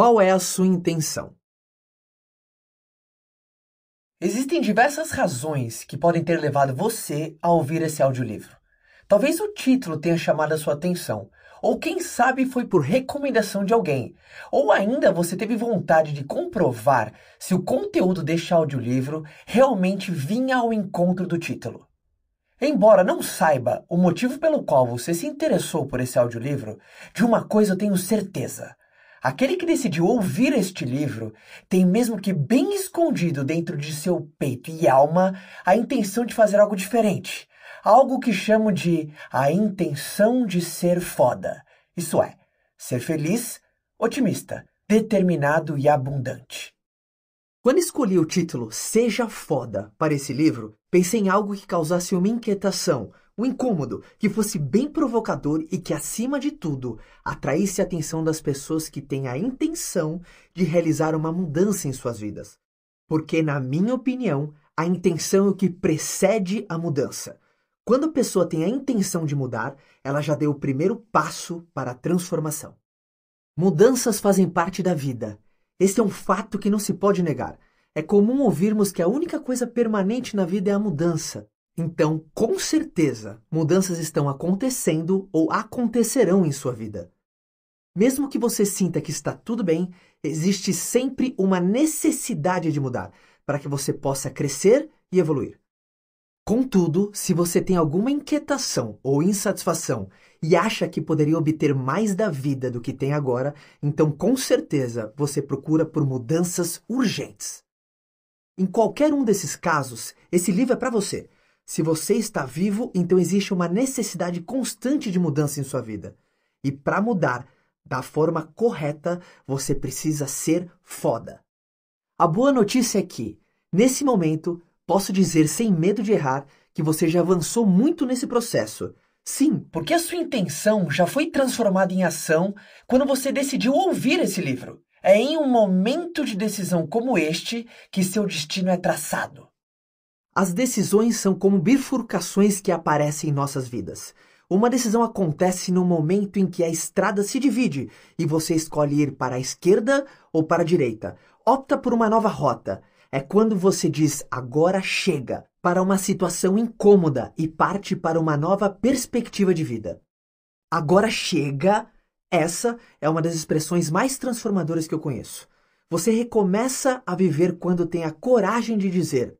Qual é a sua intenção? Existem diversas razões que podem ter levado você a ouvir esse audiolivro. Talvez o título tenha chamado a sua atenção, ou quem sabe foi por recomendação de alguém, ou ainda você teve vontade de comprovar se o conteúdo deste audiolivro realmente vinha ao encontro do título. Embora não saiba o motivo pelo qual você se interessou por esse audiolivro, de uma coisa eu tenho certeza. Aquele que decidiu ouvir este livro tem, mesmo que bem escondido dentro de seu peito e alma, a intenção de fazer algo diferente. Algo que chamo de a intenção de ser foda. Isso é, ser feliz, otimista, determinado e abundante. Quando escolhi o título Seja Foda para esse livro, pensei em algo que causasse uma inquietação, um incômodo que fosse bem provocador e que, acima de tudo, atraísse a atenção das pessoas que têm a intenção de realizar uma mudança em suas vidas. Porque, na minha opinião, a intenção é o que precede a mudança. Quando a pessoa tem a intenção de mudar, ela já deu o primeiro passo para a transformação. Mudanças fazem parte da vida. Este é um fato que não se pode negar. É comum ouvirmos que a única coisa permanente na vida é a mudança. Então, com certeza, mudanças estão acontecendo ou acontecerão em sua vida. Mesmo que você sinta que está tudo bem, existe sempre uma necessidade de mudar para que você possa crescer e evoluir. Contudo, se você tem alguma inquietação ou insatisfação e acha que poderia obter mais da vida do que tem agora, então com certeza você procura por mudanças urgentes. Em qualquer um desses casos, esse livro é para você. Se você está vivo, então existe uma necessidade constante de mudança em sua vida. E para mudar da forma correta, você precisa ser foda. A boa notícia é que, nesse momento, posso dizer sem medo de errar que você já avançou muito nesse processo. Sim, porque a sua intenção já foi transformada em ação quando você decidiu ouvir esse livro. É em um momento de decisão como este que seu destino é traçado. As decisões são como bifurcações que aparecem em nossas vidas. Uma decisão acontece no momento em que a estrada se divide e você escolhe ir para a esquerda ou para a direita. Opta por uma nova rota. É quando você diz agora chega para uma situação incômoda e parte para uma nova perspectiva de vida. Agora chega, essa é uma das expressões mais transformadoras que eu conheço. Você recomeça a viver quando tem a coragem de dizer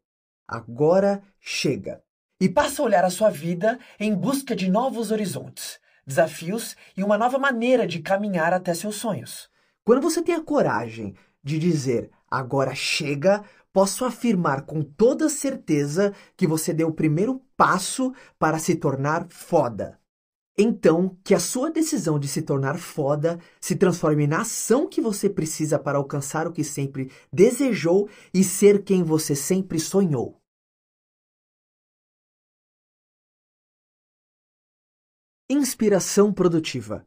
Agora chega. E passa a olhar a sua vida em busca de novos horizontes, desafios e uma nova maneira de caminhar até seus sonhos. Quando você tem a coragem de dizer agora chega, posso afirmar com toda certeza que você deu o primeiro passo para se tornar foda. Então, que a sua decisão de se tornar foda se transforme na ação que você precisa para alcançar o que sempre desejou e ser quem você sempre sonhou. Inspiração produtiva.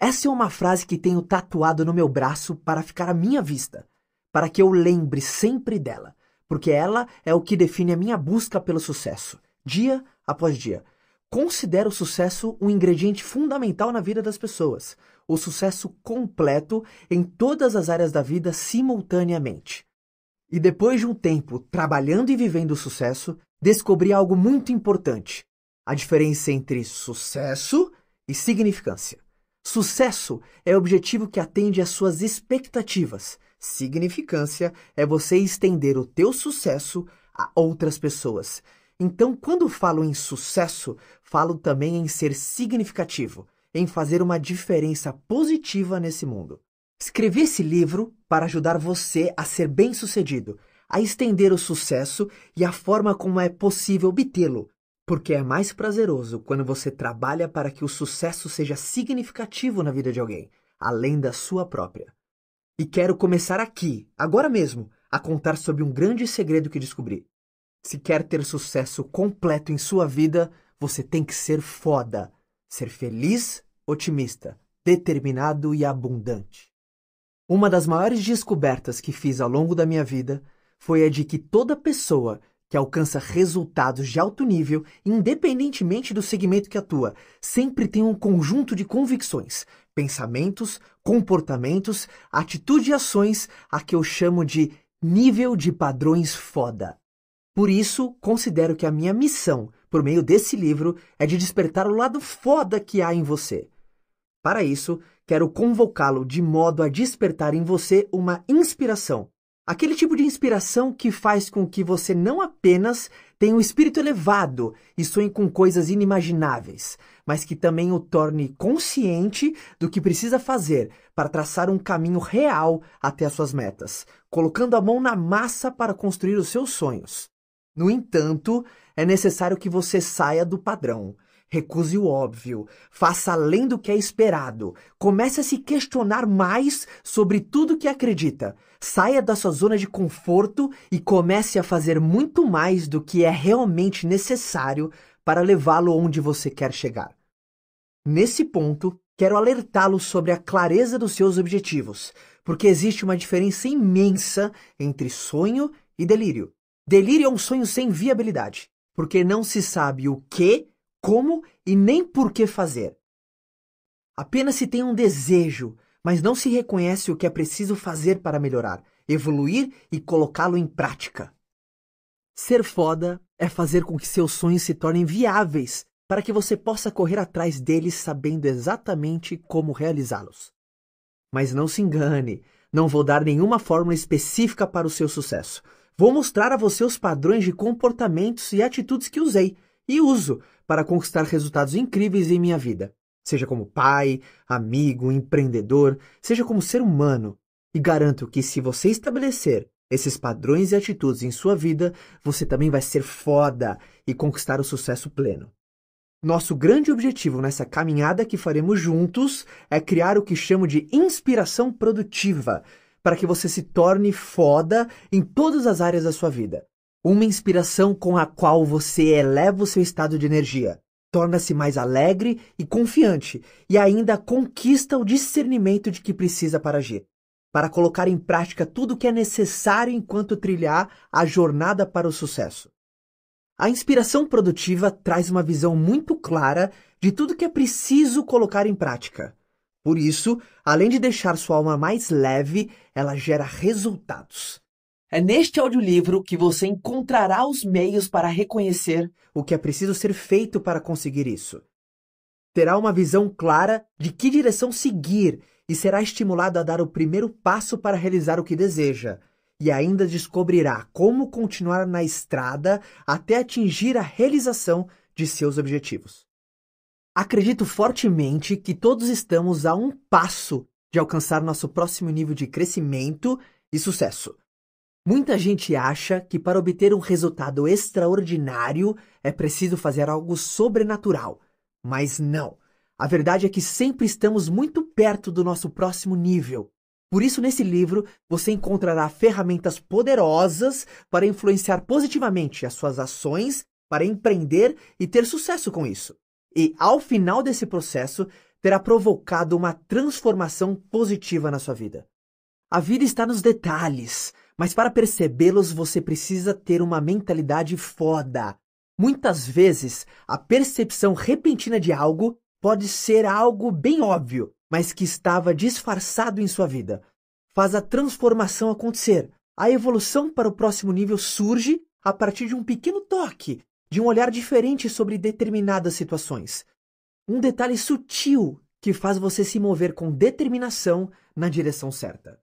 Essa é uma frase que tenho tatuado no meu braço para ficar à minha vista, para que eu lembre sempre dela, porque ela é o que define a minha busca pelo sucesso, dia após dia. Considera o sucesso um ingrediente fundamental na vida das pessoas. O sucesso completo em todas as áreas da vida simultaneamente. E depois de um tempo trabalhando e vivendo o sucesso, descobri algo muito importante: a diferença entre sucesso e significância. Sucesso é o objetivo que atende às suas expectativas. Significância é você estender o teu sucesso a outras pessoas. Então, quando falo em sucesso, falo também em ser significativo, em fazer uma diferença positiva nesse mundo. Escrevi esse livro para ajudar você a ser bem-sucedido, a estender o sucesso e a forma como é possível obtê-lo, porque é mais prazeroso quando você trabalha para que o sucesso seja significativo na vida de alguém, além da sua própria. E quero começar aqui, agora mesmo, a contar sobre um grande segredo que descobri. Se quer ter sucesso completo em sua vida, você tem que ser foda, ser feliz, otimista, determinado e abundante. Uma das maiores descobertas que fiz ao longo da minha vida foi a de que toda pessoa que alcança resultados de alto nível, independentemente do segmento que atua, sempre tem um conjunto de convicções, pensamentos, comportamentos, atitudes e ações a que eu chamo de nível de padrões foda. Por isso, considero que a minha missão, por meio desse livro, é de despertar o lado foda que há em você. Para isso, quero convocá-lo de modo a despertar em você uma inspiração. Aquele tipo de inspiração que faz com que você não apenas tenha um espírito elevado e sonhe com coisas inimagináveis, mas que também o torne consciente do que precisa fazer para traçar um caminho real até as suas metas, colocando a mão na massa para construir os seus sonhos. No entanto, é necessário que você saia do padrão. Recuse o óbvio, faça além do que é esperado, comece a se questionar mais sobre tudo que acredita, saia da sua zona de conforto e comece a fazer muito mais do que é realmente necessário para levá-lo onde você quer chegar. Nesse ponto, quero alertá-lo sobre a clareza dos seus objetivos, porque existe uma diferença imensa entre sonho e delírio. Delírio é um sonho sem viabilidade, porque não se sabe o que, como e nem por que fazer. Apenas se tem um desejo, mas não se reconhece o que é preciso fazer para melhorar, evoluir e colocá-lo em prática. Ser foda é fazer com que seus sonhos se tornem viáveis para que você possa correr atrás deles sabendo exatamente como realizá-los. Mas não se engane, não vou dar nenhuma fórmula específica para o seu sucesso. Vou mostrar a você os padrões de comportamentos e atitudes que usei e uso para conquistar resultados incríveis em minha vida, seja como pai, amigo, empreendedor, seja como ser humano. E garanto que se você estabelecer esses padrões e atitudes em sua vida, você também vai ser foda e conquistar o sucesso pleno. Nosso grande objetivo nessa caminhada que faremos juntos é criar o que chamo de inspiração produtiva para que você se torne foda em todas as áreas da sua vida. Uma inspiração com a qual você eleva o seu estado de energia, torna-se mais alegre e confiante e ainda conquista o discernimento de que precisa para agir para colocar em prática tudo o que é necessário enquanto trilhar a jornada para o sucesso. A inspiração produtiva traz uma visão muito clara de tudo que é preciso colocar em prática. Por isso, além de deixar sua alma mais leve, ela gera resultados. É neste audiolivro que você encontrará os meios para reconhecer o que é preciso ser feito para conseguir isso. Terá uma visão clara de que direção seguir e será estimulado a dar o primeiro passo para realizar o que deseja. E ainda descobrirá como continuar na estrada até atingir a realização de seus objetivos. Acredito fortemente que todos estamos a um passo de alcançar nosso próximo nível de crescimento e sucesso. Muita gente acha que para obter um resultado extraordinário é preciso fazer algo sobrenatural, mas não. A verdade é que sempre estamos muito perto do nosso próximo nível. Por isso, nesse livro, você encontrará ferramentas poderosas para influenciar positivamente as suas ações, para empreender e ter sucesso com isso e, ao final desse processo, terá provocado uma transformação positiva na sua vida. A vida está nos detalhes, mas para percebê-los você precisa ter uma mentalidade foda. Muitas vezes, a percepção repentina de algo pode ser algo bem óbvio, mas que estava disfarçado em sua vida. Faz a transformação acontecer. A evolução para o próximo nível surge a partir de um pequeno toque de um olhar diferente sobre determinadas situações. Um detalhe sutil que faz você se mover com determinação na direção certa.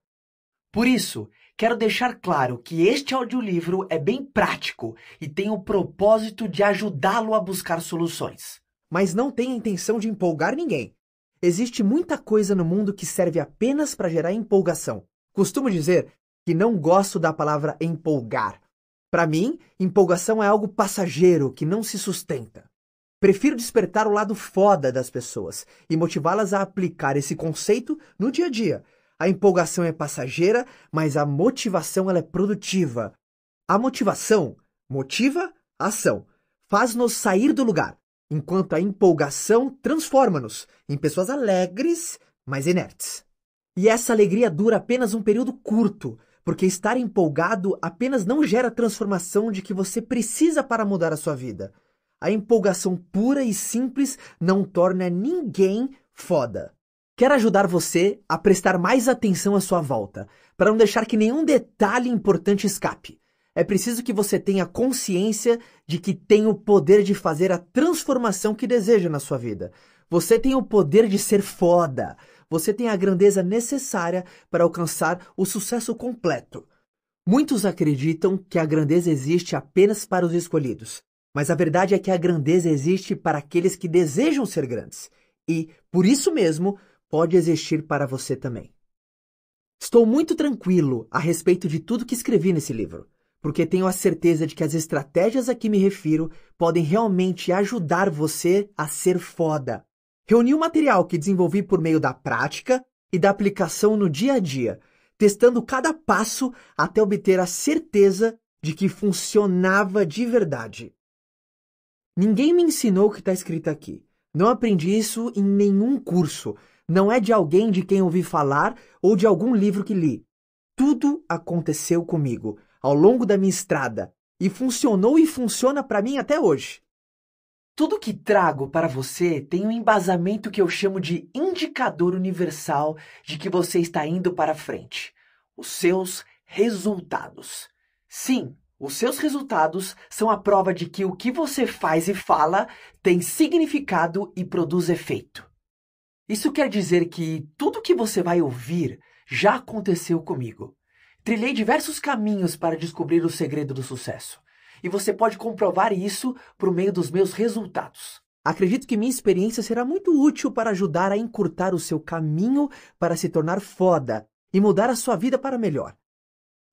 Por isso, quero deixar claro que este audiolivro é bem prático e tem o propósito de ajudá-lo a buscar soluções. Mas não tem a intenção de empolgar ninguém. Existe muita coisa no mundo que serve apenas para gerar empolgação. Costumo dizer que não gosto da palavra empolgar, para mim, empolgação é algo passageiro que não se sustenta. Prefiro despertar o lado foda das pessoas e motivá-las a aplicar esse conceito no dia a dia. A empolgação é passageira, mas a motivação ela é produtiva. A motivação motiva a ação, faz-nos sair do lugar, enquanto a empolgação transforma-nos em pessoas alegres, mas inertes. E essa alegria dura apenas um período curto, porque estar empolgado apenas não gera a transformação de que você precisa para mudar a sua vida. A empolgação pura e simples não torna ninguém foda. Quero ajudar você a prestar mais atenção à sua volta, para não deixar que nenhum detalhe importante escape. É preciso que você tenha consciência de que tem o poder de fazer a transformação que deseja na sua vida. Você tem o poder de ser foda você tem a grandeza necessária para alcançar o sucesso completo. Muitos acreditam que a grandeza existe apenas para os escolhidos, mas a verdade é que a grandeza existe para aqueles que desejam ser grandes e, por isso mesmo, pode existir para você também. Estou muito tranquilo a respeito de tudo que escrevi nesse livro, porque tenho a certeza de que as estratégias a que me refiro podem realmente ajudar você a ser foda. Reuni o material que desenvolvi por meio da prática e da aplicação no dia a dia, testando cada passo até obter a certeza de que funcionava de verdade. Ninguém me ensinou o que está escrito aqui. Não aprendi isso em nenhum curso. Não é de alguém de quem ouvi falar ou de algum livro que li. Tudo aconteceu comigo, ao longo da minha estrada, e funcionou e funciona para mim até hoje. Tudo que trago para você tem um embasamento que eu chamo de indicador universal de que você está indo para frente: os seus resultados. Sim, os seus resultados são a prova de que o que você faz e fala tem significado e produz efeito. Isso quer dizer que tudo que você vai ouvir já aconteceu comigo. Trilhei diversos caminhos para descobrir o segredo do sucesso e você pode comprovar isso por meio dos meus resultados. Acredito que minha experiência será muito útil para ajudar a encurtar o seu caminho para se tornar foda e mudar a sua vida para melhor.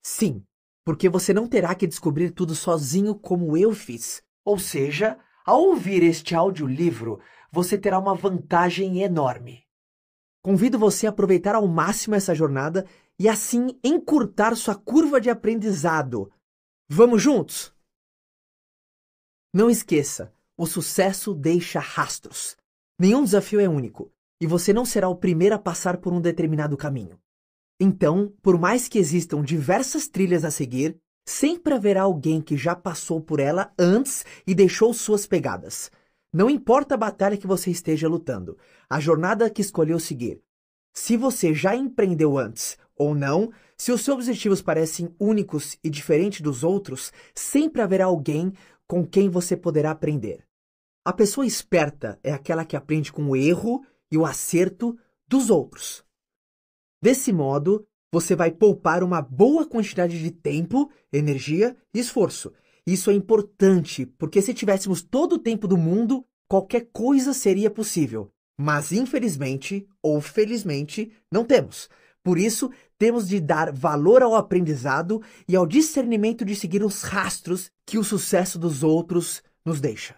Sim, porque você não terá que descobrir tudo sozinho como eu fiz. Ou seja, ao ouvir este audiolivro, você terá uma vantagem enorme. Convido você a aproveitar ao máximo essa jornada e assim encurtar sua curva de aprendizado. Vamos juntos? Não esqueça, o sucesso deixa rastros. Nenhum desafio é único, e você não será o primeiro a passar por um determinado caminho. Então, por mais que existam diversas trilhas a seguir, sempre haverá alguém que já passou por ela antes e deixou suas pegadas. Não importa a batalha que você esteja lutando, a jornada que escolheu seguir. Se você já empreendeu antes ou não, se os seus objetivos parecem únicos e diferentes dos outros, sempre haverá alguém com quem você poderá aprender. A pessoa esperta é aquela que aprende com o erro e o acerto dos outros. Desse modo, você vai poupar uma boa quantidade de tempo, energia e esforço. Isso é importante, porque se tivéssemos todo o tempo do mundo, qualquer coisa seria possível. Mas infelizmente ou felizmente, não temos. Por isso, temos de dar valor ao aprendizado e ao discernimento de seguir os rastros que o sucesso dos outros nos deixa.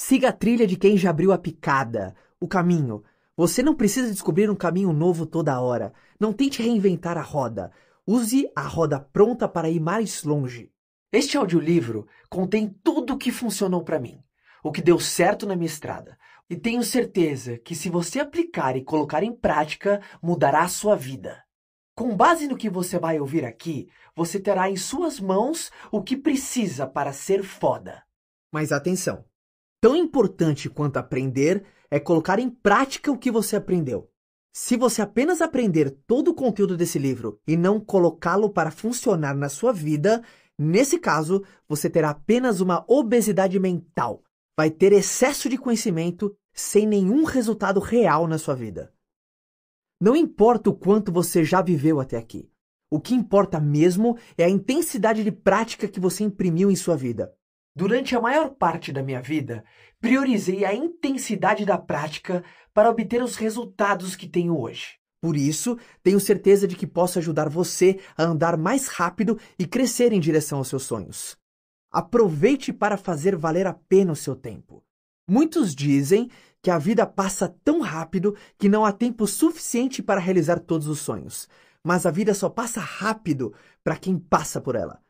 Siga a trilha de quem já abriu a picada, o caminho. Você não precisa descobrir um caminho novo toda hora. Não tente reinventar a roda. Use a roda pronta para ir mais longe. Este audiolivro contém tudo o que funcionou para mim, o que deu certo na minha estrada, e tenho certeza que se você aplicar e colocar em prática, mudará a sua vida. Com base no que você vai ouvir aqui, você terá em suas mãos o que precisa para ser foda. Mas atenção! Tão importante quanto aprender é colocar em prática o que você aprendeu. Se você apenas aprender todo o conteúdo desse livro e não colocá-lo para funcionar na sua vida, nesse caso, você terá apenas uma obesidade mental, vai ter excesso de conhecimento sem nenhum resultado real na sua vida. Não importa o quanto você já viveu até aqui. O que importa mesmo é a intensidade de prática que você imprimiu em sua vida. Durante a maior parte da minha vida, priorizei a intensidade da prática para obter os resultados que tenho hoje. Por isso, tenho certeza de que posso ajudar você a andar mais rápido e crescer em direção aos seus sonhos. Aproveite para fazer valer a pena o seu tempo. Muitos dizem que a vida passa tão rápido que não há tempo suficiente para realizar todos os sonhos, mas a vida só passa rápido para quem passa por ela.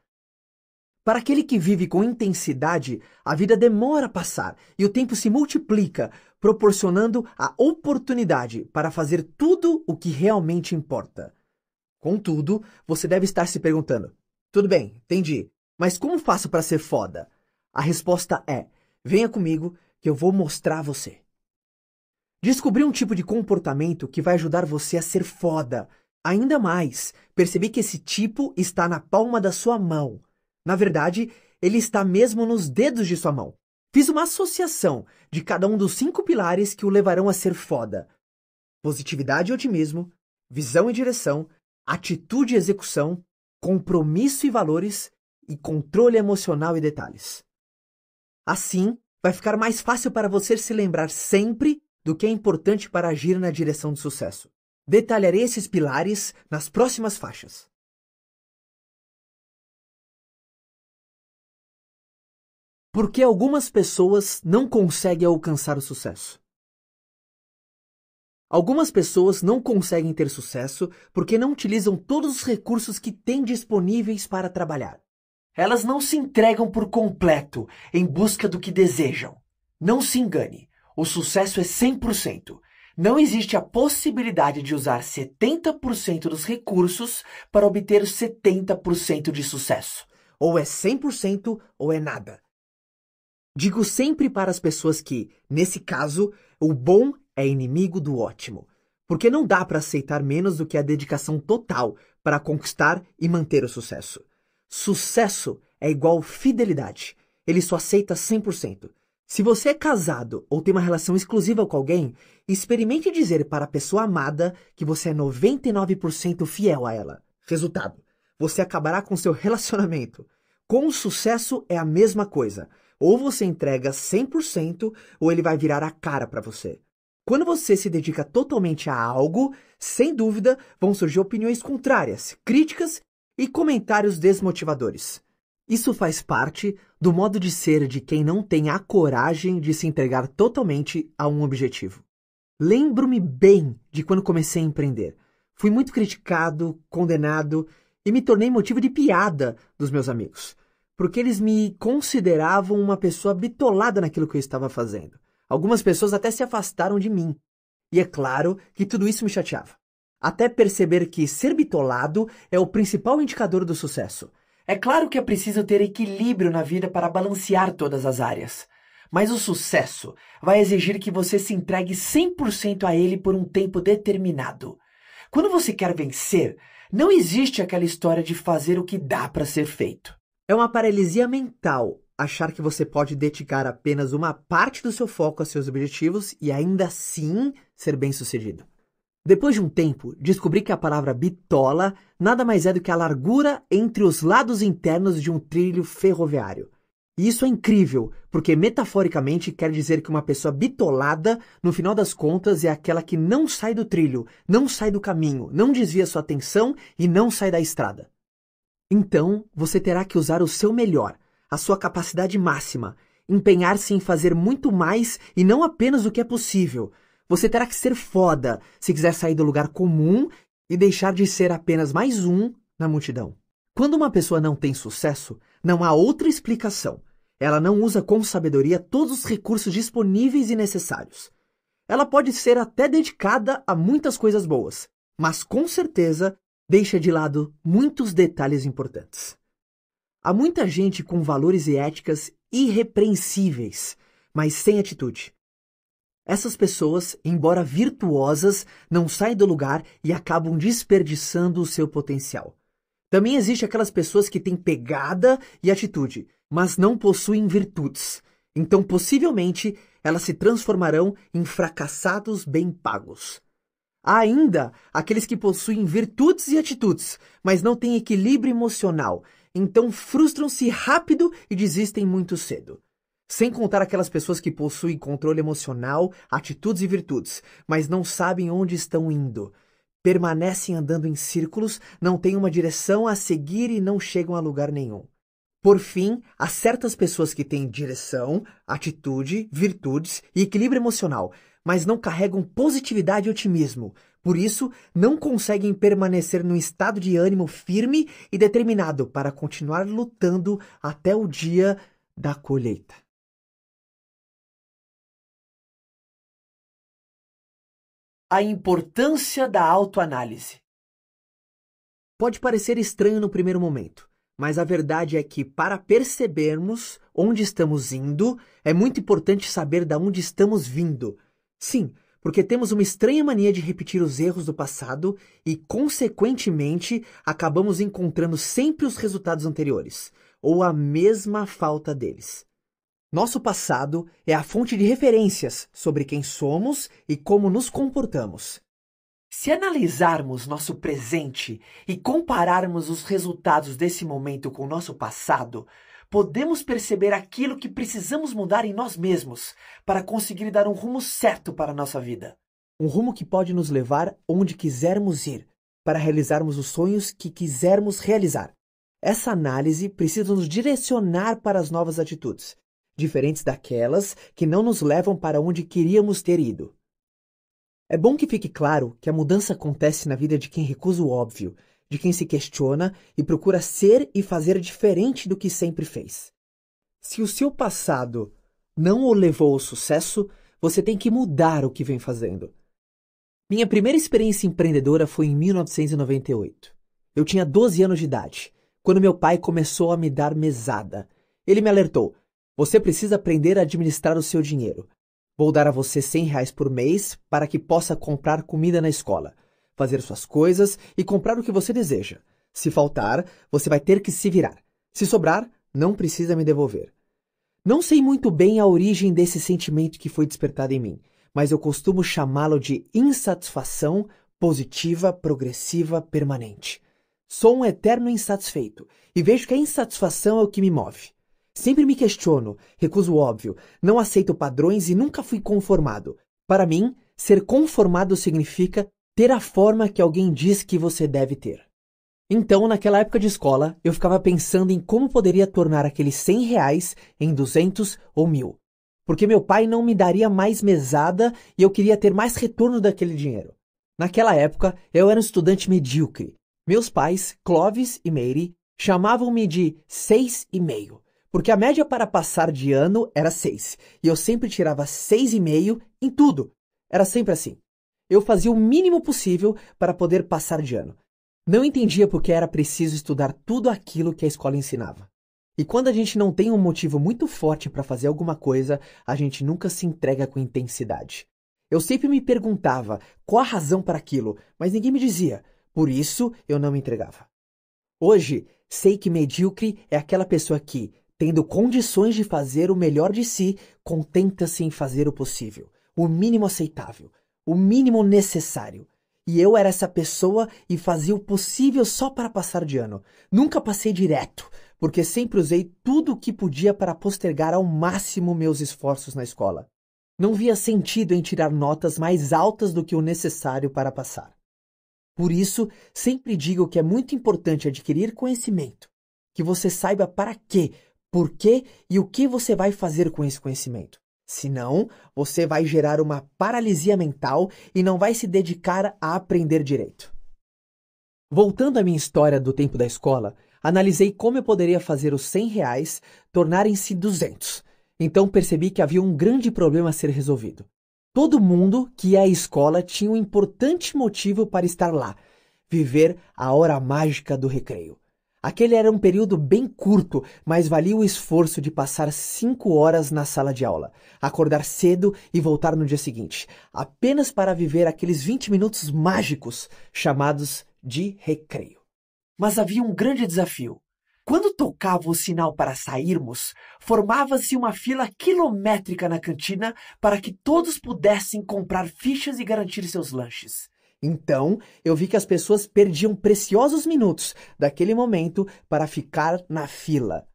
Para aquele que vive com intensidade, a vida demora a passar e o tempo se multiplica, proporcionando a oportunidade para fazer tudo o que realmente importa. Contudo, você deve estar se perguntando: tudo bem, entendi. Mas como faço para ser foda? A resposta é: venha comigo que eu vou mostrar a você. Descobri um tipo de comportamento que vai ajudar você a ser foda. Ainda mais, percebi que esse tipo está na palma da sua mão. Na verdade, ele está mesmo nos dedos de sua mão. Fiz uma associação de cada um dos cinco pilares que o levarão a ser foda: positividade e otimismo, visão e direção, atitude e execução, compromisso e valores e controle emocional e detalhes. Assim, vai ficar mais fácil para você se lembrar sempre do que é importante para agir na direção do sucesso. Detalharei esses pilares nas próximas faixas. Por que algumas pessoas não conseguem alcançar o sucesso? Algumas pessoas não conseguem ter sucesso porque não utilizam todos os recursos que têm disponíveis para trabalhar. Elas não se entregam por completo em busca do que desejam. Não se engane, o sucesso é 100%. Não existe a possibilidade de usar 70% dos recursos para obter 70% de sucesso. Ou é 100% ou é nada. Digo sempre para as pessoas que, nesse caso, o bom é inimigo do ótimo, porque não dá para aceitar menos do que a dedicação total para conquistar e manter o sucesso. Sucesso é igual fidelidade. Ele só aceita 100%. Se você é casado ou tem uma relação exclusiva com alguém, experimente dizer para a pessoa amada que você é 99% fiel a ela. Resultado: você acabará com seu relacionamento. Com o sucesso é a mesma coisa. Ou você entrega 100% ou ele vai virar a cara para você. Quando você se dedica totalmente a algo, sem dúvida vão surgir opiniões contrárias, críticas e comentários desmotivadores. Isso faz parte do modo de ser de quem não tem a coragem de se entregar totalmente a um objetivo. Lembro-me bem de quando comecei a empreender. Fui muito criticado, condenado e me tornei motivo de piada dos meus amigos, porque eles me consideravam uma pessoa bitolada naquilo que eu estava fazendo. Algumas pessoas até se afastaram de mim. E é claro que tudo isso me chateava até perceber que ser bitolado é o principal indicador do sucesso. É claro que é preciso ter equilíbrio na vida para balancear todas as áreas. Mas o sucesso vai exigir que você se entregue 100% a ele por um tempo determinado. Quando você quer vencer, não existe aquela história de fazer o que dá para ser feito. É uma paralisia mental achar que você pode dedicar apenas uma parte do seu foco a seus objetivos e ainda assim ser bem-sucedido. Depois de um tempo, descobri que a palavra bitola nada mais é do que a largura entre os lados internos de um trilho ferroviário. E isso é incrível, porque metaforicamente quer dizer que uma pessoa bitolada, no final das contas, é aquela que não sai do trilho, não sai do caminho, não desvia sua atenção e não sai da estrada. Então, você terá que usar o seu melhor, a sua capacidade máxima, empenhar-se em fazer muito mais e não apenas o que é possível, você terá que ser foda se quiser sair do lugar comum e deixar de ser apenas mais um na multidão. Quando uma pessoa não tem sucesso, não há outra explicação. Ela não usa com sabedoria todos os recursos disponíveis e necessários. Ela pode ser até dedicada a muitas coisas boas, mas com certeza deixa de lado muitos detalhes importantes. Há muita gente com valores e éticas irrepreensíveis, mas sem atitude. Essas pessoas, embora virtuosas, não saem do lugar e acabam desperdiçando o seu potencial. Também existe aquelas pessoas que têm pegada e atitude, mas não possuem virtudes. Então, possivelmente, elas se transformarão em fracassados bem pagos. Há ainda aqueles que possuem virtudes e atitudes, mas não têm equilíbrio emocional, então frustram-se rápido e desistem muito cedo. Sem contar aquelas pessoas que possuem controle emocional, atitudes e virtudes, mas não sabem onde estão indo. Permanecem andando em círculos, não têm uma direção a seguir e não chegam a lugar nenhum. Por fim, há certas pessoas que têm direção, atitude, virtudes e equilíbrio emocional, mas não carregam positividade e otimismo. Por isso, não conseguem permanecer num estado de ânimo firme e determinado para continuar lutando até o dia da colheita. a importância da autoanálise. Pode parecer estranho no primeiro momento, mas a verdade é que para percebermos onde estamos indo, é muito importante saber de onde estamos vindo. Sim, porque temos uma estranha mania de repetir os erros do passado e, consequentemente, acabamos encontrando sempre os resultados anteriores, ou a mesma falta deles. Nosso passado é a fonte de referências sobre quem somos e como nos comportamos. Se analisarmos nosso presente e compararmos os resultados desse momento com nosso passado, podemos perceber aquilo que precisamos mudar em nós mesmos para conseguir dar um rumo certo para a nossa vida. Um rumo que pode nos levar onde quisermos ir, para realizarmos os sonhos que quisermos realizar. Essa análise precisa nos direcionar para as novas atitudes, diferentes daquelas que não nos levam para onde queríamos ter ido. É bom que fique claro que a mudança acontece na vida de quem recusa o óbvio, de quem se questiona e procura ser e fazer diferente do que sempre fez. Se o seu passado não o levou ao sucesso, você tem que mudar o que vem fazendo. Minha primeira experiência empreendedora foi em 1998. Eu tinha 12 anos de idade, quando meu pai começou a me dar mesada. Ele me alertou: você precisa aprender a administrar o seu dinheiro. Vou dar a você 100 reais por mês para que possa comprar comida na escola, fazer suas coisas e comprar o que você deseja. Se faltar, você vai ter que se virar. Se sobrar, não precisa me devolver. Não sei muito bem a origem desse sentimento que foi despertado em mim, mas eu costumo chamá-lo de insatisfação positiva, progressiva, permanente. Sou um eterno insatisfeito e vejo que a insatisfação é o que me move. Sempre me questiono, recuso o óbvio, não aceito padrões e nunca fui conformado. Para mim, ser conformado significa ter a forma que alguém diz que você deve ter. Então, naquela época de escola, eu ficava pensando em como poderia tornar aqueles 100 reais em 200 ou mil. Porque meu pai não me daria mais mesada e eu queria ter mais retorno daquele dinheiro. Naquela época, eu era um estudante medíocre. Meus pais, Clovis e Mary, chamavam-me de seis e meio porque a média para passar de ano era 6, e eu sempre tirava 6,5 em tudo. Era sempre assim. Eu fazia o mínimo possível para poder passar de ano. Não entendia porque era preciso estudar tudo aquilo que a escola ensinava. E quando a gente não tem um motivo muito forte para fazer alguma coisa, a gente nunca se entrega com intensidade. Eu sempre me perguntava qual a razão para aquilo, mas ninguém me dizia. Por isso, eu não me entregava. Hoje, sei que medíocre é aquela pessoa que, tendo condições de fazer o melhor de si, contenta-se em fazer o possível, o mínimo aceitável, o mínimo necessário. E eu era essa pessoa e fazia o possível só para passar de ano. Nunca passei direto, porque sempre usei tudo o que podia para postergar ao máximo meus esforços na escola. Não via sentido em tirar notas mais altas do que o necessário para passar. Por isso, sempre digo que é muito importante adquirir conhecimento, que você saiba para que por quê e o que você vai fazer com esse conhecimento. Senão, você vai gerar uma paralisia mental e não vai se dedicar a aprender direito. Voltando à minha história do tempo da escola, analisei como eu poderia fazer os 100 reais tornarem-se 200. Então percebi que havia um grande problema a ser resolvido. Todo mundo que ia à escola tinha um importante motivo para estar lá: viver a hora mágica do recreio. Aquele era um período bem curto, mas valia o esforço de passar cinco horas na sala de aula, acordar cedo e voltar no dia seguinte, apenas para viver aqueles 20 minutos mágicos chamados de recreio. Mas havia um grande desafio. Quando tocava o sinal para sairmos, formava-se uma fila quilométrica na cantina para que todos pudessem comprar fichas e garantir seus lanches. Então, eu vi que as pessoas perdiam preciosos minutos daquele momento para ficar na fila.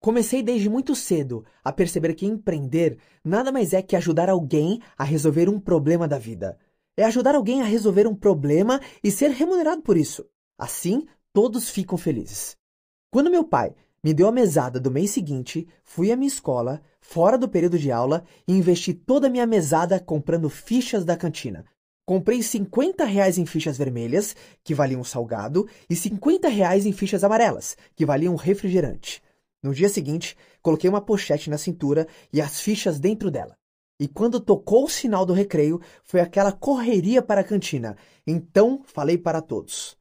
Comecei desde muito cedo a perceber que empreender nada mais é que ajudar alguém a resolver um problema da vida. É ajudar alguém a resolver um problema e ser remunerado por isso. Assim, todos ficam felizes. Quando meu pai me deu a mesada do mês seguinte, fui à minha escola, fora do período de aula, e investi toda a minha mesada comprando fichas da cantina, Comprei 50 reais em fichas vermelhas, que valiam um salgado, e 50 reais em fichas amarelas, que valiam um refrigerante. No dia seguinte, coloquei uma pochete na cintura e as fichas dentro dela. E quando tocou o sinal do recreio, foi aquela correria para a cantina. Então falei para todos: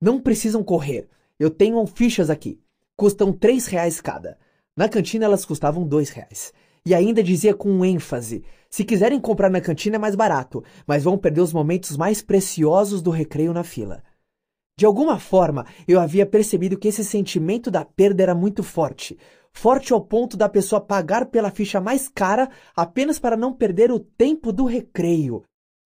Não precisam correr, eu tenho fichas aqui. Custam três reais cada. Na cantina elas custavam dois reais e ainda dizia com ênfase: se quiserem comprar na cantina é mais barato, mas vão perder os momentos mais preciosos do recreio na fila. De alguma forma, eu havia percebido que esse sentimento da perda era muito forte. Forte ao ponto da pessoa pagar pela ficha mais cara apenas para não perder o tempo do recreio.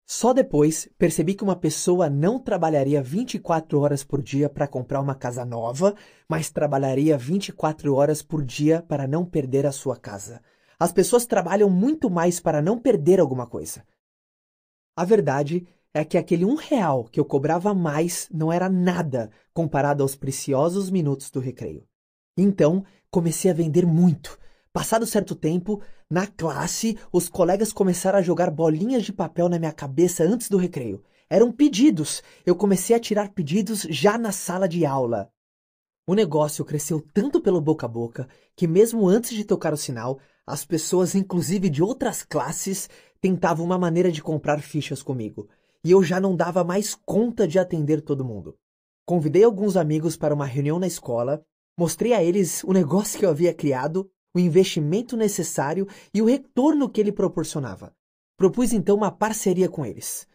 Só depois percebi que uma pessoa não trabalharia 24 horas por dia para comprar uma casa nova, mas trabalharia 24 horas por dia para não perder a sua casa. As pessoas trabalham muito mais para não perder alguma coisa. A verdade é que aquele um real que eu cobrava mais não era nada comparado aos preciosos minutos do recreio. Então, comecei a vender muito. Passado certo tempo, na classe, os colegas começaram a jogar bolinhas de papel na minha cabeça antes do recreio. Eram pedidos. Eu comecei a tirar pedidos já na sala de aula. O negócio cresceu tanto pelo boca a boca que, mesmo antes de tocar o sinal, as pessoas, inclusive de outras classes, tentavam uma maneira de comprar fichas comigo, e eu já não dava mais conta de atender todo mundo. Convidei alguns amigos para uma reunião na escola, mostrei a eles o negócio que eu havia criado, o investimento necessário e o retorno que ele proporcionava. Propus então uma parceria com eles.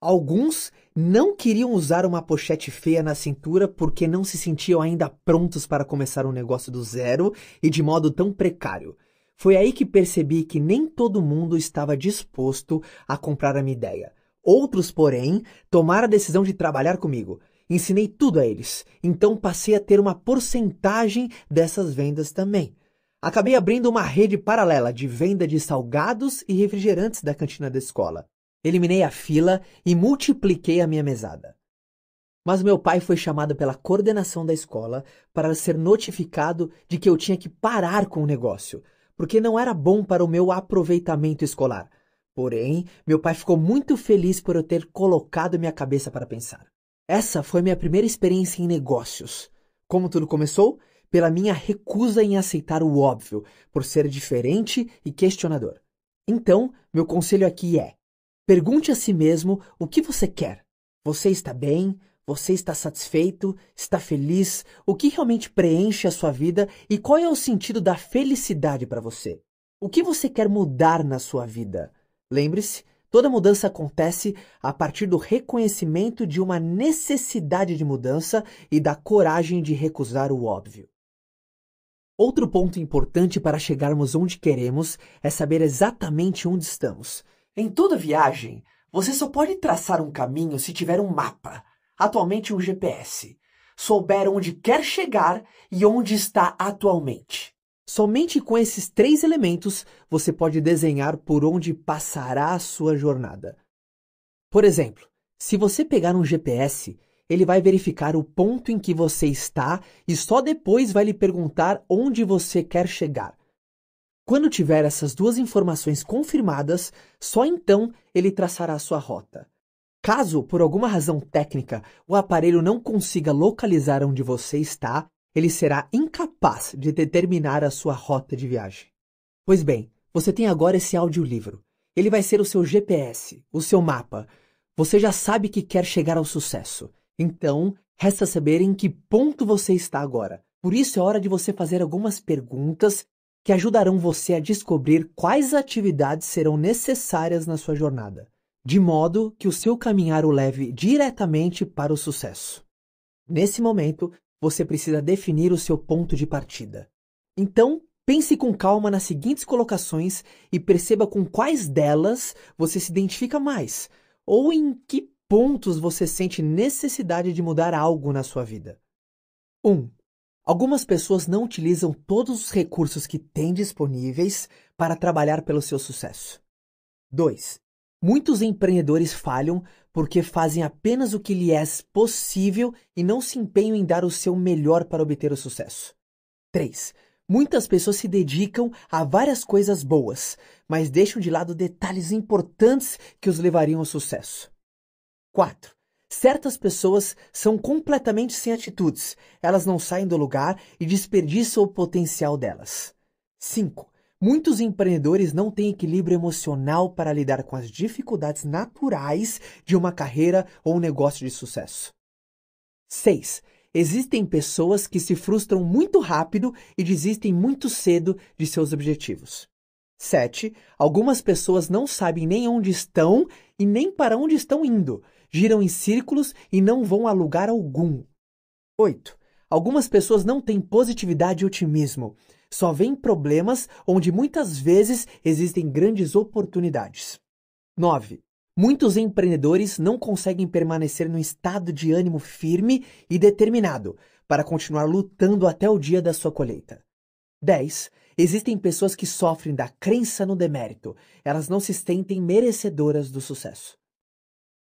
Alguns não queriam usar uma pochete feia na cintura porque não se sentiam ainda prontos para começar um negócio do zero e de modo tão precário. Foi aí que percebi que nem todo mundo estava disposto a comprar a minha ideia. Outros, porém, tomaram a decisão de trabalhar comigo. Ensinei tudo a eles, então passei a ter uma porcentagem dessas vendas também. Acabei abrindo uma rede paralela de venda de salgados e refrigerantes da cantina da escola. Eliminei a fila e multipliquei a minha mesada. Mas meu pai foi chamado pela coordenação da escola para ser notificado de que eu tinha que parar com o negócio porque não era bom para o meu aproveitamento escolar. Porém, meu pai ficou muito feliz por eu ter colocado minha cabeça para pensar. Essa foi minha primeira experiência em negócios. Como tudo começou? Pela minha recusa em aceitar o óbvio, por ser diferente e questionador. Então, meu conselho aqui é: pergunte a si mesmo o que você quer. Você está bem? Você está satisfeito? Está feliz? O que realmente preenche a sua vida e qual é o sentido da felicidade para você? O que você quer mudar na sua vida? Lembre-se, toda mudança acontece a partir do reconhecimento de uma necessidade de mudança e da coragem de recusar o óbvio. Outro ponto importante para chegarmos onde queremos é saber exatamente onde estamos. Em toda viagem, você só pode traçar um caminho se tiver um mapa atualmente um GPS, souber onde quer chegar e onde está atualmente. Somente com esses três elementos você pode desenhar por onde passará a sua jornada. Por exemplo, se você pegar um GPS, ele vai verificar o ponto em que você está e só depois vai lhe perguntar onde você quer chegar. Quando tiver essas duas informações confirmadas, só então ele traçará sua rota. Caso, por alguma razão técnica, o aparelho não consiga localizar onde você está, ele será incapaz de determinar a sua rota de viagem. Pois bem, você tem agora esse audiolivro. Ele vai ser o seu GPS, o seu mapa. Você já sabe que quer chegar ao sucesso. Então, resta saber em que ponto você está agora. Por isso é hora de você fazer algumas perguntas que ajudarão você a descobrir quais atividades serão necessárias na sua jornada de modo que o seu caminhar o leve diretamente para o sucesso. Nesse momento, você precisa definir o seu ponto de partida. Então, pense com calma nas seguintes colocações e perceba com quais delas você se identifica mais, ou em que pontos você sente necessidade de mudar algo na sua vida. 1. Um, algumas pessoas não utilizam todos os recursos que têm disponíveis para trabalhar pelo seu sucesso. 2. Muitos empreendedores falham porque fazem apenas o que lhe é possível e não se empenham em dar o seu melhor para obter o sucesso. 3. Muitas pessoas se dedicam a várias coisas boas, mas deixam de lado detalhes importantes que os levariam ao sucesso. 4. Certas pessoas são completamente sem atitudes, elas não saem do lugar e desperdiçam o potencial delas. 5. Muitos empreendedores não têm equilíbrio emocional para lidar com as dificuldades naturais de uma carreira ou um negócio de sucesso. 6. Existem pessoas que se frustram muito rápido e desistem muito cedo de seus objetivos. 7. Algumas pessoas não sabem nem onde estão e nem para onde estão indo, giram em círculos e não vão a lugar algum. 8. Algumas pessoas não têm positividade e otimismo só vem problemas onde muitas vezes existem grandes oportunidades. 9. Muitos empreendedores não conseguem permanecer num estado de ânimo firme e determinado para continuar lutando até o dia da sua colheita. 10. Existem pessoas que sofrem da crença no demérito, elas não se sentem merecedoras do sucesso.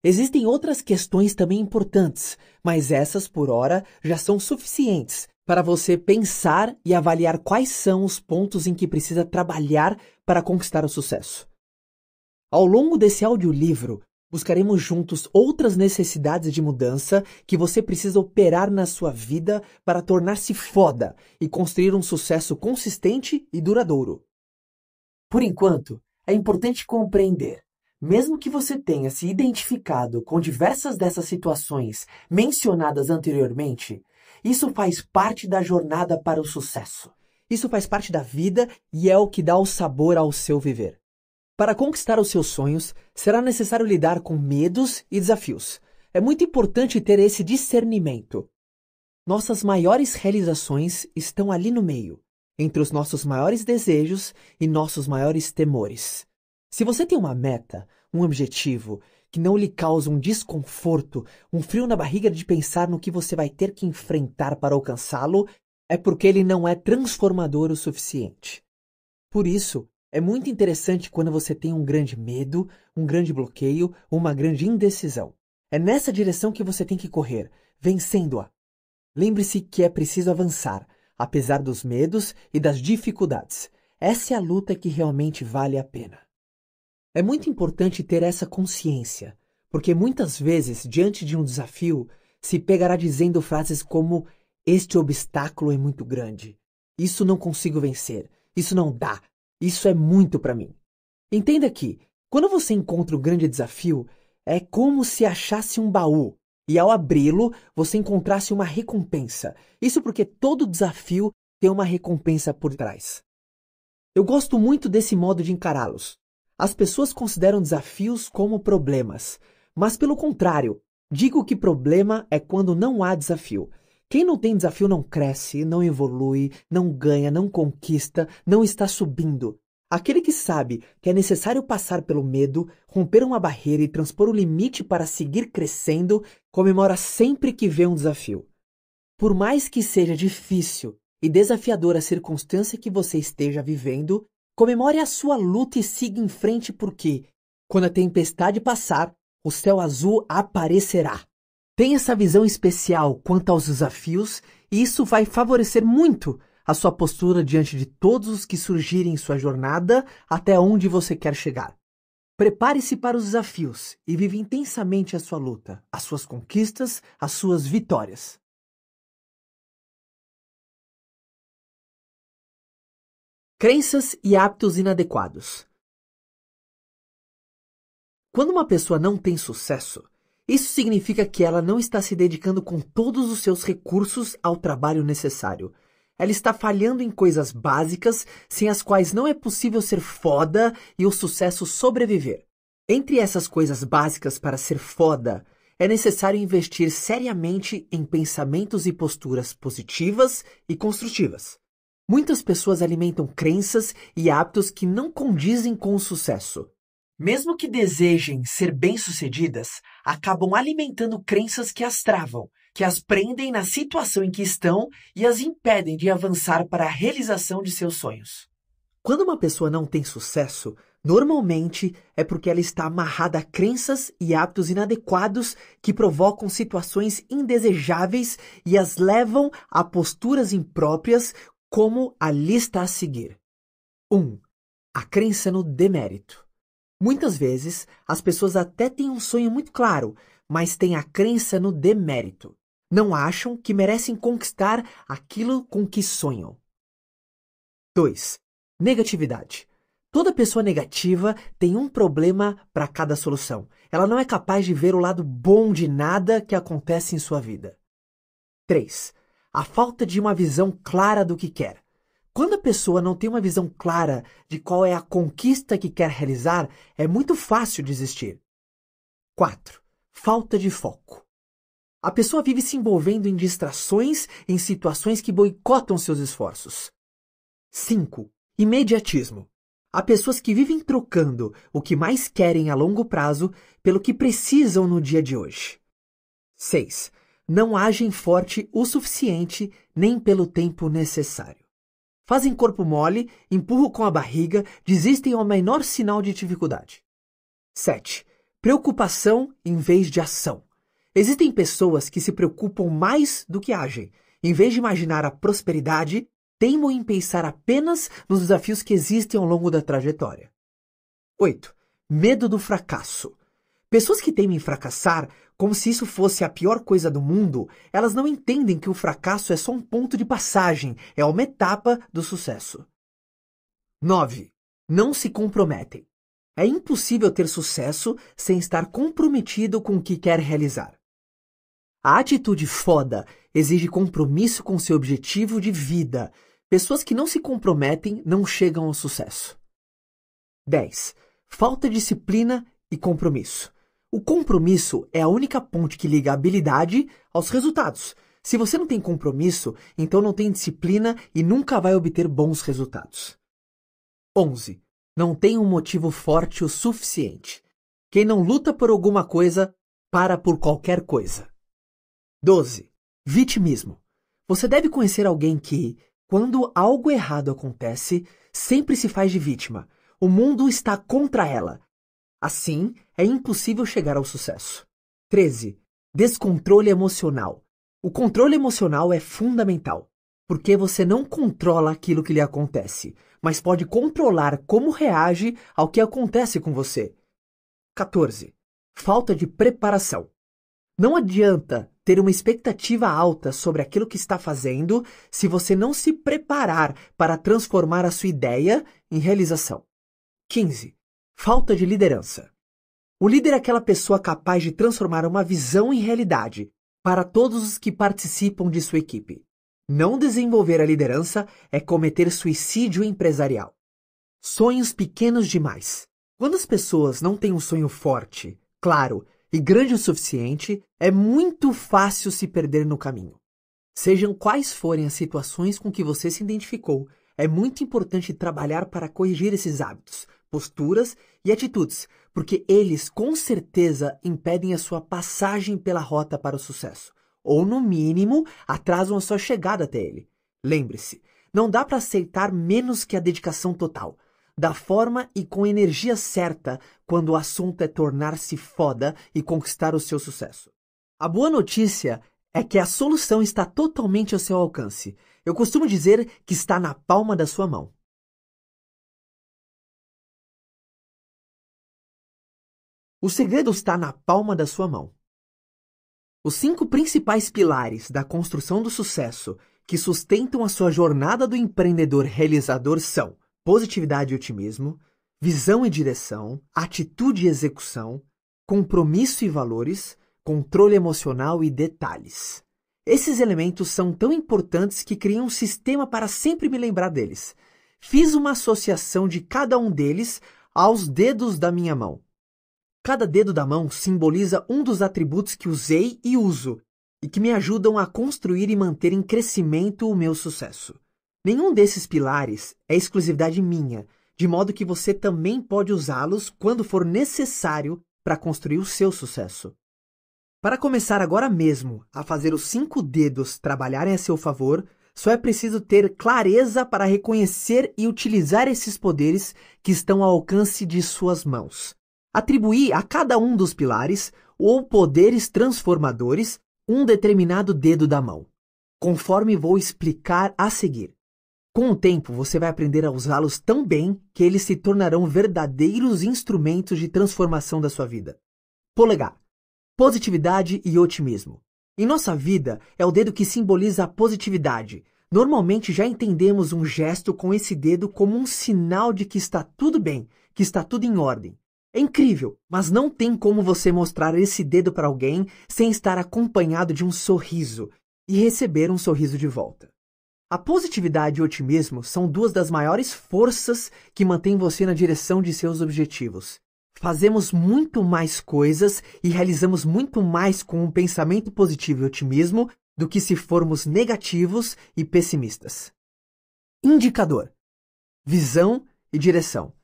Existem outras questões também importantes, mas essas, por hora, já são suficientes para você pensar e avaliar quais são os pontos em que precisa trabalhar para conquistar o sucesso. Ao longo desse audiolivro, buscaremos juntos outras necessidades de mudança que você precisa operar na sua vida para tornar-se foda e construir um sucesso consistente e duradouro. Por enquanto, é importante compreender mesmo que você tenha se identificado com diversas dessas situações mencionadas anteriormente, isso faz parte da jornada para o sucesso. Isso faz parte da vida e é o que dá o sabor ao seu viver. Para conquistar os seus sonhos, será necessário lidar com medos e desafios. É muito importante ter esse discernimento. Nossas maiores realizações estão ali no meio, entre os nossos maiores desejos e nossos maiores temores. Se você tem uma meta, um objetivo que não lhe causa um desconforto, um frio na barriga de pensar no que você vai ter que enfrentar para alcançá-lo, é porque ele não é transformador o suficiente. Por isso, é muito interessante quando você tem um grande medo, um grande bloqueio, uma grande indecisão. É nessa direção que você tem que correr, vencendo-a. Lembre-se que é preciso avançar, apesar dos medos e das dificuldades. Essa é a luta que realmente vale a pena. É muito importante ter essa consciência, porque muitas vezes, diante de um desafio, se pegará dizendo frases como: Este obstáculo é muito grande, isso não consigo vencer, isso não dá, isso é muito para mim. Entenda que, quando você encontra um grande desafio, é como se achasse um baú e ao abri-lo você encontrasse uma recompensa. Isso porque todo desafio tem uma recompensa por trás. Eu gosto muito desse modo de encará-los. As pessoas consideram desafios como problemas, mas pelo contrário, digo que problema é quando não há desafio. Quem não tem desafio não cresce, não evolui, não ganha, não conquista, não está subindo. Aquele que sabe que é necessário passar pelo medo, romper uma barreira e transpor o limite para seguir crescendo, comemora sempre que vê um desafio. Por mais que seja difícil e desafiadora a circunstância que você esteja vivendo, Comemore a sua luta e siga em frente, porque quando a tempestade passar, o céu azul aparecerá. Tenha essa visão especial quanto aos desafios e isso vai favorecer muito a sua postura diante de todos os que surgirem em sua jornada até onde você quer chegar. Prepare-se para os desafios e vive intensamente a sua luta, as suas conquistas, as suas vitórias. Crenças e hábitos inadequados. Quando uma pessoa não tem sucesso, isso significa que ela não está se dedicando com todos os seus recursos ao trabalho necessário. Ela está falhando em coisas básicas sem as quais não é possível ser foda e o sucesso sobreviver. Entre essas coisas básicas para ser foda, é necessário investir seriamente em pensamentos e posturas positivas e construtivas. Muitas pessoas alimentam crenças e hábitos que não condizem com o sucesso. Mesmo que desejem ser bem-sucedidas, acabam alimentando crenças que as travam, que as prendem na situação em que estão e as impedem de avançar para a realização de seus sonhos. Quando uma pessoa não tem sucesso, normalmente é porque ela está amarrada a crenças e hábitos inadequados que provocam situações indesejáveis e as levam a posturas impróprias como a lista a seguir. 1. Um, a crença no demérito. Muitas vezes, as pessoas até têm um sonho muito claro, mas têm a crença no demérito. Não acham que merecem conquistar aquilo com que sonham. 2. Negatividade. Toda pessoa negativa tem um problema para cada solução. Ela não é capaz de ver o lado bom de nada que acontece em sua vida. 3 a falta de uma visão clara do que quer. Quando a pessoa não tem uma visão clara de qual é a conquista que quer realizar, é muito fácil desistir. 4. Falta de foco. A pessoa vive se envolvendo em distrações, em situações que boicotam seus esforços. 5. Imediatismo. Há pessoas que vivem trocando o que mais querem a longo prazo pelo que precisam no dia de hoje. 6 não agem forte o suficiente nem pelo tempo necessário. Fazem corpo mole, empurram com a barriga, desistem ao menor sinal de dificuldade. 7. Preocupação em vez de ação. Existem pessoas que se preocupam mais do que agem. Em vez de imaginar a prosperidade, teimam em pensar apenas nos desafios que existem ao longo da trajetória. 8. Medo do fracasso. Pessoas que temem fracassar, como se isso fosse a pior coisa do mundo, elas não entendem que o fracasso é só um ponto de passagem, é uma etapa do sucesso. 9. Não se comprometem. É impossível ter sucesso sem estar comprometido com o que quer realizar. A atitude foda exige compromisso com seu objetivo de vida. Pessoas que não se comprometem não chegam ao sucesso. 10. Falta disciplina e compromisso. O compromisso é a única ponte que liga a habilidade aos resultados. Se você não tem compromisso, então não tem disciplina e nunca vai obter bons resultados. 11. Não tem um motivo forte o suficiente. Quem não luta por alguma coisa, para por qualquer coisa. 12. Vitimismo. Você deve conhecer alguém que, quando algo errado acontece, sempre se faz de vítima. O mundo está contra ela. Assim, é impossível chegar ao sucesso. 13. Descontrole emocional. O controle emocional é fundamental, porque você não controla aquilo que lhe acontece, mas pode controlar como reage ao que acontece com você. 14. Falta de preparação. Não adianta ter uma expectativa alta sobre aquilo que está fazendo se você não se preparar para transformar a sua ideia em realização. 15. Falta de liderança. O líder é aquela pessoa capaz de transformar uma visão em realidade para todos os que participam de sua equipe. Não desenvolver a liderança é cometer suicídio empresarial. Sonhos pequenos demais. Quando as pessoas não têm um sonho forte, claro e grande o suficiente, é muito fácil se perder no caminho. Sejam quais forem as situações com que você se identificou, é muito importante trabalhar para corrigir esses hábitos, posturas e atitudes, porque eles com certeza impedem a sua passagem pela rota para o sucesso, ou no mínimo atrasam a sua chegada até ele. Lembre-se, não dá para aceitar menos que a dedicação total. Da forma e com energia certa quando o assunto é tornar-se foda e conquistar o seu sucesso. A boa notícia é que a solução está totalmente ao seu alcance. Eu costumo dizer que está na palma da sua mão. O segredo está na palma da sua mão. Os cinco principais pilares da construção do sucesso que sustentam a sua jornada do empreendedor realizador são positividade e otimismo, visão e direção, atitude e execução, compromisso e valores, controle emocional e detalhes. Esses elementos são tão importantes que criam um sistema para sempre me lembrar deles. Fiz uma associação de cada um deles aos dedos da minha mão Cada dedo da mão simboliza um dos atributos que usei e uso e que me ajudam a construir e manter em crescimento o meu sucesso. Nenhum desses pilares é exclusividade minha, de modo que você também pode usá-los quando for necessário para construir o seu sucesso. Para começar agora mesmo a fazer os cinco dedos trabalharem a seu favor, só é preciso ter clareza para reconhecer e utilizar esses poderes que estão ao alcance de suas mãos atribuir a cada um dos pilares ou poderes transformadores um determinado dedo da mão, conforme vou explicar a seguir. Com o tempo, você vai aprender a usá-los tão bem que eles se tornarão verdadeiros instrumentos de transformação da sua vida. Polegar. Positividade e otimismo. Em nossa vida, é o dedo que simboliza a positividade. Normalmente já entendemos um gesto com esse dedo como um sinal de que está tudo bem, que está tudo em ordem. É incrível, mas não tem como você mostrar esse dedo para alguém sem estar acompanhado de um sorriso e receber um sorriso de volta. A positividade e o otimismo são duas das maiores forças que mantêm você na direção de seus objetivos. Fazemos muito mais coisas e realizamos muito mais com um pensamento positivo e otimismo do que se formos negativos e pessimistas. Indicador: visão e direção.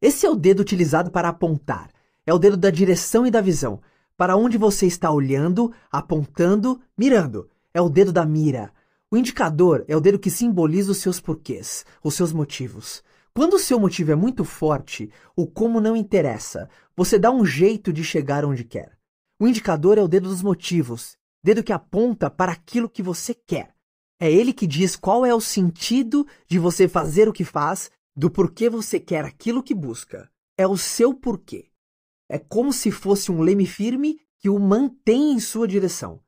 Esse é o dedo utilizado para apontar. É o dedo da direção e da visão. Para onde você está olhando, apontando, mirando. É o dedo da mira. O indicador é o dedo que simboliza os seus porquês, os seus motivos. Quando o seu motivo é muito forte, o como não interessa, você dá um jeito de chegar onde quer. O indicador é o dedo dos motivos, dedo que aponta para aquilo que você quer. É ele que diz qual é o sentido de você fazer o que faz do porquê você quer aquilo que busca. É o seu porquê. É como se fosse um leme firme que o mantém em sua direção.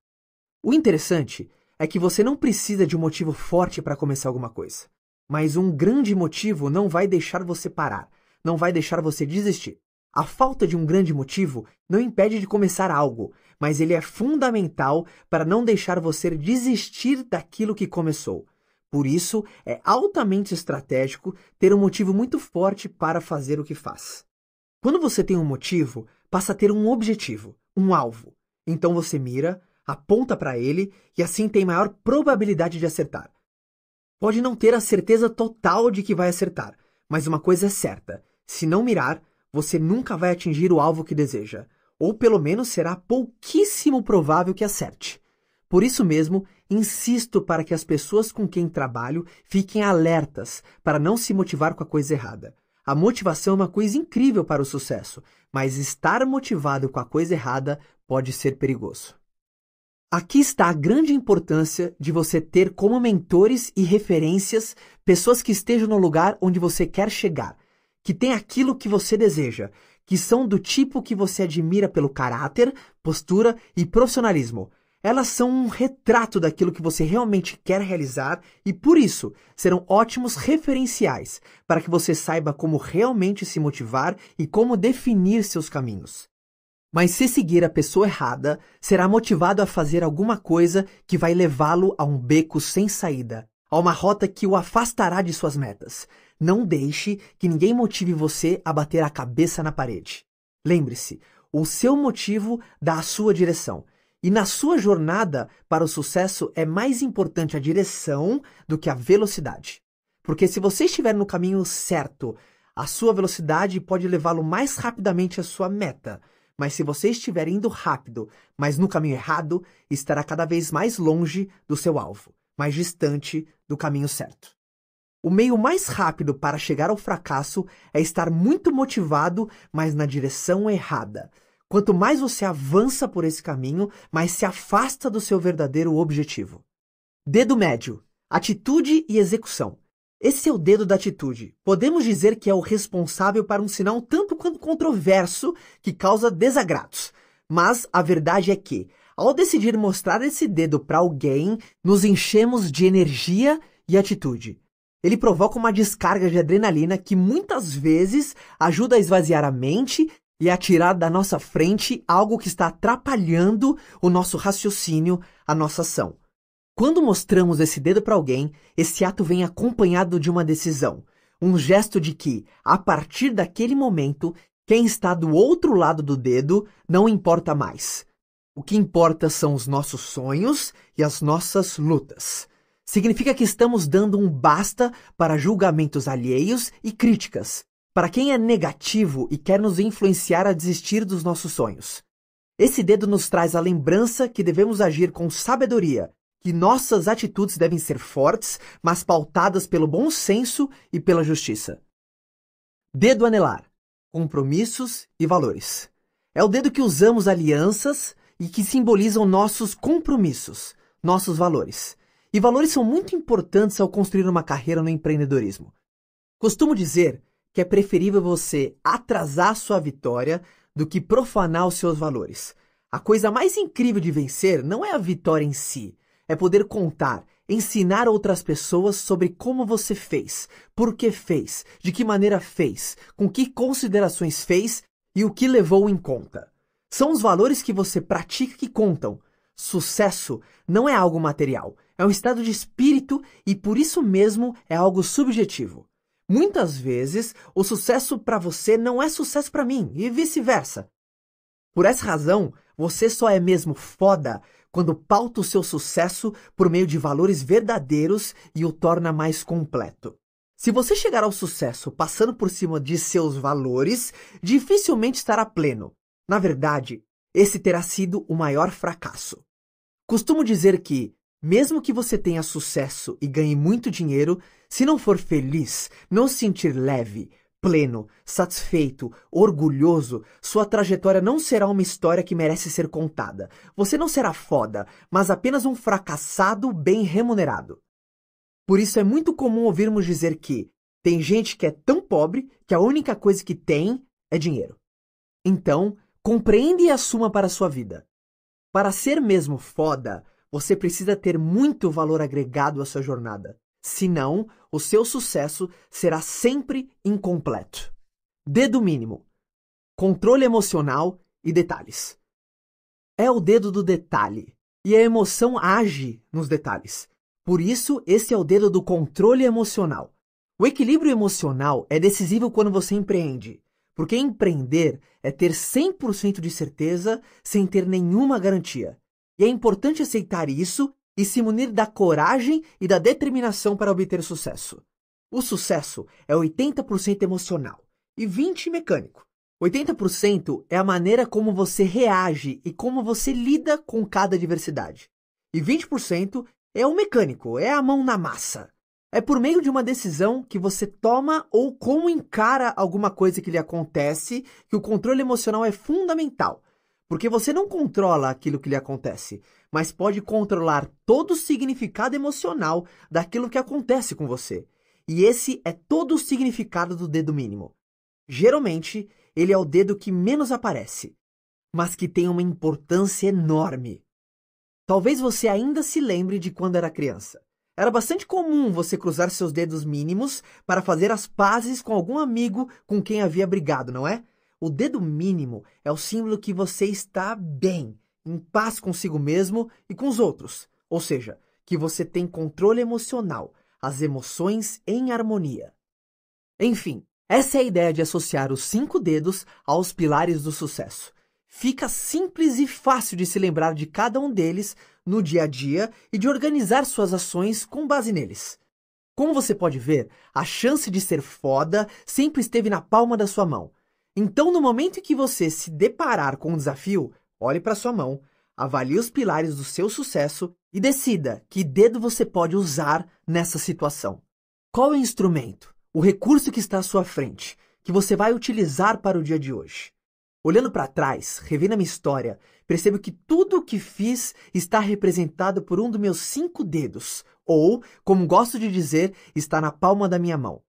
O interessante é que você não precisa de um motivo forte para começar alguma coisa, mas um grande motivo não vai deixar você parar, não vai deixar você desistir. A falta de um grande motivo não impede de começar algo, mas ele é fundamental para não deixar você desistir daquilo que começou. Por isso, é altamente estratégico ter um motivo muito forte para fazer o que faz. Quando você tem um motivo, passa a ter um objetivo, um alvo. Então você mira, aponta para ele e assim tem maior probabilidade de acertar. Pode não ter a certeza total de que vai acertar, mas uma coisa é certa: se não mirar, você nunca vai atingir o alvo que deseja, ou pelo menos será pouquíssimo provável que acerte. Por isso mesmo, insisto para que as pessoas com quem trabalho fiquem alertas para não se motivar com a coisa errada. A motivação é uma coisa incrível para o sucesso, mas estar motivado com a coisa errada pode ser perigoso. Aqui está a grande importância de você ter como mentores e referências pessoas que estejam no lugar onde você quer chegar, que têm aquilo que você deseja, que são do tipo que você admira pelo caráter, postura e profissionalismo elas são um retrato daquilo que você realmente quer realizar e, por isso, serão ótimos referenciais para que você saiba como realmente se motivar e como definir seus caminhos. Mas se seguir a pessoa errada, será motivado a fazer alguma coisa que vai levá-lo a um beco sem saída, a uma rota que o afastará de suas metas. Não deixe que ninguém motive você a bater a cabeça na parede. Lembre-se, o seu motivo dá a sua direção, e na sua jornada para o sucesso é mais importante a direção do que a velocidade. Porque se você estiver no caminho certo, a sua velocidade pode levá-lo mais rapidamente à sua meta. Mas se você estiver indo rápido, mas no caminho errado, estará cada vez mais longe do seu alvo, mais distante do caminho certo. O meio mais rápido para chegar ao fracasso é estar muito motivado, mas na direção errada. Quanto mais você avança por esse caminho, mais se afasta do seu verdadeiro objetivo. Dedo médio: atitude e execução. Esse é o dedo da atitude. Podemos dizer que é o responsável para um sinal tanto quanto controverso que causa desagrados. Mas a verdade é que, ao decidir mostrar esse dedo para alguém, nos enchemos de energia e atitude. Ele provoca uma descarga de adrenalina que muitas vezes ajuda a esvaziar a mente e atirar da nossa frente algo que está atrapalhando o nosso raciocínio, a nossa ação. Quando mostramos esse dedo para alguém, esse ato vem acompanhado de uma decisão, um gesto de que, a partir daquele momento, quem está do outro lado do dedo não importa mais. O que importa são os nossos sonhos e as nossas lutas. Significa que estamos dando um basta para julgamentos alheios e críticas para quem é negativo e quer nos influenciar a desistir dos nossos sonhos. Esse dedo nos traz a lembrança que devemos agir com sabedoria, que nossas atitudes devem ser fortes, mas pautadas pelo bom senso e pela justiça. Dedo anelar compromissos e valores. É o dedo que usamos alianças e que simbolizam nossos compromissos, nossos valores. E valores são muito importantes ao construir uma carreira no empreendedorismo. Costumo dizer que é preferível você atrasar sua vitória do que profanar os seus valores. A coisa mais incrível de vencer não é a vitória em si, é poder contar, ensinar outras pessoas sobre como você fez, por que fez, de que maneira fez, com que considerações fez e o que levou em conta. São os valores que você pratica que contam. Sucesso não é algo material, é um estado de espírito e por isso mesmo é algo subjetivo. Muitas vezes, o sucesso para você não é sucesso para mim e vice-versa. Por essa razão, você só é mesmo foda quando pauta o seu sucesso por meio de valores verdadeiros e o torna mais completo. Se você chegar ao sucesso passando por cima de seus valores, dificilmente estará pleno. Na verdade, esse terá sido o maior fracasso. Costumo dizer que mesmo que você tenha sucesso e ganhe muito dinheiro, se não for feliz, não se sentir leve, pleno, satisfeito, orgulhoso, sua trajetória não será uma história que merece ser contada. Você não será foda, mas apenas um fracassado bem remunerado. Por isso é muito comum ouvirmos dizer que tem gente que é tão pobre que a única coisa que tem é dinheiro. Então, compreenda e assuma para a sua vida. Para ser mesmo foda, você precisa ter muito valor agregado à sua jornada. Senão, o seu sucesso será sempre incompleto. Dedo mínimo. Controle emocional e detalhes. É o dedo do detalhe. E a emoção age nos detalhes. Por isso, esse é o dedo do controle emocional. O equilíbrio emocional é decisivo quando você empreende, porque empreender é ter 100% de certeza sem ter nenhuma garantia. E é importante aceitar isso e se munir da coragem e da determinação para obter sucesso. O sucesso é 80% emocional e 20% mecânico. 80% é a maneira como você reage e como você lida com cada adversidade. E 20% é o mecânico, é a mão na massa. É por meio de uma decisão que você toma ou como encara alguma coisa que lhe acontece que o controle emocional é fundamental porque você não controla aquilo que lhe acontece, mas pode controlar todo o significado emocional daquilo que acontece com você. E esse é todo o significado do dedo mínimo. Geralmente, ele é o dedo que menos aparece, mas que tem uma importância enorme. Talvez você ainda se lembre de quando era criança. Era bastante comum você cruzar seus dedos mínimos para fazer as pazes com algum amigo com quem havia brigado, não é? O dedo mínimo é o símbolo que você está bem, em paz consigo mesmo e com os outros, ou seja, que você tem controle emocional, as emoções em harmonia. Enfim, essa é a ideia de associar os cinco dedos aos pilares do sucesso. Fica simples e fácil de se lembrar de cada um deles no dia a dia e de organizar suas ações com base neles. Como você pode ver, a chance de ser foda sempre esteve na palma da sua mão então, no momento em que você se deparar com um desafio, olhe para sua mão, avalie os pilares do seu sucesso e decida que dedo você pode usar nessa situação. Qual é o instrumento, o recurso que está à sua frente, que você vai utilizar para o dia de hoje? Olhando para trás, revendo a minha história, percebo que tudo o que fiz está representado por um dos meus cinco dedos, ou, como gosto de dizer, está na palma da minha mão.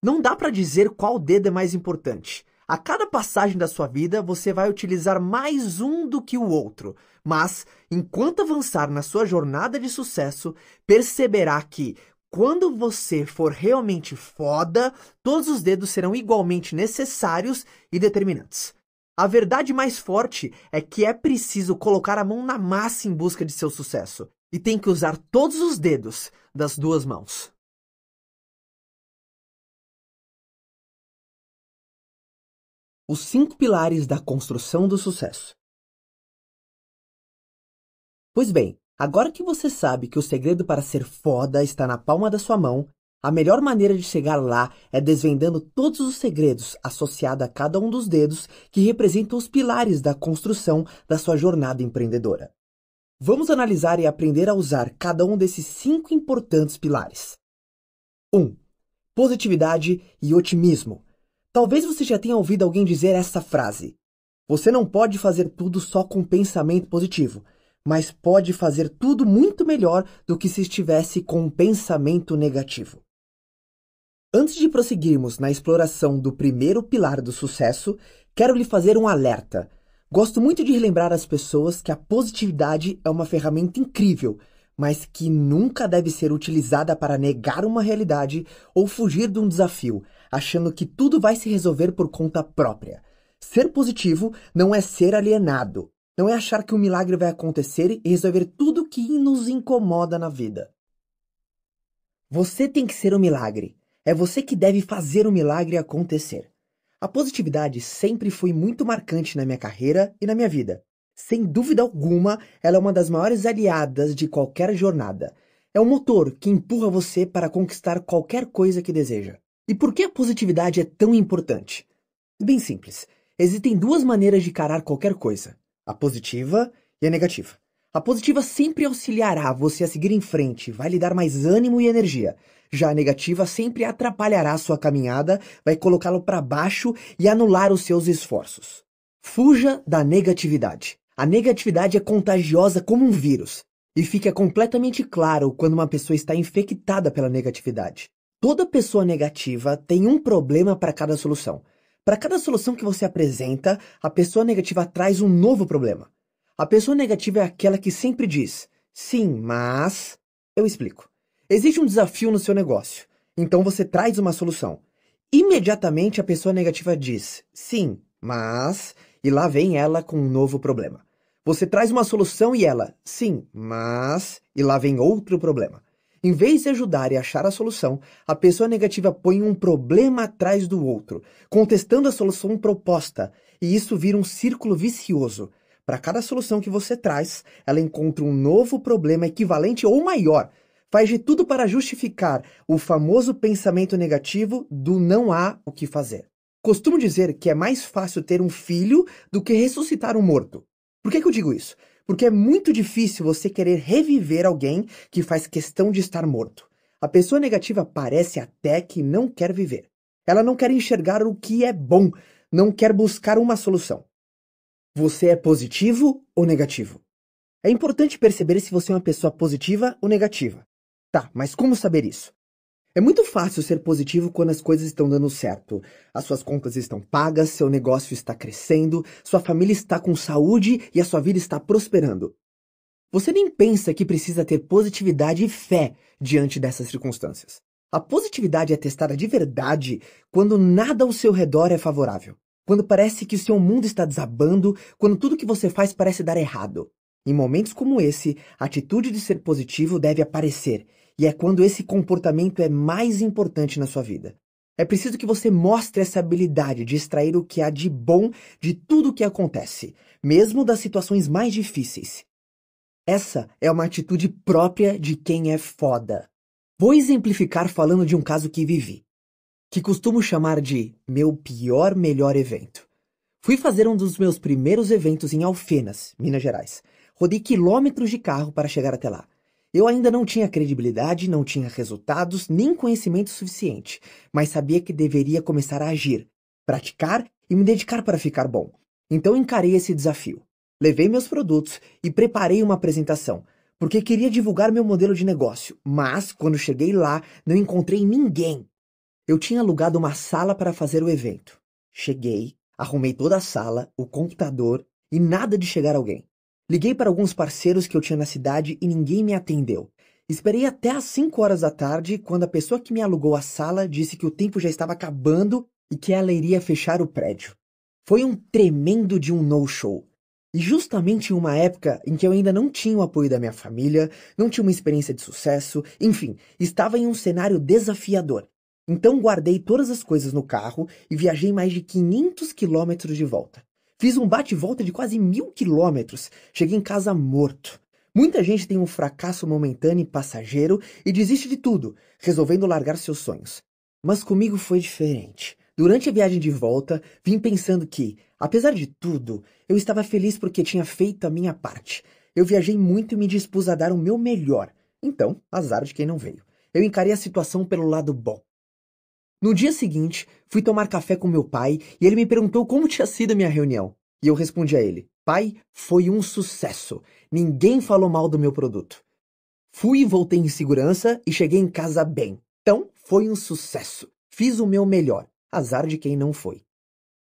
Não dá para dizer qual dedo é mais importante, a cada passagem da sua vida, você vai utilizar mais um do que o outro, mas, enquanto avançar na sua jornada de sucesso, perceberá que, quando você for realmente foda, todos os dedos serão igualmente necessários e determinantes. A verdade mais forte é que é preciso colocar a mão na massa em busca de seu sucesso, e tem que usar todos os dedos das duas mãos. Os cinco pilares da construção do sucesso. Pois bem, agora que você sabe que o segredo para ser foda está na palma da sua mão, a melhor maneira de chegar lá é desvendando todos os segredos associados a cada um dos dedos que representam os pilares da construção da sua jornada empreendedora. Vamos analisar e aprender a usar cada um desses cinco importantes pilares. 1. Um, positividade e otimismo Talvez você já tenha ouvido alguém dizer essa frase: Você não pode fazer tudo só com pensamento positivo, mas pode fazer tudo muito melhor do que se estivesse com um pensamento negativo. Antes de prosseguirmos na exploração do primeiro pilar do sucesso, quero lhe fazer um alerta. Gosto muito de relembrar às pessoas que a positividade é uma ferramenta incrível, mas que nunca deve ser utilizada para negar uma realidade ou fugir de um desafio, achando que tudo vai se resolver por conta própria. Ser positivo não é ser alienado, não é achar que um milagre vai acontecer e resolver tudo que nos incomoda na vida. Você tem que ser o um milagre. É você que deve fazer o milagre acontecer. A positividade sempre foi muito marcante na minha carreira e na minha vida. Sem dúvida alguma, ela é uma das maiores aliadas de qualquer jornada. É um motor que empurra você para conquistar qualquer coisa que deseja. E por que a positividade é tão importante? Bem simples. Existem duas maneiras de encarar qualquer coisa: a positiva e a negativa. A positiva sempre auxiliará você a seguir em frente, vai lhe dar mais ânimo e energia. Já a negativa sempre atrapalhará sua caminhada, vai colocá-lo para baixo e anular os seus esforços. Fuja da negatividade. A negatividade é contagiosa como um vírus e fica completamente claro quando uma pessoa está infectada pela negatividade. Toda pessoa negativa tem um problema para cada solução. Para cada solução que você apresenta, a pessoa negativa traz um novo problema. A pessoa negativa é aquela que sempre diz: sim, mas. Eu explico. Existe um desafio no seu negócio, então você traz uma solução. Imediatamente a pessoa negativa diz: sim, mas. E lá vem ela com um novo problema. Você traz uma solução e ela: sim, mas. E lá vem outro problema. Em vez de ajudar e achar a solução, a pessoa negativa põe um problema atrás do outro, contestando a solução proposta, e isso vira um círculo vicioso. Para cada solução que você traz, ela encontra um novo problema equivalente ou maior. Faz de tudo para justificar o famoso pensamento negativo do não há o que fazer. Costumo dizer que é mais fácil ter um filho do que ressuscitar um morto. Por que, que eu digo isso? Porque é muito difícil você querer reviver alguém que faz questão de estar morto. A pessoa negativa parece até que não quer viver. Ela não quer enxergar o que é bom, não quer buscar uma solução. Você é positivo ou negativo? É importante perceber se você é uma pessoa positiva ou negativa. Tá, mas como saber isso? É muito fácil ser positivo quando as coisas estão dando certo. As suas contas estão pagas, seu negócio está crescendo, sua família está com saúde e a sua vida está prosperando. Você nem pensa que precisa ter positividade e fé diante dessas circunstâncias. A positividade é testada de verdade quando nada ao seu redor é favorável. Quando parece que o seu mundo está desabando, quando tudo que você faz parece dar errado. Em momentos como esse, a atitude de ser positivo deve aparecer e é quando esse comportamento é mais importante na sua vida. É preciso que você mostre essa habilidade de extrair o que há de bom de tudo o que acontece, mesmo das situações mais difíceis. Essa é uma atitude própria de quem é foda. Vou exemplificar falando de um caso que vivi, que costumo chamar de meu pior melhor evento. Fui fazer um dos meus primeiros eventos em Alfenas, Minas Gerais. Rodei quilômetros de carro para chegar até lá. Eu ainda não tinha credibilidade, não tinha resultados, nem conhecimento suficiente, mas sabia que deveria começar a agir, praticar e me dedicar para ficar bom. Então encarei esse desafio. Levei meus produtos e preparei uma apresentação, porque queria divulgar meu modelo de negócio, mas quando cheguei lá, não encontrei ninguém. Eu tinha alugado uma sala para fazer o evento. Cheguei, arrumei toda a sala, o computador e nada de chegar alguém. Liguei para alguns parceiros que eu tinha na cidade e ninguém me atendeu. Esperei até às 5 horas da tarde, quando a pessoa que me alugou a sala disse que o tempo já estava acabando e que ela iria fechar o prédio. Foi um tremendo de um no-show. E justamente em uma época em que eu ainda não tinha o apoio da minha família, não tinha uma experiência de sucesso, enfim, estava em um cenário desafiador. Então guardei todas as coisas no carro e viajei mais de 500 quilômetros de volta. Fiz um bate-volta de quase mil quilômetros. Cheguei em casa morto. Muita gente tem um fracasso momentâneo e passageiro e desiste de tudo, resolvendo largar seus sonhos. Mas comigo foi diferente. Durante a viagem de volta, vim pensando que, apesar de tudo, eu estava feliz porque tinha feito a minha parte. Eu viajei muito e me dispus a dar o meu melhor. Então, azar de quem não veio. Eu encarei a situação pelo lado bom. No dia seguinte, fui tomar café com meu pai e ele me perguntou como tinha sido a minha reunião. E eu respondi a ele: Pai, foi um sucesso. Ninguém falou mal do meu produto. Fui e voltei em segurança e cheguei em casa bem. Então, foi um sucesso. Fiz o meu melhor. Azar de quem não foi.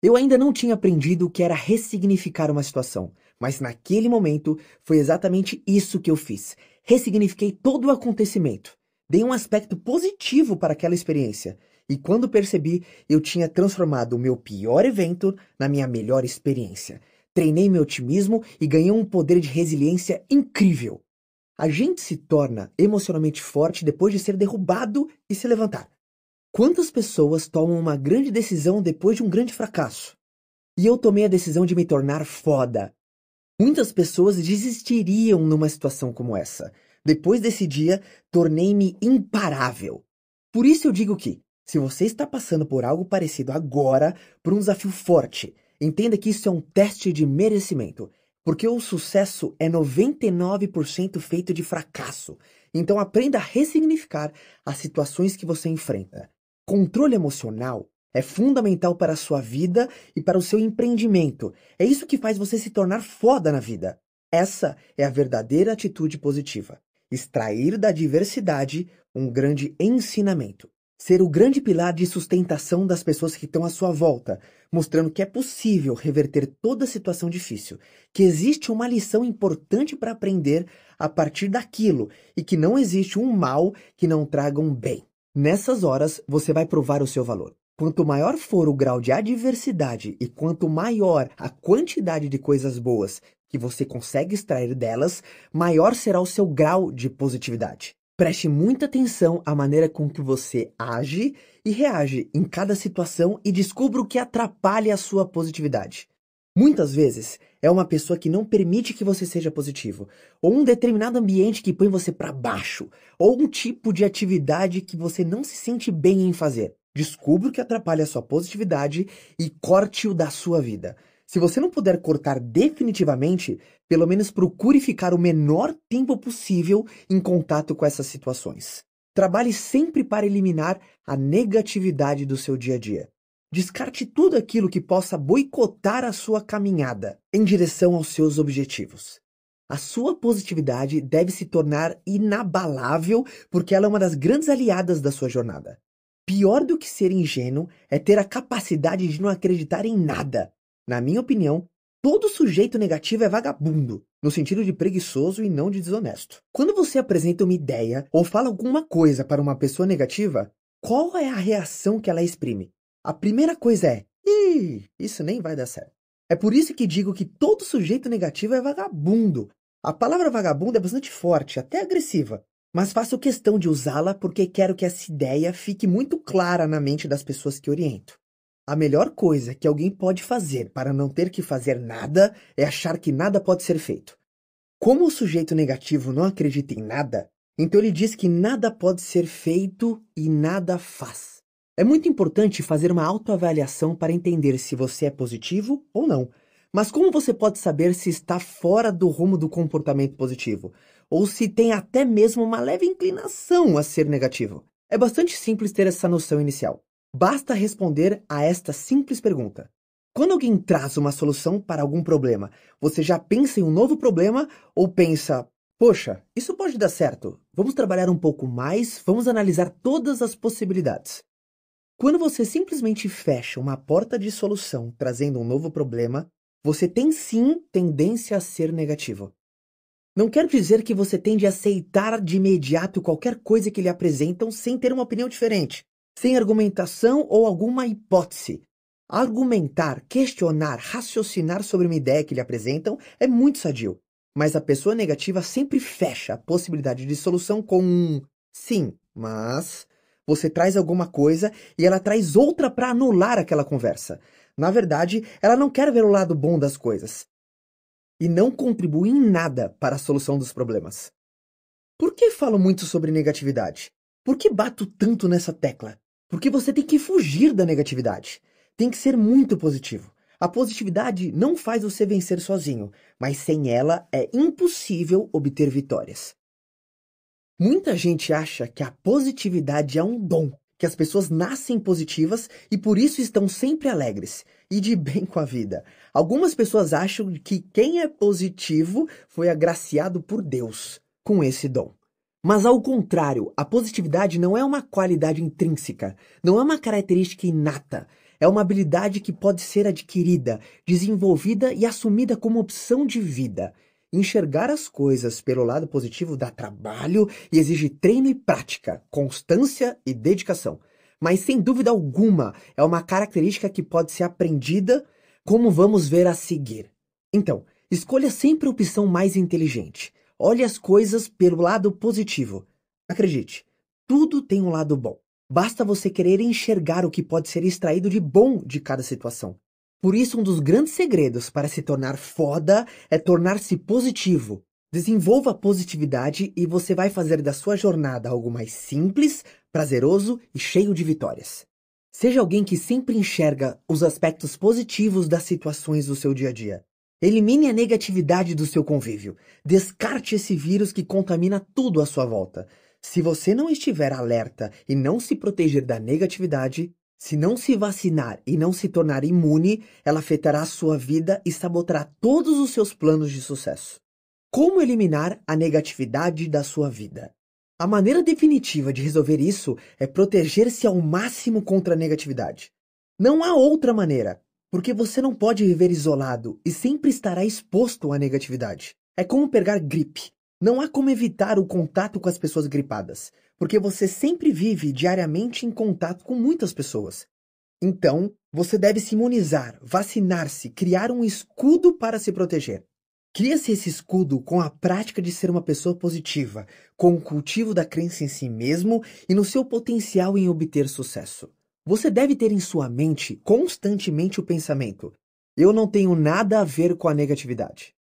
Eu ainda não tinha aprendido o que era ressignificar uma situação, mas naquele momento foi exatamente isso que eu fiz. Ressignifiquei todo o acontecimento. Dei um aspecto positivo para aquela experiência. E quando percebi, eu tinha transformado o meu pior evento na minha melhor experiência. Treinei meu otimismo e ganhei um poder de resiliência incrível. A gente se torna emocionalmente forte depois de ser derrubado e se levantar. Quantas pessoas tomam uma grande decisão depois de um grande fracasso? E eu tomei a decisão de me tornar foda. Muitas pessoas desistiriam numa situação como essa. Depois desse dia, tornei-me imparável. Por isso eu digo que se você está passando por algo parecido agora, por um desafio forte, entenda que isso é um teste de merecimento, porque o sucesso é 99% feito de fracasso. Então aprenda a ressignificar as situações que você enfrenta. Controle emocional é fundamental para a sua vida e para o seu empreendimento. É isso que faz você se tornar foda na vida. Essa é a verdadeira atitude positiva. Extrair da diversidade um grande ensinamento ser o grande pilar de sustentação das pessoas que estão à sua volta, mostrando que é possível reverter toda situação difícil, que existe uma lição importante para aprender a partir daquilo e que não existe um mal que não traga um bem. Nessas horas, você vai provar o seu valor. Quanto maior for o grau de adversidade e quanto maior a quantidade de coisas boas que você consegue extrair delas, maior será o seu grau de positividade. Preste muita atenção à maneira com que você age e reage em cada situação e descubra o que atrapalha a sua positividade. Muitas vezes é uma pessoa que não permite que você seja positivo, ou um determinado ambiente que põe você para baixo, ou um tipo de atividade que você não se sente bem em fazer. Descubra o que atrapalha a sua positividade e corte-o da sua vida. Se você não puder cortar definitivamente, pelo menos procure ficar o menor tempo possível em contato com essas situações. Trabalhe sempre para eliminar a negatividade do seu dia a dia. Descarte tudo aquilo que possa boicotar a sua caminhada em direção aos seus objetivos. A sua positividade deve se tornar inabalável porque ela é uma das grandes aliadas da sua jornada. Pior do que ser ingênuo é ter a capacidade de não acreditar em nada na minha opinião, todo sujeito negativo é vagabundo, no sentido de preguiçoso e não de desonesto. Quando você apresenta uma ideia ou fala alguma coisa para uma pessoa negativa, qual é a reação que ela exprime? A primeira coisa é: Ih, isso nem vai dar certo. É por isso que digo que todo sujeito negativo é vagabundo. A palavra vagabundo é bastante forte, até agressiva, mas faço questão de usá-la porque quero que essa ideia fique muito clara na mente das pessoas que oriento. A melhor coisa que alguém pode fazer para não ter que fazer nada é achar que nada pode ser feito. Como o sujeito negativo não acredita em nada, então ele diz que nada pode ser feito e nada faz. É muito importante fazer uma autoavaliação para entender se você é positivo ou não. Mas como você pode saber se está fora do rumo do comportamento positivo? Ou se tem até mesmo uma leve inclinação a ser negativo? É bastante simples ter essa noção inicial. Basta responder a esta simples pergunta. Quando alguém traz uma solução para algum problema, você já pensa em um novo problema ou pensa, poxa, isso pode dar certo, vamos trabalhar um pouco mais, vamos analisar todas as possibilidades. Quando você simplesmente fecha uma porta de solução trazendo um novo problema, você tem sim tendência a ser negativo. Não quer dizer que você tende a aceitar de imediato qualquer coisa que lhe apresentam sem ter uma opinião diferente sem argumentação ou alguma hipótese. Argumentar, questionar, raciocinar sobre uma ideia que lhe apresentam é muito sadio, mas a pessoa negativa sempre fecha a possibilidade de solução com um sim, mas você traz alguma coisa e ela traz outra para anular aquela conversa. Na verdade, ela não quer ver o lado bom das coisas e não contribui em nada para a solução dos problemas. Por que falo muito sobre negatividade? Por que bato tanto nessa tecla? Porque você tem que fugir da negatividade. Tem que ser muito positivo. A positividade não faz você vencer sozinho, mas sem ela é impossível obter vitórias. Muita gente acha que a positividade é um dom, que as pessoas nascem positivas e por isso estão sempre alegres e de bem com a vida. Algumas pessoas acham que quem é positivo foi agraciado por Deus com esse dom. Mas ao contrário, a positividade não é uma qualidade intrínseca, não é uma característica inata, é uma habilidade que pode ser adquirida, desenvolvida e assumida como opção de vida. Enxergar as coisas pelo lado positivo dá trabalho e exige treino e prática, constância e dedicação. Mas sem dúvida alguma, é uma característica que pode ser aprendida, como vamos ver a seguir. Então, escolha sempre a opção mais inteligente. Olhe as coisas pelo lado positivo. Acredite, tudo tem um lado bom. Basta você querer enxergar o que pode ser extraído de bom de cada situação. Por isso, um dos grandes segredos para se tornar foda é tornar-se positivo. Desenvolva a positividade e você vai fazer da sua jornada algo mais simples, prazeroso e cheio de vitórias. Seja alguém que sempre enxerga os aspectos positivos das situações do seu dia a dia. Elimine a negatividade do seu convívio. Descarte esse vírus que contamina tudo à sua volta. Se você não estiver alerta e não se proteger da negatividade, se não se vacinar e não se tornar imune, ela afetará a sua vida e sabotará todos os seus planos de sucesso. Como eliminar a negatividade da sua vida? A maneira definitiva de resolver isso é proteger-se ao máximo contra a negatividade. Não há outra maneira. Porque você não pode viver isolado e sempre estará exposto à negatividade. É como pegar gripe. Não há como evitar o contato com as pessoas gripadas, porque você sempre vive diariamente em contato com muitas pessoas. Então, você deve se imunizar, vacinar-se, criar um escudo para se proteger. Cria-se esse escudo com a prática de ser uma pessoa positiva, com o cultivo da crença em si mesmo e no seu potencial em obter sucesso. Você deve ter em sua mente constantemente o pensamento: eu não tenho nada a ver com a negatividade.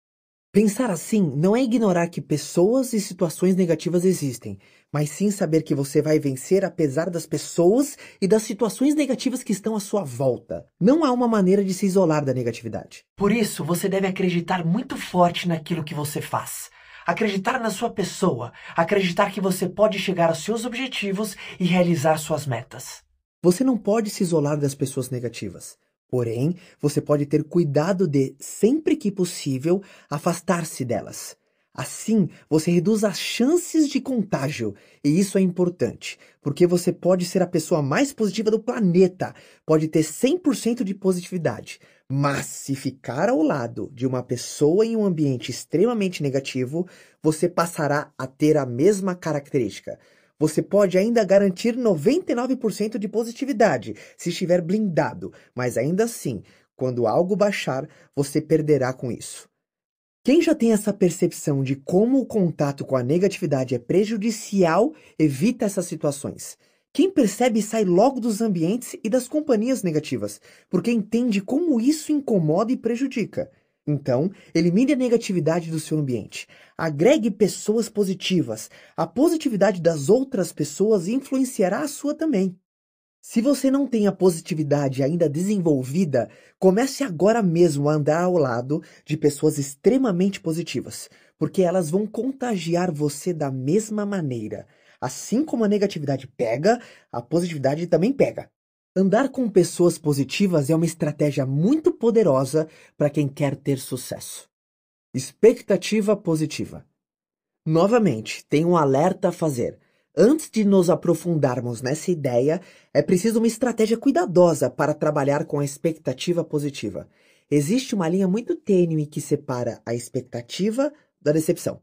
Pensar assim não é ignorar que pessoas e situações negativas existem, mas sim saber que você vai vencer apesar das pessoas e das situações negativas que estão à sua volta. Não há uma maneira de se isolar da negatividade. Por isso, você deve acreditar muito forte naquilo que você faz. Acreditar na sua pessoa, acreditar que você pode chegar aos seus objetivos e realizar suas metas. Você não pode se isolar das pessoas negativas. Porém, você pode ter cuidado de, sempre que possível, afastar-se delas. Assim, você reduz as chances de contágio, e isso é importante, porque você pode ser a pessoa mais positiva do planeta, pode ter 100% de positividade, mas se ficar ao lado de uma pessoa em um ambiente extremamente negativo, você passará a ter a mesma característica você pode ainda garantir 99% de positividade se estiver blindado, mas ainda assim, quando algo baixar, você perderá com isso. Quem já tem essa percepção de como o contato com a negatividade é prejudicial, evita essas situações. Quem percebe sai logo dos ambientes e das companhias negativas, porque entende como isso incomoda e prejudica. Então, elimine a negatividade do seu ambiente. Agregue pessoas positivas. A positividade das outras pessoas influenciará a sua também. Se você não tem a positividade ainda desenvolvida, comece agora mesmo a andar ao lado de pessoas extremamente positivas, porque elas vão contagiar você da mesma maneira. Assim como a negatividade pega, a positividade também pega. Andar com pessoas positivas é uma estratégia muito poderosa para quem quer ter sucesso. Expectativa positiva. Novamente, tenho um alerta a fazer. Antes de nos aprofundarmos nessa ideia, é preciso uma estratégia cuidadosa para trabalhar com a expectativa positiva. Existe uma linha muito tênue que separa a expectativa da decepção.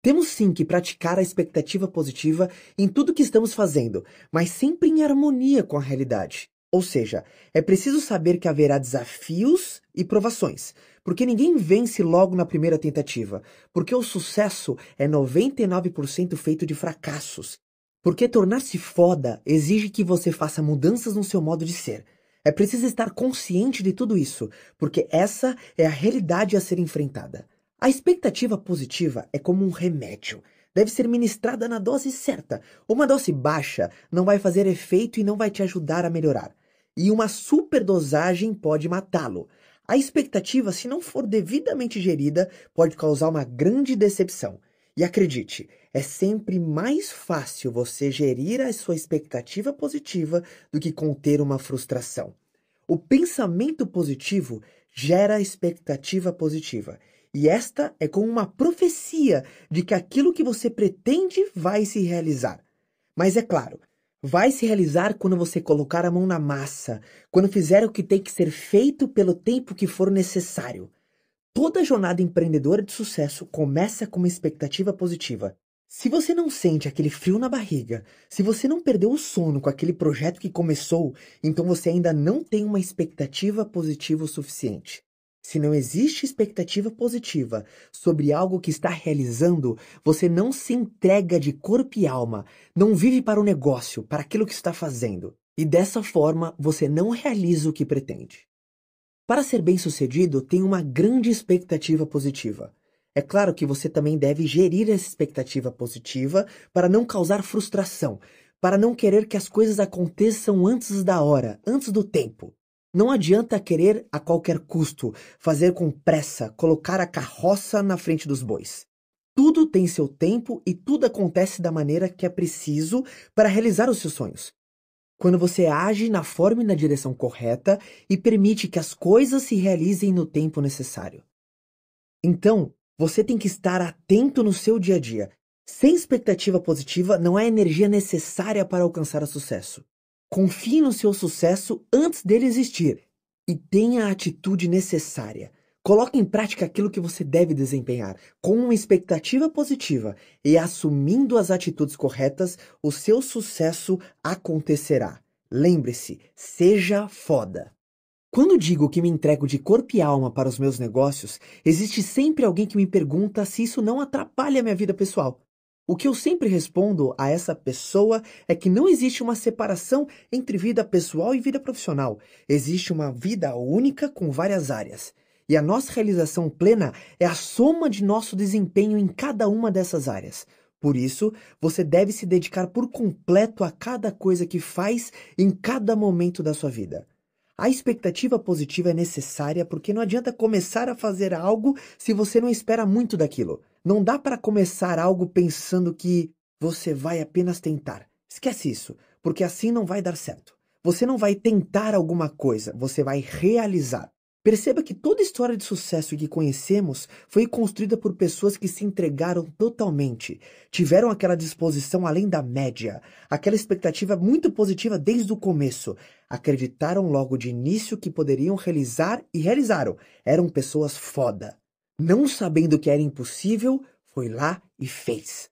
Temos sim que praticar a expectativa positiva em tudo que estamos fazendo, mas sempre em harmonia com a realidade. Ou seja, é preciso saber que haverá desafios e provações, porque ninguém vence logo na primeira tentativa, porque o sucesso é 99% feito de fracassos. Porque tornar-se foda exige que você faça mudanças no seu modo de ser. É preciso estar consciente de tudo isso, porque essa é a realidade a ser enfrentada. A expectativa positiva é como um remédio. Deve ser ministrada na dose certa. Uma dose baixa não vai fazer efeito e não vai te ajudar a melhorar e uma superdosagem pode matá-lo. A expectativa, se não for devidamente gerida, pode causar uma grande decepção. E acredite, é sempre mais fácil você gerir a sua expectativa positiva do que conter uma frustração. O pensamento positivo gera expectativa positiva. E esta é como uma profecia de que aquilo que você pretende vai se realizar. Mas é claro, vai se realizar quando você colocar a mão na massa, quando fizer o que tem que ser feito pelo tempo que for necessário. Toda jornada empreendedora de sucesso começa com uma expectativa positiva. Se você não sente aquele frio na barriga, se você não perdeu o sono com aquele projeto que começou, então você ainda não tem uma expectativa positiva o suficiente. Se não existe expectativa positiva sobre algo que está realizando, você não se entrega de corpo e alma, não vive para o negócio, para aquilo que está fazendo. E dessa forma, você não realiza o que pretende. Para ser bem-sucedido, tem uma grande expectativa positiva. É claro que você também deve gerir essa expectativa positiva para não causar frustração, para não querer que as coisas aconteçam antes da hora, antes do tempo. Não adianta querer a qualquer custo, fazer com pressa, colocar a carroça na frente dos bois. Tudo tem seu tempo e tudo acontece da maneira que é preciso para realizar os seus sonhos. Quando você age na forma e na direção correta e permite que as coisas se realizem no tempo necessário. Então, você tem que estar atento no seu dia a dia. Sem expectativa positiva, não há energia necessária para alcançar o sucesso. Confie no seu sucesso antes dele existir e tenha a atitude necessária. Coloque em prática aquilo que você deve desempenhar, com uma expectativa positiva e assumindo as atitudes corretas, o seu sucesso acontecerá. Lembre-se, seja foda. Quando digo que me entrego de corpo e alma para os meus negócios, existe sempre alguém que me pergunta se isso não atrapalha minha vida pessoal. O que eu sempre respondo a essa pessoa é que não existe uma separação entre vida pessoal e vida profissional. Existe uma vida única com várias áreas. E a nossa realização plena é a soma de nosso desempenho em cada uma dessas áreas. Por isso, você deve se dedicar por completo a cada coisa que faz em cada momento da sua vida. A expectativa positiva é necessária porque não adianta começar a fazer algo se você não espera muito daquilo. Não dá para começar algo pensando que você vai apenas tentar. Esquece isso, porque assim não vai dar certo. Você não vai tentar alguma coisa, você vai realizar. Perceba que toda história de sucesso que conhecemos foi construída por pessoas que se entregaram totalmente, tiveram aquela disposição além da média, aquela expectativa muito positiva desde o começo, acreditaram logo de início que poderiam realizar e realizaram. Eram pessoas foda. Não sabendo que era impossível, foi lá e fez.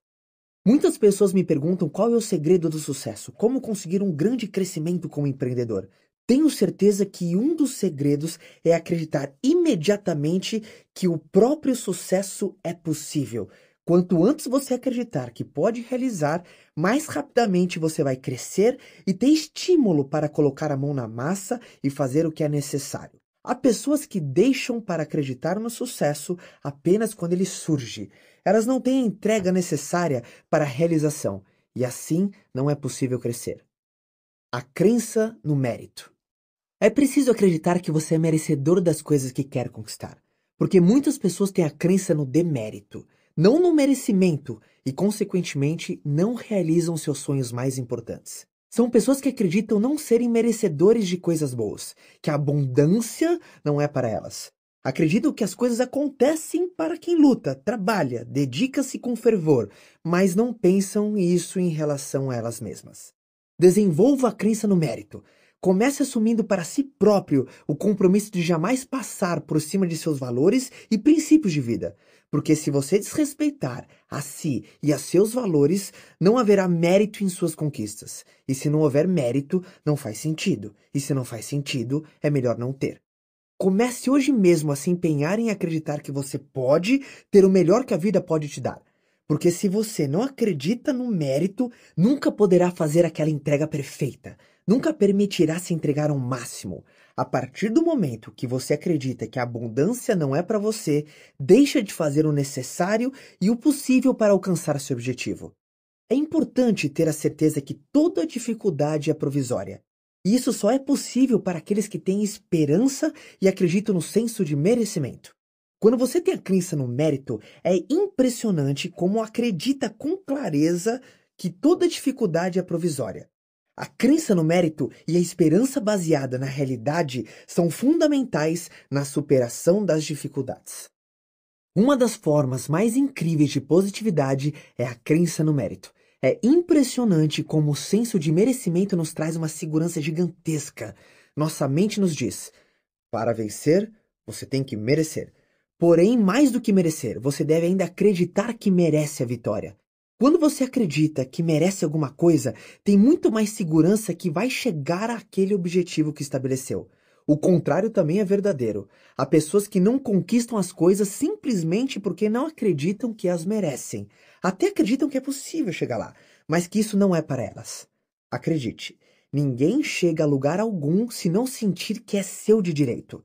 Muitas pessoas me perguntam qual é o segredo do sucesso, como conseguir um grande crescimento como empreendedor tenho certeza que um dos segredos é acreditar imediatamente que o próprio sucesso é possível. Quanto antes você acreditar que pode realizar, mais rapidamente você vai crescer e ter estímulo para colocar a mão na massa e fazer o que é necessário. Há pessoas que deixam para acreditar no sucesso apenas quando ele surge. Elas não têm a entrega necessária para a realização e assim não é possível crescer. A crença no mérito. É preciso acreditar que você é merecedor das coisas que quer conquistar, porque muitas pessoas têm a crença no demérito, não no merecimento e, consequentemente, não realizam seus sonhos mais importantes. São pessoas que acreditam não serem merecedores de coisas boas, que a abundância não é para elas. Acreditam que as coisas acontecem para quem luta, trabalha, dedica-se com fervor, mas não pensam isso em relação a elas mesmas. Desenvolva a crença no mérito. Comece assumindo para si próprio o compromisso de jamais passar por cima de seus valores e princípios de vida, porque se você desrespeitar a si e a seus valores, não haverá mérito em suas conquistas. E se não houver mérito, não faz sentido. E se não faz sentido, é melhor não ter. Comece hoje mesmo a se empenhar em acreditar que você pode ter o melhor que a vida pode te dar. Porque se você não acredita no mérito, nunca poderá fazer aquela entrega perfeita nunca permitirá se entregar ao máximo. A partir do momento que você acredita que a abundância não é para você, deixa de fazer o necessário e o possível para alcançar seu objetivo. É importante ter a certeza que toda dificuldade é provisória. E isso só é possível para aqueles que têm esperança e acreditam no senso de merecimento. Quando você tem a crença no mérito, é impressionante como acredita com clareza que toda dificuldade é provisória. A crença no mérito e a esperança baseada na realidade são fundamentais na superação das dificuldades. Uma das formas mais incríveis de positividade é a crença no mérito. É impressionante como o senso de merecimento nos traz uma segurança gigantesca. Nossa mente nos diz: para vencer, você tem que merecer. Porém, mais do que merecer, você deve ainda acreditar que merece a vitória. Quando você acredita que merece alguma coisa, tem muito mais segurança que vai chegar àquele objetivo que estabeleceu. O contrário também é verdadeiro. Há pessoas que não conquistam as coisas simplesmente porque não acreditam que as merecem. Até acreditam que é possível chegar lá, mas que isso não é para elas. Acredite, ninguém chega a lugar algum se não sentir que é seu de direito.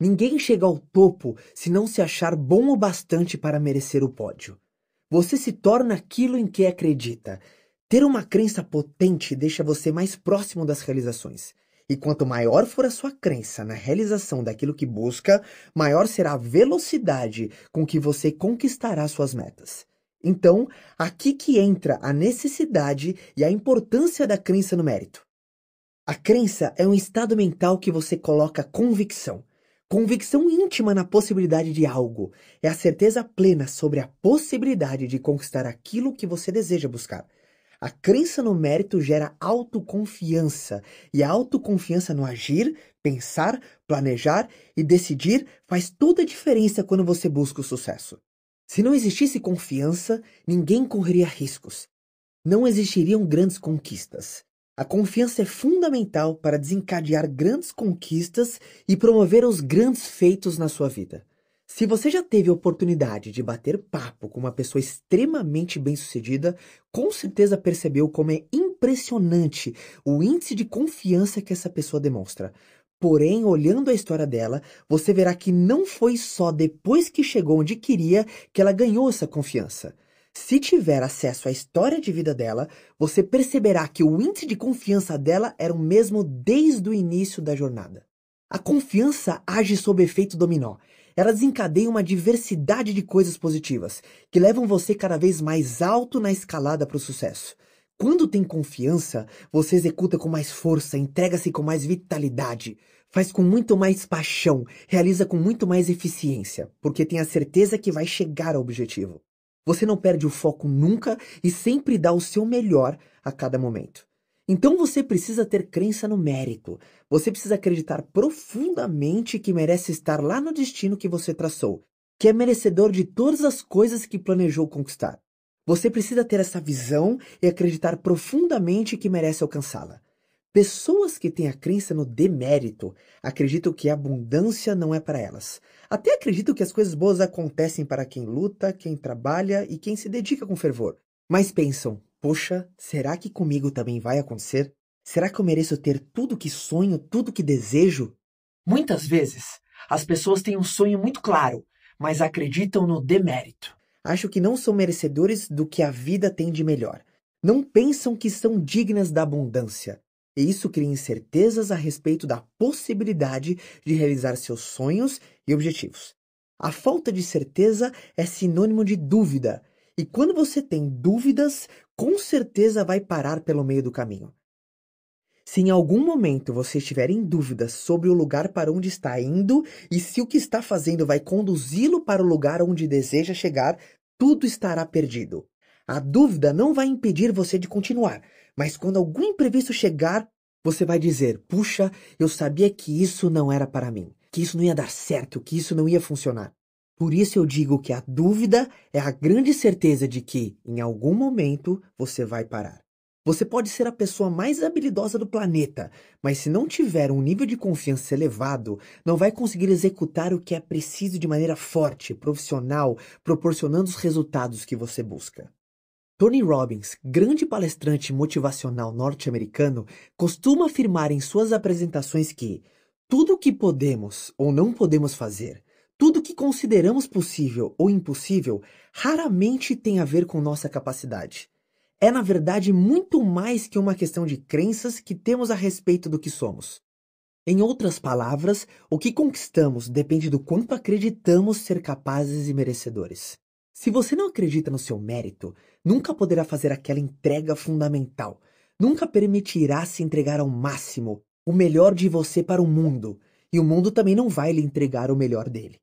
Ninguém chega ao topo se não se achar bom o bastante para merecer o pódio. Você se torna aquilo em que acredita. Ter uma crença potente deixa você mais próximo das realizações. E quanto maior for a sua crença na realização daquilo que busca, maior será a velocidade com que você conquistará suas metas. Então, aqui que entra a necessidade e a importância da crença no mérito. A crença é um estado mental que você coloca convicção. Convicção íntima na possibilidade de algo é a certeza plena sobre a possibilidade de conquistar aquilo que você deseja buscar. A crença no mérito gera autoconfiança, e a autoconfiança no agir, pensar, planejar e decidir faz toda a diferença quando você busca o sucesso. Se não existisse confiança, ninguém correria riscos. Não existiriam grandes conquistas. A confiança é fundamental para desencadear grandes conquistas e promover os grandes feitos na sua vida. Se você já teve a oportunidade de bater papo com uma pessoa extremamente bem-sucedida, com certeza percebeu como é impressionante o índice de confiança que essa pessoa demonstra. Porém, olhando a história dela, você verá que não foi só depois que chegou onde queria que ela ganhou essa confiança. Se tiver acesso à história de vida dela, você perceberá que o índice de confiança dela era o mesmo desde o início da jornada. A confiança age sob efeito dominó. Ela desencadeia uma diversidade de coisas positivas, que levam você cada vez mais alto na escalada para o sucesso. Quando tem confiança, você executa com mais força, entrega-se com mais vitalidade, faz com muito mais paixão, realiza com muito mais eficiência, porque tem a certeza que vai chegar ao objetivo. Você não perde o foco nunca e sempre dá o seu melhor a cada momento. Então você precisa ter crença no mérito. Você precisa acreditar profundamente que merece estar lá no destino que você traçou, que é merecedor de todas as coisas que planejou conquistar. Você precisa ter essa visão e acreditar profundamente que merece alcançá-la. Pessoas que têm a crença no demérito acreditam que a abundância não é para elas. Até acreditam que as coisas boas acontecem para quem luta, quem trabalha e quem se dedica com fervor. Mas pensam: poxa, será que comigo também vai acontecer? Será que eu mereço ter tudo que sonho, tudo que desejo? Muitas vezes, as pessoas têm um sonho muito claro, mas acreditam no demérito. Acho que não são merecedores do que a vida tem de melhor. Não pensam que são dignas da abundância e isso cria incertezas a respeito da possibilidade de realizar seus sonhos e objetivos. A falta de certeza é sinônimo de dúvida, e quando você tem dúvidas, com certeza vai parar pelo meio do caminho. Se em algum momento você estiver em dúvida sobre o lugar para onde está indo e se o que está fazendo vai conduzi-lo para o lugar onde deseja chegar, tudo estará perdido. A dúvida não vai impedir você de continuar, mas quando algum imprevisto chegar, você vai dizer: puxa, eu sabia que isso não era para mim, que isso não ia dar certo, que isso não ia funcionar. Por isso eu digo que a dúvida é a grande certeza de que, em algum momento, você vai parar. Você pode ser a pessoa mais habilidosa do planeta, mas se não tiver um nível de confiança elevado, não vai conseguir executar o que é preciso de maneira forte, profissional, proporcionando os resultados que você busca. Tony Robbins, grande palestrante motivacional norte-americano, costuma afirmar em suas apresentações que tudo o que podemos ou não podemos fazer, tudo o que consideramos possível ou impossível, raramente tem a ver com nossa capacidade. É, na verdade, muito mais que uma questão de crenças que temos a respeito do que somos. Em outras palavras, o que conquistamos depende do quanto acreditamos ser capazes e merecedores. Se você não acredita no seu mérito, nunca poderá fazer aquela entrega fundamental. Nunca permitirá se entregar ao máximo, o melhor de você para o mundo, e o mundo também não vai lhe entregar o melhor dele.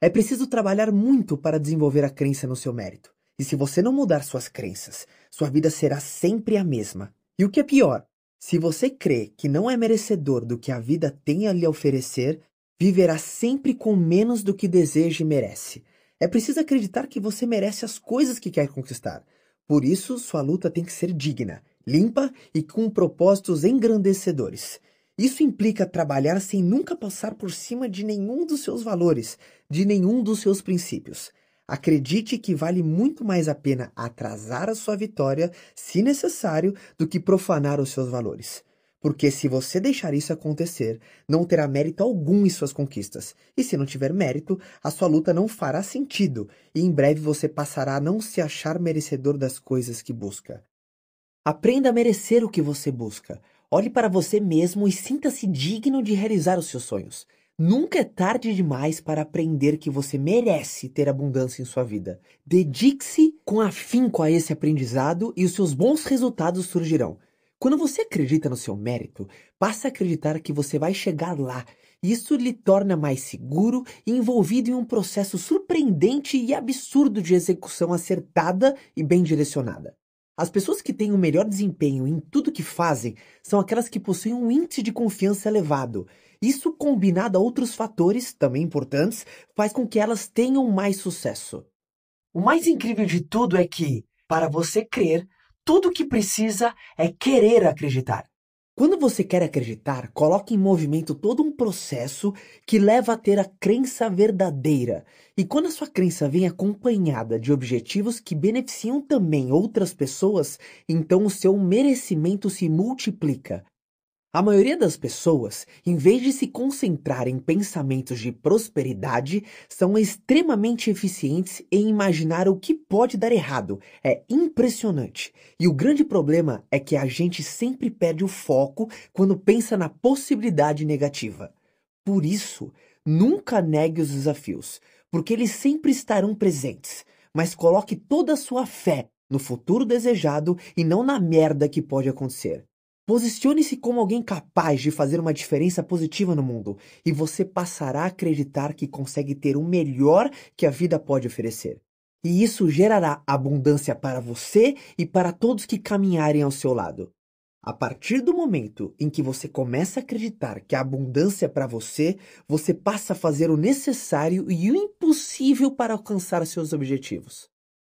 É preciso trabalhar muito para desenvolver a crença no seu mérito. E se você não mudar suas crenças, sua vida será sempre a mesma. E o que é pior, se você crê que não é merecedor do que a vida tem a lhe oferecer, viverá sempre com menos do que deseja e merece. É preciso acreditar que você merece as coisas que quer conquistar. Por isso, sua luta tem que ser digna, limpa e com propósitos engrandecedores. Isso implica trabalhar sem nunca passar por cima de nenhum dos seus valores, de nenhum dos seus princípios. Acredite que vale muito mais a pena atrasar a sua vitória, se necessário, do que profanar os seus valores. Porque se você deixar isso acontecer, não terá mérito algum em suas conquistas. E se não tiver mérito, a sua luta não fará sentido, e em breve você passará a não se achar merecedor das coisas que busca. Aprenda a merecer o que você busca. Olhe para você mesmo e sinta-se digno de realizar os seus sonhos. Nunca é tarde demais para aprender que você merece ter abundância em sua vida. Dedique-se com afinco a esse aprendizado e os seus bons resultados surgirão. Quando você acredita no seu mérito, passa a acreditar que você vai chegar lá. Isso lhe torna mais seguro e envolvido em um processo surpreendente e absurdo de execução acertada e bem direcionada. As pessoas que têm o melhor desempenho em tudo que fazem são aquelas que possuem um índice de confiança elevado. Isso, combinado a outros fatores, também importantes, faz com que elas tenham mais sucesso. O mais incrível de tudo é que, para você crer, tudo o que precisa é querer acreditar. Quando você quer acreditar, coloque em movimento todo um processo que leva a ter a crença verdadeira. E quando a sua crença vem acompanhada de objetivos que beneficiam também outras pessoas, então o seu merecimento se multiplica. A maioria das pessoas, em vez de se concentrar em pensamentos de prosperidade, são extremamente eficientes em imaginar o que pode dar errado. É impressionante. E o grande problema é que a gente sempre perde o foco quando pensa na possibilidade negativa. Por isso, nunca negue os desafios, porque eles sempre estarão presentes. Mas coloque toda a sua fé no futuro desejado e não na merda que pode acontecer. Posicione-se como alguém capaz de fazer uma diferença positiva no mundo e você passará a acreditar que consegue ter o melhor que a vida pode oferecer. E isso gerará abundância para você e para todos que caminharem ao seu lado. A partir do momento em que você começa a acreditar que a abundância é para você, você passa a fazer o necessário e o impossível para alcançar seus objetivos.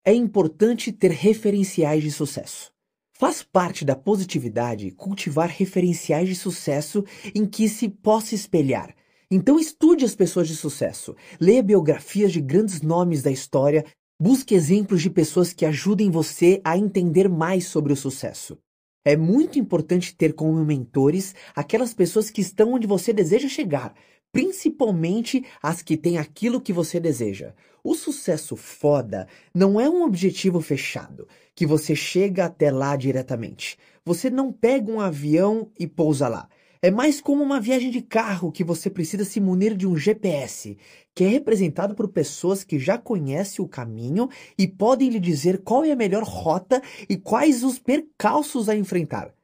É importante ter referenciais de sucesso. Faz parte da positividade cultivar referenciais de sucesso em que se possa espelhar. Então estude as pessoas de sucesso, leia biografias de grandes nomes da história, busque exemplos de pessoas que ajudem você a entender mais sobre o sucesso. É muito importante ter como mentores aquelas pessoas que estão onde você deseja chegar, principalmente as que têm aquilo que você deseja. O sucesso foda não é um objetivo fechado, que você chega até lá diretamente. Você não pega um avião e pousa lá. É mais como uma viagem de carro que você precisa se munir de um GPS, que é representado por pessoas que já conhecem o caminho e podem lhe dizer qual é a melhor rota e quais os percalços a enfrentar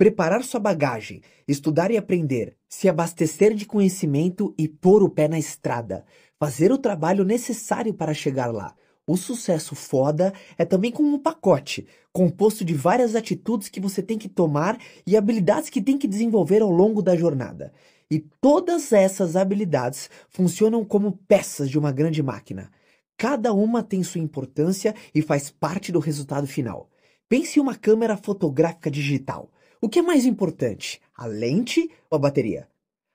preparar sua bagagem, estudar e aprender, se abastecer de conhecimento e pôr o pé na estrada, fazer o trabalho necessário para chegar lá. O sucesso foda é também como um pacote, composto de várias atitudes que você tem que tomar e habilidades que tem que desenvolver ao longo da jornada. E todas essas habilidades funcionam como peças de uma grande máquina. Cada uma tem sua importância e faz parte do resultado final. Pense em uma câmera fotográfica digital o que é mais importante, a lente ou a bateria?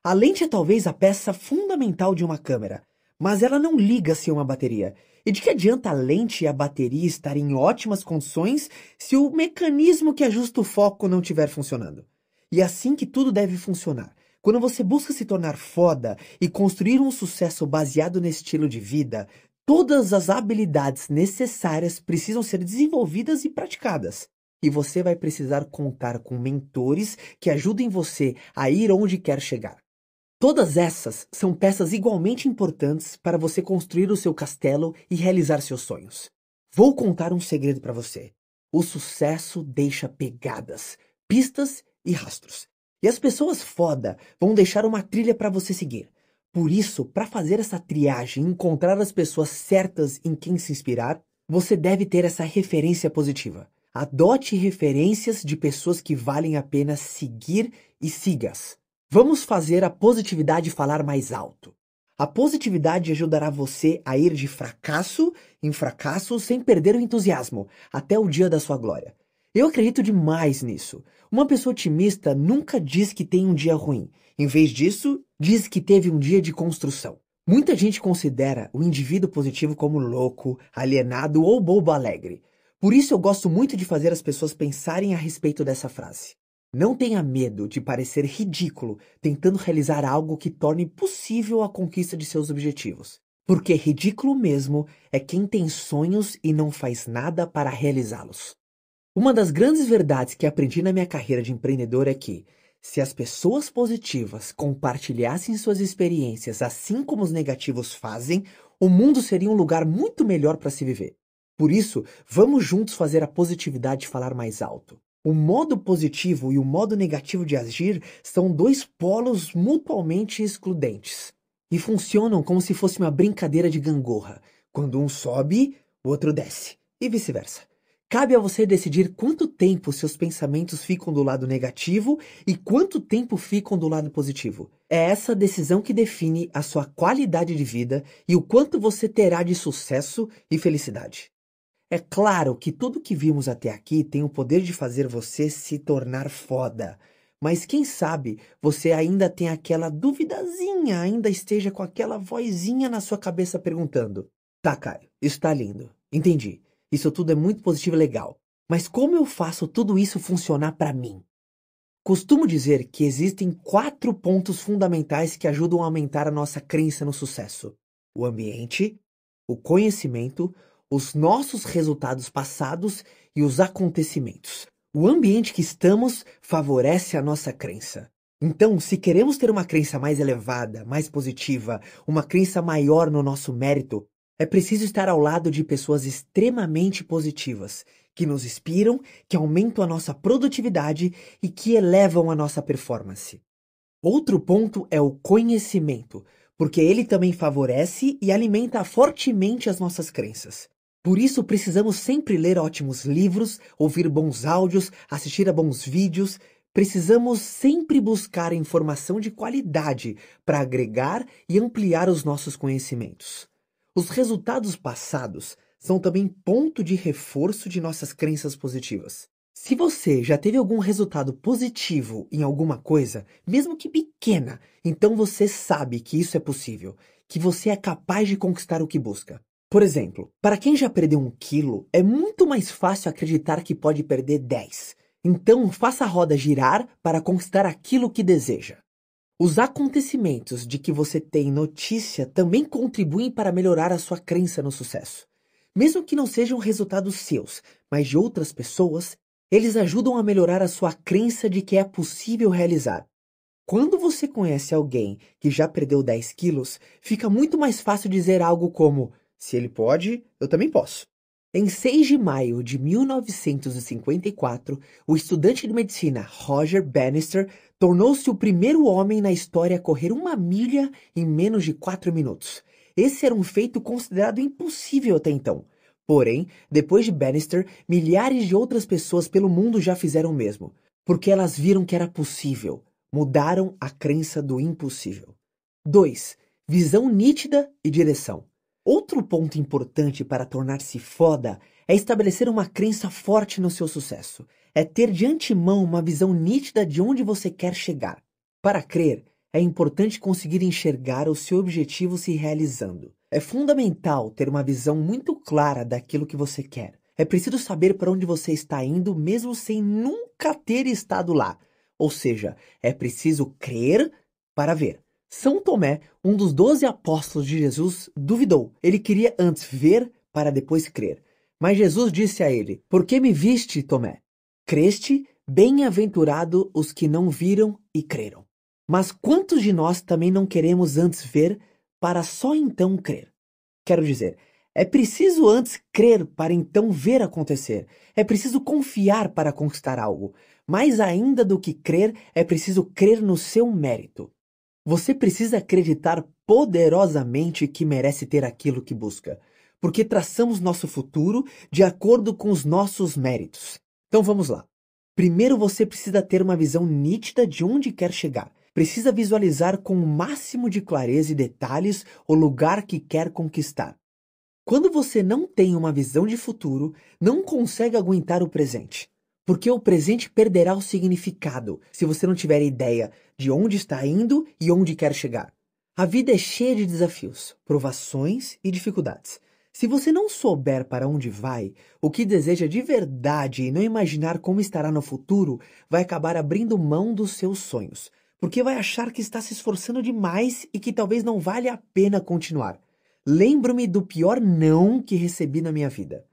A lente é talvez a peça fundamental de uma câmera, mas ela não liga se uma bateria. E de que adianta a lente e a bateria estarem em ótimas condições se o mecanismo que ajusta o foco não estiver funcionando? E é assim que tudo deve funcionar. Quando você busca se tornar foda e construir um sucesso baseado nesse estilo de vida, todas as habilidades necessárias precisam ser desenvolvidas e praticadas e você vai precisar contar com mentores que ajudem você a ir onde quer chegar. Todas essas são peças igualmente importantes para você construir o seu castelo e realizar seus sonhos. Vou contar um segredo para você. O sucesso deixa pegadas, pistas e rastros. E as pessoas foda vão deixar uma trilha para você seguir. Por isso, para fazer essa triagem, e encontrar as pessoas certas em quem se inspirar, você deve ter essa referência positiva. Adote referências de pessoas que valem a pena seguir e sigas. Vamos fazer a positividade falar mais alto. A positividade ajudará você a ir de fracasso em fracasso sem perder o entusiasmo até o dia da sua glória. Eu acredito demais nisso. Uma pessoa otimista nunca diz que tem um dia ruim. Em vez disso, diz que teve um dia de construção. Muita gente considera o indivíduo positivo como louco, alienado ou bobo alegre. Por isso eu gosto muito de fazer as pessoas pensarem a respeito dessa frase. Não tenha medo de parecer ridículo tentando realizar algo que torne possível a conquista de seus objetivos. Porque ridículo mesmo é quem tem sonhos e não faz nada para realizá-los. Uma das grandes verdades que aprendi na minha carreira de empreendedor é que, se as pessoas positivas compartilhassem suas experiências assim como os negativos fazem, o mundo seria um lugar muito melhor para se viver. Por isso, vamos juntos fazer a positividade falar mais alto. O modo positivo e o modo negativo de agir são dois polos mutualmente excludentes e funcionam como se fosse uma brincadeira de gangorra. Quando um sobe, o outro desce, e vice-versa. Cabe a você decidir quanto tempo seus pensamentos ficam do lado negativo e quanto tempo ficam do lado positivo. É essa decisão que define a sua qualidade de vida e o quanto você terá de sucesso e felicidade. É claro que tudo que vimos até aqui tem o poder de fazer você se tornar foda. Mas quem sabe você ainda tem aquela duvidazinha, ainda esteja com aquela vozinha na sua cabeça perguntando: Tá, Caio, isso tá lindo. Entendi. Isso tudo é muito positivo e legal. Mas como eu faço tudo isso funcionar para mim? Costumo dizer que existem quatro pontos fundamentais que ajudam a aumentar a nossa crença no sucesso: o ambiente, o conhecimento, os nossos resultados passados e os acontecimentos. O ambiente que estamos favorece a nossa crença. Então, se queremos ter uma crença mais elevada, mais positiva, uma crença maior no nosso mérito, é preciso estar ao lado de pessoas extremamente positivas, que nos inspiram, que aumentam a nossa produtividade e que elevam a nossa performance. Outro ponto é o conhecimento, porque ele também favorece e alimenta fortemente as nossas crenças. Por isso precisamos sempre ler ótimos livros, ouvir bons áudios, assistir a bons vídeos. Precisamos sempre buscar informação de qualidade para agregar e ampliar os nossos conhecimentos. Os resultados passados são também ponto de reforço de nossas crenças positivas. Se você já teve algum resultado positivo em alguma coisa, mesmo que pequena, então você sabe que isso é possível, que você é capaz de conquistar o que busca. Por exemplo, para quem já perdeu um quilo, é muito mais fácil acreditar que pode perder 10. Então, faça a roda girar para conquistar aquilo que deseja. Os acontecimentos de que você tem notícia também contribuem para melhorar a sua crença no sucesso. Mesmo que não sejam resultados seus, mas de outras pessoas, eles ajudam a melhorar a sua crença de que é possível realizar. Quando você conhece alguém que já perdeu 10 quilos, fica muito mais fácil dizer algo como se ele pode, eu também posso. Em 6 de maio de 1954, o estudante de medicina Roger Bannister tornou-se o primeiro homem na história a correr uma milha em menos de 4 minutos. Esse era um feito considerado impossível até então. Porém, depois de Bannister, milhares de outras pessoas pelo mundo já fizeram o mesmo, porque elas viram que era possível, mudaram a crença do impossível. 2. Visão nítida e direção. Outro ponto importante para tornar-se foda é estabelecer uma crença forte no seu sucesso. É ter de antemão uma visão nítida de onde você quer chegar. Para crer, é importante conseguir enxergar o seu objetivo se realizando. É fundamental ter uma visão muito clara daquilo que você quer. É preciso saber para onde você está indo, mesmo sem nunca ter estado lá. Ou seja, é preciso crer para ver. São Tomé, um dos doze apóstolos de Jesus, duvidou. Ele queria antes ver para depois crer. Mas Jesus disse a ele: Por que me viste, Tomé? Creste? Bem-aventurado os que não viram e creram. Mas quantos de nós também não queremos antes ver para só então crer? Quero dizer, é preciso antes crer para então ver acontecer. É preciso confiar para conquistar algo. Mais ainda do que crer, é preciso crer no seu mérito. Você precisa acreditar poderosamente que merece ter aquilo que busca, porque traçamos nosso futuro de acordo com os nossos méritos. Então vamos lá. Primeiro você precisa ter uma visão nítida de onde quer chegar. Precisa visualizar com o máximo de clareza e detalhes o lugar que quer conquistar. Quando você não tem uma visão de futuro, não consegue aguentar o presente. Porque o presente perderá o significado se você não tiver ideia de onde está indo e onde quer chegar. A vida é cheia de desafios, provações e dificuldades. Se você não souber para onde vai, o que deseja de verdade e não imaginar como estará no futuro, vai acabar abrindo mão dos seus sonhos, porque vai achar que está se esforçando demais e que talvez não vale a pena continuar. Lembro-me do pior não que recebi na minha vida.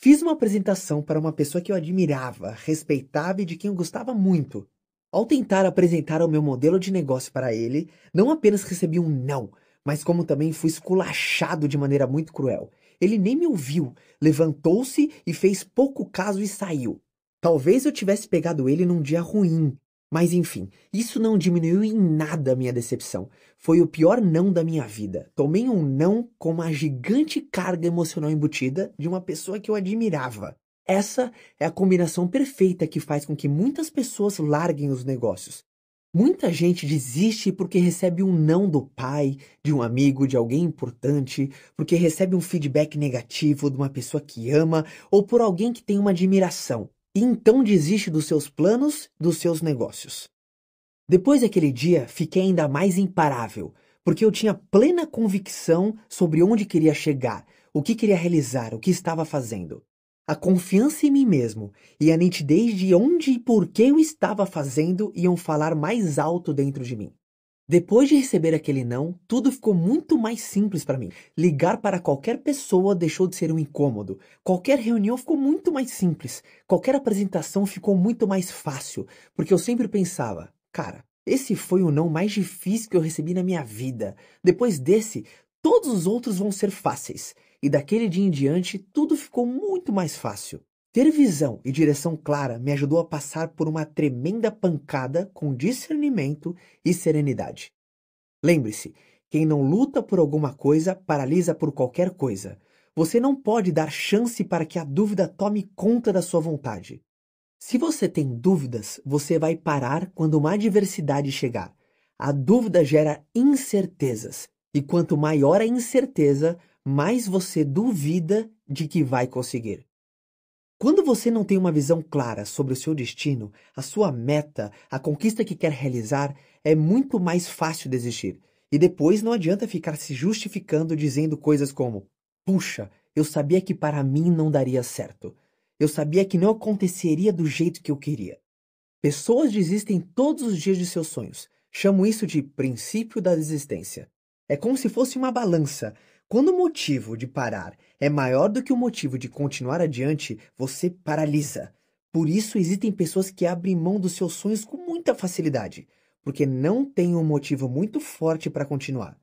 Fiz uma apresentação para uma pessoa que eu admirava, respeitava e de quem eu gostava muito. Ao tentar apresentar o meu modelo de negócio para ele, não apenas recebi um não, mas como também fui esculachado de maneira muito cruel. Ele nem me ouviu, levantou-se e fez pouco caso e saiu. Talvez eu tivesse pegado ele num dia ruim, mas enfim, isso não diminuiu em nada a minha decepção. Foi o pior não da minha vida. Tomei um não com uma gigante carga emocional embutida de uma pessoa que eu admirava. Essa é a combinação perfeita que faz com que muitas pessoas larguem os negócios. Muita gente desiste porque recebe um não do pai, de um amigo, de alguém importante, porque recebe um feedback negativo de uma pessoa que ama ou por alguém que tem uma admiração e então desiste dos seus planos, dos seus negócios. Depois daquele dia, fiquei ainda mais imparável, porque eu tinha plena convicção sobre onde queria chegar, o que queria realizar, o que estava fazendo. A confiança em mim mesmo e a nitidez de onde e por que eu estava fazendo iam falar mais alto dentro de mim. Depois de receber aquele não, tudo ficou muito mais simples para mim. Ligar para qualquer pessoa deixou de ser um incômodo. Qualquer reunião ficou muito mais simples. Qualquer apresentação ficou muito mais fácil, porque eu sempre pensava, cara, esse foi o não mais difícil que eu recebi na minha vida. Depois desse, todos os outros vão ser fáceis. E daquele dia em diante, tudo ficou muito mais fácil. Ter visão e direção clara me ajudou a passar por uma tremenda pancada com discernimento e serenidade. Lembre-se, quem não luta por alguma coisa paralisa por qualquer coisa. Você não pode dar chance para que a dúvida tome conta da sua vontade. Se você tem dúvidas, você vai parar quando uma adversidade chegar. A dúvida gera incertezas, e quanto maior a incerteza, mais você duvida de que vai conseguir. Quando você não tem uma visão clara sobre o seu destino, a sua meta, a conquista que quer realizar, é muito mais fácil desistir. E depois não adianta ficar se justificando dizendo coisas como: Puxa, eu sabia que para mim não daria certo. Eu sabia que não aconteceria do jeito que eu queria. Pessoas desistem todos os dias de seus sonhos. Chamo isso de princípio da desistência. É como se fosse uma balança. Quando o motivo de parar é maior do que o motivo de continuar adiante, você paralisa. Por isso existem pessoas que abrem mão dos seus sonhos com muita facilidade, porque não tem um motivo muito forte para continuar.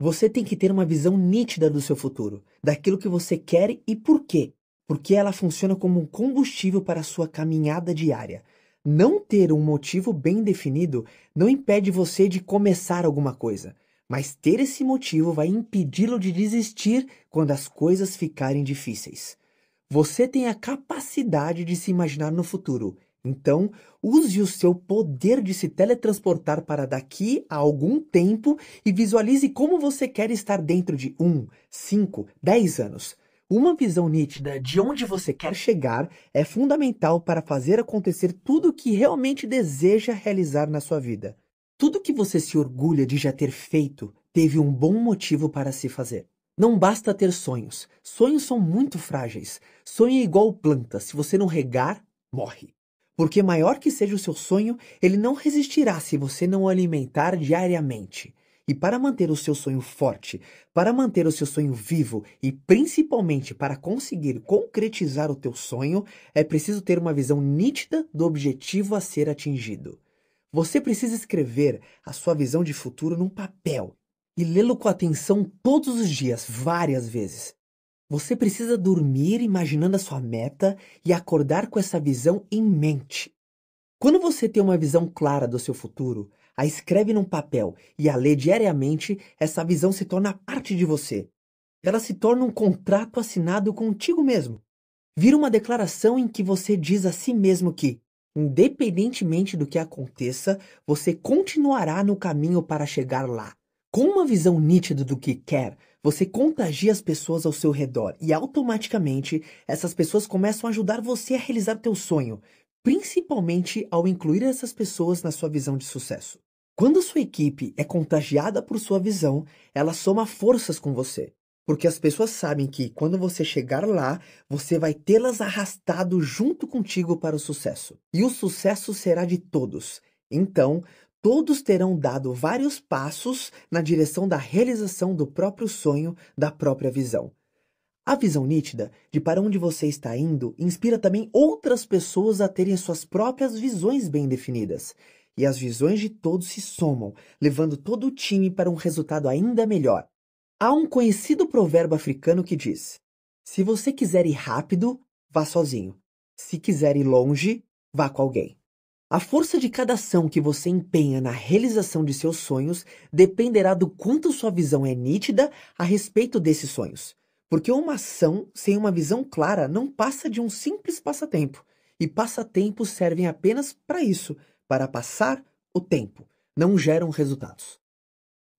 Você tem que ter uma visão nítida do seu futuro, daquilo que você quer e por quê, porque ela funciona como um combustível para a sua caminhada diária. Não ter um motivo bem definido não impede você de começar alguma coisa, mas ter esse motivo vai impedi-lo de desistir quando as coisas ficarem difíceis. Você tem a capacidade de se imaginar no futuro, então use o seu poder de se teletransportar para daqui a algum tempo e visualize como você quer estar dentro de 1, 5, 10 anos. Uma visão nítida de onde você quer chegar é fundamental para fazer acontecer tudo o que realmente deseja realizar na sua vida. Tudo que você se orgulha de já ter feito teve um bom motivo para se fazer. Não basta ter sonhos. Sonhos são muito frágeis. Sonho é igual planta, se você não regar, morre. Porque maior que seja o seu sonho, ele não resistirá se você não o alimentar diariamente. E para manter o seu sonho forte, para manter o seu sonho vivo e principalmente para conseguir concretizar o teu sonho, é preciso ter uma visão nítida do objetivo a ser atingido. Você precisa escrever a sua visão de futuro num papel e lê-lo com atenção todos os dias, várias vezes. Você precisa dormir imaginando a sua meta e acordar com essa visão em mente. Quando você tem uma visão clara do seu futuro, a escreve num papel e a lê diariamente, essa visão se torna parte de você. Ela se torna um contrato assinado contigo mesmo. Vira uma declaração em que você diz a si mesmo que Independentemente do que aconteça, você continuará no caminho para chegar lá. Com uma visão nítida do que quer, você contagia as pessoas ao seu redor e automaticamente essas pessoas começam a ajudar você a realizar teu sonho, principalmente ao incluir essas pessoas na sua visão de sucesso. Quando sua equipe é contagiada por sua visão, ela soma forças com você. Porque as pessoas sabem que quando você chegar lá, você vai tê-las arrastado junto contigo para o sucesso. E o sucesso será de todos. Então, todos terão dado vários passos na direção da realização do próprio sonho, da própria visão. A visão nítida de para onde você está indo inspira também outras pessoas a terem suas próprias visões bem definidas. E as visões de todos se somam, levando todo o time para um resultado ainda melhor. Há um conhecido provérbio africano que diz: Se você quiser ir rápido, vá sozinho. Se quiser ir longe, vá com alguém. A força de cada ação que você empenha na realização de seus sonhos dependerá do quanto sua visão é nítida a respeito desses sonhos. Porque uma ação sem uma visão clara não passa de um simples passatempo. E passatempos servem apenas para isso, para passar o tempo. Não geram resultados.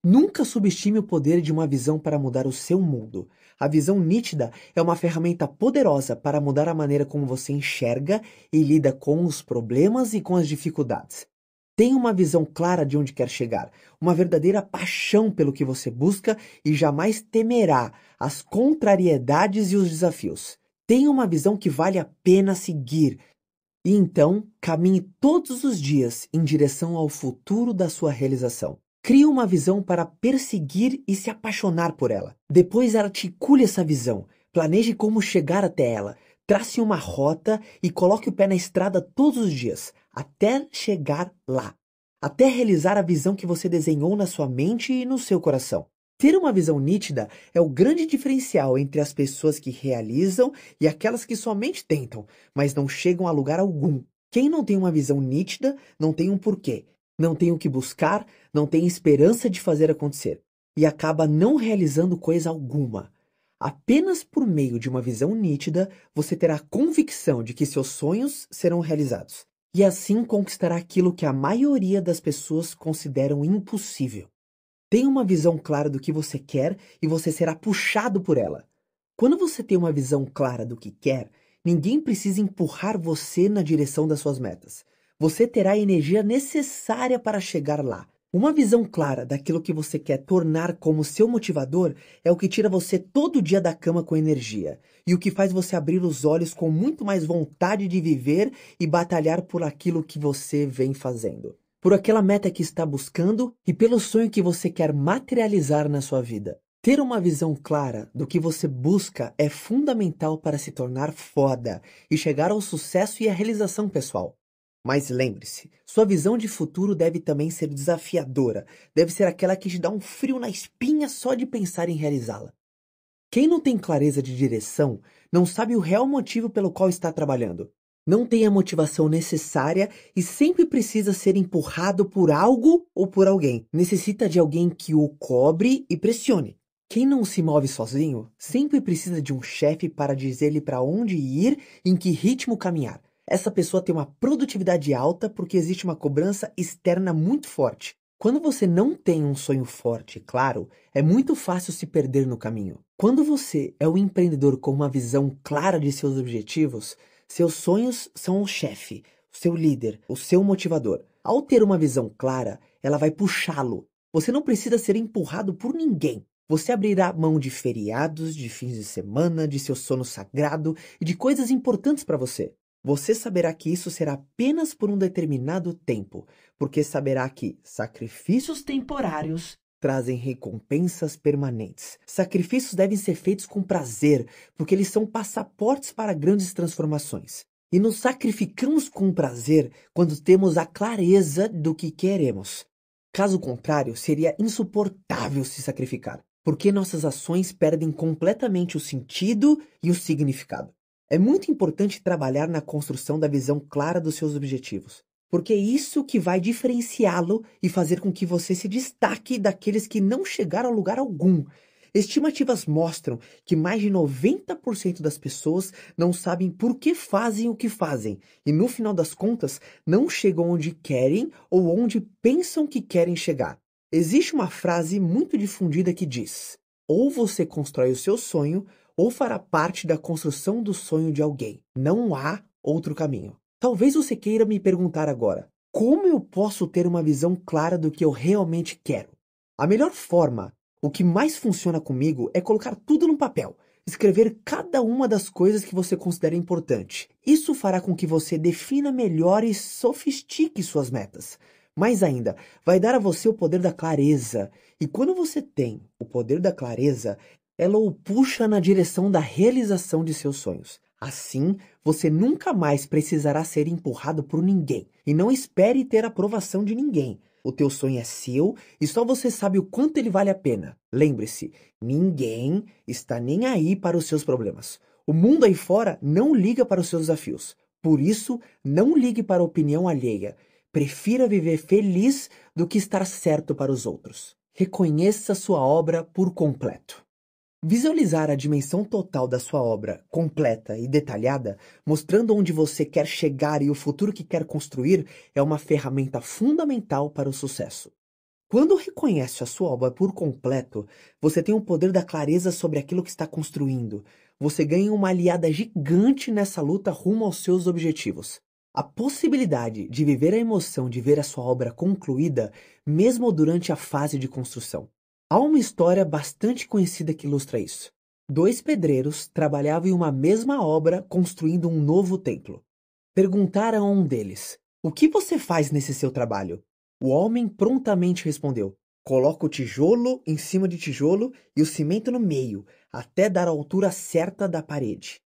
Nunca subestime o poder de uma visão para mudar o seu mundo. A visão nítida é uma ferramenta poderosa para mudar a maneira como você enxerga e lida com os problemas e com as dificuldades. Tenha uma visão clara de onde quer chegar, uma verdadeira paixão pelo que você busca e jamais temerá as contrariedades e os desafios. Tenha uma visão que vale a pena seguir, e então, caminhe todos os dias em direção ao futuro da sua realização. Crie uma visão para perseguir e se apaixonar por ela. Depois articule essa visão, planeje como chegar até ela, trace uma rota e coloque o pé na estrada todos os dias, até chegar lá, até realizar a visão que você desenhou na sua mente e no seu coração. Ter uma visão nítida é o grande diferencial entre as pessoas que realizam e aquelas que somente tentam, mas não chegam a lugar algum. Quem não tem uma visão nítida não tem um porquê, não tem o que buscar, não tem esperança de fazer acontecer e acaba não realizando coisa alguma. Apenas por meio de uma visão nítida você terá convicção de que seus sonhos serão realizados e assim conquistará aquilo que a maioria das pessoas consideram impossível. Tenha uma visão clara do que você quer e você será puxado por ela. Quando você tem uma visão clara do que quer, ninguém precisa empurrar você na direção das suas metas você terá a energia necessária para chegar lá. Uma visão clara daquilo que você quer tornar como seu motivador é o que tira você todo dia da cama com energia e o que faz você abrir os olhos com muito mais vontade de viver e batalhar por aquilo que você vem fazendo, por aquela meta que está buscando e pelo sonho que você quer materializar na sua vida. Ter uma visão clara do que você busca é fundamental para se tornar foda e chegar ao sucesso e à realização pessoal. Mas lembre-se, sua visão de futuro deve também ser desafiadora, deve ser aquela que te dá um frio na espinha só de pensar em realizá-la. Quem não tem clareza de direção não sabe o real motivo pelo qual está trabalhando, não tem a motivação necessária e sempre precisa ser empurrado por algo ou por alguém. Necessita de alguém que o cobre e pressione. Quem não se move sozinho sempre precisa de um chefe para dizer-lhe para onde ir e em que ritmo caminhar. Essa pessoa tem uma produtividade alta porque existe uma cobrança externa muito forte. Quando você não tem um sonho forte, claro, é muito fácil se perder no caminho. Quando você é um empreendedor com uma visão clara de seus objetivos, seus sonhos são o chefe, o seu líder, o seu motivador. Ao ter uma visão clara, ela vai puxá-lo. Você não precisa ser empurrado por ninguém. Você abrirá mão de feriados, de fins de semana, de seu sono sagrado e de coisas importantes para você. Você saberá que isso será apenas por um determinado tempo, porque saberá que sacrifícios temporários trazem recompensas permanentes. Sacrifícios devem ser feitos com prazer, porque eles são passaportes para grandes transformações. E nos sacrificamos com prazer quando temos a clareza do que queremos. Caso contrário, seria insuportável se sacrificar, porque nossas ações perdem completamente o sentido e o significado. É muito importante trabalhar na construção da visão clara dos seus objetivos, porque é isso que vai diferenciá-lo e fazer com que você se destaque daqueles que não chegaram a lugar algum. Estimativas mostram que mais de 90% das pessoas não sabem por que fazem o que fazem e, no final das contas, não chegam onde querem ou onde pensam que querem chegar. Existe uma frase muito difundida que diz: ou você constrói o seu sonho ou fará parte da construção do sonho de alguém. Não há outro caminho. Talvez você queira me perguntar agora: como eu posso ter uma visão clara do que eu realmente quero? A melhor forma, o que mais funciona comigo, é colocar tudo no papel, escrever cada uma das coisas que você considera importante. Isso fará com que você defina melhor e sofistique suas metas. Mais ainda, vai dar a você o poder da clareza. E quando você tem o poder da clareza, ela o puxa na direção da realização de seus sonhos. Assim, você nunca mais precisará ser empurrado por ninguém e não espere ter aprovação de ninguém. O teu sonho é seu e só você sabe o quanto ele vale a pena. Lembre-se, ninguém está nem aí para os seus problemas. O mundo aí fora não liga para os seus desafios. Por isso, não ligue para a opinião alheia. Prefira viver feliz do que estar certo para os outros. Reconheça sua obra por completo. Visualizar a dimensão total da sua obra, completa e detalhada, mostrando onde você quer chegar e o futuro que quer construir, é uma ferramenta fundamental para o sucesso. Quando reconhece a sua obra por completo, você tem o poder da clareza sobre aquilo que está construindo. Você ganha uma aliada gigante nessa luta rumo aos seus objetivos. A possibilidade de viver a emoção de ver a sua obra concluída, mesmo durante a fase de construção. Há uma história bastante conhecida que ilustra isso. Dois pedreiros trabalhavam em uma mesma obra construindo um novo templo. Perguntaram a um deles: O que você faz nesse seu trabalho? O homem prontamente respondeu: Coloco tijolo em cima de tijolo e o cimento no meio, até dar a altura certa da parede.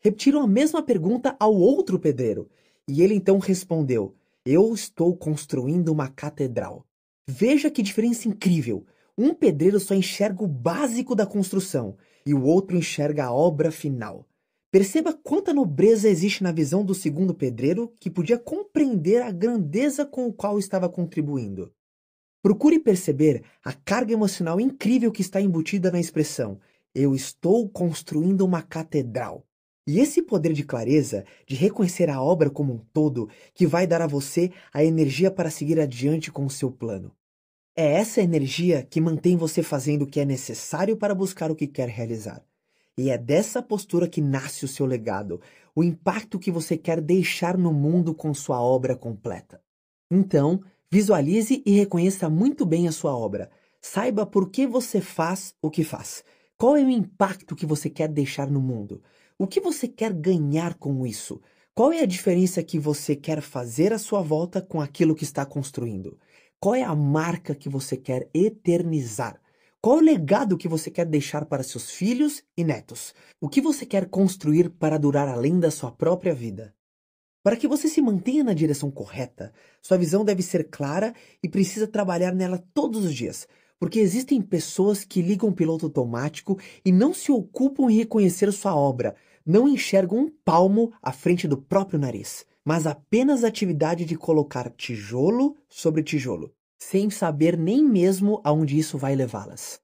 Repetiram a mesma pergunta ao outro pedreiro, e ele então respondeu: Eu estou construindo uma catedral. Veja que diferença incrível! Um pedreiro só enxerga o básico da construção e o outro enxerga a obra final. Perceba quanta nobreza existe na visão do segundo pedreiro, que podia compreender a grandeza com o qual estava contribuindo. Procure perceber a carga emocional incrível que está embutida na expressão Eu estou construindo uma catedral. E esse poder de clareza, de reconhecer a obra como um todo, que vai dar a você a energia para seguir adiante com o seu plano. É essa energia que mantém você fazendo o que é necessário para buscar o que quer realizar. E é dessa postura que nasce o seu legado, o impacto que você quer deixar no mundo com sua obra completa. Então, visualize e reconheça muito bem a sua obra. Saiba por que você faz o que faz. Qual é o impacto que você quer deixar no mundo? O que você quer ganhar com isso? Qual é a diferença que você quer fazer à sua volta com aquilo que está construindo? Qual é a marca que você quer eternizar? Qual o legado que você quer deixar para seus filhos e netos? O que você quer construir para durar além da sua própria vida? Para que você se mantenha na direção correta, sua visão deve ser clara e precisa trabalhar nela todos os dias, porque existem pessoas que ligam o piloto automático e não se ocupam em reconhecer sua obra, não enxergam um palmo à frente do próprio nariz mas apenas a atividade de colocar tijolo sobre tijolo, sem saber nem mesmo aonde isso vai levá-las.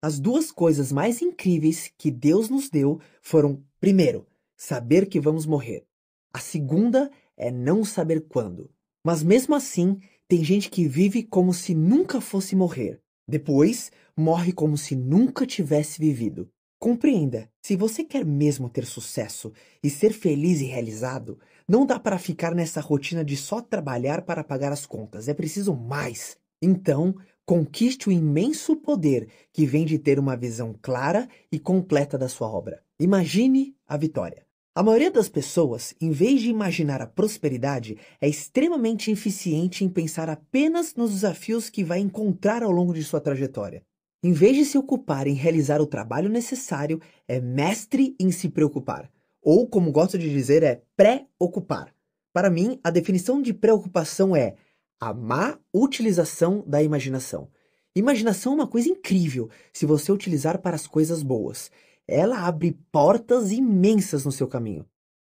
As duas coisas mais incríveis que Deus nos deu foram, primeiro, saber que vamos morrer. A segunda é não saber quando. Mas mesmo assim, tem gente que vive como se nunca fosse morrer. Depois, morre como se nunca tivesse vivido. Compreenda, se você quer mesmo ter sucesso e ser feliz e realizado, não dá para ficar nessa rotina de só trabalhar para pagar as contas, é preciso mais. Então, conquiste o imenso poder que vem de ter uma visão clara e completa da sua obra. Imagine a vitória. A maioria das pessoas, em vez de imaginar a prosperidade, é extremamente eficiente em pensar apenas nos desafios que vai encontrar ao longo de sua trajetória. Em vez de se ocupar em realizar o trabalho necessário, é mestre em se preocupar. Ou, como gosto de dizer, é pré-ocupar. Para mim, a definição de preocupação é a má utilização da imaginação. Imaginação é uma coisa incrível se você utilizar para as coisas boas. Ela abre portas imensas no seu caminho.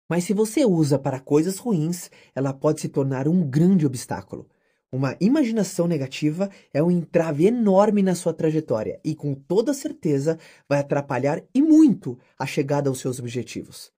Mas se você usa para coisas ruins, ela pode se tornar um grande obstáculo. Uma imaginação negativa é um entrave enorme na sua trajetória e, com toda certeza, vai atrapalhar e muito a chegada aos seus objetivos.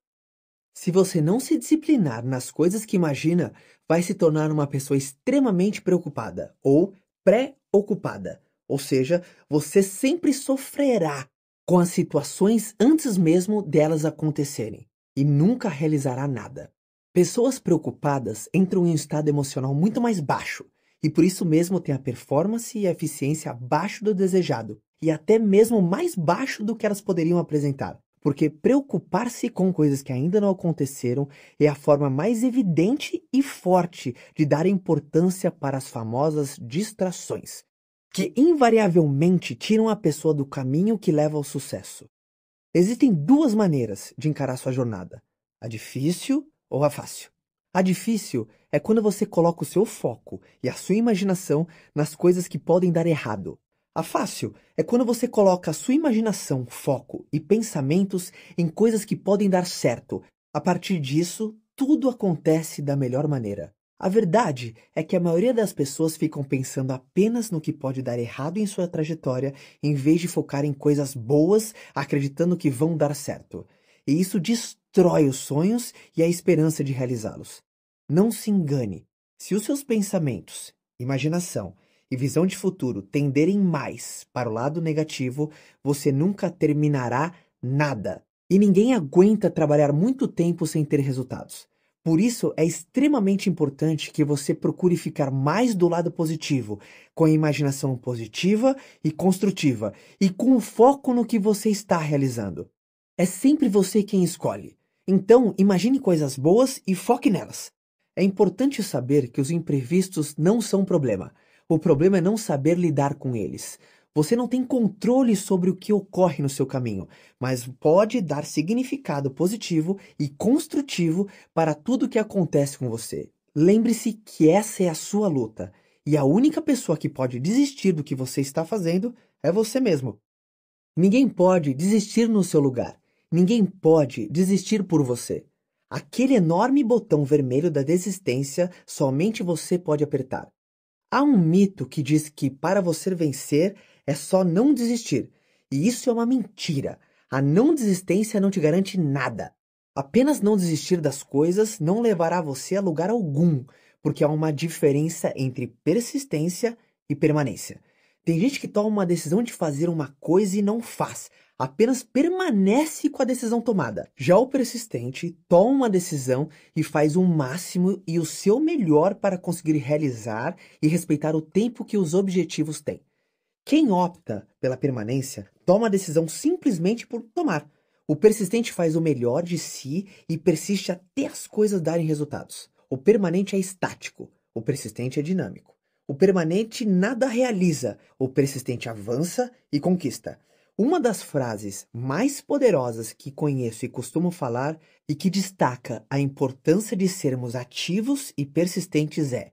Se você não se disciplinar nas coisas que imagina, vai se tornar uma pessoa extremamente preocupada ou pré-ocupada, ou seja, você sempre sofrerá com as situações antes mesmo delas acontecerem e nunca realizará nada. Pessoas preocupadas entram em um estado emocional muito mais baixo e por isso mesmo tem a performance e a eficiência abaixo do desejado, e até mesmo mais baixo do que elas poderiam apresentar. Porque preocupar-se com coisas que ainda não aconteceram é a forma mais evidente e forte de dar importância para as famosas distrações, que invariavelmente tiram a pessoa do caminho que leva ao sucesso. Existem duas maneiras de encarar sua jornada: a difícil ou a fácil. A difícil é quando você coloca o seu foco e a sua imaginação nas coisas que podem dar errado. A fácil é quando você coloca a sua imaginação, foco e pensamentos em coisas que podem dar certo. A partir disso, tudo acontece da melhor maneira. A verdade é que a maioria das pessoas ficam pensando apenas no que pode dar errado em sua trajetória, em vez de focar em coisas boas, acreditando que vão dar certo e isso destrói os sonhos e a esperança de realizá-los. Não se engane. Se os seus pensamentos, imaginação e visão de futuro tenderem mais para o lado negativo, você nunca terminará nada. E ninguém aguenta trabalhar muito tempo sem ter resultados. Por isso, é extremamente importante que você procure ficar mais do lado positivo, com a imaginação positiva e construtiva, e com o foco no que você está realizando. É sempre você quem escolhe. Então, imagine coisas boas e foque nelas. É importante saber que os imprevistos não são problema. O problema é não saber lidar com eles. Você não tem controle sobre o que ocorre no seu caminho, mas pode dar significado positivo e construtivo para tudo o que acontece com você. Lembre-se que essa é a sua luta, e a única pessoa que pode desistir do que você está fazendo é você mesmo. Ninguém pode desistir no seu lugar. Ninguém pode desistir por você. Aquele enorme botão vermelho da desistência somente você pode apertar. Há um mito que diz que para você vencer é só não desistir, e isso é uma mentira. A não desistência não te garante nada. Apenas não desistir das coisas não levará você a lugar algum, porque há uma diferença entre persistência e permanência. Tem gente que toma uma decisão de fazer uma coisa e não faz, apenas permanece com a decisão tomada. Já o persistente toma uma decisão e faz o máximo e o seu melhor para conseguir realizar e respeitar o tempo que os objetivos têm. Quem opta pela permanência toma a decisão simplesmente por tomar. O persistente faz o melhor de si e persiste até as coisas darem resultados. O permanente é estático, o persistente é dinâmico. O permanente nada realiza, o persistente avança e conquista. Uma das frases mais poderosas que conheço e costumo falar e que destaca a importância de sermos ativos e persistentes é: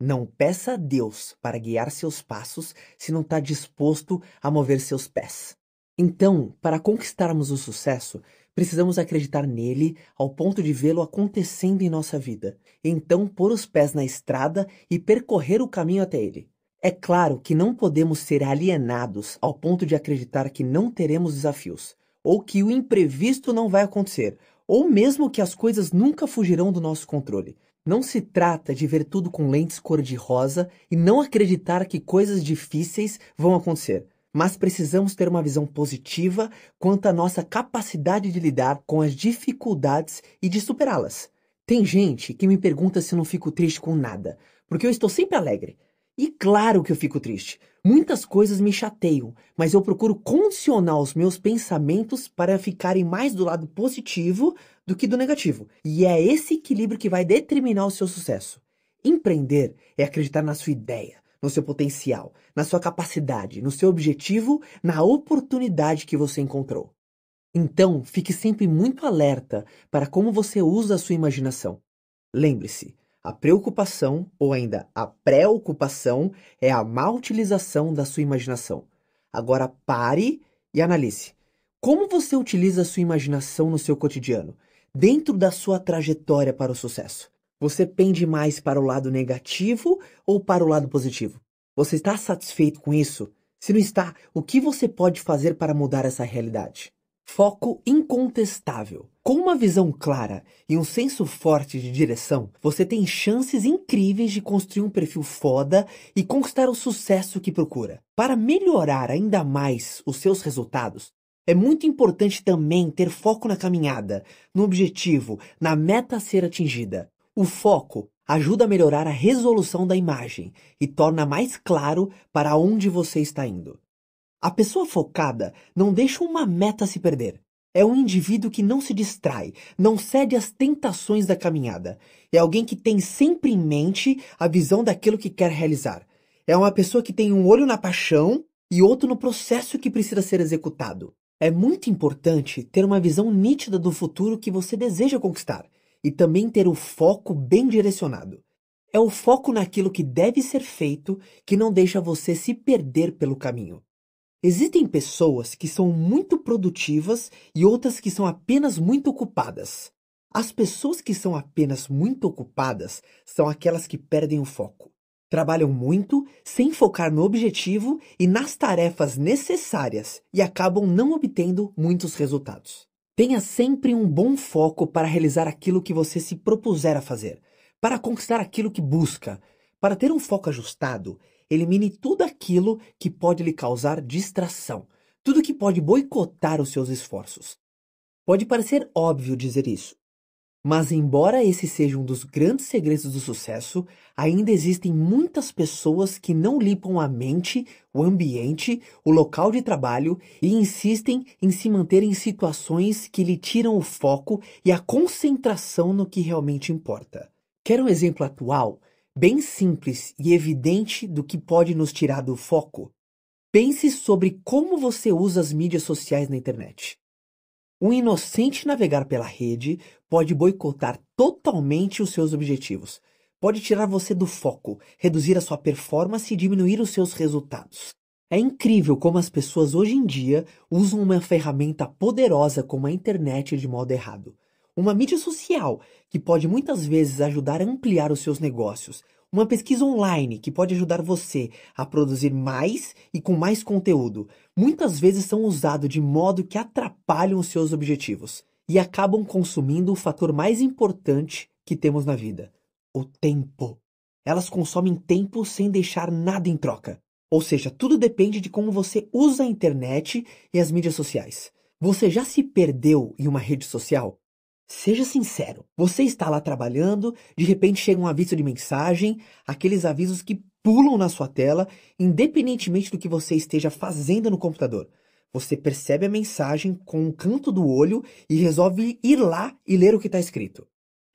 Não peça a Deus para guiar seus passos se não está disposto a mover seus pés. Então, para conquistarmos o sucesso, precisamos acreditar nele ao ponto de vê-lo acontecendo em nossa vida. Então, pôr os pés na estrada e percorrer o caminho até ele. É claro que não podemos ser alienados ao ponto de acreditar que não teremos desafios, ou que o imprevisto não vai acontecer, ou mesmo que as coisas nunca fugirão do nosso controle. Não se trata de ver tudo com lentes cor-de-rosa e não acreditar que coisas difíceis vão acontecer, mas precisamos ter uma visão positiva quanto à nossa capacidade de lidar com as dificuldades e de superá-las. Tem gente que me pergunta se eu não fico triste com nada, porque eu estou sempre alegre. E claro que eu fico triste. Muitas coisas me chateiam, mas eu procuro condicionar os meus pensamentos para ficarem mais do lado positivo do que do negativo. E é esse equilíbrio que vai determinar o seu sucesso. Empreender é acreditar na sua ideia, no seu potencial, na sua capacidade, no seu objetivo, na oportunidade que você encontrou. Então, fique sempre muito alerta para como você usa a sua imaginação. Lembre-se, a preocupação, ou ainda a preocupação, é a má utilização da sua imaginação. Agora pare e analise. Como você utiliza a sua imaginação no seu cotidiano, dentro da sua trajetória para o sucesso? Você pende mais para o lado negativo ou para o lado positivo? Você está satisfeito com isso? Se não está, o que você pode fazer para mudar essa realidade? Foco incontestável. Com uma visão clara e um senso forte de direção, você tem chances incríveis de construir um perfil foda e conquistar o sucesso que procura. Para melhorar ainda mais os seus resultados, é muito importante também ter foco na caminhada, no objetivo, na meta a ser atingida. O foco ajuda a melhorar a resolução da imagem e torna mais claro para onde você está indo. A pessoa focada não deixa uma meta se perder é um indivíduo que não se distrai, não cede às tentações da caminhada. É alguém que tem sempre em mente a visão daquilo que quer realizar. É uma pessoa que tem um olho na paixão e outro no processo que precisa ser executado. É muito importante ter uma visão nítida do futuro que você deseja conquistar e também ter o foco bem direcionado. É o foco naquilo que deve ser feito que não deixa você se perder pelo caminho. Existem pessoas que são muito produtivas e outras que são apenas muito ocupadas. As pessoas que são apenas muito ocupadas são aquelas que perdem o foco. Trabalham muito, sem focar no objetivo e nas tarefas necessárias e acabam não obtendo muitos resultados. Tenha sempre um bom foco para realizar aquilo que você se propuser a fazer, para conquistar aquilo que busca. Para ter um foco ajustado, Elimine tudo aquilo que pode lhe causar distração, tudo que pode boicotar os seus esforços. Pode parecer óbvio dizer isso, mas embora esse seja um dos grandes segredos do sucesso, ainda existem muitas pessoas que não limpam a mente, o ambiente, o local de trabalho e insistem em se manter em situações que lhe tiram o foco e a concentração no que realmente importa. Quer um exemplo atual? bem simples e evidente do que pode nos tirar do foco, pense sobre como você usa as mídias sociais na internet. Um inocente navegar pela rede pode boicotar totalmente os seus objetivos, pode tirar você do foco, reduzir a sua performance e diminuir os seus resultados. É incrível como as pessoas hoje em dia usam uma ferramenta poderosa como a internet de modo errado. Uma mídia social que pode muitas vezes ajudar a ampliar os seus negócios. Uma pesquisa online que pode ajudar você a produzir mais e com mais conteúdo. Muitas vezes são usados de modo que atrapalham os seus objetivos e acabam consumindo o fator mais importante que temos na vida: o tempo. Elas consomem tempo sem deixar nada em troca. Ou seja, tudo depende de como você usa a internet e as mídias sociais. Você já se perdeu em uma rede social? Seja sincero, você está lá trabalhando, de repente chega um aviso de mensagem, aqueles avisos que pulam na sua tela, independentemente do que você esteja fazendo no computador. Você percebe a mensagem com o um canto do olho e resolve ir lá e ler o que está escrito.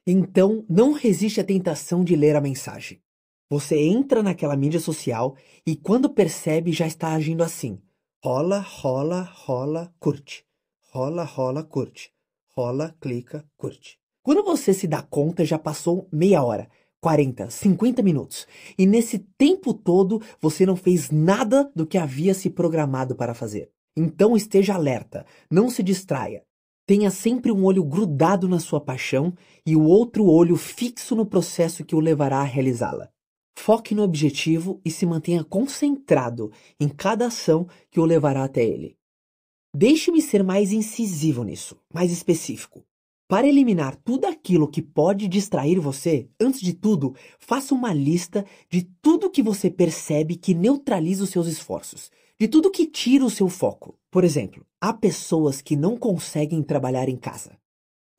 Então, não resiste à tentação de ler a mensagem. Você entra naquela mídia social e, quando percebe, já está agindo assim: rola, rola, rola, curte. Rola, rola, curte cola, clica, curte. Quando você se dá conta, já passou meia hora, 40, 50 minutos. E nesse tempo todo, você não fez nada do que havia se programado para fazer. Então esteja alerta, não se distraia. Tenha sempre um olho grudado na sua paixão e o outro olho fixo no processo que o levará a realizá-la. Foque no objetivo e se mantenha concentrado em cada ação que o levará até ele. Deixe-me ser mais incisivo nisso, mais específico. Para eliminar tudo aquilo que pode distrair você, antes de tudo, faça uma lista de tudo que você percebe que neutraliza os seus esforços, de tudo que tira o seu foco. Por exemplo, há pessoas que não conseguem trabalhar em casa.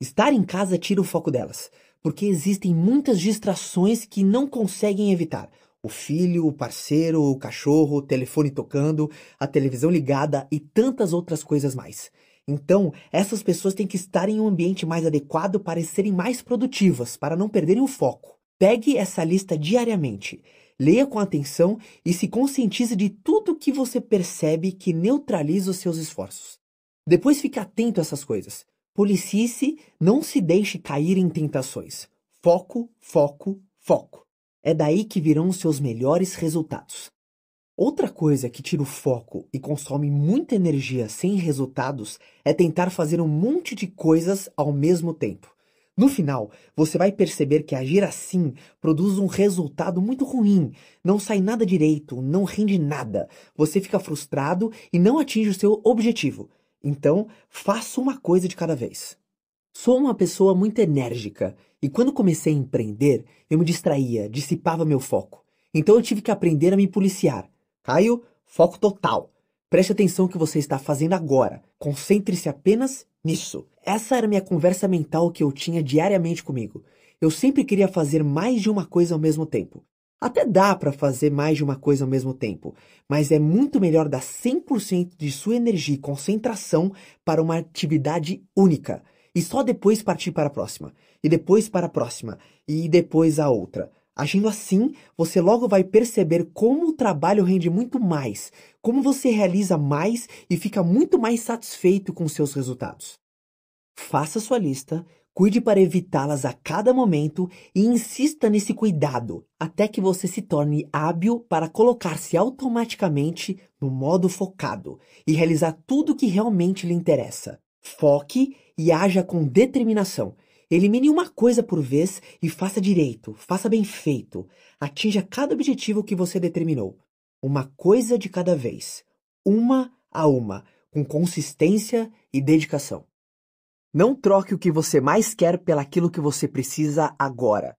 Estar em casa tira o foco delas, porque existem muitas distrações que não conseguem evitar, o filho, o parceiro, o cachorro, o telefone tocando, a televisão ligada e tantas outras coisas mais. Então, essas pessoas têm que estar em um ambiente mais adequado para serem mais produtivas, para não perderem o foco. Pegue essa lista diariamente, leia com atenção e se conscientize de tudo que você percebe que neutraliza os seus esforços. Depois fique atento a essas coisas. Policie-se, não se deixe cair em tentações. Foco, foco, foco. É daí que virão seus melhores resultados. Outra coisa que tira o foco e consome muita energia sem resultados é tentar fazer um monte de coisas ao mesmo tempo. No final, você vai perceber que agir assim produz um resultado muito ruim. Não sai nada direito, não rende nada. Você fica frustrado e não atinge o seu objetivo. Então, faça uma coisa de cada vez. Sou uma pessoa muito enérgica e quando comecei a empreender, eu me distraía, dissipava meu foco. Então eu tive que aprender a me policiar. Caio, foco total. Preste atenção no que você está fazendo agora. Concentre-se apenas nisso. Essa era a minha conversa mental que eu tinha diariamente comigo. Eu sempre queria fazer mais de uma coisa ao mesmo tempo. Até dá para fazer mais de uma coisa ao mesmo tempo, mas é muito melhor dar 100% de sua energia e concentração para uma atividade única e só depois partir para a próxima e depois para a próxima, e depois a outra. Agindo assim, você logo vai perceber como o trabalho rende muito mais, como você realiza mais e fica muito mais satisfeito com seus resultados. Faça sua lista, cuide para evitá-las a cada momento e insista nesse cuidado até que você se torne hábil para colocar-se automaticamente no modo focado e realizar tudo o que realmente lhe interessa. Foque e haja com determinação, Elimine uma coisa por vez e faça direito, faça bem feito. Atinja cada objetivo que você determinou. Uma coisa de cada vez, uma a uma, com consistência e dedicação. Não troque o que você mais quer pelaquilo que você precisa agora.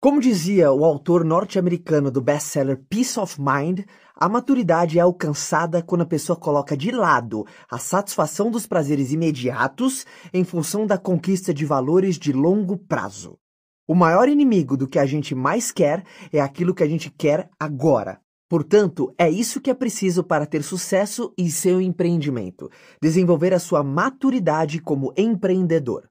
Como dizia o autor norte-americano do best-seller Peace of Mind, a maturidade é alcançada quando a pessoa coloca de lado a satisfação dos prazeres imediatos em função da conquista de valores de longo prazo. O maior inimigo do que a gente mais quer é aquilo que a gente quer agora. Portanto, é isso que é preciso para ter sucesso em seu empreendimento: desenvolver a sua maturidade como empreendedor.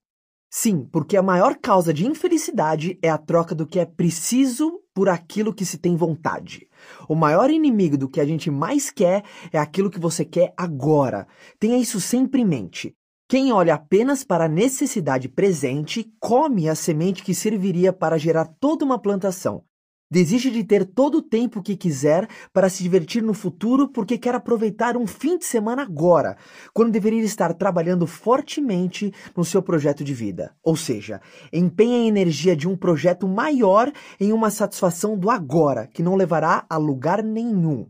Sim, porque a maior causa de infelicidade é a troca do que é preciso por aquilo que se tem vontade. O maior inimigo do que a gente mais quer é aquilo que você quer agora. Tenha isso sempre em mente. Quem olha apenas para a necessidade presente come a semente que serviria para gerar toda uma plantação. Desiste de ter todo o tempo que quiser para se divertir no futuro porque quer aproveitar um fim de semana agora, quando deveria estar trabalhando fortemente no seu projeto de vida. Ou seja, empenha a energia de um projeto maior em uma satisfação do agora, que não levará a lugar nenhum.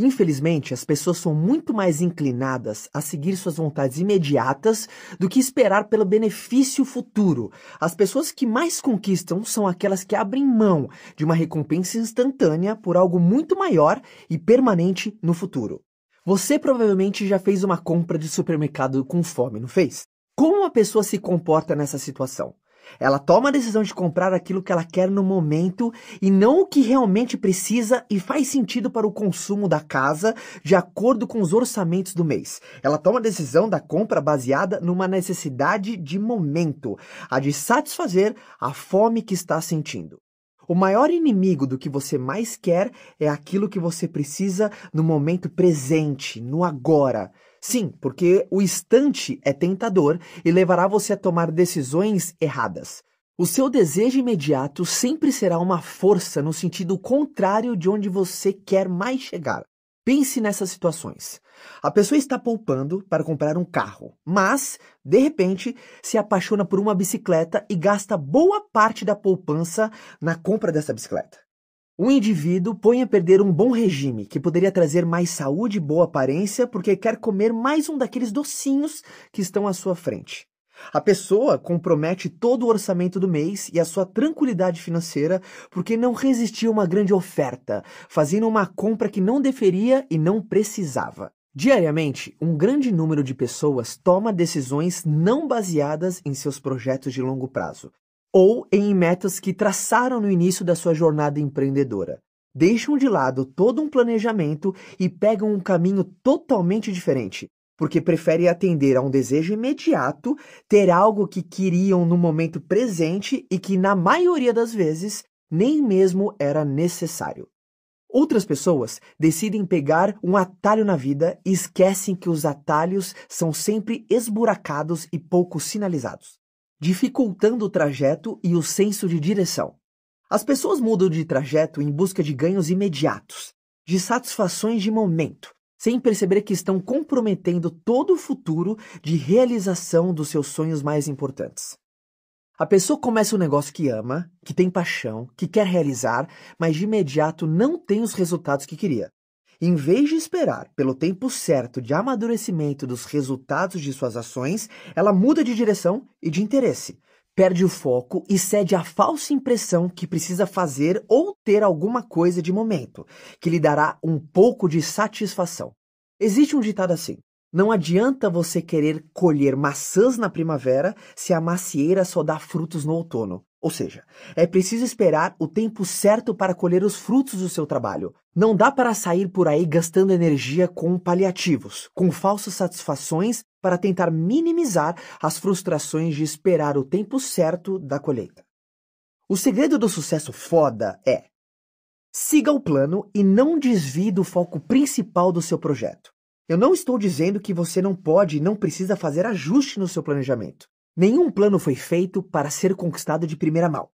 Infelizmente, as pessoas são muito mais inclinadas a seguir suas vontades imediatas do que esperar pelo benefício futuro. As pessoas que mais conquistam são aquelas que abrem mão de uma recompensa instantânea por algo muito maior e permanente no futuro. Você provavelmente já fez uma compra de supermercado com fome, não fez? Como a pessoa se comporta nessa situação? Ela toma a decisão de comprar aquilo que ela quer no momento e não o que realmente precisa e faz sentido para o consumo da casa de acordo com os orçamentos do mês. Ela toma a decisão da compra baseada numa necessidade de momento, a de satisfazer a fome que está sentindo. O maior inimigo do que você mais quer é aquilo que você precisa no momento presente, no agora. Sim, porque o instante é tentador e levará você a tomar decisões erradas. O seu desejo imediato sempre será uma força no sentido contrário de onde você quer mais chegar. Pense nessas situações. A pessoa está poupando para comprar um carro, mas, de repente, se apaixona por uma bicicleta e gasta boa parte da poupança na compra dessa bicicleta. Um indivíduo põe a perder um bom regime que poderia trazer mais saúde e boa aparência porque quer comer mais um daqueles docinhos que estão à sua frente. A pessoa compromete todo o orçamento do mês e a sua tranquilidade financeira porque não resistiu a uma grande oferta, fazendo uma compra que não deferia e não precisava. Diariamente, um grande número de pessoas toma decisões não baseadas em seus projetos de longo prazo, ou em metas que traçaram no início da sua jornada empreendedora. Deixam de lado todo um planejamento e pegam um caminho totalmente diferente, porque preferem atender a um desejo imediato, ter algo que queriam no momento presente e que, na maioria das vezes, nem mesmo era necessário. Outras pessoas decidem pegar um atalho na vida e esquecem que os atalhos são sempre esburacados e pouco sinalizados dificultando o trajeto e o senso de direção. As pessoas mudam de trajeto em busca de ganhos imediatos, de satisfações de momento, sem perceber que estão comprometendo todo o futuro de realização dos seus sonhos mais importantes. A pessoa começa um negócio que ama, que tem paixão, que quer realizar, mas de imediato não tem os resultados que queria. Em vez de esperar pelo tempo certo de amadurecimento dos resultados de suas ações, ela muda de direção e de interesse, perde o foco e cede à falsa impressão que precisa fazer ou ter alguma coisa de momento, que lhe dará um pouco de satisfação. Existe um ditado assim: não adianta você querer colher maçãs na primavera se a macieira só dá frutos no outono. Ou seja, é preciso esperar o tempo certo para colher os frutos do seu trabalho. Não dá para sair por aí gastando energia com paliativos, com falsas satisfações para tentar minimizar as frustrações de esperar o tempo certo da colheita. O segredo do sucesso foda é: siga o plano e não desvie do foco principal do seu projeto. Eu não estou dizendo que você não pode e não precisa fazer ajuste no seu planejamento. Nenhum plano foi feito para ser conquistado de primeira mão.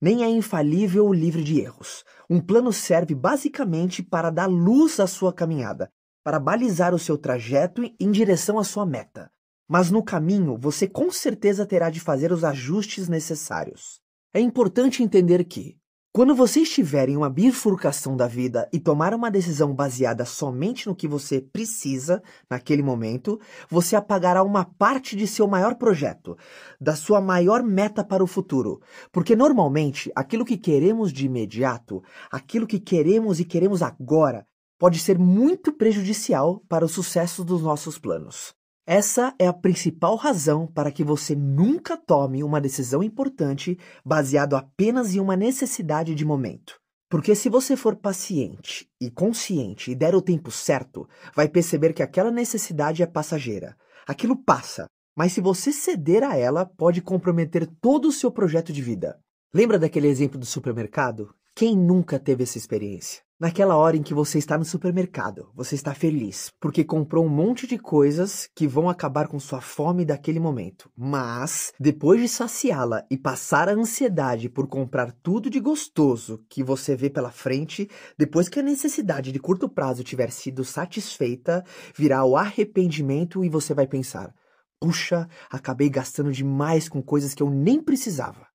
Nem é infalível ou livre de erros. Um plano serve basicamente para dar luz à sua caminhada, para balizar o seu trajeto em direção à sua meta. Mas no caminho, você com certeza terá de fazer os ajustes necessários. É importante entender que, quando você estiver em uma bifurcação da vida e tomar uma decisão baseada somente no que você precisa naquele momento, você apagará uma parte de seu maior projeto, da sua maior meta para o futuro. Porque normalmente, aquilo que queremos de imediato, aquilo que queremos e queremos agora, pode ser muito prejudicial para o sucesso dos nossos planos. Essa é a principal razão para que você nunca tome uma decisão importante baseado apenas em uma necessidade de momento. Porque se você for paciente e consciente e der o tempo certo, vai perceber que aquela necessidade é passageira. Aquilo passa, mas se você ceder a ela, pode comprometer todo o seu projeto de vida. Lembra daquele exemplo do supermercado? Quem nunca teve essa experiência? Naquela hora em que você está no supermercado, você está feliz porque comprou um monte de coisas que vão acabar com sua fome daquele momento. Mas, depois de saciá-la e passar a ansiedade por comprar tudo de gostoso que você vê pela frente, depois que a necessidade de curto prazo tiver sido satisfeita, virá o arrependimento e você vai pensar: puxa, acabei gastando demais com coisas que eu nem precisava.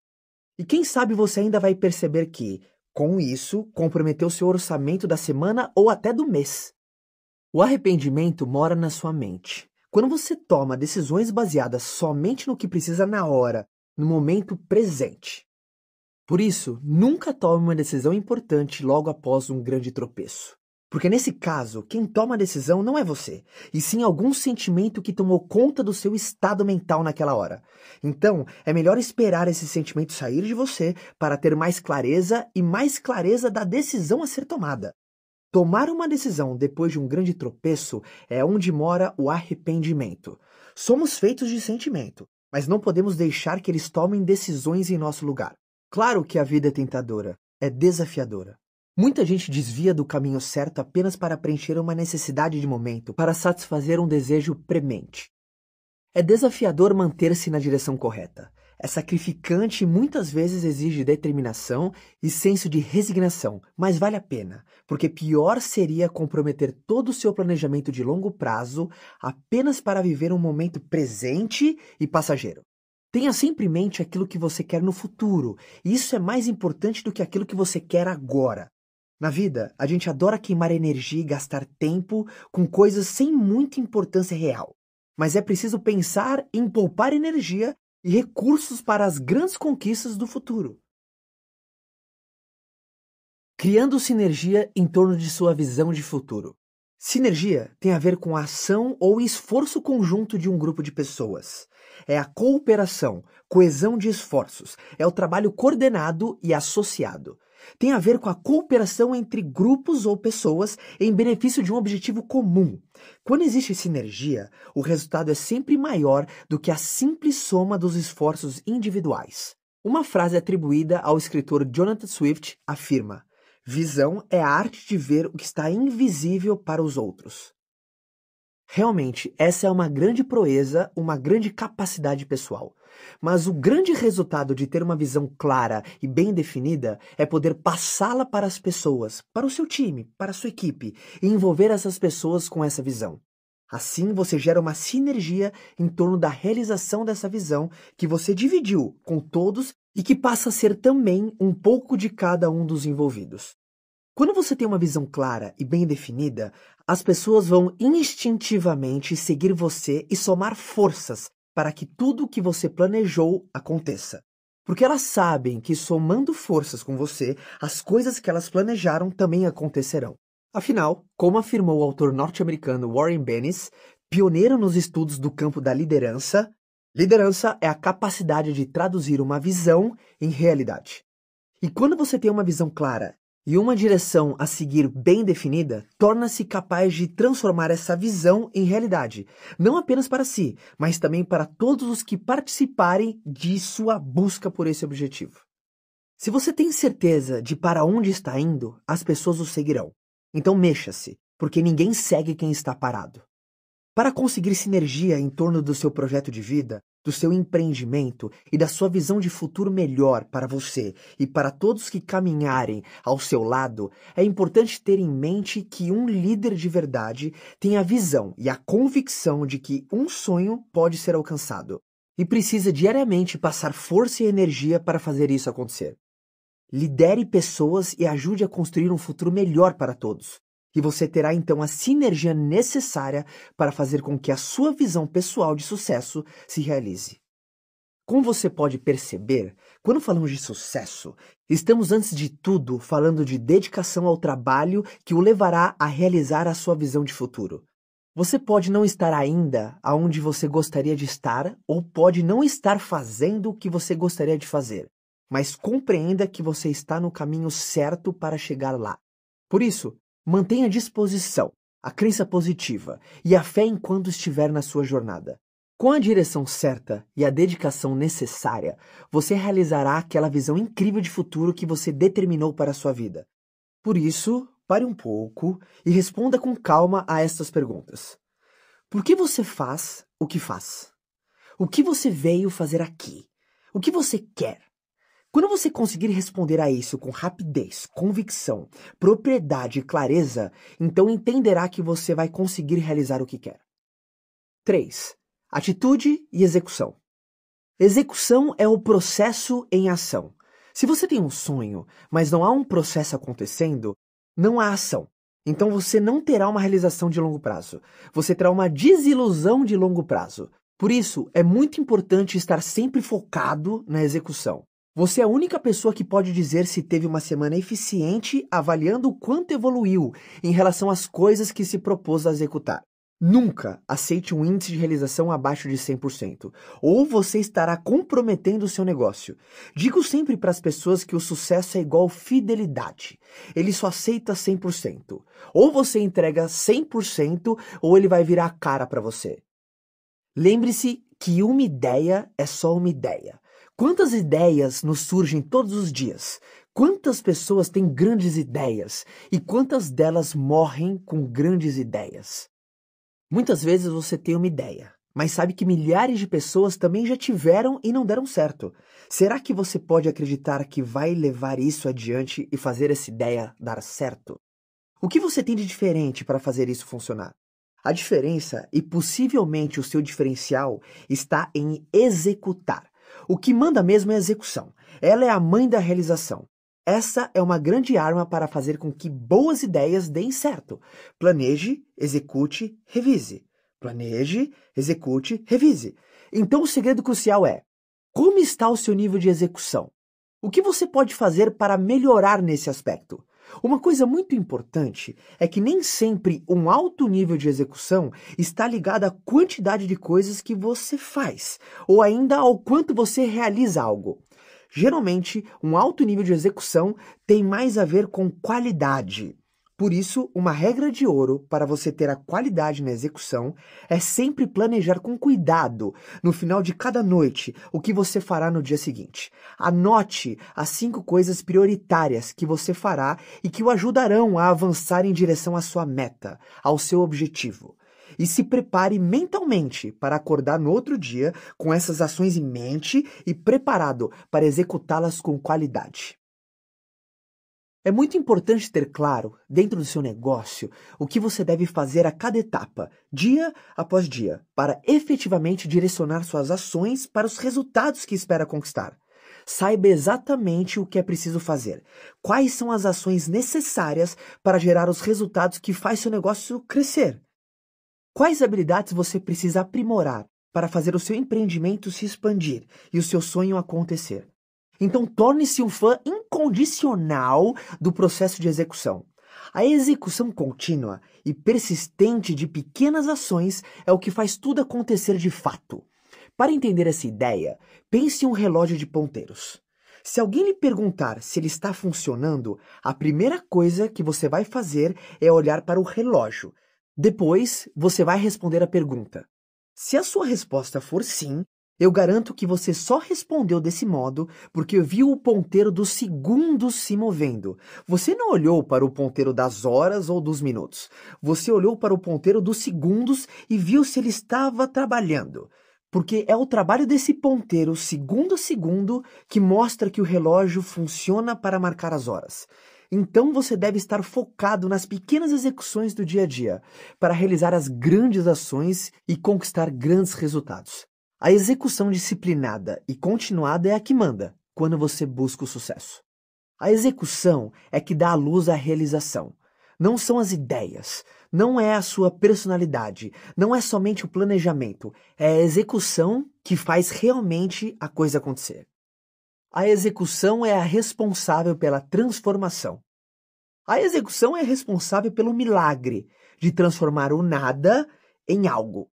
E quem sabe você ainda vai perceber que, com isso, comprometeu seu orçamento da semana ou até do mês. O arrependimento mora na sua mente. Quando você toma decisões baseadas somente no que precisa na hora, no momento presente. Por isso, nunca tome uma decisão importante logo após um grande tropeço. Porque nesse caso, quem toma a decisão não é você, e sim algum sentimento que tomou conta do seu estado mental naquela hora. Então, é melhor esperar esse sentimento sair de você para ter mais clareza e mais clareza da decisão a ser tomada. Tomar uma decisão depois de um grande tropeço é onde mora o arrependimento. Somos feitos de sentimento, mas não podemos deixar que eles tomem decisões em nosso lugar. Claro que a vida é tentadora, é desafiadora. Muita gente desvia do caminho certo apenas para preencher uma necessidade de momento, para satisfazer um desejo premente. É desafiador manter-se na direção correta. É sacrificante e muitas vezes exige determinação e senso de resignação, mas vale a pena, porque pior seria comprometer todo o seu planejamento de longo prazo apenas para viver um momento presente e passageiro. Tenha sempre em mente aquilo que você quer no futuro, e isso é mais importante do que aquilo que você quer agora. Na vida, a gente adora queimar energia e gastar tempo com coisas sem muita importância real. Mas é preciso pensar em poupar energia e recursos para as grandes conquistas do futuro. Criando sinergia em torno de sua visão de futuro. Sinergia tem a ver com a ação ou esforço conjunto de um grupo de pessoas. É a cooperação, coesão de esforços, é o trabalho coordenado e associado tem a ver com a cooperação entre grupos ou pessoas em benefício de um objetivo comum. Quando existe sinergia, o resultado é sempre maior do que a simples soma dos esforços individuais. Uma frase atribuída ao escritor Jonathan Swift afirma: Visão é a arte de ver o que está invisível para os outros. Realmente, essa é uma grande proeza, uma grande capacidade pessoal. Mas o grande resultado de ter uma visão clara e bem definida é poder passá-la para as pessoas, para o seu time, para a sua equipe, e envolver essas pessoas com essa visão. Assim, você gera uma sinergia em torno da realização dessa visão que você dividiu com todos e que passa a ser também um pouco de cada um dos envolvidos. Quando você tem uma visão clara e bem definida, as pessoas vão instintivamente seguir você e somar forças para que tudo o que você planejou aconteça. Porque elas sabem que somando forças com você, as coisas que elas planejaram também acontecerão. Afinal, como afirmou o autor norte-americano Warren Bennis, pioneiro nos estudos do campo da liderança, liderança é a capacidade de traduzir uma visão em realidade. E quando você tem uma visão clara e uma direção a seguir bem definida torna-se capaz de transformar essa visão em realidade, não apenas para si, mas também para todos os que participarem de sua busca por esse objetivo. Se você tem certeza de para onde está indo, as pessoas o seguirão. Então mexa-se, porque ninguém segue quem está parado. Para conseguir sinergia em torno do seu projeto de vida, do seu empreendimento e da sua visão de futuro melhor para você e para todos que caminharem ao seu lado, é importante ter em mente que um líder de verdade tem a visão e a convicção de que um sonho pode ser alcançado e precisa diariamente passar força e energia para fazer isso acontecer. Lidere pessoas e ajude a construir um futuro melhor para todos e você terá então a sinergia necessária para fazer com que a sua visão pessoal de sucesso se realize. Como você pode perceber, quando falamos de sucesso, estamos antes de tudo falando de dedicação ao trabalho que o levará a realizar a sua visão de futuro. Você pode não estar ainda aonde você gostaria de estar ou pode não estar fazendo o que você gostaria de fazer, mas compreenda que você está no caminho certo para chegar lá. Por isso, Mantenha a disposição, a crença positiva e a fé enquanto estiver na sua jornada. Com a direção certa e a dedicação necessária, você realizará aquela visão incrível de futuro que você determinou para a sua vida. Por isso, pare um pouco e responda com calma a estas perguntas. Por que você faz o que faz? O que você veio fazer aqui? O que você quer? Quando você conseguir responder a isso com rapidez, convicção, propriedade e clareza, então entenderá que você vai conseguir realizar o que quer. 3. Atitude e execução. Execução é o processo em ação. Se você tem um sonho, mas não há um processo acontecendo, não há ação. Então você não terá uma realização de longo prazo. Você terá uma desilusão de longo prazo. Por isso, é muito importante estar sempre focado na execução. Você é a única pessoa que pode dizer se teve uma semana eficiente avaliando o quanto evoluiu em relação às coisas que se propôs a executar. Nunca aceite um índice de realização abaixo de 100%, ou você estará comprometendo o seu negócio. Digo sempre para as pessoas que o sucesso é igual fidelidade. Ele só aceita 100%. Ou você entrega 100% ou ele vai virar a cara para você. Lembre-se que uma ideia é só uma ideia. Quantas ideias nos surgem todos os dias? Quantas pessoas têm grandes ideias e quantas delas morrem com grandes ideias? Muitas vezes você tem uma ideia, mas sabe que milhares de pessoas também já tiveram e não deram certo. Será que você pode acreditar que vai levar isso adiante e fazer essa ideia dar certo? O que você tem de diferente para fazer isso funcionar? A diferença e possivelmente o seu diferencial está em executar. O que manda mesmo é a execução. Ela é a mãe da realização. Essa é uma grande arma para fazer com que boas ideias deem certo. Planeje, execute, revise. Planeje, execute, revise. Então o segredo crucial é: como está o seu nível de execução? O que você pode fazer para melhorar nesse aspecto? Uma coisa muito importante é que nem sempre um alto nível de execução está ligado à quantidade de coisas que você faz, ou ainda ao quanto você realiza algo. Geralmente, um alto nível de execução tem mais a ver com qualidade. Por isso, uma regra de ouro para você ter a qualidade na execução é sempre planejar com cuidado, no final de cada noite, o que você fará no dia seguinte. Anote as cinco coisas prioritárias que você fará e que o ajudarão a avançar em direção à sua meta, ao seu objetivo e se prepare mentalmente para acordar no outro dia com essas ações em mente e preparado para executá-las com qualidade. É muito importante ter claro, dentro do seu negócio, o que você deve fazer a cada etapa, dia após dia, para efetivamente direcionar suas ações para os resultados que espera conquistar. Saiba exatamente o que é preciso fazer, quais são as ações necessárias para gerar os resultados que faz seu negócio crescer. Quais habilidades você precisa aprimorar para fazer o seu empreendimento se expandir e o seu sonho acontecer? Então torne-se um fã incondicional do processo de execução. A execução contínua e persistente de pequenas ações é o que faz tudo acontecer de fato. Para entender essa ideia, pense em um relógio de ponteiros. Se alguém lhe perguntar se ele está funcionando, a primeira coisa que você vai fazer é olhar para o relógio. Depois, você vai responder a pergunta. Se a sua resposta for sim, eu garanto que você só respondeu desse modo porque viu o ponteiro dos segundos se movendo. Você não olhou para o ponteiro das horas ou dos minutos. Você olhou para o ponteiro dos segundos e viu se ele estava trabalhando. Porque é o trabalho desse ponteiro, segundo a segundo, que mostra que o relógio funciona para marcar as horas. Então você deve estar focado nas pequenas execuções do dia a dia para realizar as grandes ações e conquistar grandes resultados. A execução disciplinada e continuada é a que manda quando você busca o sucesso. A execução é que dá à luz à realização. Não são as ideias, não é a sua personalidade, não é somente o planejamento, é a execução que faz realmente a coisa acontecer. A execução é a responsável pela transformação. A execução é responsável pelo milagre de transformar o nada em algo.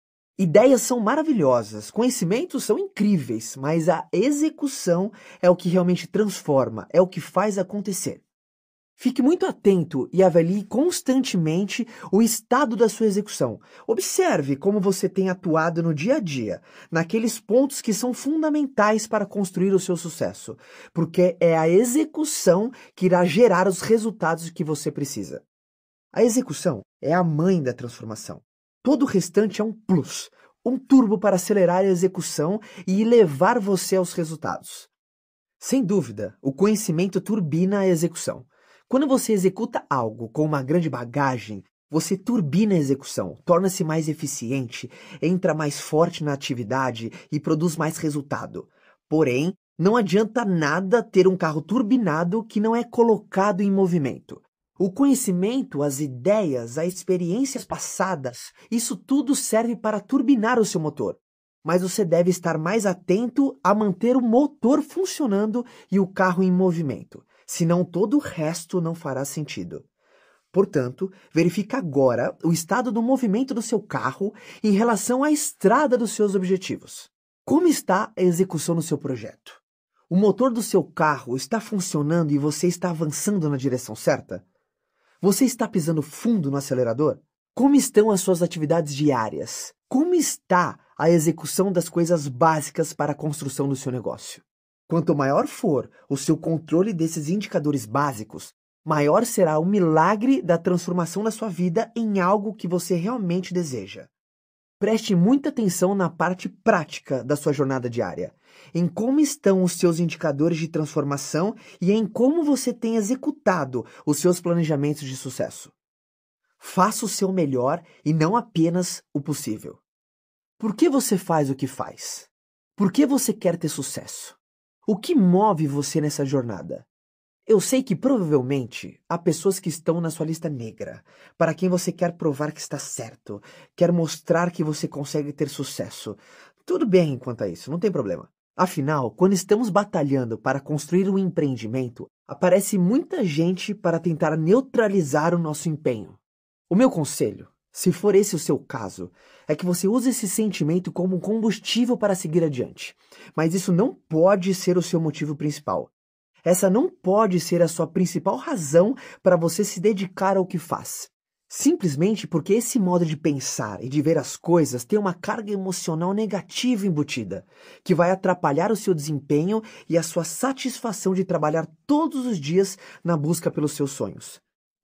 Ideias são maravilhosas, conhecimentos são incríveis, mas a execução é o que realmente transforma, é o que faz acontecer. Fique muito atento e avalie constantemente o estado da sua execução. Observe como você tem atuado no dia a dia, naqueles pontos que são fundamentais para construir o seu sucesso, porque é a execução que irá gerar os resultados que você precisa. A execução é a mãe da transformação. Todo o restante é um plus, um turbo para acelerar a execução e levar você aos resultados. Sem dúvida, o conhecimento turbina a execução. Quando você executa algo com uma grande bagagem, você turbina a execução, torna-se mais eficiente, entra mais forte na atividade e produz mais resultado. Porém, não adianta nada ter um carro turbinado que não é colocado em movimento. O conhecimento, as ideias, as experiências passadas, isso tudo serve para turbinar o seu motor. Mas você deve estar mais atento a manter o motor funcionando e o carro em movimento, senão todo o resto não fará sentido. Portanto, verifique agora o estado do movimento do seu carro em relação à estrada dos seus objetivos. Como está a execução do seu projeto? O motor do seu carro está funcionando e você está avançando na direção certa? Você está pisando fundo no acelerador? Como estão as suas atividades diárias? Como está a execução das coisas básicas para a construção do seu negócio? Quanto maior for o seu controle desses indicadores básicos, maior será o milagre da transformação da sua vida em algo que você realmente deseja. Preste muita atenção na parte prática da sua jornada diária, em como estão os seus indicadores de transformação e em como você tem executado os seus planejamentos de sucesso. Faça o seu melhor e não apenas o possível. Por que você faz o que faz? Por que você quer ter sucesso? O que move você nessa jornada? Eu sei que provavelmente há pessoas que estão na sua lista negra, para quem você quer provar que está certo, quer mostrar que você consegue ter sucesso. Tudo bem quanto a isso, não tem problema. Afinal, quando estamos batalhando para construir um empreendimento, aparece muita gente para tentar neutralizar o nosso empenho. O meu conselho, se for esse o seu caso, é que você use esse sentimento como um combustível para seguir adiante. Mas isso não pode ser o seu motivo principal. Essa não pode ser a sua principal razão para você se dedicar ao que faz. Simplesmente porque esse modo de pensar e de ver as coisas tem uma carga emocional negativa embutida, que vai atrapalhar o seu desempenho e a sua satisfação de trabalhar todos os dias na busca pelos seus sonhos.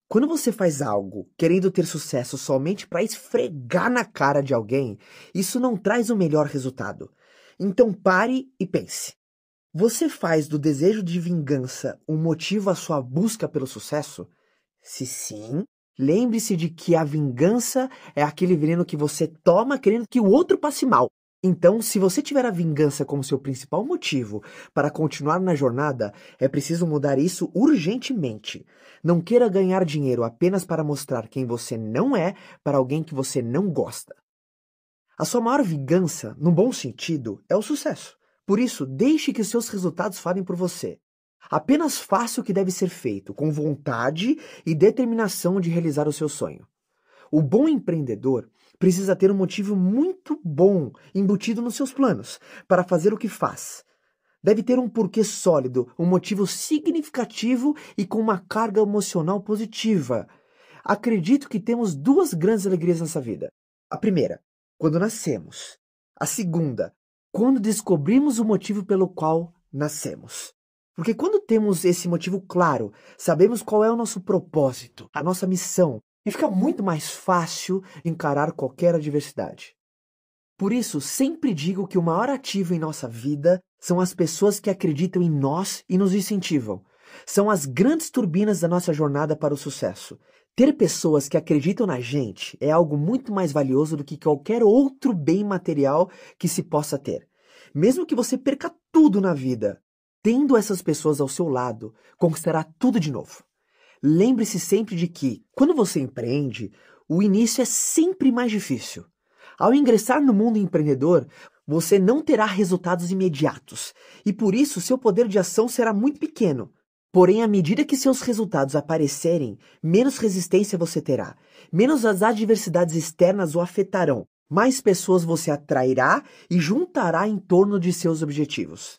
Quando você faz algo querendo ter sucesso somente para esfregar na cara de alguém, isso não traz o melhor resultado. Então pare e pense. Você faz do desejo de vingança um motivo à sua busca pelo sucesso? Se sim, lembre-se de que a vingança é aquele veneno que você toma querendo que o outro passe mal. Então, se você tiver a vingança como seu principal motivo para continuar na jornada, é preciso mudar isso urgentemente. Não queira ganhar dinheiro apenas para mostrar quem você não é para alguém que você não gosta. A sua maior vingança, no bom sentido, é o sucesso. Por isso, deixe que seus resultados falem por você. Apenas faça o que deve ser feito, com vontade e determinação de realizar o seu sonho. O bom empreendedor precisa ter um motivo muito bom embutido nos seus planos para fazer o que faz. Deve ter um porquê sólido, um motivo significativo e com uma carga emocional positiva. Acredito que temos duas grandes alegrias nessa vida. A primeira, quando nascemos. A segunda, quando descobrimos o motivo pelo qual nascemos. Porque quando temos esse motivo claro, sabemos qual é o nosso propósito, a nossa missão, e fica muito mais fácil encarar qualquer adversidade. Por isso, sempre digo que o maior ativo em nossa vida são as pessoas que acreditam em nós e nos incentivam. São as grandes turbinas da nossa jornada para o sucesso. Ter pessoas que acreditam na gente é algo muito mais valioso do que qualquer outro bem material que se possa ter. Mesmo que você perca tudo na vida, tendo essas pessoas ao seu lado, conquistará tudo de novo. Lembre-se sempre de que, quando você empreende, o início é sempre mais difícil. Ao ingressar no mundo empreendedor, você não terá resultados imediatos e por isso seu poder de ação será muito pequeno. Porém, à medida que seus resultados aparecerem, menos resistência você terá, menos as adversidades externas o afetarão, mais pessoas você atrairá e juntará em torno de seus objetivos.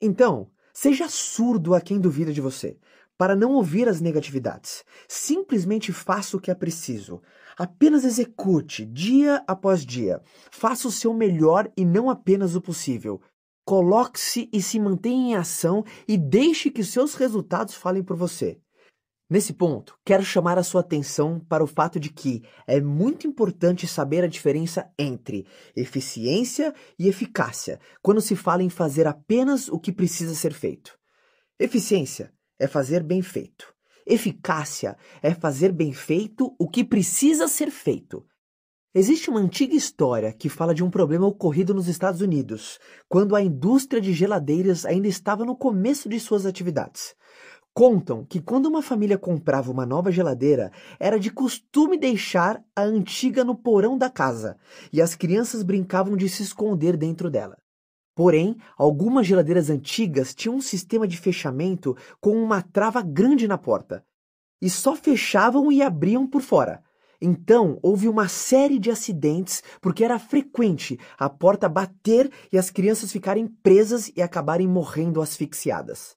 Então, seja surdo a quem duvida de você, para não ouvir as negatividades. Simplesmente faça o que é preciso. Apenas execute, dia após dia. Faça o seu melhor e não apenas o possível. Coloque-se e se mantenha em ação e deixe que seus resultados falem por você. Nesse ponto, quero chamar a sua atenção para o fato de que é muito importante saber a diferença entre eficiência e eficácia quando se fala em fazer apenas o que precisa ser feito. Eficiência é fazer bem feito. Eficácia é fazer bem feito o que precisa ser feito. Existe uma antiga história que fala de um problema ocorrido nos Estados Unidos, quando a indústria de geladeiras ainda estava no começo de suas atividades. Contam que quando uma família comprava uma nova geladeira, era de costume deixar a antiga no porão da casa, e as crianças brincavam de se esconder dentro dela. Porém, algumas geladeiras antigas tinham um sistema de fechamento com uma trava grande na porta, e só fechavam e abriam por fora. Então, houve uma série de acidentes, porque era frequente a porta bater e as crianças ficarem presas e acabarem morrendo asfixiadas.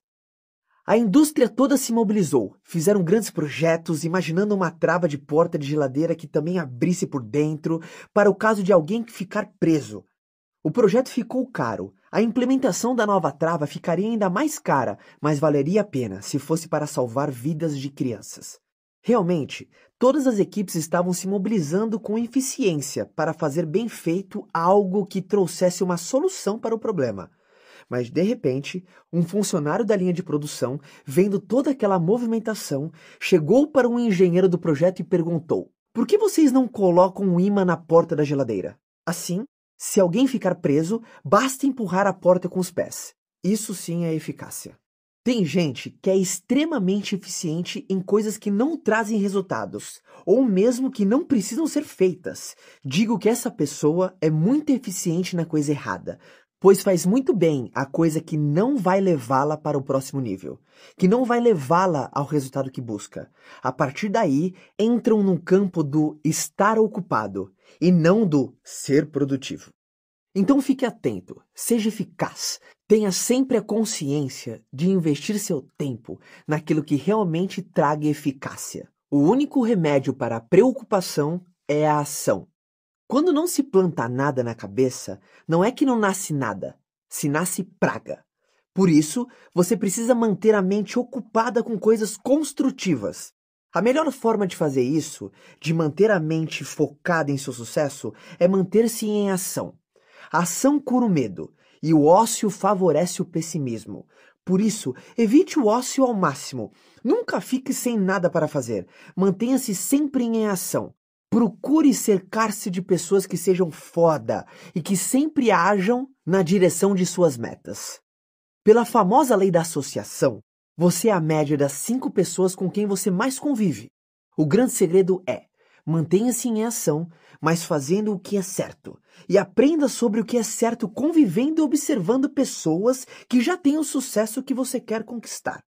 A indústria toda se mobilizou, fizeram grandes projetos, imaginando uma trava de porta de geladeira que também abrisse por dentro, para o caso de alguém ficar preso. O projeto ficou caro. A implementação da nova trava ficaria ainda mais cara, mas valeria a pena se fosse para salvar vidas de crianças. Realmente, Todas as equipes estavam se mobilizando com eficiência para fazer bem feito algo que trouxesse uma solução para o problema. Mas de repente, um funcionário da linha de produção, vendo toda aquela movimentação, chegou para um engenheiro do projeto e perguntou: Por que vocês não colocam um imã na porta da geladeira? Assim, se alguém ficar preso, basta empurrar a porta com os pés. Isso sim é eficácia. Tem gente que é extremamente eficiente em coisas que não trazem resultados, ou mesmo que não precisam ser feitas. Digo que essa pessoa é muito eficiente na coisa errada, pois faz muito bem a coisa que não vai levá-la para o próximo nível, que não vai levá-la ao resultado que busca. A partir daí, entram no campo do estar ocupado e não do ser produtivo. Então fique atento, seja eficaz, tenha sempre a consciência de investir seu tempo naquilo que realmente traga eficácia. O único remédio para a preocupação é a ação. Quando não se planta nada na cabeça, não é que não nasce nada, se nasce praga. Por isso, você precisa manter a mente ocupada com coisas construtivas. A melhor forma de fazer isso, de manter a mente focada em seu sucesso, é manter-se em ação. A ação cura o medo e o ócio favorece o pessimismo. Por isso, evite o ócio ao máximo. Nunca fique sem nada para fazer. Mantenha-se sempre em ação. Procure cercar-se de pessoas que sejam foda e que sempre ajam na direção de suas metas. Pela famosa lei da associação, você é a média das cinco pessoas com quem você mais convive. O grande segredo é Mantenha-se em ação, mas fazendo o que é certo. E aprenda sobre o que é certo convivendo e observando pessoas que já têm o sucesso que você quer conquistar.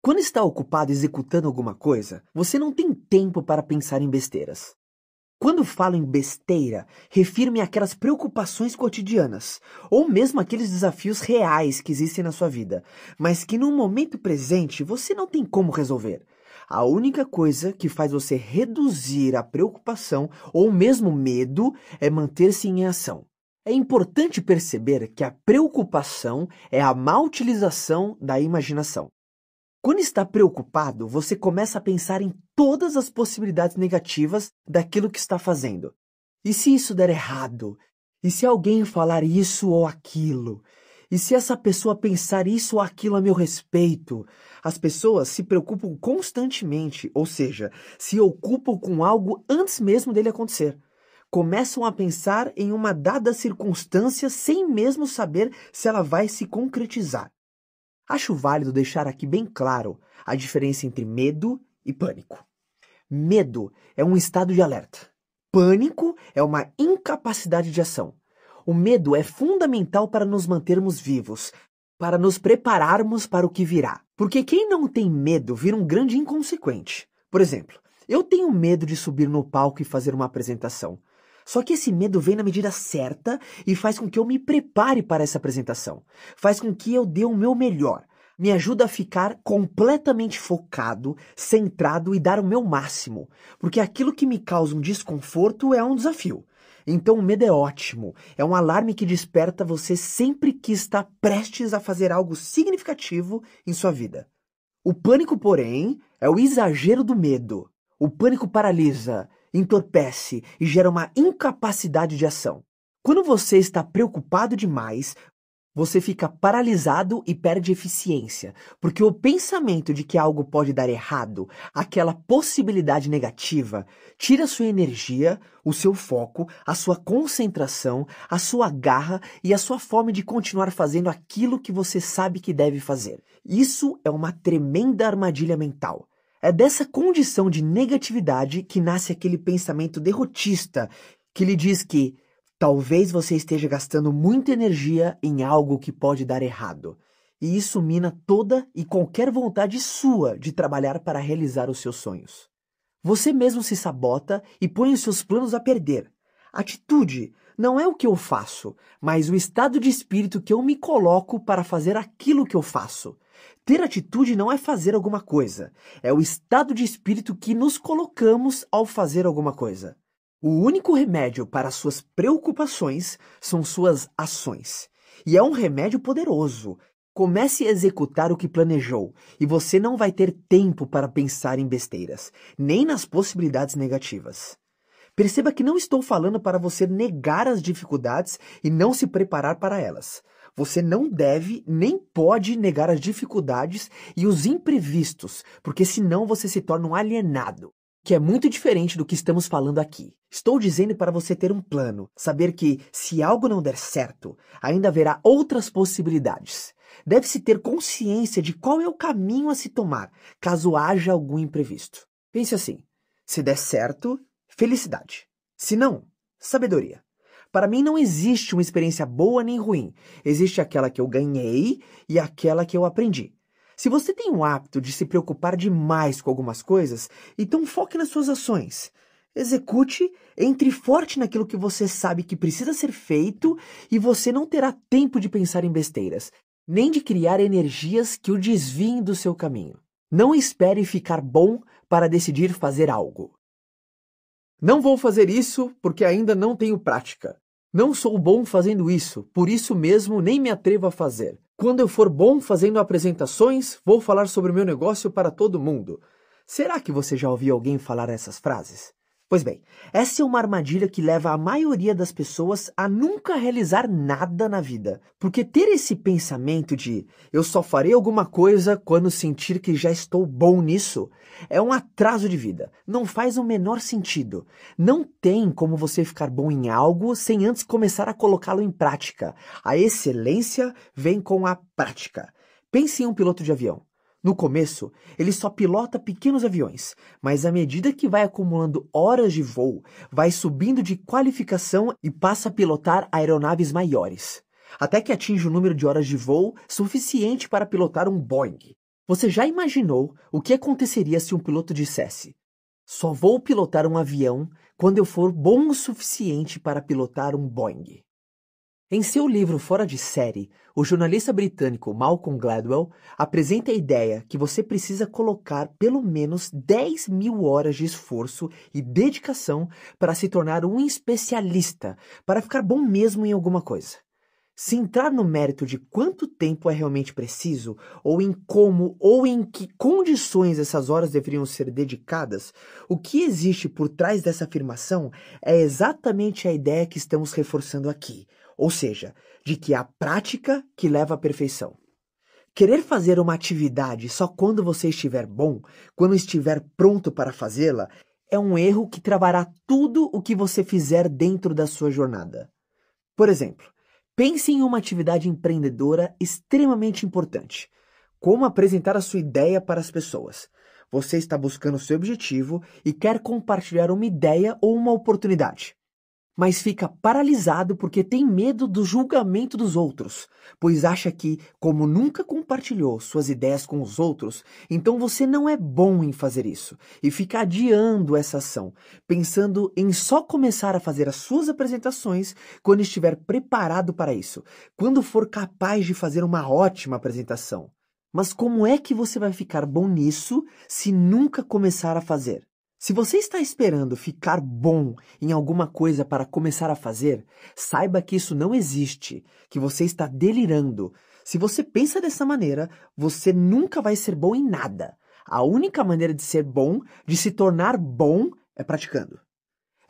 Quando está ocupado executando alguma coisa, você não tem tempo para pensar em besteiras. Quando falo em besteira, refiro-me àquelas preocupações cotidianas, ou mesmo aqueles desafios reais que existem na sua vida, mas que no momento presente você não tem como resolver. A única coisa que faz você reduzir a preocupação ou mesmo medo é manter-se em ação. É importante perceber que a preocupação é a má utilização da imaginação. Quando está preocupado, você começa a pensar em todas as possibilidades negativas daquilo que está fazendo. E se isso der errado? E se alguém falar isso ou aquilo? E se essa pessoa pensar isso ou aquilo a meu respeito? As pessoas se preocupam constantemente, ou seja, se ocupam com algo antes mesmo dele acontecer. Começam a pensar em uma dada circunstância sem mesmo saber se ela vai se concretizar. Acho válido deixar aqui bem claro a diferença entre medo e pânico. Medo é um estado de alerta. Pânico é uma incapacidade de ação. O medo é fundamental para nos mantermos vivos, para nos prepararmos para o que virá. Porque quem não tem medo vira um grande inconsequente. Por exemplo, eu tenho medo de subir no palco e fazer uma apresentação. Só que esse medo vem na medida certa e faz com que eu me prepare para essa apresentação. Faz com que eu dê o meu melhor. Me ajuda a ficar completamente focado, centrado e dar o meu máximo. Porque aquilo que me causa um desconforto é um desafio. Então o medo é ótimo. É um alarme que desperta você sempre que está prestes a fazer algo significativo em sua vida. O pânico, porém, é o exagero do medo. O pânico paralisa, entorpece e gera uma incapacidade de ação. Quando você está preocupado demais, você fica paralisado e perde eficiência, porque o pensamento de que algo pode dar errado, aquela possibilidade negativa, tira sua energia, o seu foco, a sua concentração, a sua garra e a sua fome de continuar fazendo aquilo que você sabe que deve fazer. Isso é uma tremenda armadilha mental. É dessa condição de negatividade que nasce aquele pensamento derrotista que lhe diz que Talvez você esteja gastando muita energia em algo que pode dar errado, e isso mina toda e qualquer vontade sua de trabalhar para realizar os seus sonhos. Você mesmo se sabota e põe os seus planos a perder. Atitude não é o que eu faço, mas o estado de espírito que eu me coloco para fazer aquilo que eu faço. Ter atitude não é fazer alguma coisa, é o estado de espírito que nos colocamos ao fazer alguma coisa. O único remédio para suas preocupações são suas ações. E é um remédio poderoso. Comece a executar o que planejou, e você não vai ter tempo para pensar em besteiras, nem nas possibilidades negativas. Perceba que não estou falando para você negar as dificuldades e não se preparar para elas. Você não deve nem pode negar as dificuldades e os imprevistos, porque senão você se torna um alienado que é muito diferente do que estamos falando aqui. Estou dizendo para você ter um plano, saber que, se algo não der certo, ainda haverá outras possibilidades. Deve-se ter consciência de qual é o caminho a se tomar, caso haja algum imprevisto. Pense assim: se der certo, felicidade. Se não, sabedoria. Para mim não existe uma experiência boa nem ruim. Existe aquela que eu ganhei e aquela que eu aprendi. Se você tem o hábito de se preocupar demais com algumas coisas, então foque nas suas ações. Execute, entre forte naquilo que você sabe que precisa ser feito e você não terá tempo de pensar em besteiras, nem de criar energias que o desviem do seu caminho. Não espere ficar bom para decidir fazer algo. Não vou fazer isso porque ainda não tenho prática. Não sou bom fazendo isso, por isso mesmo nem me atrevo a fazer. Quando eu for bom fazendo apresentações, vou falar sobre o meu negócio para todo mundo. Será que você já ouviu alguém falar essas frases? Pois bem, essa é uma armadilha que leva a maioria das pessoas a nunca realizar nada na vida. Porque ter esse pensamento de eu só farei alguma coisa quando sentir que já estou bom nisso é um atraso de vida. Não faz o menor sentido. Não tem como você ficar bom em algo sem antes começar a colocá-lo em prática. A excelência vem com a prática. Pense em um piloto de avião. No começo, ele só pilota pequenos aviões, mas à medida que vai acumulando horas de voo, vai subindo de qualificação e passa a pilotar aeronaves maiores, até que atinge o um número de horas de voo suficiente para pilotar um Boeing. Você já imaginou o que aconteceria se um piloto dissesse: Só vou pilotar um avião quando eu for bom o suficiente para pilotar um Boeing? Em seu livro Fora de Série, o jornalista britânico Malcolm Gladwell apresenta a ideia que você precisa colocar pelo menos 10 mil horas de esforço e dedicação para se tornar um especialista, para ficar bom mesmo em alguma coisa. Se entrar no mérito de quanto tempo é realmente preciso, ou em como ou em que condições essas horas deveriam ser dedicadas, o que existe por trás dessa afirmação é exatamente a ideia que estamos reforçando aqui ou seja, de que é a prática que leva à perfeição. Querer fazer uma atividade só quando você estiver bom, quando estiver pronto para fazê-la, é um erro que travará tudo o que você fizer dentro da sua jornada. Por exemplo, pense em uma atividade empreendedora extremamente importante, como apresentar a sua ideia para as pessoas. Você está buscando seu objetivo e quer compartilhar uma ideia ou uma oportunidade mas fica paralisado porque tem medo do julgamento dos outros, pois acha que, como nunca compartilhou suas ideias com os outros, então você não é bom em fazer isso e fica adiando essa ação, pensando em só começar a fazer as suas apresentações quando estiver preparado para isso, quando for capaz de fazer uma ótima apresentação. Mas como é que você vai ficar bom nisso se nunca começar a fazer? Se você está esperando ficar bom em alguma coisa para começar a fazer, saiba que isso não existe, que você está delirando. Se você pensa dessa maneira, você nunca vai ser bom em nada. A única maneira de ser bom, de se tornar bom, é praticando.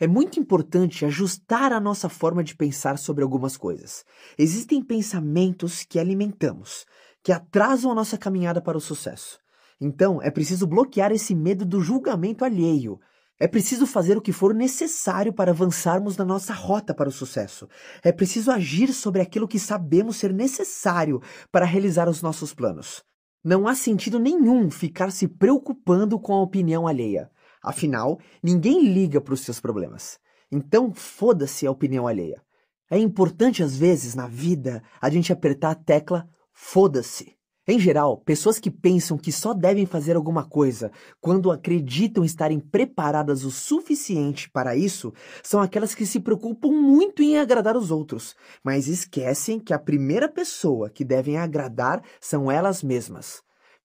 É muito importante ajustar a nossa forma de pensar sobre algumas coisas. Existem pensamentos que alimentamos, que atrasam a nossa caminhada para o sucesso. Então, é preciso bloquear esse medo do julgamento alheio. É preciso fazer o que for necessário para avançarmos na nossa rota para o sucesso. É preciso agir sobre aquilo que sabemos ser necessário para realizar os nossos planos. Não há sentido nenhum ficar se preocupando com a opinião alheia. Afinal, ninguém liga para os seus problemas. Então, foda-se a opinião alheia. É importante, às vezes, na vida, a gente apertar a tecla foda-se. Em geral, pessoas que pensam que só devem fazer alguma coisa quando acreditam estarem preparadas o suficiente para isso são aquelas que se preocupam muito em agradar os outros, mas esquecem que a primeira pessoa que devem agradar são elas mesmas.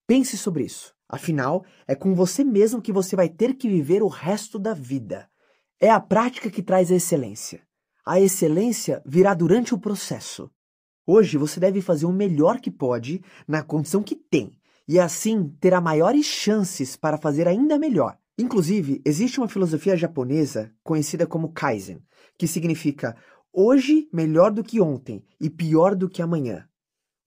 Pense sobre isso. Afinal, é com você mesmo que você vai ter que viver o resto da vida. É a prática que traz a excelência. A excelência virá durante o processo. Hoje você deve fazer o melhor que pode na condição que tem e assim terá maiores chances para fazer ainda melhor. Inclusive, existe uma filosofia japonesa conhecida como Kaizen, que significa hoje melhor do que ontem e pior do que amanhã.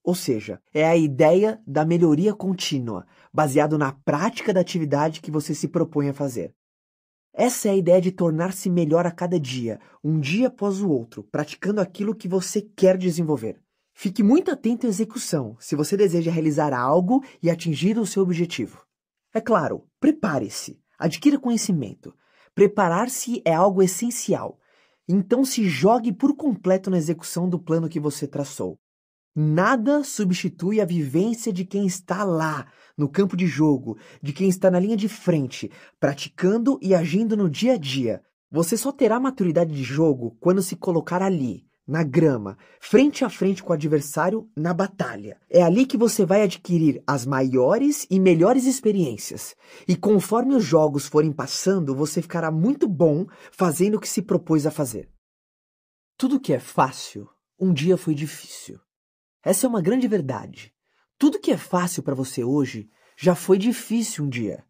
Ou seja, é a ideia da melhoria contínua, baseado na prática da atividade que você se propõe a fazer. Essa é a ideia de tornar-se melhor a cada dia, um dia após o outro, praticando aquilo que você quer desenvolver. Fique muito atento à execução, se você deseja realizar algo e atingir o seu objetivo. É claro, prepare-se, adquira conhecimento. Preparar-se é algo essencial. Então se jogue por completo na execução do plano que você traçou. Nada substitui a vivência de quem está lá, no campo de jogo, de quem está na linha de frente, praticando e agindo no dia a dia. Você só terá maturidade de jogo quando se colocar ali, na grama, frente a frente com o adversário na batalha. É ali que você vai adquirir as maiores e melhores experiências. E conforme os jogos forem passando, você ficará muito bom fazendo o que se propôs a fazer. Tudo que é fácil, um dia foi difícil. Essa é uma grande verdade. Tudo que é fácil para você hoje já foi difícil um dia.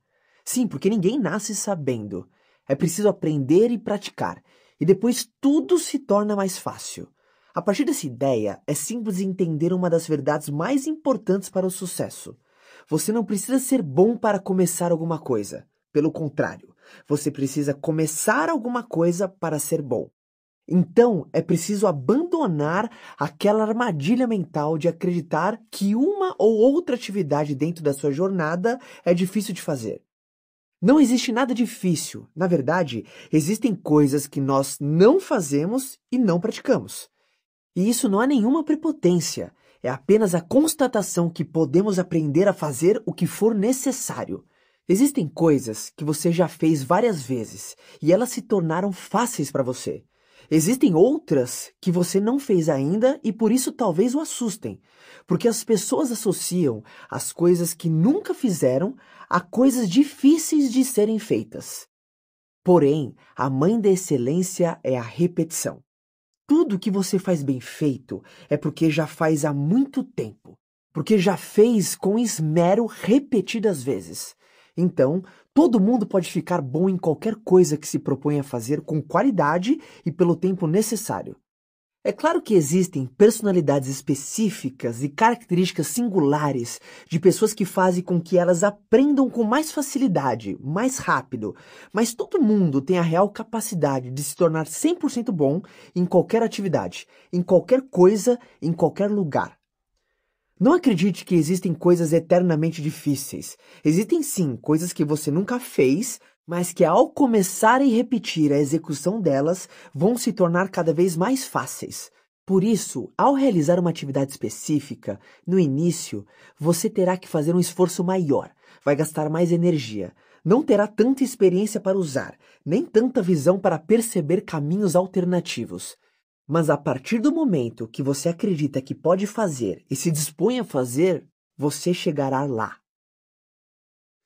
Sim, porque ninguém nasce sabendo. É preciso aprender e praticar e depois tudo se torna mais fácil. A partir dessa ideia, é simples entender uma das verdades mais importantes para o sucesso. Você não precisa ser bom para começar alguma coisa. Pelo contrário, você precisa começar alguma coisa para ser bom. Então, é preciso abandonar aquela armadilha mental de acreditar que uma ou outra atividade dentro da sua jornada é difícil de fazer. Não existe nada difícil. Na verdade, existem coisas que nós não fazemos e não praticamos. E isso não é nenhuma prepotência, é apenas a constatação que podemos aprender a fazer o que for necessário. Existem coisas que você já fez várias vezes e elas se tornaram fáceis para você. Existem outras que você não fez ainda e por isso talvez o assustem, porque as pessoas associam as coisas que nunca fizeram a coisas difíceis de serem feitas. Porém, a mãe da excelência é a repetição. Tudo que você faz bem feito é porque já faz há muito tempo, porque já fez com esmero repetidas vezes. Então, Todo mundo pode ficar bom em qualquer coisa que se propõe a fazer com qualidade e pelo tempo necessário. É claro que existem personalidades específicas e características singulares de pessoas que fazem com que elas aprendam com mais facilidade, mais rápido, mas todo mundo tem a real capacidade de se tornar 100% bom em qualquer atividade, em qualquer coisa, em qualquer lugar. Não acredite que existem coisas eternamente difíceis. Existem sim coisas que você nunca fez, mas que ao começar e repetir a execução delas, vão se tornar cada vez mais fáceis. Por isso, ao realizar uma atividade específica, no início, você terá que fazer um esforço maior, vai gastar mais energia, não terá tanta experiência para usar, nem tanta visão para perceber caminhos alternativos. Mas a partir do momento que você acredita que pode fazer e se dispõe a fazer, você chegará lá.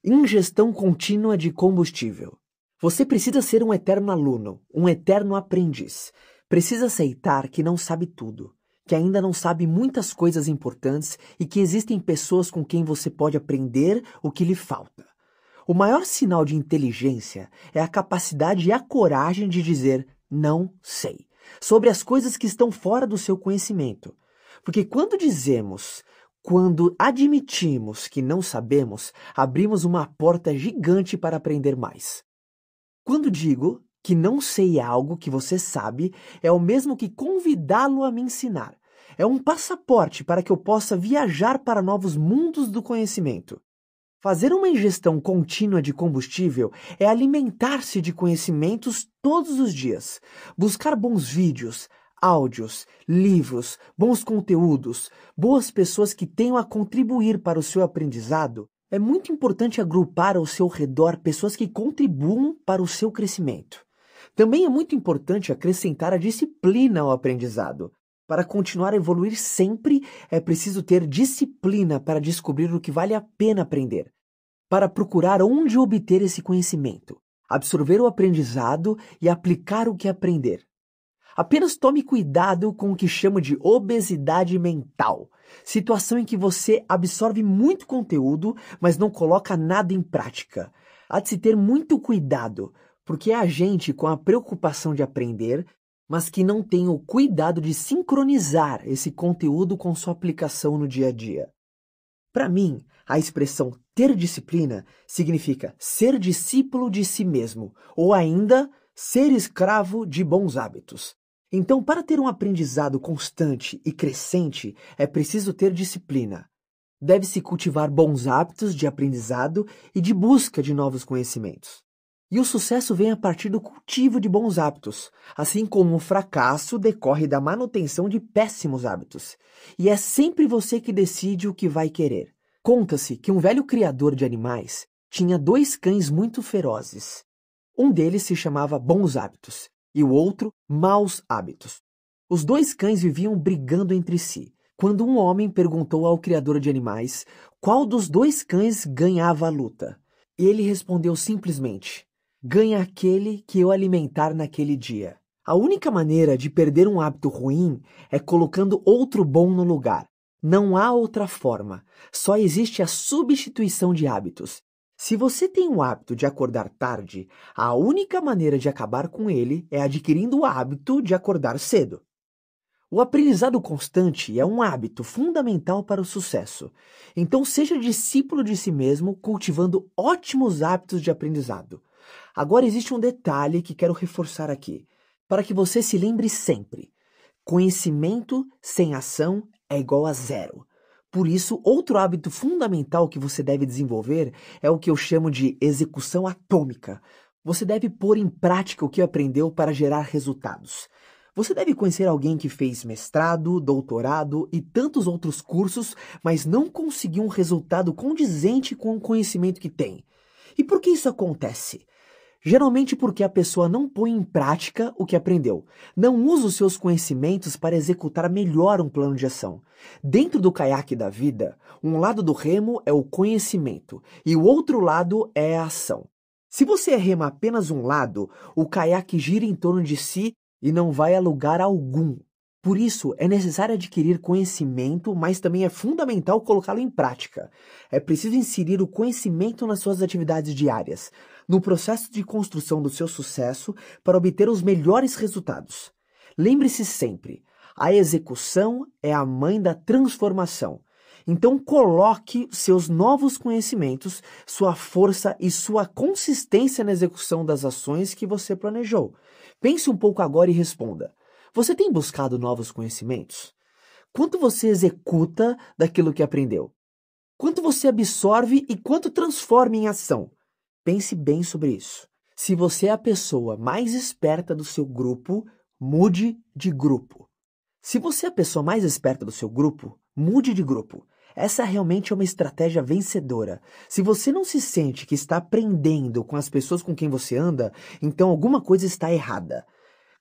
Ingestão contínua de combustível. Você precisa ser um eterno aluno, um eterno aprendiz. Precisa aceitar que não sabe tudo, que ainda não sabe muitas coisas importantes e que existem pessoas com quem você pode aprender o que lhe falta. O maior sinal de inteligência é a capacidade e a coragem de dizer não sei sobre as coisas que estão fora do seu conhecimento. Porque quando dizemos, quando admitimos que não sabemos, abrimos uma porta gigante para aprender mais. Quando digo que não sei algo que você sabe, é o mesmo que convidá-lo a me ensinar. É um passaporte para que eu possa viajar para novos mundos do conhecimento. Fazer uma ingestão contínua de combustível é alimentar-se de conhecimentos todos os dias, buscar bons vídeos, áudios, livros, bons conteúdos, boas pessoas que tenham a contribuir para o seu aprendizado. É muito importante agrupar ao seu redor pessoas que contribuam para o seu crescimento. Também é muito importante acrescentar a disciplina ao aprendizado. Para continuar a evoluir sempre, é preciso ter disciplina para descobrir o que vale a pena aprender, para procurar onde obter esse conhecimento, absorver o aprendizado e aplicar o que aprender. Apenas tome cuidado com o que chamo de obesidade mental, situação em que você absorve muito conteúdo, mas não coloca nada em prática. Há de se ter muito cuidado, porque é a gente, com a preocupação de aprender, mas que não tem o cuidado de sincronizar esse conteúdo com sua aplicação no dia a dia. Para mim, a expressão ter disciplina significa ser discípulo de si mesmo, ou ainda ser escravo de bons hábitos. Então, para ter um aprendizado constante e crescente, é preciso ter disciplina. Deve-se cultivar bons hábitos de aprendizado e de busca de novos conhecimentos. E o sucesso vem a partir do cultivo de bons hábitos, assim como o fracasso decorre da manutenção de péssimos hábitos. E é sempre você que decide o que vai querer. Conta-se que um velho criador de animais tinha dois cães muito ferozes. Um deles se chamava Bons Hábitos e o outro Maus Hábitos. Os dois cães viviam brigando entre si, quando um homem perguntou ao criador de animais qual dos dois cães ganhava a luta. Ele respondeu simplesmente: ganha aquele que eu alimentar naquele dia. A única maneira de perder um hábito ruim é colocando outro bom no lugar. Não há outra forma. Só existe a substituição de hábitos. Se você tem o hábito de acordar tarde, a única maneira de acabar com ele é adquirindo o hábito de acordar cedo. O aprendizado constante é um hábito fundamental para o sucesso. Então, seja discípulo de si mesmo, cultivando ótimos hábitos de aprendizado. Agora existe um detalhe que quero reforçar aqui, para que você se lembre sempre: conhecimento sem ação é igual a zero. Por isso, outro hábito fundamental que você deve desenvolver é o que eu chamo de execução atômica. Você deve pôr em prática o que aprendeu para gerar resultados. Você deve conhecer alguém que fez mestrado, doutorado e tantos outros cursos, mas não conseguiu um resultado condizente com o conhecimento que tem. E por que isso acontece? geralmente porque a pessoa não põe em prática o que aprendeu, não usa os seus conhecimentos para executar melhor um plano de ação. Dentro do caiaque da vida, um lado do remo é o conhecimento e o outro lado é a ação. Se você rema apenas um lado, o caiaque gira em torno de si e não vai a lugar algum. Por isso, é necessário adquirir conhecimento, mas também é fundamental colocá-lo em prática. É preciso inserir o conhecimento nas suas atividades diárias no processo de construção do seu sucesso para obter os melhores resultados. Lembre-se sempre: a execução é a mãe da transformação. Então, coloque seus novos conhecimentos, sua força e sua consistência na execução das ações que você planejou. Pense um pouco agora e responda: Você tem buscado novos conhecimentos? Quanto você executa daquilo que aprendeu? Quanto você absorve e quanto transforma em ação? Pense bem sobre isso. Se você é a pessoa mais esperta do seu grupo, mude de grupo. Se você é a pessoa mais esperta do seu grupo, mude de grupo. Essa realmente é uma estratégia vencedora. Se você não se sente que está aprendendo com as pessoas com quem você anda, então alguma coisa está errada.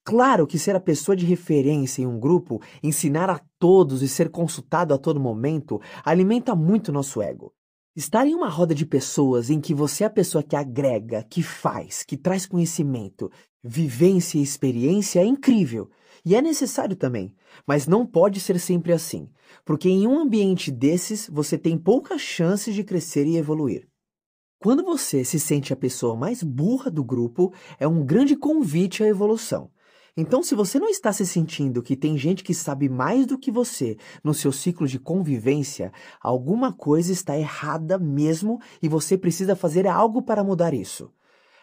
Claro que ser a pessoa de referência em um grupo, ensinar a todos e ser consultado a todo momento, alimenta muito nosso ego. Estar em uma roda de pessoas em que você é a pessoa que agrega, que faz, que traz conhecimento, vivência e experiência é incrível. E é necessário também, mas não pode ser sempre assim, porque em um ambiente desses você tem poucas chances de crescer e evoluir. Quando você se sente a pessoa mais burra do grupo, é um grande convite à evolução. Então, se você não está se sentindo que tem gente que sabe mais do que você no seu ciclo de convivência, alguma coisa está errada mesmo e você precisa fazer algo para mudar isso.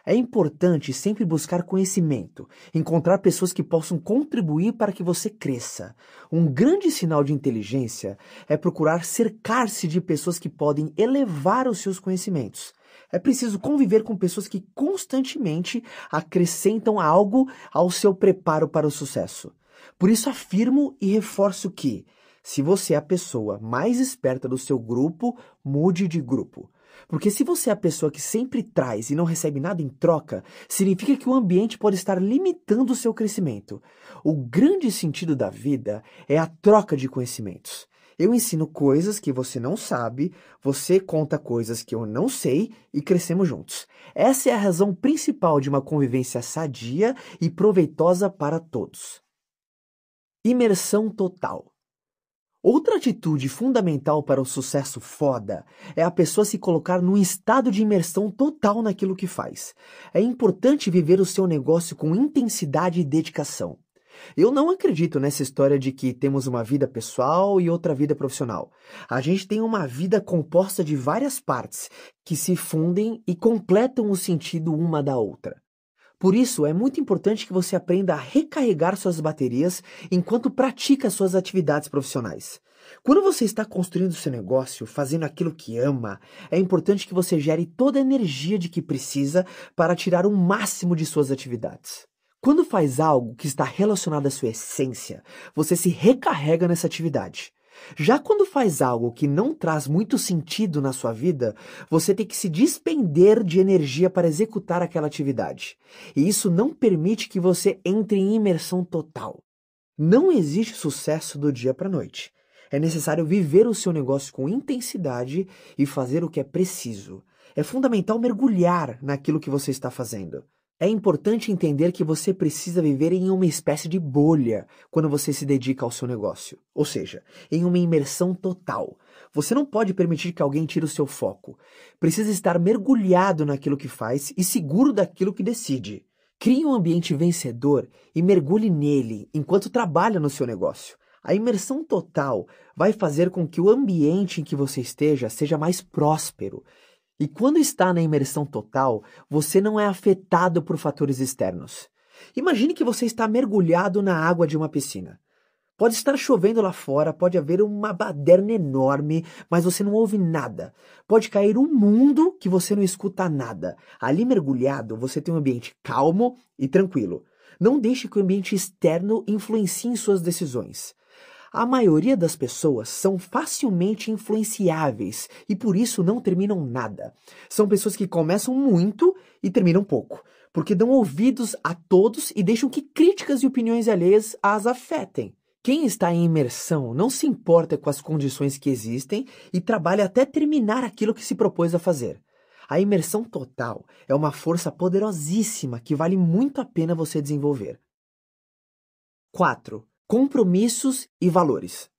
É importante sempre buscar conhecimento, encontrar pessoas que possam contribuir para que você cresça. Um grande sinal de inteligência é procurar cercar-se de pessoas que podem elevar os seus conhecimentos. É preciso conviver com pessoas que constantemente acrescentam algo ao seu preparo para o sucesso. Por isso afirmo e reforço que, se você é a pessoa mais esperta do seu grupo, mude de grupo. Porque se você é a pessoa que sempre traz e não recebe nada em troca, significa que o ambiente pode estar limitando o seu crescimento. O grande sentido da vida é a troca de conhecimentos. Eu ensino coisas que você não sabe, você conta coisas que eu não sei e crescemos juntos. Essa é a razão principal de uma convivência sadia e proveitosa para todos. Imersão total. Outra atitude fundamental para o sucesso foda é a pessoa se colocar num estado de imersão total naquilo que faz. É importante viver o seu negócio com intensidade e dedicação. Eu não acredito nessa história de que temos uma vida pessoal e outra vida profissional. A gente tem uma vida composta de várias partes que se fundem e completam o sentido uma da outra. Por isso, é muito importante que você aprenda a recarregar suas baterias enquanto pratica suas atividades profissionais. Quando você está construindo seu negócio, fazendo aquilo que ama, é importante que você gere toda a energia de que precisa para tirar o máximo de suas atividades. Quando faz algo que está relacionado à sua essência, você se recarrega nessa atividade. Já quando faz algo que não traz muito sentido na sua vida, você tem que se despender de energia para executar aquela atividade. E isso não permite que você entre em imersão total. Não existe sucesso do dia para a noite. É necessário viver o seu negócio com intensidade e fazer o que é preciso. É fundamental mergulhar naquilo que você está fazendo. É importante entender que você precisa viver em uma espécie de bolha quando você se dedica ao seu negócio, ou seja, em uma imersão total. Você não pode permitir que alguém tire o seu foco. Precisa estar mergulhado naquilo que faz e seguro daquilo que decide. Crie um ambiente vencedor e mergulhe nele enquanto trabalha no seu negócio. A imersão total vai fazer com que o ambiente em que você esteja seja mais próspero e quando está na imersão total, você não é afetado por fatores externos. Imagine que você está mergulhado na água de uma piscina. Pode estar chovendo lá fora, pode haver uma baderna enorme, mas você não ouve nada. Pode cair um mundo que você não escuta nada. Ali mergulhado, você tem um ambiente calmo e tranquilo. Não deixe que o ambiente externo influencie suas decisões. A maioria das pessoas são facilmente influenciáveis e por isso não terminam nada. São pessoas que começam muito e terminam pouco, porque dão ouvidos a todos e deixam que críticas e opiniões alheias as afetem. Quem está em imersão não se importa com as condições que existem e trabalha até terminar aquilo que se propôs a fazer. A imersão total é uma força poderosíssima que vale muito a pena você desenvolver. 4. Compromissos e valores.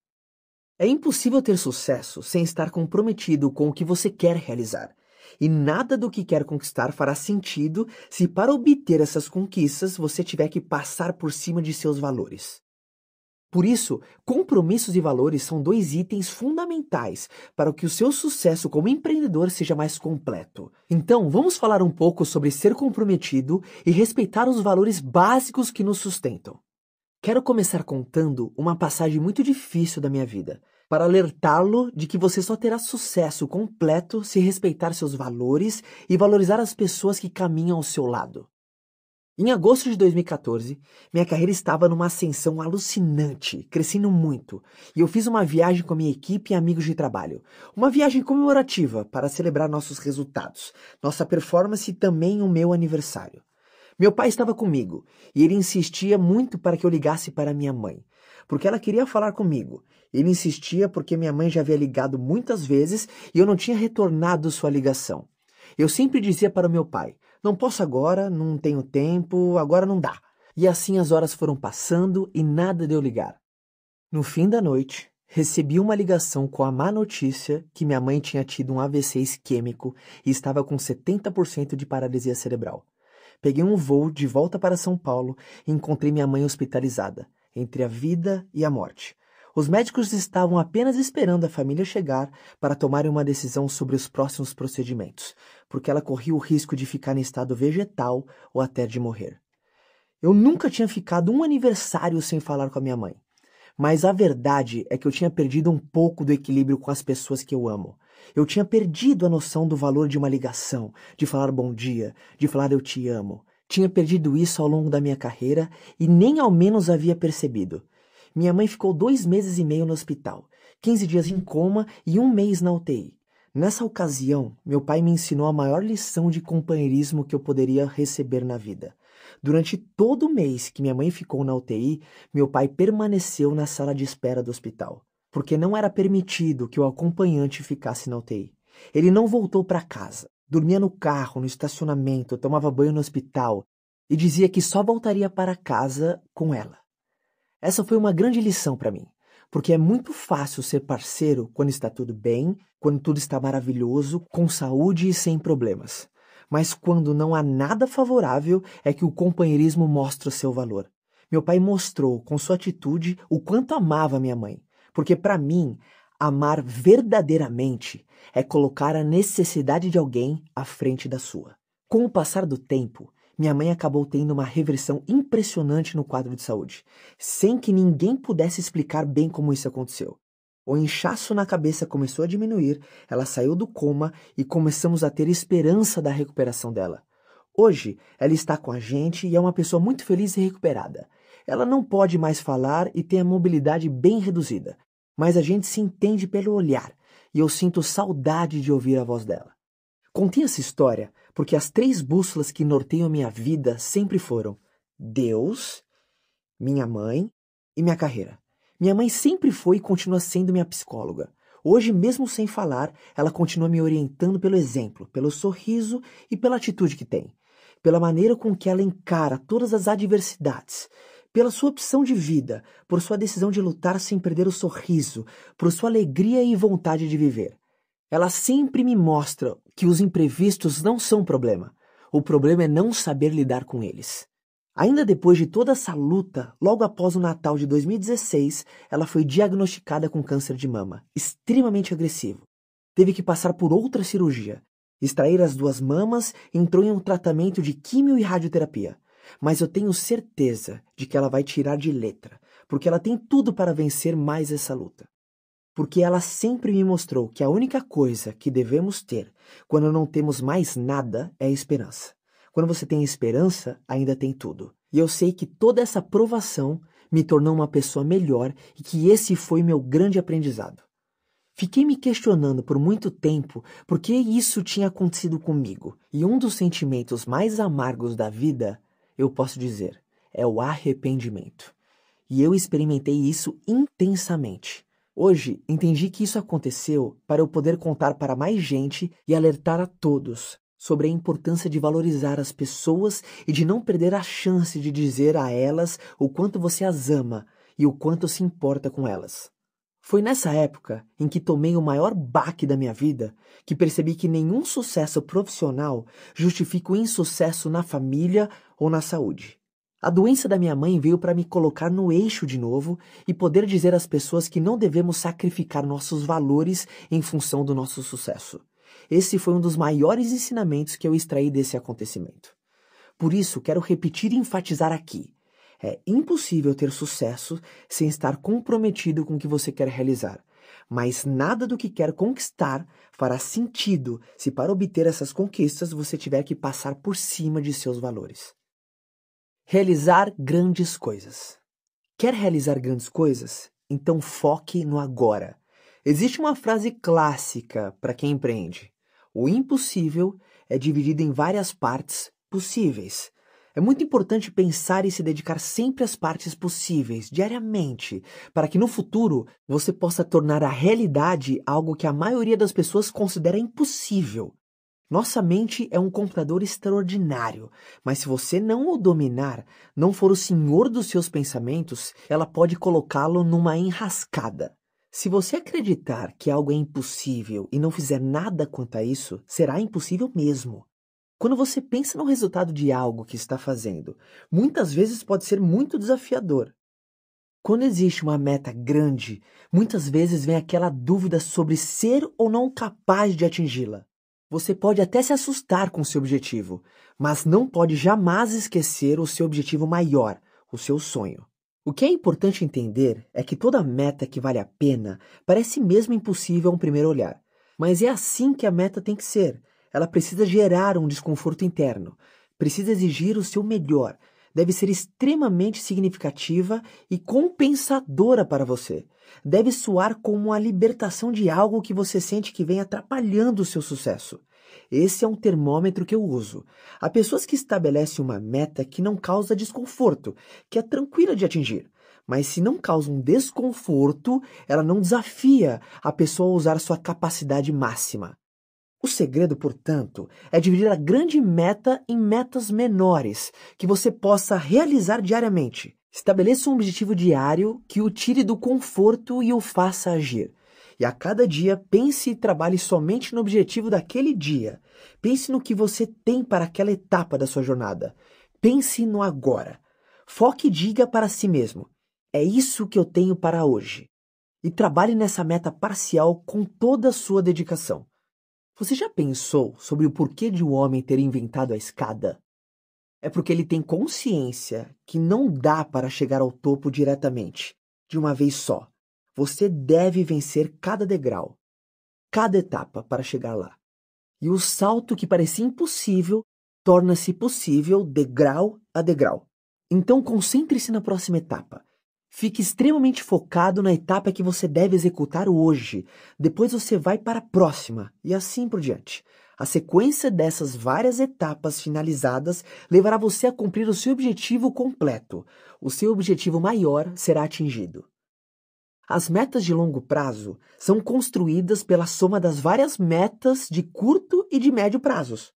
É impossível ter sucesso sem estar comprometido com o que você quer realizar. E nada do que quer conquistar fará sentido se, para obter essas conquistas, você tiver que passar por cima de seus valores. Por isso, compromissos e valores são dois itens fundamentais para que o seu sucesso como empreendedor seja mais completo. Então, vamos falar um pouco sobre ser comprometido e respeitar os valores básicos que nos sustentam. Quero começar contando uma passagem muito difícil da minha vida, para alertá-lo de que você só terá sucesso completo se respeitar seus valores e valorizar as pessoas que caminham ao seu lado. Em agosto de 2014, minha carreira estava numa ascensão alucinante, crescendo muito, e eu fiz uma viagem com a minha equipe e amigos de trabalho. Uma viagem comemorativa para celebrar nossos resultados, nossa performance e também o meu aniversário. Meu pai estava comigo e ele insistia muito para que eu ligasse para minha mãe, porque ela queria falar comigo. Ele insistia porque minha mãe já havia ligado muitas vezes e eu não tinha retornado sua ligação. Eu sempre dizia para o meu pai: não posso agora, não tenho tempo, agora não dá. E assim as horas foram passando e nada deu ligar. No fim da noite, recebi uma ligação com a má notícia que minha mãe tinha tido um AVC isquêmico e estava com 70% de paralisia cerebral peguei um voo de volta para São Paulo e encontrei minha mãe hospitalizada, entre a vida e a morte. Os médicos estavam apenas esperando a família chegar para tomarem uma decisão sobre os próximos procedimentos, porque ela corria o risco de ficar em estado vegetal ou até de morrer. Eu nunca tinha ficado um aniversário sem falar com a minha mãe, mas a verdade é que eu tinha perdido um pouco do equilíbrio com as pessoas que eu amo. Eu tinha perdido a noção do valor de uma ligação, de falar bom dia, de falar eu te amo. Tinha perdido isso ao longo da minha carreira e nem ao menos havia percebido. Minha mãe ficou dois meses e meio no hospital, quinze dias em coma e um mês na UTI. Nessa ocasião, meu pai me ensinou a maior lição de companheirismo que eu poderia receber na vida. Durante todo o mês que minha mãe ficou na UTI, meu pai permaneceu na sala de espera do hospital porque não era permitido que o acompanhante ficasse na UTI. Ele não voltou para casa, dormia no carro, no estacionamento, tomava banho no hospital e dizia que só voltaria para casa com ela. Essa foi uma grande lição para mim, porque é muito fácil ser parceiro quando está tudo bem, quando tudo está maravilhoso, com saúde e sem problemas. Mas quando não há nada favorável é que o companheirismo mostra seu valor. Meu pai mostrou com sua atitude o quanto amava minha mãe porque para mim, amar verdadeiramente é colocar a necessidade de alguém à frente da sua. Com o passar do tempo, minha mãe acabou tendo uma reversão impressionante no quadro de saúde, sem que ninguém pudesse explicar bem como isso aconteceu. O inchaço na cabeça começou a diminuir, ela saiu do coma e começamos a ter esperança da recuperação dela. Hoje, ela está com a gente e é uma pessoa muito feliz e recuperada. Ela não pode mais falar e tem a mobilidade bem reduzida, mas a gente se entende pelo olhar e eu sinto saudade de ouvir a voz dela. Contei essa história porque as três bússolas que norteiam minha vida sempre foram Deus, minha mãe e minha carreira. Minha mãe sempre foi e continua sendo minha psicóloga. Hoje, mesmo sem falar, ela continua me orientando pelo exemplo, pelo sorriso e pela atitude que tem, pela maneira com que ela encara todas as adversidades, pela sua opção de vida, por sua decisão de lutar sem perder o sorriso, por sua alegria e vontade de viver. Ela sempre me mostra que os imprevistos não são problema. O problema é não saber lidar com eles. Ainda depois de toda essa luta, logo após o Natal de 2016, ela foi diagnosticada com câncer de mama, extremamente agressivo. Teve que passar por outra cirurgia, extrair as duas mamas, entrou em um tratamento de químio e radioterapia mas eu tenho certeza de que ela vai tirar de letra, porque ela tem tudo para vencer mais essa luta. Porque ela sempre me mostrou que a única coisa que devemos ter quando não temos mais nada é esperança. Quando você tem esperança, ainda tem tudo. E eu sei que toda essa provação me tornou uma pessoa melhor e que esse foi meu grande aprendizado. Fiquei me questionando por muito tempo por que isso tinha acontecido comigo, e um dos sentimentos mais amargos da vida eu posso dizer, é o arrependimento. E eu experimentei isso intensamente. Hoje, entendi que isso aconteceu para eu poder contar para mais gente e alertar a todos sobre a importância de valorizar as pessoas e de não perder a chance de dizer a elas o quanto você as ama e o quanto se importa com elas. Foi nessa época em que tomei o maior baque da minha vida que percebi que nenhum sucesso profissional justifica o insucesso na família ou na saúde. A doença da minha mãe veio para me colocar no eixo de novo e poder dizer às pessoas que não devemos sacrificar nossos valores em função do nosso sucesso. Esse foi um dos maiores ensinamentos que eu extraí desse acontecimento. Por isso, quero repetir e enfatizar aqui é impossível ter sucesso sem estar comprometido com o que você quer realizar. Mas nada do que quer conquistar fará sentido se, para obter essas conquistas, você tiver que passar por cima de seus valores. Realizar grandes coisas. Quer realizar grandes coisas? Então foque no agora. Existe uma frase clássica para quem empreende: o impossível é dividido em várias partes possíveis. É muito importante pensar e se dedicar sempre às partes possíveis, diariamente, para que no futuro você possa tornar a realidade algo que a maioria das pessoas considera impossível. Nossa mente é um computador extraordinário, mas se você não o dominar, não for o senhor dos seus pensamentos, ela pode colocá-lo numa enrascada. Se você acreditar que algo é impossível e não fizer nada quanto a isso, será impossível mesmo. Quando você pensa no resultado de algo que está fazendo, muitas vezes pode ser muito desafiador. Quando existe uma meta grande, muitas vezes vem aquela dúvida sobre ser ou não capaz de atingi-la. Você pode até se assustar com seu objetivo, mas não pode jamais esquecer o seu objetivo maior, o seu sonho. O que é importante entender é que toda meta que vale a pena parece mesmo impossível a um primeiro olhar, mas é assim que a meta tem que ser ela precisa gerar um desconforto interno, precisa exigir o seu melhor, deve ser extremamente significativa e compensadora para você. Deve soar como a libertação de algo que você sente que vem atrapalhando o seu sucesso. Esse é um termômetro que eu uso. Há pessoas que estabelecem uma meta que não causa desconforto, que é tranquila de atingir. Mas se não causa um desconforto, ela não desafia a pessoa a usar sua capacidade máxima. O segredo, portanto, é dividir a grande meta em metas menores que você possa realizar diariamente. Estabeleça um objetivo diário que o tire do conforto e o faça agir. E a cada dia pense e trabalhe somente no objetivo daquele dia. Pense no que você tem para aquela etapa da sua jornada. Pense no agora. Foque e diga para si mesmo: é isso que eu tenho para hoje. E trabalhe nessa meta parcial com toda a sua dedicação. Você já pensou sobre o porquê de um homem ter inventado a escada? É porque ele tem consciência que não dá para chegar ao topo diretamente, de uma vez só. Você deve vencer cada degrau, cada etapa para chegar lá. E o salto que parecia impossível torna-se possível degrau a degrau. Então concentre-se na próxima etapa. Fique extremamente focado na etapa que você deve executar hoje. Depois você vai para a próxima e assim por diante. A sequência dessas várias etapas finalizadas levará você a cumprir o seu objetivo completo. O seu objetivo maior será atingido. As metas de longo prazo são construídas pela soma das várias metas de curto e de médio prazos.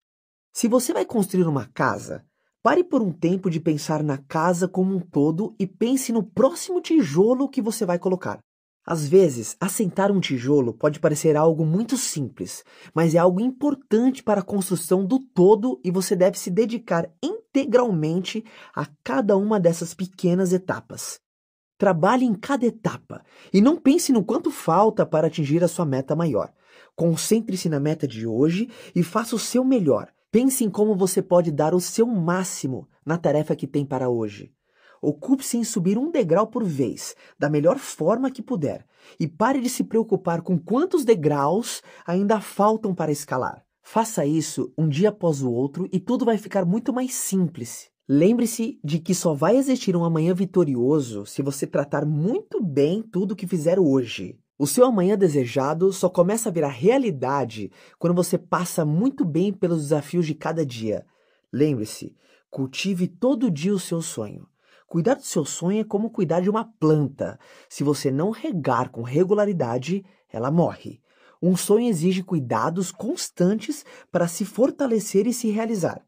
Se você vai construir uma casa, Pare por um tempo de pensar na casa como um todo e pense no próximo tijolo que você vai colocar. Às vezes, assentar um tijolo pode parecer algo muito simples, mas é algo importante para a construção do todo e você deve se dedicar integralmente a cada uma dessas pequenas etapas. Trabalhe em cada etapa e não pense no quanto falta para atingir a sua meta maior. Concentre-se na meta de hoje e faça o seu melhor. Pense em como você pode dar o seu máximo na tarefa que tem para hoje. Ocupe-se em subir um degrau por vez, da melhor forma que puder, e pare de se preocupar com quantos degraus ainda faltam para escalar. Faça isso um dia após o outro e tudo vai ficar muito mais simples. Lembre-se de que só vai existir um amanhã vitorioso se você tratar muito bem tudo o que fizer hoje. O seu amanhã desejado só começa a virar realidade quando você passa muito bem pelos desafios de cada dia. Lembre-se, cultive todo dia o seu sonho. Cuidar do seu sonho é como cuidar de uma planta. Se você não regar com regularidade, ela morre. Um sonho exige cuidados constantes para se fortalecer e se realizar.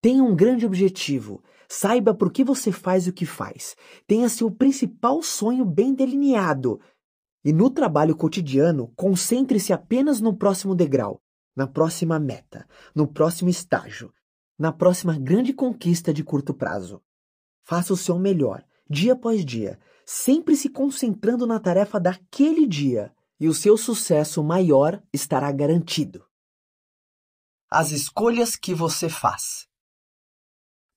Tenha um grande objetivo. Saiba por que você faz o que faz. Tenha seu principal sonho bem delineado e no trabalho cotidiano, concentre-se apenas no próximo degrau, na próxima meta, no próximo estágio, na próxima grande conquista de curto prazo. Faça o seu melhor, dia após dia, sempre se concentrando na tarefa daquele dia, e o seu sucesso maior estará garantido. As escolhas que você faz.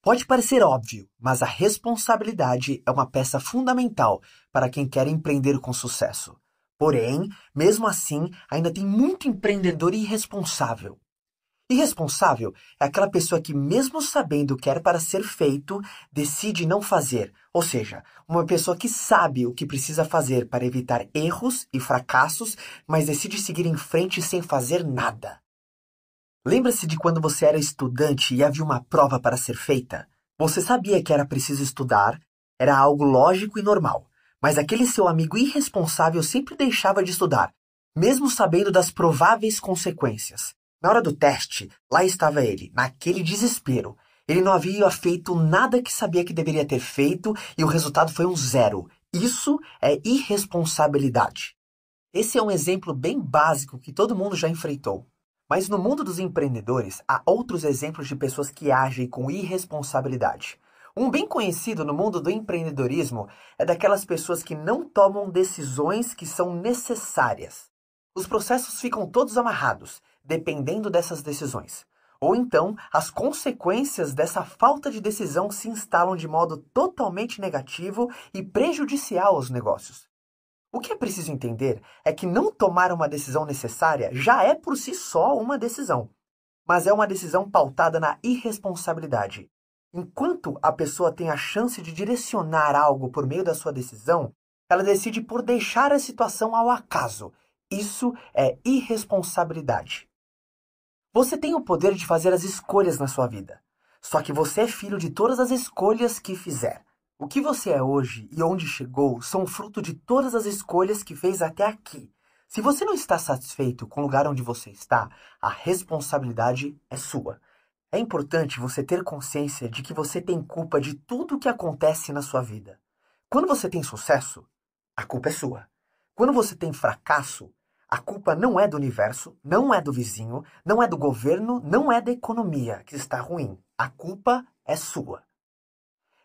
Pode parecer óbvio, mas a responsabilidade é uma peça fundamental para quem quer empreender com sucesso. Porém, mesmo assim, ainda tem muito empreendedor irresponsável. Irresponsável é aquela pessoa que, mesmo sabendo o que é para ser feito, decide não fazer, ou seja, uma pessoa que sabe o que precisa fazer para evitar erros e fracassos, mas decide seguir em frente sem fazer nada. Lembra-se de quando você era estudante e havia uma prova para ser feita? Você sabia que era preciso estudar, era algo lógico e normal, mas aquele seu amigo irresponsável sempre deixava de estudar, mesmo sabendo das prováveis consequências. Na hora do teste, lá estava ele, naquele desespero. Ele não havia feito nada que sabia que deveria ter feito e o resultado foi um zero. Isso é irresponsabilidade. Esse é um exemplo bem básico que todo mundo já enfrentou. Mas no mundo dos empreendedores, há outros exemplos de pessoas que agem com irresponsabilidade. Um bem conhecido no mundo do empreendedorismo é daquelas pessoas que não tomam decisões que são necessárias. Os processos ficam todos amarrados, dependendo dessas decisões. Ou então, as consequências dessa falta de decisão se instalam de modo totalmente negativo e prejudicial aos negócios. O que é preciso entender é que não tomar uma decisão necessária já é por si só uma decisão, mas é uma decisão pautada na irresponsabilidade. Enquanto a pessoa tem a chance de direcionar algo por meio da sua decisão, ela decide por deixar a situação ao acaso. Isso é irresponsabilidade. Você tem o poder de fazer as escolhas na sua vida, só que você é filho de todas as escolhas que fizer. O que você é hoje e onde chegou são fruto de todas as escolhas que fez até aqui. Se você não está satisfeito com o lugar onde você está, a responsabilidade é sua. É importante você ter consciência de que você tem culpa de tudo o que acontece na sua vida. Quando você tem sucesso, a culpa é sua. Quando você tem fracasso, a culpa não é do universo, não é do vizinho, não é do governo, não é da economia que está ruim. A culpa é sua.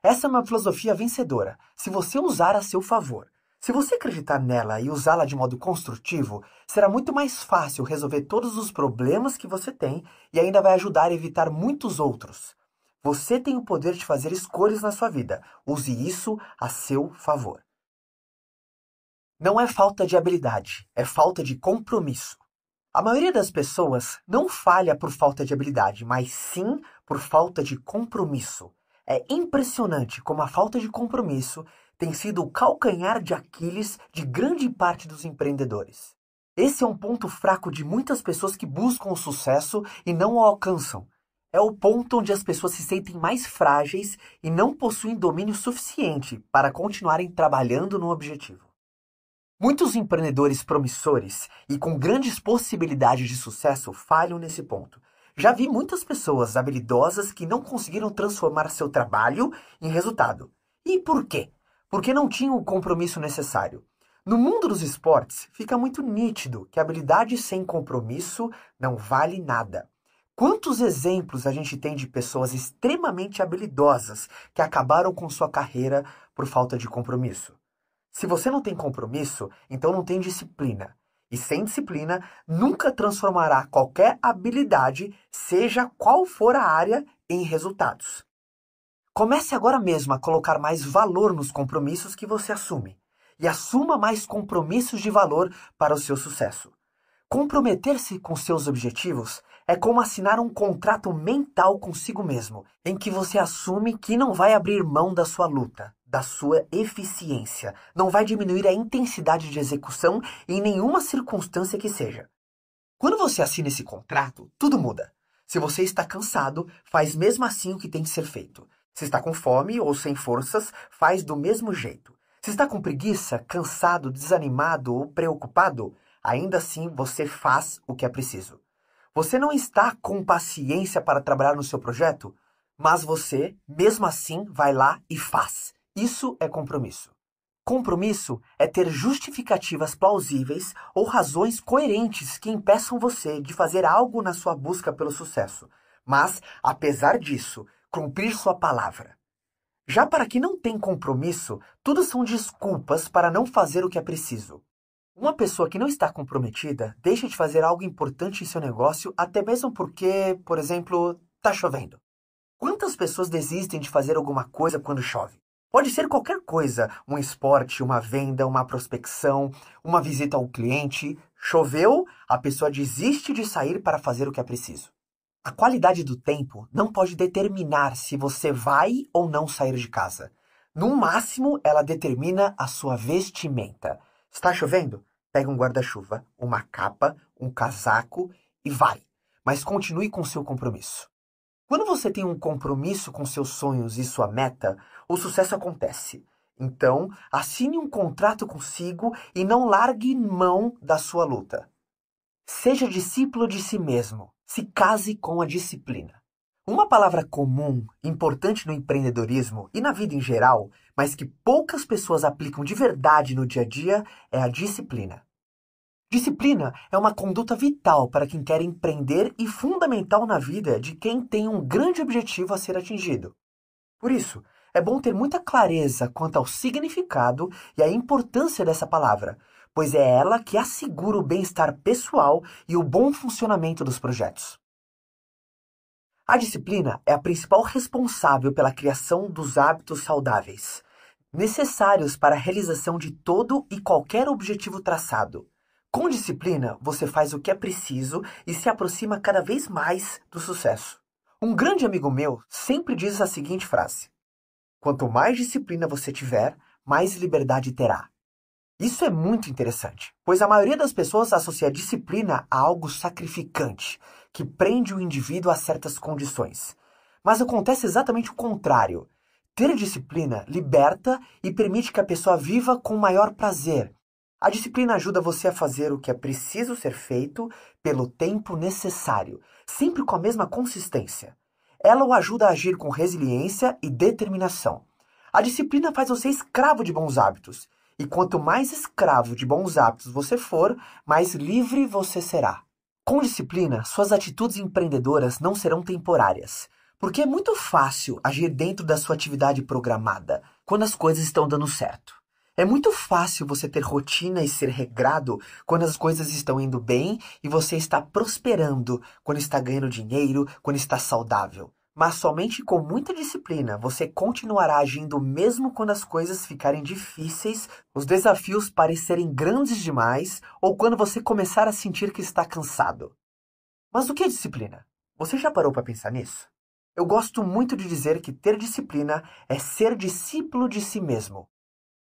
Essa é uma filosofia vencedora, se você usar a seu favor. Se você acreditar nela e usá-la de modo construtivo, será muito mais fácil resolver todos os problemas que você tem e ainda vai ajudar a evitar muitos outros. Você tem o poder de fazer escolhas na sua vida. Use isso a seu favor. Não é falta de habilidade, é falta de compromisso. A maioria das pessoas não falha por falta de habilidade, mas sim por falta de compromisso. É impressionante como a falta de compromisso tem sido o calcanhar de Aquiles de grande parte dos empreendedores. Esse é um ponto fraco de muitas pessoas que buscam o sucesso e não o alcançam. É o ponto onde as pessoas se sentem mais frágeis e não possuem domínio suficiente para continuarem trabalhando no objetivo. Muitos empreendedores promissores e com grandes possibilidades de sucesso falham nesse ponto, já vi muitas pessoas habilidosas que não conseguiram transformar seu trabalho em resultado. E por quê? Porque não tinham o compromisso necessário. No mundo dos esportes, fica muito nítido que habilidade sem compromisso não vale nada. Quantos exemplos a gente tem de pessoas extremamente habilidosas que acabaram com sua carreira por falta de compromisso? Se você não tem compromisso, então não tem disciplina. E sem disciplina, nunca transformará qualquer habilidade, seja qual for a área, em resultados. Comece agora mesmo a colocar mais valor nos compromissos que você assume e assuma mais compromissos de valor para o seu sucesso. Comprometer-se com seus objetivos é como assinar um contrato mental consigo mesmo, em que você assume que não vai abrir mão da sua luta da sua eficiência. Não vai diminuir a intensidade de execução em nenhuma circunstância que seja. Quando você assina esse contrato, tudo muda. Se você está cansado, faz mesmo assim o que tem que ser feito. Se está com fome ou sem forças, faz do mesmo jeito. Se está com preguiça, cansado, desanimado ou preocupado, ainda assim você faz o que é preciso. Você não está com paciência para trabalhar no seu projeto, mas você, mesmo assim, vai lá e faz. Isso é compromisso. Compromisso é ter justificativas plausíveis ou razões coerentes que impeçam você de fazer algo na sua busca pelo sucesso, mas, apesar disso, cumprir sua palavra. Já para quem não tem compromisso, tudo são desculpas para não fazer o que é preciso. Uma pessoa que não está comprometida deixa de fazer algo importante em seu negócio, até mesmo porque, por exemplo, está chovendo. Quantas pessoas desistem de fazer alguma coisa quando chove? Pode ser qualquer coisa: um esporte, uma venda, uma prospecção, uma visita ao cliente. Choveu, a pessoa desiste de sair para fazer o que é preciso. A qualidade do tempo não pode determinar se você vai ou não sair de casa. No máximo, ela determina a sua vestimenta. Está chovendo? Pega um guarda-chuva, uma capa, um casaco e vai. Mas continue com seu compromisso. Quando você tem um compromisso com seus sonhos e sua meta, o sucesso acontece. Então, assine um contrato consigo e não largue mão da sua luta. Seja discípulo de si mesmo. Se case com a disciplina. Uma palavra comum, importante no empreendedorismo e na vida em geral, mas que poucas pessoas aplicam de verdade no dia a dia, é a disciplina. Disciplina é uma conduta vital para quem quer empreender e fundamental na vida de quem tem um grande objetivo a ser atingido. Por isso, é bom ter muita clareza quanto ao significado e à importância dessa palavra, pois é ela que assegura o bem-estar pessoal e o bom funcionamento dos projetos. A disciplina é a principal responsável pela criação dos hábitos saudáveis, necessários para a realização de todo e qualquer objetivo traçado. Com disciplina, você faz o que é preciso e se aproxima cada vez mais do sucesso. Um grande amigo meu sempre diz a seguinte frase: Quanto mais disciplina você tiver, mais liberdade terá. Isso é muito interessante, pois a maioria das pessoas associa a disciplina a algo sacrificante, que prende o indivíduo a certas condições. Mas acontece exatamente o contrário. Ter disciplina liberta e permite que a pessoa viva com maior prazer. A disciplina ajuda você a fazer o que é preciso ser feito pelo tempo necessário, sempre com a mesma consistência. Ela o ajuda a agir com resiliência e determinação. A disciplina faz você escravo de bons hábitos. E quanto mais escravo de bons hábitos você for, mais livre você será. Com disciplina, suas atitudes empreendedoras não serão temporárias. Porque é muito fácil agir dentro da sua atividade programada, quando as coisas estão dando certo. É muito fácil você ter rotina e ser regrado quando as coisas estão indo bem e você está prosperando, quando está ganhando dinheiro, quando está saudável. Mas somente com muita disciplina você continuará agindo mesmo quando as coisas ficarem difíceis, os desafios parecerem grandes demais ou quando você começar a sentir que está cansado. Mas o que é disciplina? Você já parou para pensar nisso? Eu gosto muito de dizer que ter disciplina é ser discípulo de si mesmo.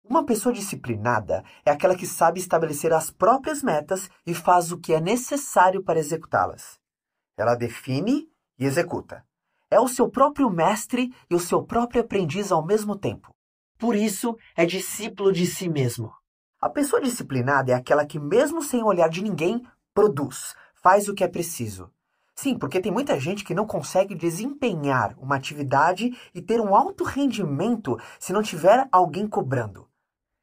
Uma pessoa disciplinada é aquela que sabe estabelecer as próprias metas e faz o que é necessário para executá-las. Ela define e executa é o seu próprio mestre e o seu próprio aprendiz ao mesmo tempo. Por isso, é discípulo de si mesmo. A pessoa disciplinada é aquela que, mesmo sem olhar de ninguém, produz, faz o que é preciso. Sim, porque tem muita gente que não consegue desempenhar uma atividade e ter um alto rendimento se não tiver alguém cobrando.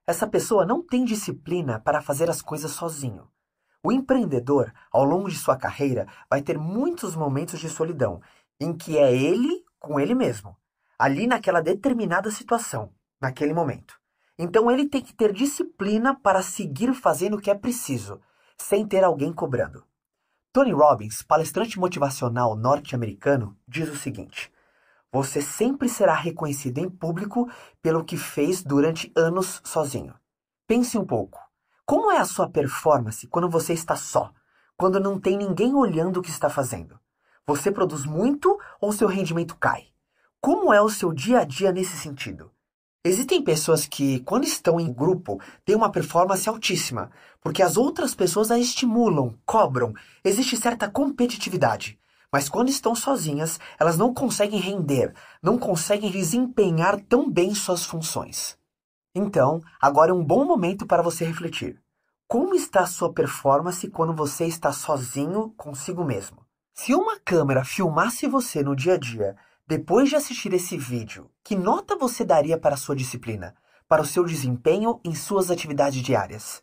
Essa pessoa não tem disciplina para fazer as coisas sozinho. O empreendedor, ao longo de sua carreira, vai ter muitos momentos de solidão em que é ele com ele mesmo, ali naquela determinada situação, naquele momento. Então ele tem que ter disciplina para seguir fazendo o que é preciso, sem ter alguém cobrando. Tony Robbins, palestrante motivacional norte-americano, diz o seguinte: Você sempre será reconhecido em público pelo que fez durante anos sozinho. Pense um pouco. Como é a sua performance quando você está só, quando não tem ninguém olhando o que está fazendo? Você produz muito ou seu rendimento cai? Como é o seu dia a dia nesse sentido? Existem pessoas que, quando estão em grupo, têm uma performance altíssima, porque as outras pessoas a estimulam, cobram, existe certa competitividade. Mas quando estão sozinhas, elas não conseguem render, não conseguem desempenhar tão bem suas funções. Então, agora é um bom momento para você refletir. Como está a sua performance quando você está sozinho consigo mesmo? Se uma câmera filmasse você no dia a dia, depois de assistir esse vídeo, que nota você daria para a sua disciplina, para o seu desempenho em suas atividades diárias?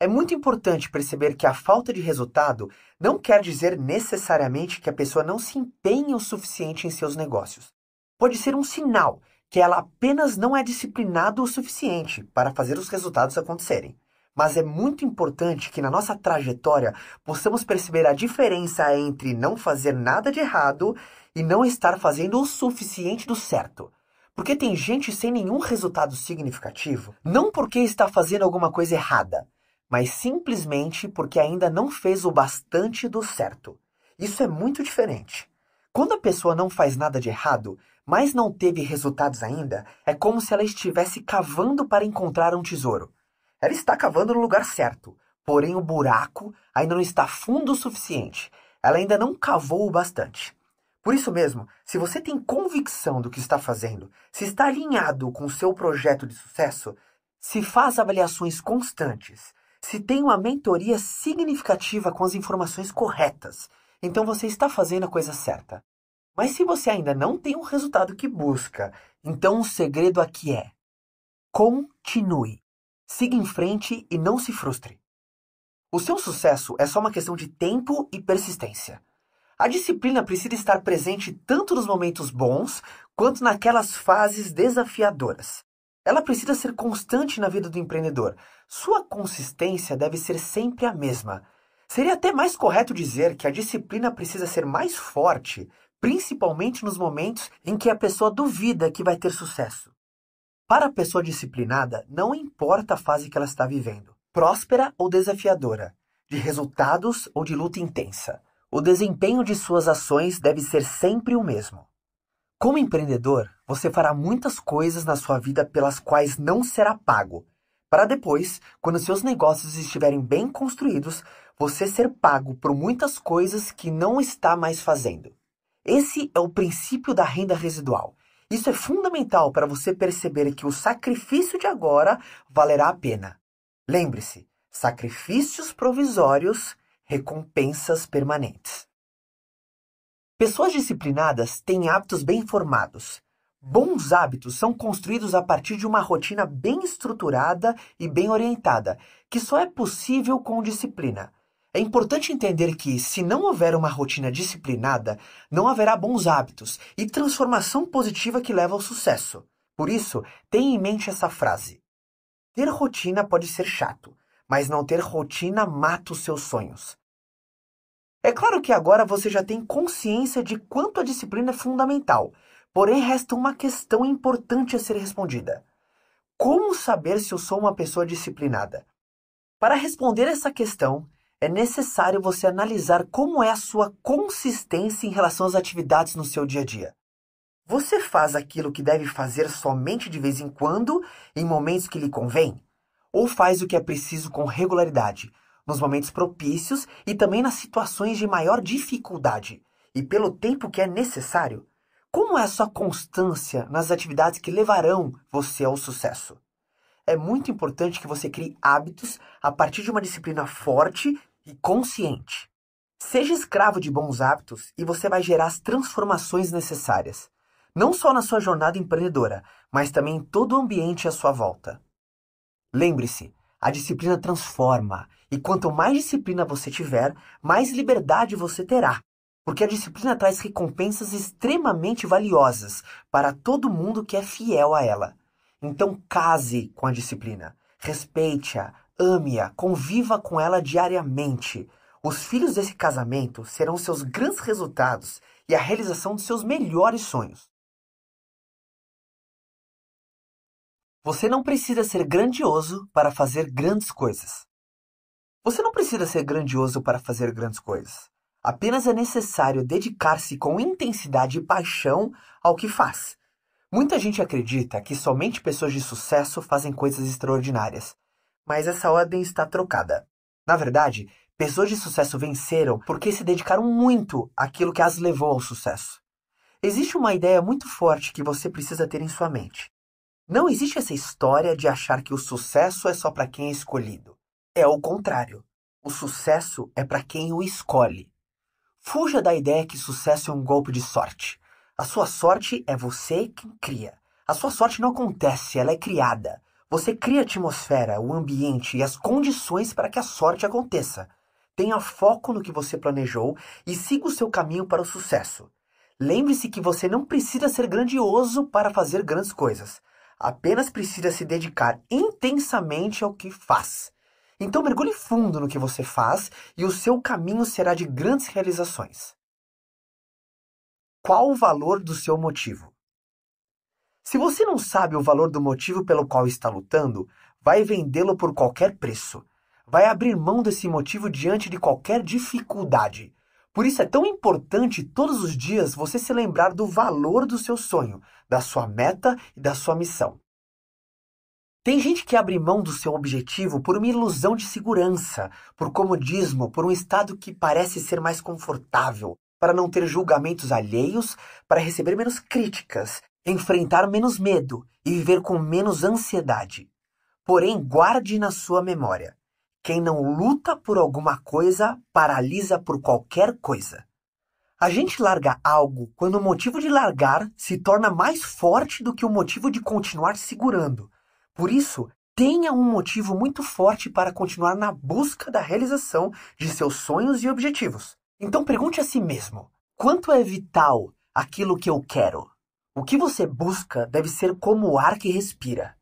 É muito importante perceber que a falta de resultado não quer dizer necessariamente que a pessoa não se empenha o suficiente em seus negócios. Pode ser um sinal que ela apenas não é disciplinada o suficiente para fazer os resultados acontecerem mas é muito importante que na nossa trajetória possamos perceber a diferença entre não fazer nada de errado e não estar fazendo o suficiente do certo. Porque tem gente sem nenhum resultado significativo, não porque está fazendo alguma coisa errada, mas simplesmente porque ainda não fez o bastante do certo. Isso é muito diferente. Quando a pessoa não faz nada de errado, mas não teve resultados ainda, é como se ela estivesse cavando para encontrar um tesouro. Ela está cavando no lugar certo, porém o buraco ainda não está fundo o suficiente. Ela ainda não cavou o bastante. Por isso mesmo, se você tem convicção do que está fazendo, se está alinhado com o seu projeto de sucesso, se faz avaliações constantes, se tem uma mentoria significativa com as informações corretas, então você está fazendo a coisa certa. Mas se você ainda não tem o resultado que busca, então o segredo aqui é: continue. Siga em frente e não se frustre. O seu sucesso é só uma questão de tempo e persistência. A disciplina precisa estar presente tanto nos momentos bons quanto naquelas fases desafiadoras. Ela precisa ser constante na vida do empreendedor. Sua consistência deve ser sempre a mesma. Seria até mais correto dizer que a disciplina precisa ser mais forte, principalmente nos momentos em que a pessoa duvida que vai ter sucesso. Para a pessoa disciplinada, não importa a fase que ela está vivendo, próspera ou desafiadora, de resultados ou de luta intensa, o desempenho de suas ações deve ser sempre o mesmo. Como empreendedor, você fará muitas coisas na sua vida pelas quais não será pago, para depois, quando seus negócios estiverem bem construídos, você ser pago por muitas coisas que não está mais fazendo. Esse é o princípio da renda residual isso é fundamental para você perceber que o sacrifício de agora valerá a pena. Lembre-se, sacrifícios provisórios, recompensas permanentes. Pessoas disciplinadas têm hábitos bem formados. Bons hábitos são construídos a partir de uma rotina bem estruturada e bem orientada, que só é possível com disciplina. É importante entender que, se não houver uma rotina disciplinada, não haverá bons hábitos e transformação positiva que leva ao sucesso. Por isso, tenha em mente essa frase: Ter rotina pode ser chato, mas não ter rotina mata os seus sonhos. É claro que agora você já tem consciência de quanto a disciplina é fundamental, porém resta uma questão importante a ser respondida. Como saber se eu sou uma pessoa disciplinada? Para responder essa questão, é necessário você analisar como é a sua consistência em relação às atividades no seu dia a dia. Você faz aquilo que deve fazer somente de vez em quando, em momentos que lhe convém? Ou faz o que é preciso com regularidade, nos momentos propícios e também nas situações de maior dificuldade, e pelo tempo que é necessário? Como é a sua constância nas atividades que levarão você ao sucesso? é muito importante que você crie hábitos a partir de uma disciplina forte e consciente. Seja escravo de bons hábitos e você vai gerar as transformações necessárias, não só na sua jornada empreendedora, mas também em todo o ambiente à sua volta. Lembre-se, a disciplina transforma, e quanto mais disciplina você tiver, mais liberdade você terá, porque a disciplina traz recompensas extremamente valiosas para todo mundo que é fiel a ela. Então, case com a disciplina, respeite-a, Ame-a, conviva com ela diariamente. Os filhos desse casamento serão seus grandes resultados e a realização de seus melhores sonhos. Você não precisa ser grandioso para fazer grandes coisas. Você não precisa ser grandioso para fazer grandes coisas. Apenas é necessário dedicar-se com intensidade e paixão ao que faz. Muita gente acredita que somente pessoas de sucesso fazem coisas extraordinárias mas essa ordem está trocada. Na verdade, pessoas de sucesso venceram porque se dedicaram muito àquilo que as levou ao sucesso. Existe uma ideia muito forte que você precisa ter em sua mente. Não existe essa história de achar que o sucesso é só para quem é escolhido. É o contrário. O sucesso é para quem o escolhe. Fuja da ideia que sucesso é um golpe de sorte. A sua sorte é você quem cria. A sua sorte não acontece, ela é criada. Você cria a atmosfera, o ambiente e as condições para que a sorte aconteça. Tenha foco no que você planejou e siga o seu caminho para o sucesso. Lembre-se que você não precisa ser grandioso para fazer grandes coisas. Apenas precisa se dedicar intensamente ao que faz. Então mergulhe fundo no que você faz e o seu caminho será de grandes realizações. Qual o valor do seu motivo? Se você não sabe o valor do motivo pelo qual está lutando, vai vendê-lo por qualquer preço. Vai abrir mão desse motivo diante de qualquer dificuldade. Por isso é tão importante todos os dias você se lembrar do valor do seu sonho, da sua meta e da sua missão. Tem gente que abre mão do seu objetivo por uma ilusão de segurança, por comodismo, por um estado que parece ser mais confortável, para não ter julgamentos alheios, para receber menos críticas enfrentar menos medo e viver com menos ansiedade. Porém, guarde na sua memória: quem não luta por alguma coisa paralisa por qualquer coisa. A gente larga algo quando o motivo de largar se torna mais forte do que o motivo de continuar segurando. Por isso, tenha um motivo muito forte para continuar na busca da realização de seus sonhos e objetivos. Então pergunte a si mesmo: quanto é vital aquilo que eu quero? O que você busca deve ser como o ar que respira.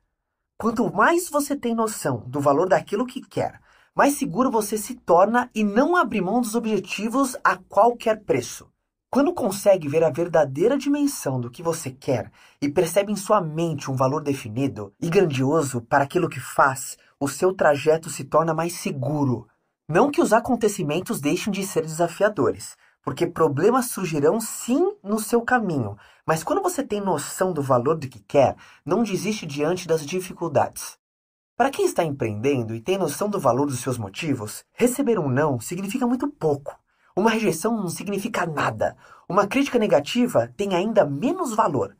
Quanto mais você tem noção do valor daquilo que quer, mais seguro você se torna e não abre mão dos objetivos a qualquer preço. Quando consegue ver a verdadeira dimensão do que você quer e percebe em sua mente um valor definido e grandioso para aquilo que faz, o seu trajeto se torna mais seguro. Não que os acontecimentos deixem de ser desafiadores, porque problemas surgirão sim no seu caminho. Mas quando você tem noção do valor do que quer, não desiste diante das dificuldades. Para quem está empreendendo e tem noção do valor dos seus motivos, receber um não significa muito pouco. Uma rejeição não significa nada. Uma crítica negativa tem ainda menos valor.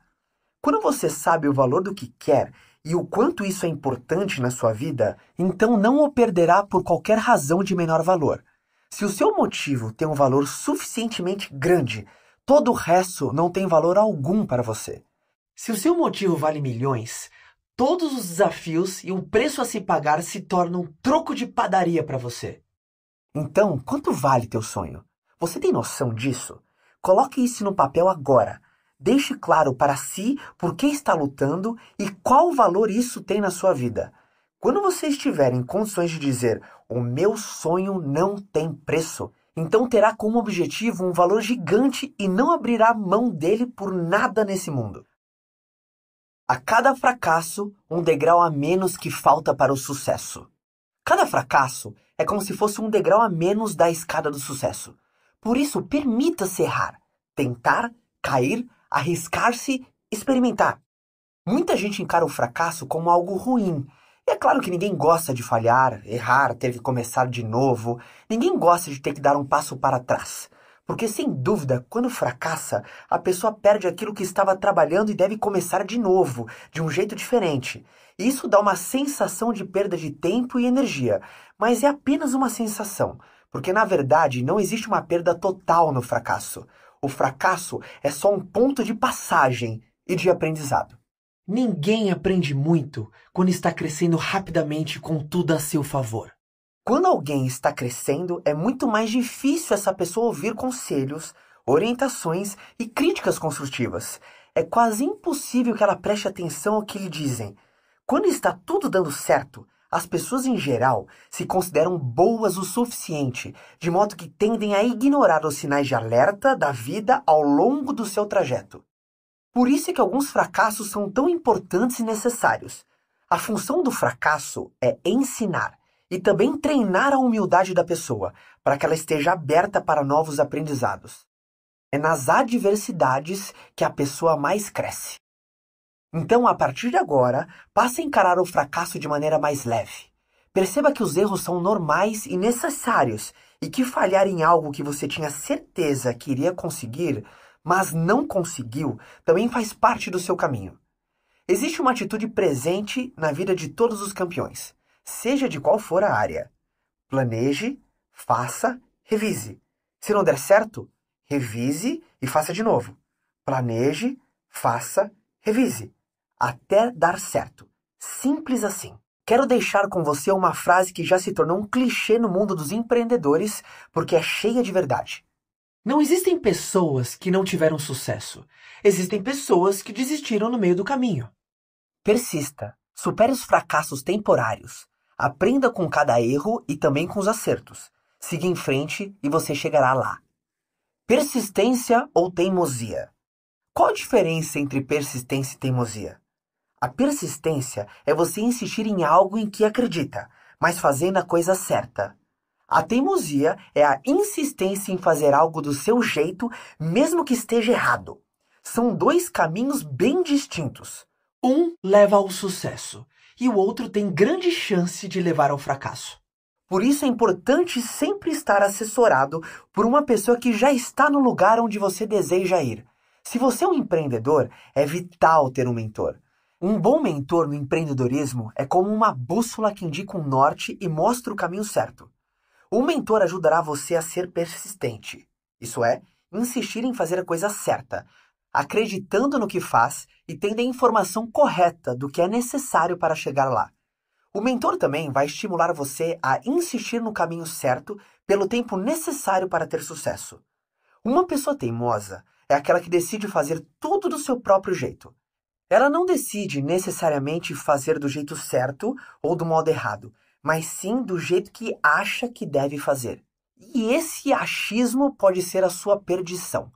Quando você sabe o valor do que quer e o quanto isso é importante na sua vida, então não o perderá por qualquer razão de menor valor. Se o seu motivo tem um valor suficientemente grande, todo o resto não tem valor algum para você. Se o seu motivo vale milhões, todos os desafios e o preço a se pagar se tornam um troco de padaria para você. Então, quanto vale teu sonho? Você tem noção disso? Coloque isso no papel agora. Deixe claro para si por que está lutando e qual valor isso tem na sua vida. Quando você estiver em condições de dizer o meu sonho não tem preço, então terá como objetivo um valor gigante e não abrirá mão dele por nada nesse mundo. A cada fracasso, um degrau a menos que falta para o sucesso. Cada fracasso é como se fosse um degrau a menos da escada do sucesso. Por isso, permita-se errar, tentar, cair, arriscar-se, experimentar. Muita gente encara o fracasso como algo ruim e é claro que ninguém gosta de falhar, errar, ter que começar de novo. Ninguém gosta de ter que dar um passo para trás. Porque, sem dúvida, quando fracassa, a pessoa perde aquilo que estava trabalhando e deve começar de novo, de um jeito diferente. Isso dá uma sensação de perda de tempo e energia, mas é apenas uma sensação, porque na verdade não existe uma perda total no fracasso. O fracasso é só um ponto de passagem e de aprendizado. Ninguém aprende muito quando está crescendo rapidamente com tudo a seu favor. Quando alguém está crescendo, é muito mais difícil essa pessoa ouvir conselhos, orientações e críticas construtivas. É quase impossível que ela preste atenção ao que lhe dizem. Quando está tudo dando certo, as pessoas em geral se consideram boas o suficiente, de modo que tendem a ignorar os sinais de alerta da vida ao longo do seu trajeto. Por isso é que alguns fracassos são tão importantes e necessários. A função do fracasso é ensinar e também treinar a humildade da pessoa, para que ela esteja aberta para novos aprendizados. É nas adversidades que a pessoa mais cresce. Então, a partir de agora, passe a encarar o fracasso de maneira mais leve. Perceba que os erros são normais e necessários e que falhar em algo que você tinha certeza que iria conseguir mas não conseguiu, também faz parte do seu caminho. Existe uma atitude presente na vida de todos os campeões, seja de qual for a área. Planeje, faça, revise. Se não der certo, revise e faça de novo. Planeje, faça, revise. Até dar certo. Simples assim. Quero deixar com você uma frase que já se tornou um clichê no mundo dos empreendedores, porque é cheia de verdade. Não existem pessoas que não tiveram sucesso. Existem pessoas que desistiram no meio do caminho. Persista. Supere os fracassos temporários. Aprenda com cada erro e também com os acertos. Siga em frente e você chegará lá. Persistência ou teimosia? Qual a diferença entre persistência e teimosia? A persistência é você insistir em algo em que acredita, mas fazendo a coisa certa. A teimosia é a insistência em fazer algo do seu jeito, mesmo que esteja errado. São dois caminhos bem distintos. Um leva ao sucesso e o outro tem grande chance de levar ao fracasso. Por isso é importante sempre estar assessorado por uma pessoa que já está no lugar onde você deseja ir. Se você é um empreendedor, é vital ter um mentor. Um bom mentor no empreendedorismo é como uma bússola que indica um norte e mostra o caminho certo. O mentor ajudará você a ser persistente, isso é, insistir em fazer a coisa certa, acreditando no que faz e tendo a informação correta do que é necessário para chegar lá. O mentor também vai estimular você a insistir no caminho certo pelo tempo necessário para ter sucesso. Uma pessoa teimosa é aquela que decide fazer tudo do seu próprio jeito. Ela não decide necessariamente fazer do jeito certo ou do modo errado, mas sim do jeito que acha que deve fazer. E esse achismo pode ser a sua perdição.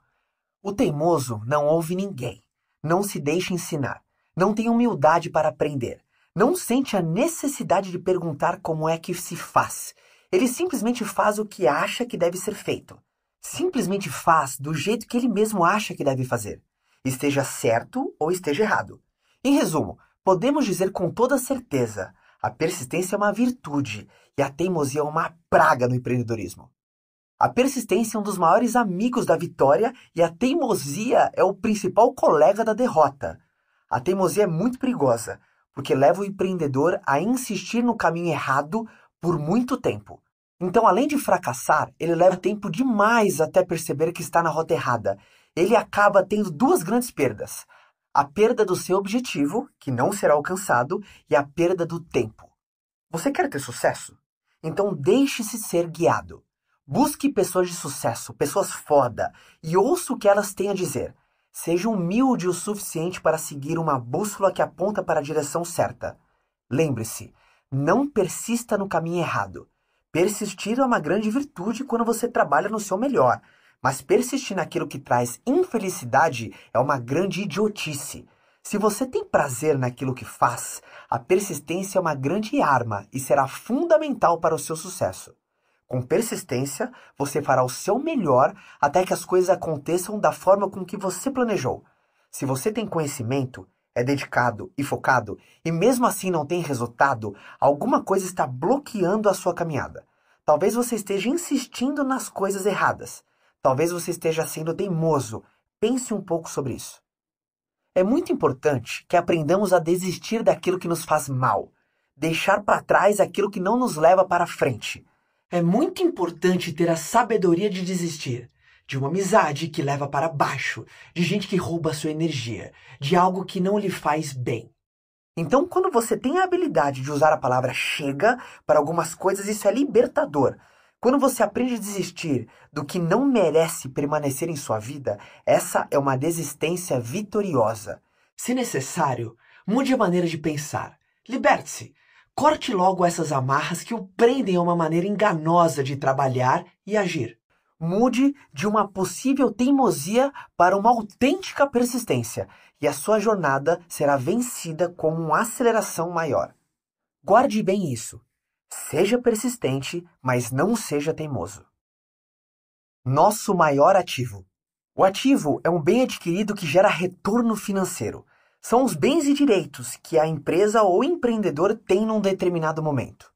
O teimoso não ouve ninguém, não se deixa ensinar, não tem humildade para aprender, não sente a necessidade de perguntar como é que se faz. Ele simplesmente faz o que acha que deve ser feito. Simplesmente faz do jeito que ele mesmo acha que deve fazer, esteja certo ou esteja errado. Em resumo, podemos dizer com toda certeza a persistência é uma virtude e a teimosia é uma praga no empreendedorismo. A persistência é um dos maiores amigos da vitória e a teimosia é o principal colega da derrota. A teimosia é muito perigosa, porque leva o empreendedor a insistir no caminho errado por muito tempo. Então, além de fracassar, ele leva tempo demais até perceber que está na rota errada. Ele acaba tendo duas grandes perdas a perda do seu objetivo, que não será alcançado, e a perda do tempo. Você quer ter sucesso? Então deixe-se ser guiado. Busque pessoas de sucesso, pessoas foda, e ouça o que elas têm a dizer. Seja humilde o suficiente para seguir uma bússola que aponta para a direção certa. Lembre-se, não persista no caminho errado. Persistir é uma grande virtude quando você trabalha no seu melhor. Mas persistir naquilo que traz infelicidade é uma grande idiotice. Se você tem prazer naquilo que faz, a persistência é uma grande arma e será fundamental para o seu sucesso. Com persistência, você fará o seu melhor até que as coisas aconteçam da forma com que você planejou. Se você tem conhecimento, é dedicado e focado e mesmo assim não tem resultado, alguma coisa está bloqueando a sua caminhada. Talvez você esteja insistindo nas coisas erradas. Talvez você esteja sendo teimoso. Pense um pouco sobre isso. É muito importante que aprendamos a desistir daquilo que nos faz mal, deixar para trás aquilo que não nos leva para frente. É muito importante ter a sabedoria de desistir de uma amizade que leva para baixo, de gente que rouba sua energia, de algo que não lhe faz bem. Então, quando você tem a habilidade de usar a palavra chega para algumas coisas, isso é libertador. Quando você aprende a desistir do que não merece permanecer em sua vida, essa é uma desistência vitoriosa. Se necessário, mude a maneira de pensar. Liberte-se. Corte logo essas amarras que o prendem a uma maneira enganosa de trabalhar e agir. Mude de uma possível teimosia para uma autêntica persistência, e a sua jornada será vencida com uma aceleração maior. Guarde bem isso. Seja persistente, mas não seja teimoso. Nosso maior ativo. O ativo é um bem adquirido que gera retorno financeiro. São os bens e direitos que a empresa ou empreendedor tem num determinado momento.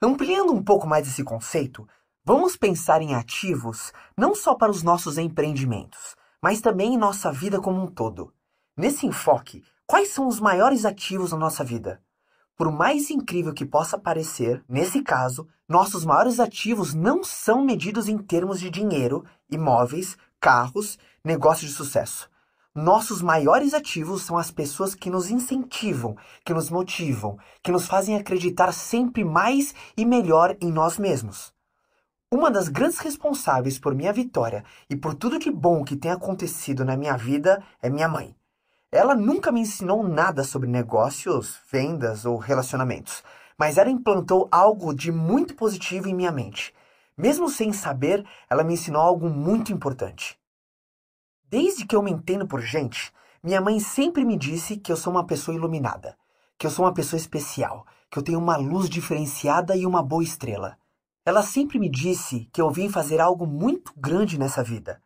Ampliando um pouco mais esse conceito, vamos pensar em ativos não só para os nossos empreendimentos, mas também em nossa vida como um todo. Nesse enfoque, quais são os maiores ativos na nossa vida? Por mais incrível que possa parecer, nesse caso, nossos maiores ativos não são medidos em termos de dinheiro, imóveis, carros, negócios de sucesso. Nossos maiores ativos são as pessoas que nos incentivam, que nos motivam, que nos fazem acreditar sempre mais e melhor em nós mesmos. Uma das grandes responsáveis por minha vitória e por tudo de bom que tem acontecido na minha vida é minha mãe. Ela nunca me ensinou nada sobre negócios, vendas ou relacionamentos, mas ela implantou algo de muito positivo em minha mente. Mesmo sem saber, ela me ensinou algo muito importante. Desde que eu me entendo por gente, minha mãe sempre me disse que eu sou uma pessoa iluminada, que eu sou uma pessoa especial, que eu tenho uma luz diferenciada e uma boa estrela. Ela sempre me disse que eu vim fazer algo muito grande nessa vida,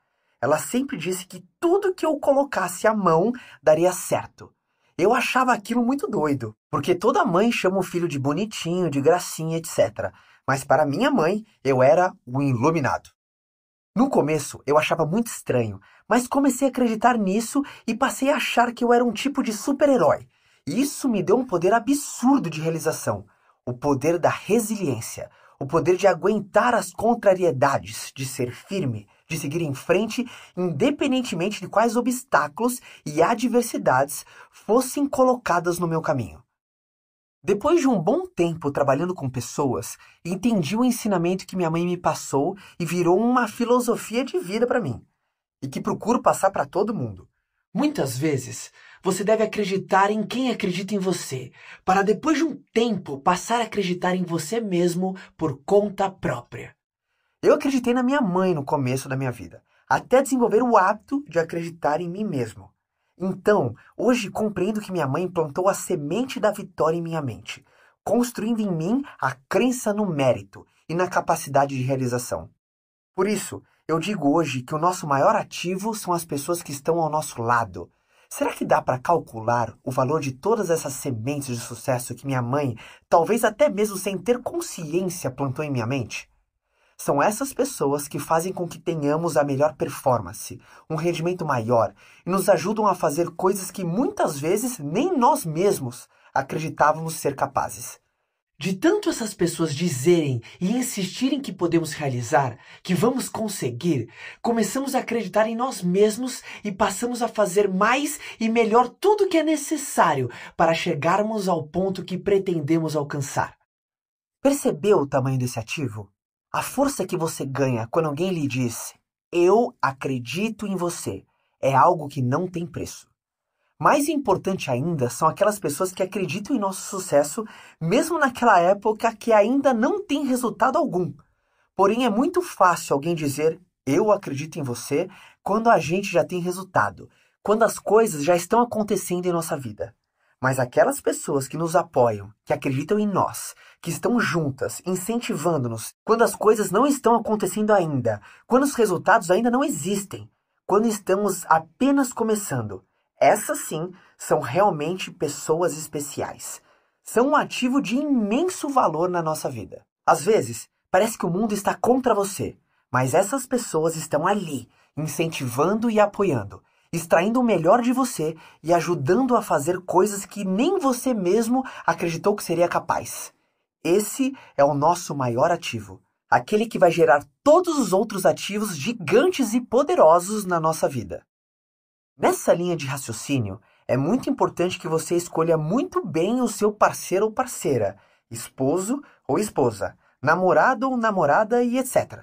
ela sempre disse que tudo que eu colocasse a mão daria certo. Eu achava aquilo muito doido, porque toda mãe chama o filho de bonitinho, de gracinha, etc. Mas para minha mãe, eu era o iluminado. No começo, eu achava muito estranho, mas comecei a acreditar nisso e passei a achar que eu era um tipo de super-herói. E isso me deu um poder absurdo de realização, o poder da resiliência, o poder de aguentar as contrariedades, de ser firme, de seguir em frente, independentemente de quais obstáculos e adversidades fossem colocadas no meu caminho. Depois de um bom tempo trabalhando com pessoas, entendi o ensinamento que minha mãe me passou e virou uma filosofia de vida para mim, e que procuro passar para todo mundo. Muitas vezes, você deve acreditar em quem acredita em você, para depois de um tempo passar a acreditar em você mesmo por conta própria. Eu acreditei na minha mãe no começo da minha vida, até desenvolver o hábito de acreditar em mim mesmo. Então, hoje compreendo que minha mãe plantou a semente da vitória em minha mente, construindo em mim a crença no mérito e na capacidade de realização. Por isso, eu digo hoje que o nosso maior ativo são as pessoas que estão ao nosso lado. Será que dá para calcular o valor de todas essas sementes de sucesso que minha mãe, talvez até mesmo sem ter consciência, plantou em minha mente? São essas pessoas que fazem com que tenhamos a melhor performance, um rendimento maior e nos ajudam a fazer coisas que muitas vezes nem nós mesmos acreditávamos ser capazes. De tanto essas pessoas dizerem e insistirem que podemos realizar, que vamos conseguir, começamos a acreditar em nós mesmos e passamos a fazer mais e melhor tudo o que é necessário para chegarmos ao ponto que pretendemos alcançar. Percebeu o tamanho desse ativo? A força que você ganha quando alguém lhe diz eu acredito em você é algo que não tem preço. Mais importante ainda são aquelas pessoas que acreditam em nosso sucesso, mesmo naquela época que ainda não tem resultado algum. Porém, é muito fácil alguém dizer eu acredito em você quando a gente já tem resultado, quando as coisas já estão acontecendo em nossa vida. Mas aquelas pessoas que nos apoiam, que acreditam em nós, que estão juntas, incentivando-nos, quando as coisas não estão acontecendo ainda, quando os resultados ainda não existem, quando estamos apenas começando, essas sim são realmente pessoas especiais. São um ativo de imenso valor na nossa vida. Às vezes, parece que o mundo está contra você, mas essas pessoas estão ali, incentivando e apoiando extraindo o melhor de você e ajudando a fazer coisas que nem você mesmo acreditou que seria capaz. Esse é o nosso maior ativo, aquele que vai gerar todos os outros ativos gigantes e poderosos na nossa vida. Nessa linha de raciocínio, é muito importante que você escolha muito bem o seu parceiro ou parceira, esposo ou esposa, namorado ou namorada e etc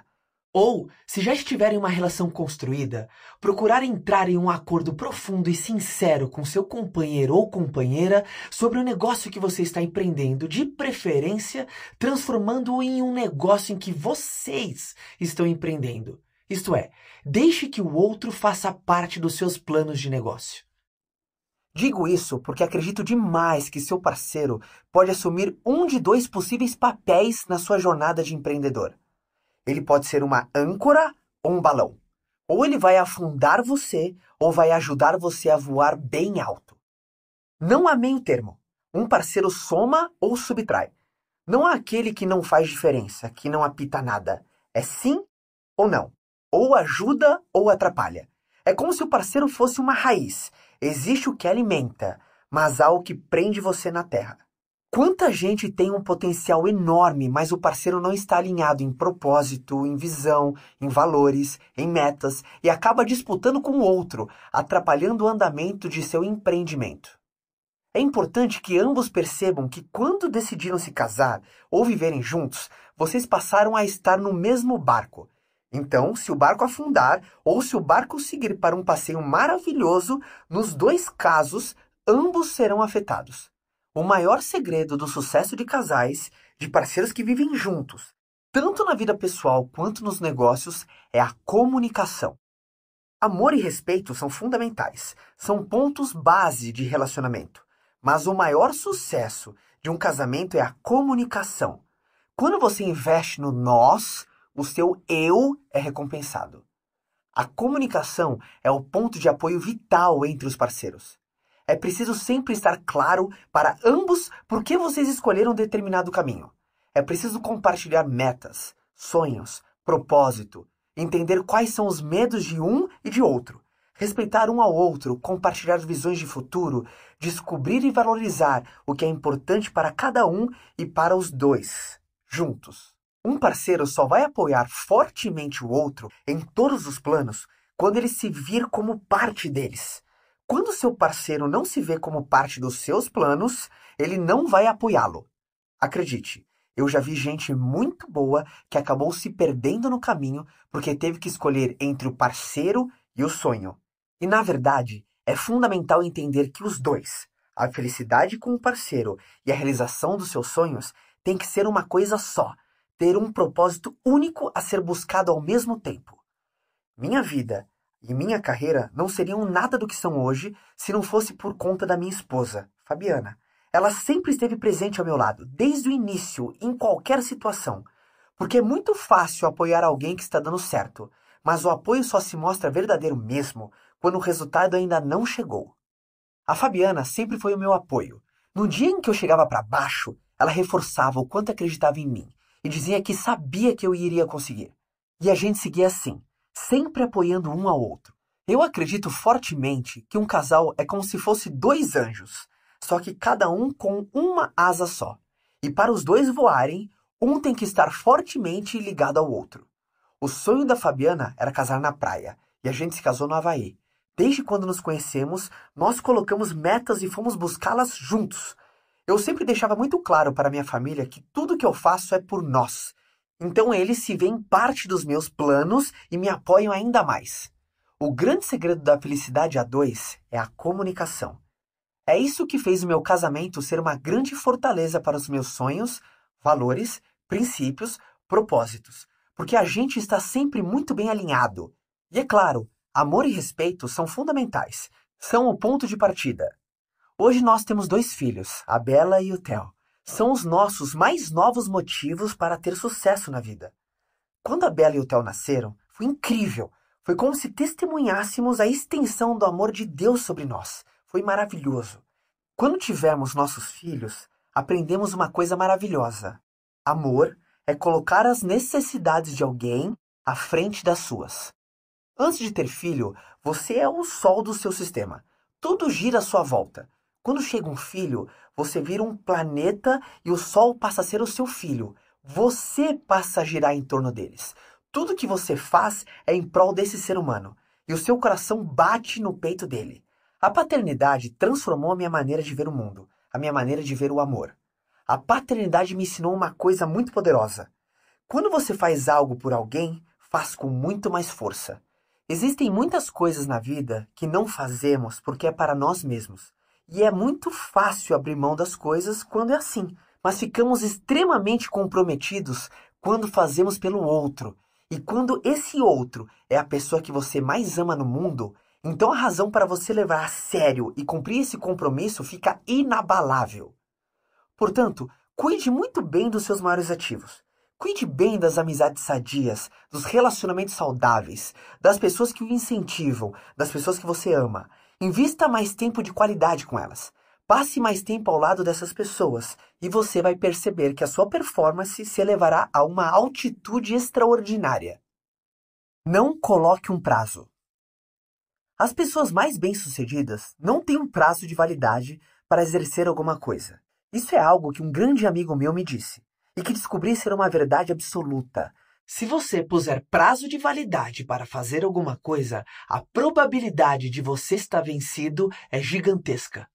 ou, se já estiver em uma relação construída, procurar entrar em um acordo profundo e sincero com seu companheiro ou companheira sobre o negócio que você está empreendendo, de preferência transformando-o em um negócio em que vocês estão empreendendo. Isto é, deixe que o outro faça parte dos seus planos de negócio. Digo isso porque acredito demais que seu parceiro pode assumir um de dois possíveis papéis na sua jornada de empreendedor. Ele pode ser uma âncora ou um balão. Ou ele vai afundar você, ou vai ajudar você a voar bem alto. Não há meio termo. Um parceiro soma ou subtrai. Não há aquele que não faz diferença, que não apita nada. É sim ou não. Ou ajuda ou atrapalha. É como se o parceiro fosse uma raiz. Existe o que alimenta, mas há o que prende você na terra. Quanta gente tem um potencial enorme, mas o parceiro não está alinhado em propósito, em visão, em valores, em metas e acaba disputando com o outro, atrapalhando o andamento de seu empreendimento. É importante que ambos percebam que quando decidiram se casar ou viverem juntos, vocês passaram a estar no mesmo barco. Então, se o barco afundar ou se o barco seguir para um passeio maravilhoso, nos dois casos, ambos serão afetados. O maior segredo do sucesso de casais, de parceiros que vivem juntos, tanto na vida pessoal quanto nos negócios, é a comunicação. Amor e respeito são fundamentais, são pontos base de relacionamento. Mas o maior sucesso de um casamento é a comunicação. Quando você investe no nós, o seu eu é recompensado. A comunicação é o ponto de apoio vital entre os parceiros. É preciso sempre estar claro para ambos por que vocês escolheram determinado caminho. É preciso compartilhar metas, sonhos, propósito, entender quais são os medos de um e de outro, respeitar um ao outro, compartilhar visões de futuro, descobrir e valorizar o que é importante para cada um e para os dois, juntos. Um parceiro só vai apoiar fortemente o outro em todos os planos quando ele se vir como parte deles. Quando seu parceiro não se vê como parte dos seus planos, ele não vai apoiá-lo. Acredite, eu já vi gente muito boa que acabou se perdendo no caminho porque teve que escolher entre o parceiro e o sonho. E na verdade, é fundamental entender que os dois, a felicidade com o parceiro e a realização dos seus sonhos, tem que ser uma coisa só, ter um propósito único a ser buscado ao mesmo tempo. Minha vida e minha carreira não seriam nada do que são hoje se não fosse por conta da minha esposa, Fabiana. Ela sempre esteve presente ao meu lado, desde o início, em qualquer situação. Porque é muito fácil apoiar alguém que está dando certo, mas o apoio só se mostra verdadeiro mesmo quando o resultado ainda não chegou. A Fabiana sempre foi o meu apoio. No dia em que eu chegava para baixo, ela reforçava o quanto acreditava em mim e dizia que sabia que eu iria conseguir. E a gente seguia assim sempre apoiando um ao outro. Eu acredito fortemente que um casal é como se fosse dois anjos, só que cada um com uma asa só. E para os dois voarem, um tem que estar fortemente ligado ao outro. O sonho da Fabiana era casar na praia, e a gente se casou no Havaí. Desde quando nos conhecemos, nós colocamos metas e fomos buscá-las juntos. Eu sempre deixava muito claro para minha família que tudo que eu faço é por nós então eles se veem parte dos meus planos e me apoiam ainda mais. O grande segredo da felicidade a dois é a comunicação. É isso que fez o meu casamento ser uma grande fortaleza para os meus sonhos, valores, princípios, propósitos, porque a gente está sempre muito bem alinhado. E é claro, amor e respeito são fundamentais, são o ponto de partida. Hoje nós temos dois filhos, a Bela e o Theo são os nossos mais novos motivos para ter sucesso na vida. Quando a Bela e o Theo nasceram, foi incrível. Foi como se testemunhássemos a extensão do amor de Deus sobre nós. Foi maravilhoso. Quando tivermos nossos filhos, aprendemos uma coisa maravilhosa. Amor é colocar as necessidades de alguém à frente das suas. Antes de ter filho, você é o sol do seu sistema. Tudo gira à sua volta. Quando chega um filho, você vira um planeta e o Sol passa a ser o seu filho. Você passa a girar em torno deles. Tudo que você faz é em prol desse ser humano. E o seu coração bate no peito dele. A paternidade transformou a minha maneira de ver o mundo, a minha maneira de ver o amor. A paternidade me ensinou uma coisa muito poderosa. Quando você faz algo por alguém, faz com muito mais força. Existem muitas coisas na vida que não fazemos porque é para nós mesmos. E é muito fácil abrir mão das coisas quando é assim, mas ficamos extremamente comprometidos quando fazemos pelo outro. E quando esse outro é a pessoa que você mais ama no mundo, então a razão para você levar a sério e cumprir esse compromisso fica inabalável. Portanto, cuide muito bem dos seus maiores ativos. Cuide bem das amizades sadias, dos relacionamentos saudáveis, das pessoas que o incentivam, das pessoas que você ama. Invista mais tempo de qualidade com elas. Passe mais tempo ao lado dessas pessoas e você vai perceber que a sua performance se elevará a uma altitude extraordinária. Não coloque um prazo. As pessoas mais bem-sucedidas não têm um prazo de validade para exercer alguma coisa. Isso é algo que um grande amigo meu me disse e que descobri ser uma verdade absoluta. Se você puser prazo de validade para fazer alguma coisa, a probabilidade de você estar vencido é gigantesca.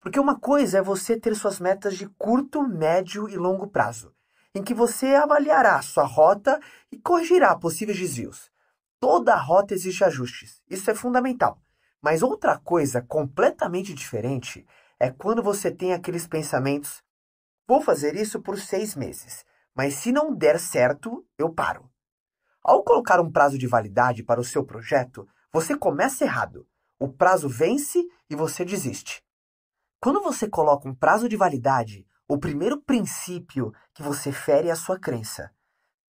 Porque uma coisa é você ter suas metas de curto, médio e longo prazo, em que você avaliará sua rota e corrigirá possíveis desvios. Toda rota exige ajustes, isso é fundamental. Mas outra coisa completamente diferente é quando você tem aqueles pensamentos: vou fazer isso por seis meses mas se não der certo, eu paro. Ao colocar um prazo de validade para o seu projeto, você começa errado. O prazo vence e você desiste. Quando você coloca um prazo de validade, o primeiro princípio que você fere é a sua crença.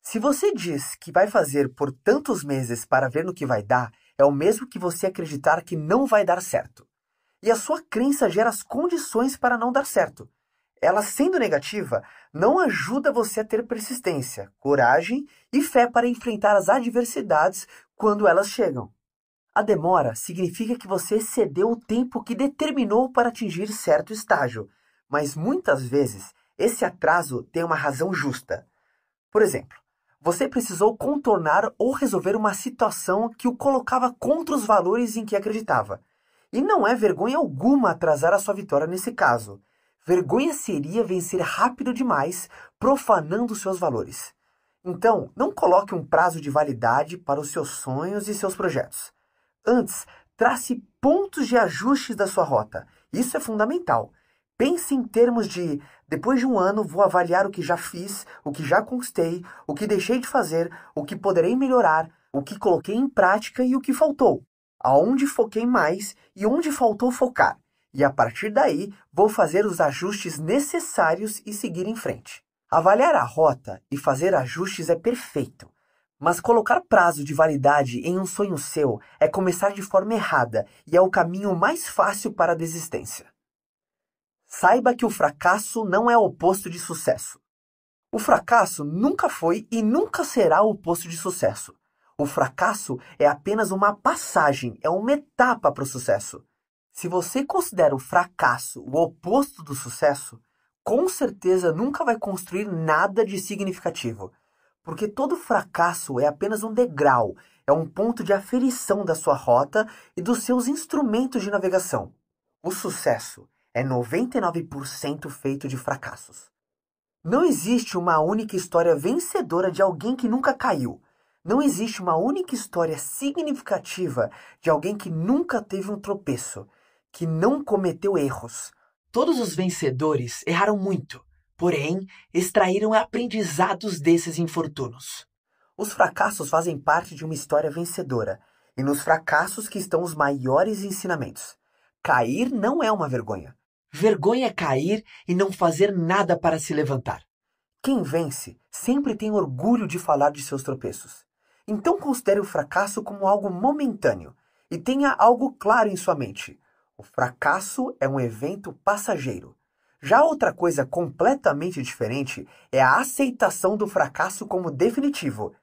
Se você diz que vai fazer por tantos meses para ver no que vai dar, é o mesmo que você acreditar que não vai dar certo. E a sua crença gera as condições para não dar certo ela sendo negativa, não ajuda você a ter persistência, coragem e fé para enfrentar as adversidades quando elas chegam. A demora significa que você excedeu o tempo que determinou para atingir certo estágio, mas muitas vezes esse atraso tem uma razão justa. Por exemplo, você precisou contornar ou resolver uma situação que o colocava contra os valores em que acreditava. E não é vergonha alguma atrasar a sua vitória nesse caso. Vergonha seria vencer rápido demais, profanando seus valores. Então, não coloque um prazo de validade para os seus sonhos e seus projetos. Antes, trace pontos de ajustes da sua rota. Isso é fundamental. Pense em termos de: depois de um ano, vou avaliar o que já fiz, o que já conquistei, o que deixei de fazer, o que poderei melhorar, o que coloquei em prática e o que faltou. Aonde foquei mais e onde faltou focar e a partir daí vou fazer os ajustes necessários e seguir em frente. Avaliar a rota e fazer ajustes é perfeito, mas colocar prazo de validade em um sonho seu é começar de forma errada e é o caminho mais fácil para a desistência. Saiba que o fracasso não é o oposto de sucesso. O fracasso nunca foi e nunca será o oposto de sucesso. O fracasso é apenas uma passagem, é uma etapa para o sucesso. Se você considera o fracasso o oposto do sucesso, com certeza nunca vai construir nada de significativo. Porque todo fracasso é apenas um degrau, é um ponto de aferição da sua rota e dos seus instrumentos de navegação. O sucesso é 99% feito de fracassos. Não existe uma única história vencedora de alguém que nunca caiu. Não existe uma única história significativa de alguém que nunca teve um tropeço que não cometeu erros. Todos os vencedores erraram muito, porém extraíram aprendizados desses infortúnios. Os fracassos fazem parte de uma história vencedora, e nos fracassos que estão os maiores ensinamentos. Cair não é uma vergonha. Vergonha é cair e não fazer nada para se levantar. Quem vence sempre tem orgulho de falar de seus tropeços. Então considere o fracasso como algo momentâneo e tenha algo claro em sua mente. O fracasso é um evento passageiro. Já outra coisa completamente diferente é a aceitação do fracasso como definitivo.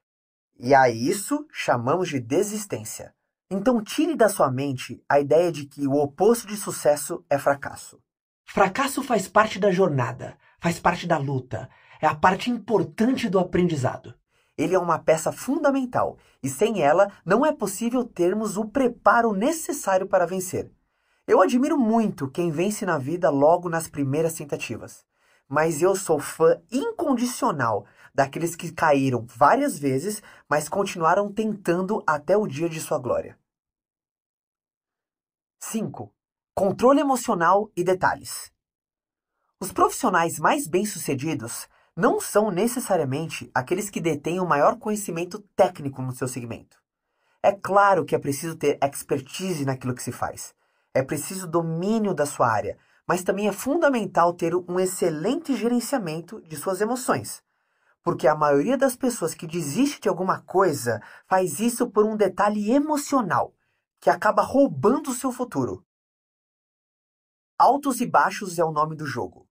E a isso chamamos de desistência. Então tire da sua mente a ideia de que o oposto de sucesso é fracasso. Fracasso faz parte da jornada, faz parte da luta, é a parte importante do aprendizado. Ele é uma peça fundamental e sem ela não é possível termos o preparo necessário para vencer. Eu admiro muito quem vence na vida logo nas primeiras tentativas, mas eu sou fã incondicional daqueles que caíram várias vezes, mas continuaram tentando até o dia de sua glória. 5. Controle emocional e detalhes. Os profissionais mais bem-sucedidos não são necessariamente aqueles que detêm o maior conhecimento técnico no seu segmento. É claro que é preciso ter expertise naquilo que se faz é preciso domínio da sua área, mas também é fundamental ter um excelente gerenciamento de suas emoções. Porque a maioria das pessoas que desiste de alguma coisa faz isso por um detalhe emocional, que acaba roubando o seu futuro. Altos e baixos é o nome do jogo.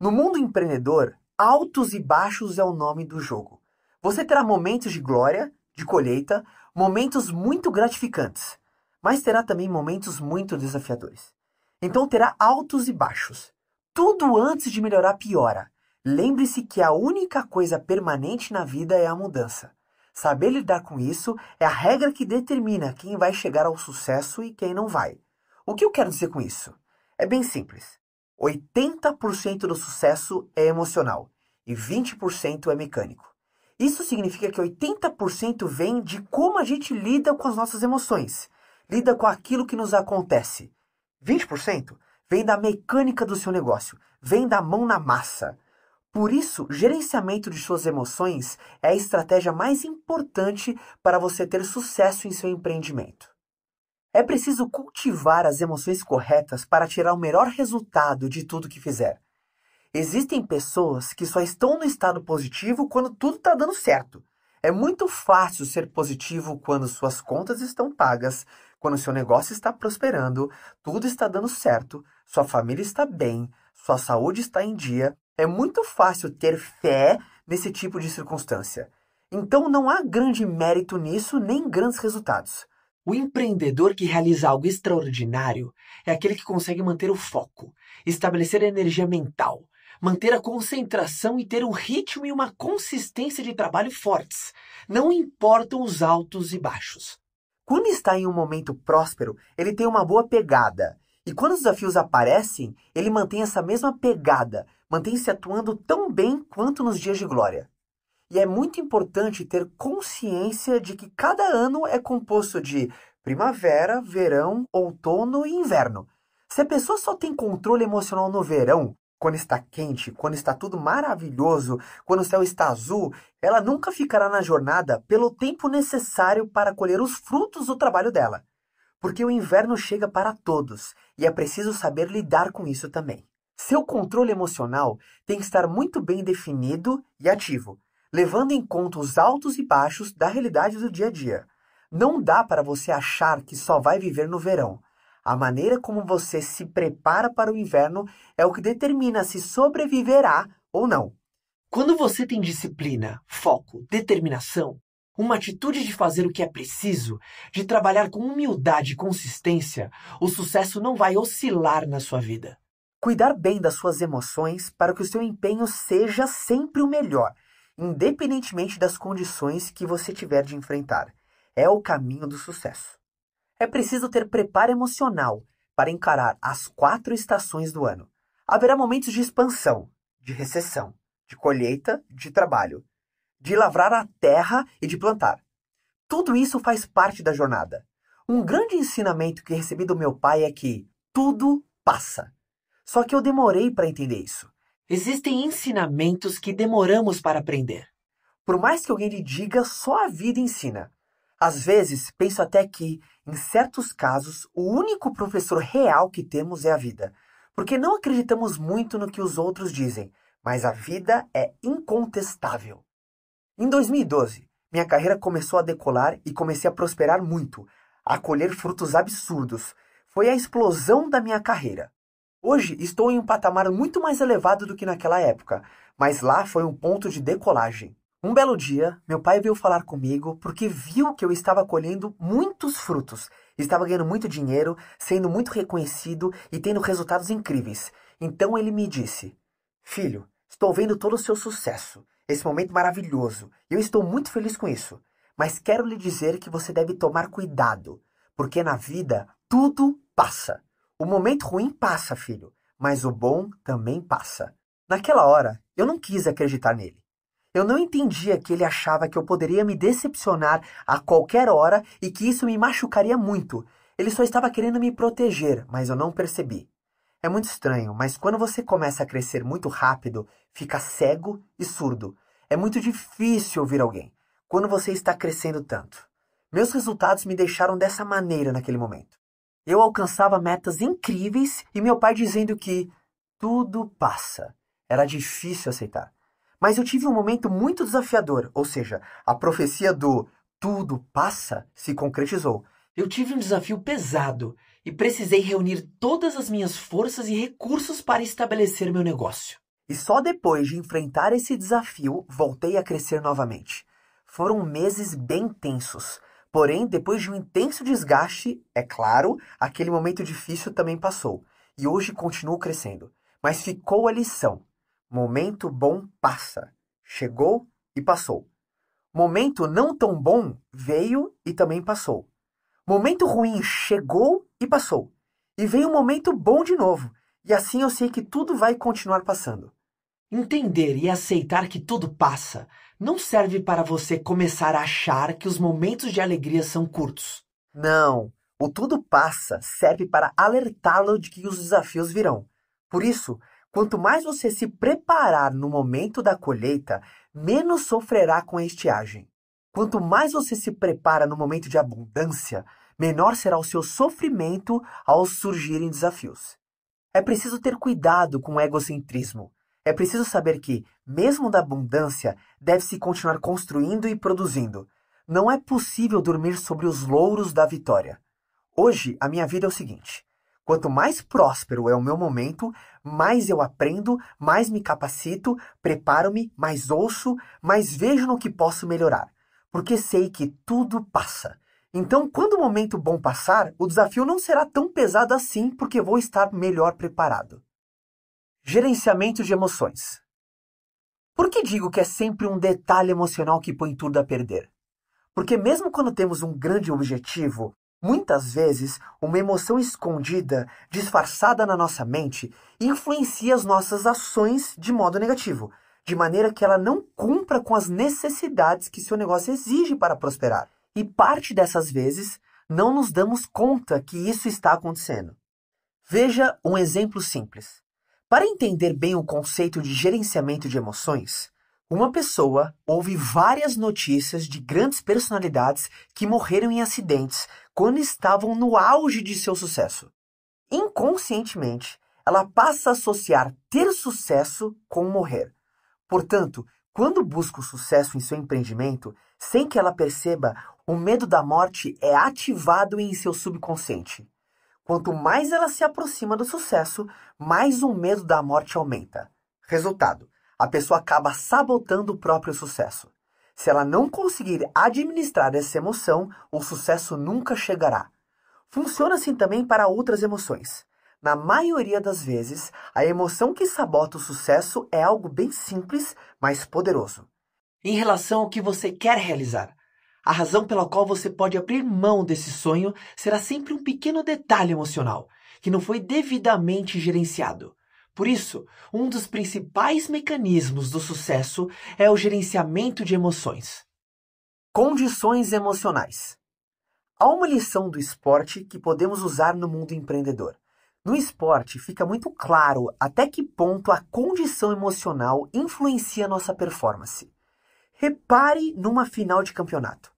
No mundo empreendedor, altos e baixos é o nome do jogo. Você terá momentos de glória, de colheita, momentos muito gratificantes mas terá também momentos muito desafiadores. Então terá altos e baixos. Tudo antes de melhorar piora. Lembre-se que a única coisa permanente na vida é a mudança. Saber lidar com isso é a regra que determina quem vai chegar ao sucesso e quem não vai. O que eu quero dizer com isso? É bem simples. 80% do sucesso é emocional e 20% é mecânico. Isso significa que 80% vem de como a gente lida com as nossas emoções lida com aquilo que nos acontece. 20% vem da mecânica do seu negócio, vem da mão na massa. Por isso, gerenciamento de suas emoções é a estratégia mais importante para você ter sucesso em seu empreendimento. É preciso cultivar as emoções corretas para tirar o melhor resultado de tudo que fizer. Existem pessoas que só estão no estado positivo quando tudo está dando certo. É muito fácil ser positivo quando suas contas estão pagas, quando seu negócio está prosperando, tudo está dando certo, sua família está bem, sua saúde está em dia, é muito fácil ter fé nesse tipo de circunstância. Então não há grande mérito nisso nem grandes resultados. O empreendedor que realiza algo extraordinário é aquele que consegue manter o foco, estabelecer a energia mental, manter a concentração e ter um ritmo e uma consistência de trabalho fortes, não importam os altos e baixos. Quando está em um momento próspero, ele tem uma boa pegada. E quando os desafios aparecem, ele mantém essa mesma pegada, mantém-se atuando tão bem quanto nos dias de glória. E é muito importante ter consciência de que cada ano é composto de primavera, verão, outono e inverno. Se a pessoa só tem controle emocional no verão, quando está quente, quando está tudo maravilhoso, quando o céu está azul, ela nunca ficará na jornada pelo tempo necessário para colher os frutos do trabalho dela. Porque o inverno chega para todos e é preciso saber lidar com isso também. Seu controle emocional tem que estar muito bem definido e ativo, levando em conta os altos e baixos da realidade do dia a dia. Não dá para você achar que só vai viver no verão, a maneira como você se prepara para o inverno é o que determina se sobreviverá ou não. Quando você tem disciplina, foco, determinação, uma atitude de fazer o que é preciso, de trabalhar com humildade e consistência, o sucesso não vai oscilar na sua vida. Cuidar bem das suas emoções para que o seu empenho seja sempre o melhor, independentemente das condições que você tiver de enfrentar. É o caminho do sucesso. É preciso ter preparo emocional para encarar as quatro estações do ano. Haverá momentos de expansão, de recessão, de colheita, de trabalho, de lavrar a terra e de plantar. Tudo isso faz parte da jornada. Um grande ensinamento que recebi do meu pai é que tudo passa. Só que eu demorei para entender isso. Existem ensinamentos que demoramos para aprender. Por mais que alguém lhe diga, só a vida ensina. Às vezes, penso até que, em certos casos, o único professor real que temos é a vida. Porque não acreditamos muito no que os outros dizem, mas a vida é incontestável. Em 2012, minha carreira começou a decolar e comecei a prosperar muito, a colher frutos absurdos. Foi a explosão da minha carreira. Hoje estou em um patamar muito mais elevado do que naquela época, mas lá foi um ponto de decolagem. Um belo dia, meu pai veio falar comigo porque viu que eu estava colhendo muitos frutos, estava ganhando muito dinheiro, sendo muito reconhecido e tendo resultados incríveis. Então ele me disse: Filho, estou vendo todo o seu sucesso, esse momento maravilhoso, e eu estou muito feliz com isso. Mas quero lhe dizer que você deve tomar cuidado, porque na vida tudo passa. O momento ruim passa, filho, mas o bom também passa. Naquela hora, eu não quis acreditar nele. Eu não entendia que ele achava que eu poderia me decepcionar a qualquer hora e que isso me machucaria muito. Ele só estava querendo me proteger, mas eu não percebi. É muito estranho, mas quando você começa a crescer muito rápido, fica cego e surdo. É muito difícil ouvir alguém quando você está crescendo tanto. Meus resultados me deixaram dessa maneira naquele momento. Eu alcançava metas incríveis e meu pai dizendo que tudo passa. Era difícil aceitar. Mas eu tive um momento muito desafiador, ou seja, a profecia do tudo passa se concretizou. Eu tive um desafio pesado e precisei reunir todas as minhas forças e recursos para estabelecer meu negócio. E só depois de enfrentar esse desafio voltei a crescer novamente. Foram meses bem tensos. Porém, depois de um intenso desgaste, é claro, aquele momento difícil também passou. E hoje continuo crescendo. Mas ficou a lição Momento bom passa, chegou e passou. Momento não tão bom veio e também passou. Momento ruim chegou e passou. E veio um momento bom de novo. E assim eu sei que tudo vai continuar passando. Entender e aceitar que tudo passa não serve para você começar a achar que os momentos de alegria são curtos. Não. O tudo passa serve para alertá-lo de que os desafios virão. Por isso, Quanto mais você se preparar no momento da colheita, menos sofrerá com a estiagem. Quanto mais você se prepara no momento de abundância, menor será o seu sofrimento ao surgirem desafios. É preciso ter cuidado com o egocentrismo. É preciso saber que, mesmo da abundância, deve-se continuar construindo e produzindo. Não é possível dormir sobre os louros da vitória. Hoje, a minha vida é o seguinte: quanto mais próspero é o meu momento, mais eu aprendo, mais me capacito, preparo-me, mais ouço, mais vejo no que posso melhorar, porque sei que tudo passa. Então, quando o momento bom passar, o desafio não será tão pesado assim, porque vou estar melhor preparado. Gerenciamento de emoções. Por que digo que é sempre um detalhe emocional que põe tudo a perder? Porque, mesmo quando temos um grande objetivo, Muitas vezes, uma emoção escondida, disfarçada na nossa mente, influencia as nossas ações de modo negativo, de maneira que ela não cumpra com as necessidades que seu negócio exige para prosperar. E parte dessas vezes, não nos damos conta que isso está acontecendo. Veja um exemplo simples. Para entender bem o conceito de gerenciamento de emoções, uma pessoa ouve várias notícias de grandes personalidades que morreram em acidentes quando estavam no auge de seu sucesso. Inconscientemente, ela passa a associar ter sucesso com morrer. Portanto, quando busca o sucesso em seu empreendimento, sem que ela perceba, o medo da morte é ativado em seu subconsciente. Quanto mais ela se aproxima do sucesso, mais o medo da morte aumenta. Resultado: a pessoa acaba sabotando o próprio sucesso. Se ela não conseguir administrar essa emoção, o sucesso nunca chegará. Funciona assim também para outras emoções. Na maioria das vezes, a emoção que sabota o sucesso é algo bem simples, mas poderoso. Em relação ao que você quer realizar, a razão pela qual você pode abrir mão desse sonho será sempre um pequeno detalhe emocional que não foi devidamente gerenciado. Por isso, um dos principais mecanismos do sucesso é o gerenciamento de emoções. Condições emocionais. Há uma lição do esporte que podemos usar no mundo empreendedor. No esporte, fica muito claro até que ponto a condição emocional influencia nossa performance. Repare numa final de campeonato,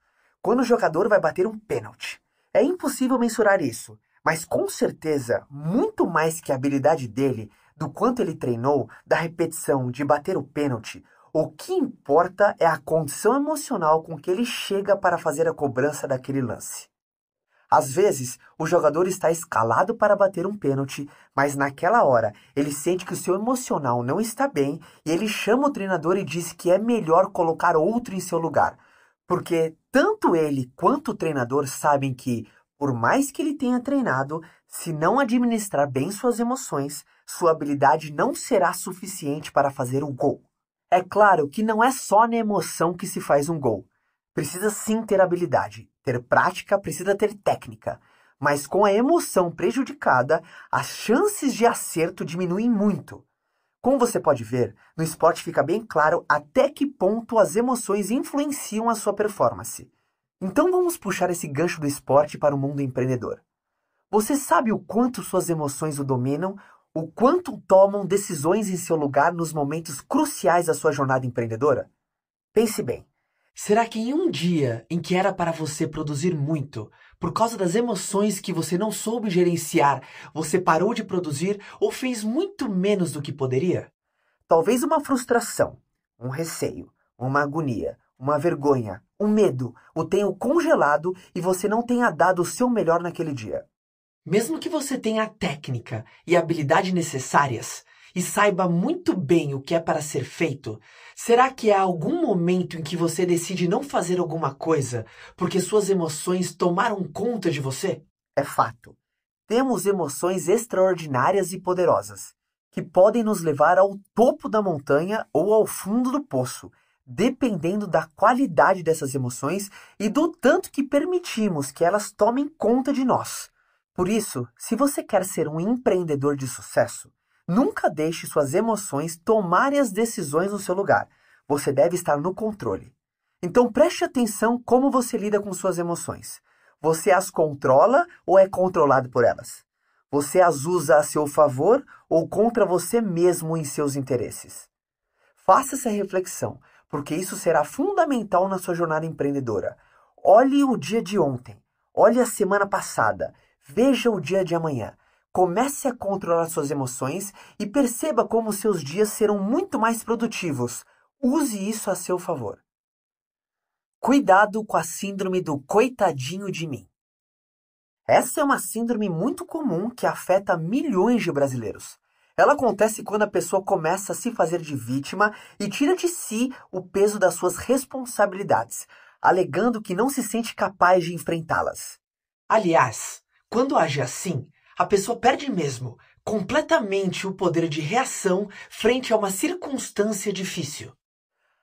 quando o jogador vai bater um pênalti. É impossível mensurar isso, mas com certeza, muito mais que a habilidade dele, do quanto ele treinou, da repetição, de bater o pênalti. O que importa é a condição emocional com que ele chega para fazer a cobrança daquele lance. Às vezes, o jogador está escalado para bater um pênalti, mas naquela hora ele sente que o seu emocional não está bem e ele chama o treinador e diz que é melhor colocar outro em seu lugar. Porque tanto ele quanto o treinador sabem que, por mais que ele tenha treinado, se não administrar bem suas emoções, sua habilidade não será suficiente para fazer o gol. É claro que não é só na emoção que se faz um gol. Precisa sim ter habilidade, ter prática, precisa ter técnica. Mas com a emoção prejudicada, as chances de acerto diminuem muito. Como você pode ver, no esporte fica bem claro até que ponto as emoções influenciam a sua performance. Então vamos puxar esse gancho do esporte para o mundo empreendedor. Você sabe o quanto suas emoções o dominam o quanto tomam decisões em seu lugar nos momentos cruciais da sua jornada empreendedora? Pense bem. Será que em um dia em que era para você produzir muito, por causa das emoções que você não soube gerenciar, você parou de produzir ou fez muito menos do que poderia? Talvez uma frustração, um receio, uma agonia, uma vergonha, um medo o tenham congelado e você não tenha dado o seu melhor naquele dia. Mesmo que você tenha a técnica e a habilidade necessárias e saiba muito bem o que é para ser feito, será que há algum momento em que você decide não fazer alguma coisa porque suas emoções tomaram conta de você? É fato. Temos emoções extraordinárias e poderosas que podem nos levar ao topo da montanha ou ao fundo do poço, dependendo da qualidade dessas emoções e do tanto que permitimos que elas tomem conta de nós. Por isso, se você quer ser um empreendedor de sucesso, nunca deixe suas emoções tomarem as decisões no seu lugar. Você deve estar no controle. Então preste atenção como você lida com suas emoções. Você as controla ou é controlado por elas? Você as usa a seu favor ou contra você mesmo em seus interesses? Faça essa reflexão, porque isso será fundamental na sua jornada empreendedora. Olhe o dia de ontem, olhe a semana passada Veja o dia de amanhã. Comece a controlar suas emoções e perceba como seus dias serão muito mais produtivos. Use isso a seu favor. Cuidado com a síndrome do coitadinho de mim. Essa é uma síndrome muito comum que afeta milhões de brasileiros. Ela acontece quando a pessoa começa a se fazer de vítima e tira de si o peso das suas responsabilidades, alegando que não se sente capaz de enfrentá-las. Aliás, quando age assim, a pessoa perde mesmo completamente o poder de reação frente a uma circunstância difícil.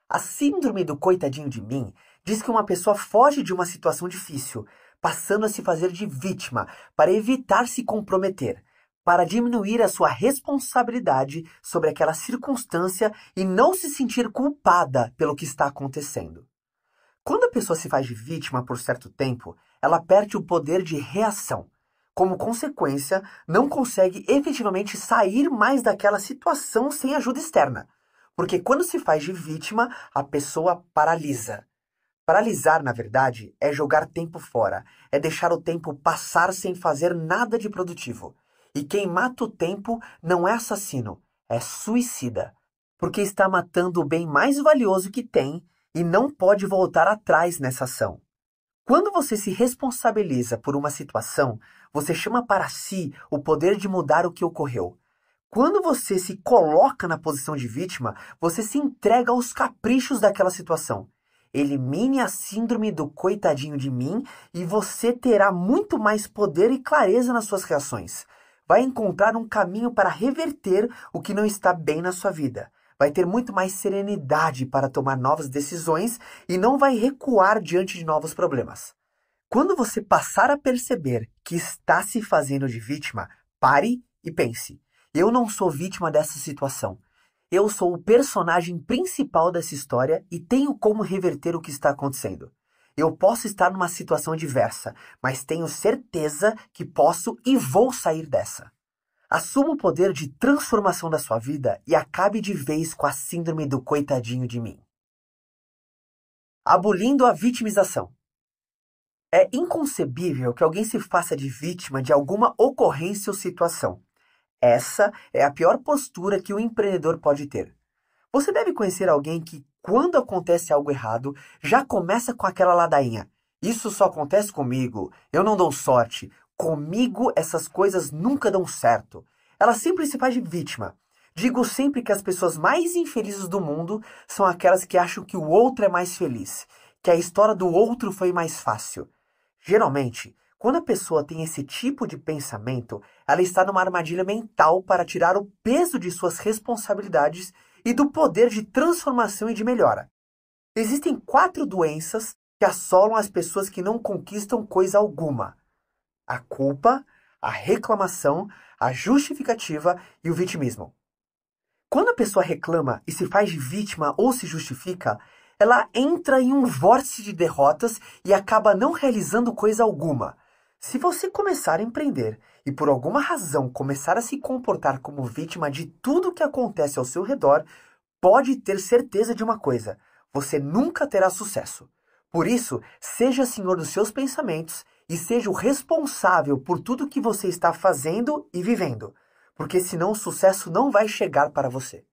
A síndrome do coitadinho de mim diz que uma pessoa foge de uma situação difícil, passando a se fazer de vítima para evitar se comprometer, para diminuir a sua responsabilidade sobre aquela circunstância e não se sentir culpada pelo que está acontecendo. Quando a pessoa se faz de vítima por certo tempo, ela perde o poder de reação como consequência, não consegue efetivamente sair mais daquela situação sem ajuda externa. Porque quando se faz de vítima, a pessoa paralisa. Paralisar, na verdade, é jogar tempo fora, é deixar o tempo passar sem fazer nada de produtivo. E quem mata o tempo não é assassino, é suicida. Porque está matando o bem mais valioso que tem e não pode voltar atrás nessa ação. Quando você se responsabiliza por uma situação, você chama para si o poder de mudar o que ocorreu. Quando você se coloca na posição de vítima, você se entrega aos caprichos daquela situação. Elimine a síndrome do coitadinho de mim e você terá muito mais poder e clareza nas suas reações. Vai encontrar um caminho para reverter o que não está bem na sua vida vai ter muito mais serenidade para tomar novas decisões e não vai recuar diante de novos problemas. Quando você passar a perceber que está se fazendo de vítima, pare e pense: eu não sou vítima dessa situação. Eu sou o personagem principal dessa história e tenho como reverter o que está acontecendo. Eu posso estar numa situação diversa, mas tenho certeza que posso e vou sair dessa. Assuma o poder de transformação da sua vida e acabe de vez com a síndrome do coitadinho de mim. Abolindo a vitimização. É inconcebível que alguém se faça de vítima de alguma ocorrência ou situação. Essa é a pior postura que o empreendedor pode ter. Você deve conhecer alguém que, quando acontece algo errado, já começa com aquela ladainha. Isso só acontece comigo. Eu não dou sorte. Comigo essas coisas nunca dão certo. Ela sempre se faz de vítima. Digo sempre que as pessoas mais infelizes do mundo são aquelas que acham que o outro é mais feliz, que a história do outro foi mais fácil. Geralmente, quando a pessoa tem esse tipo de pensamento, ela está numa armadilha mental para tirar o peso de suas responsabilidades e do poder de transformação e de melhora. Existem quatro doenças que assolam as pessoas que não conquistam coisa alguma a culpa, a reclamação, a justificativa e o vitimismo. Quando a pessoa reclama e se faz de vítima ou se justifica, ela entra em um vórtice de derrotas e acaba não realizando coisa alguma. Se você começar a empreender e por alguma razão começar a se comportar como vítima de tudo o que acontece ao seu redor, pode ter certeza de uma coisa: você nunca terá sucesso. Por isso, seja senhor dos seus pensamentos e seja o responsável por tudo que você está fazendo e vivendo, porque senão o sucesso não vai chegar para você.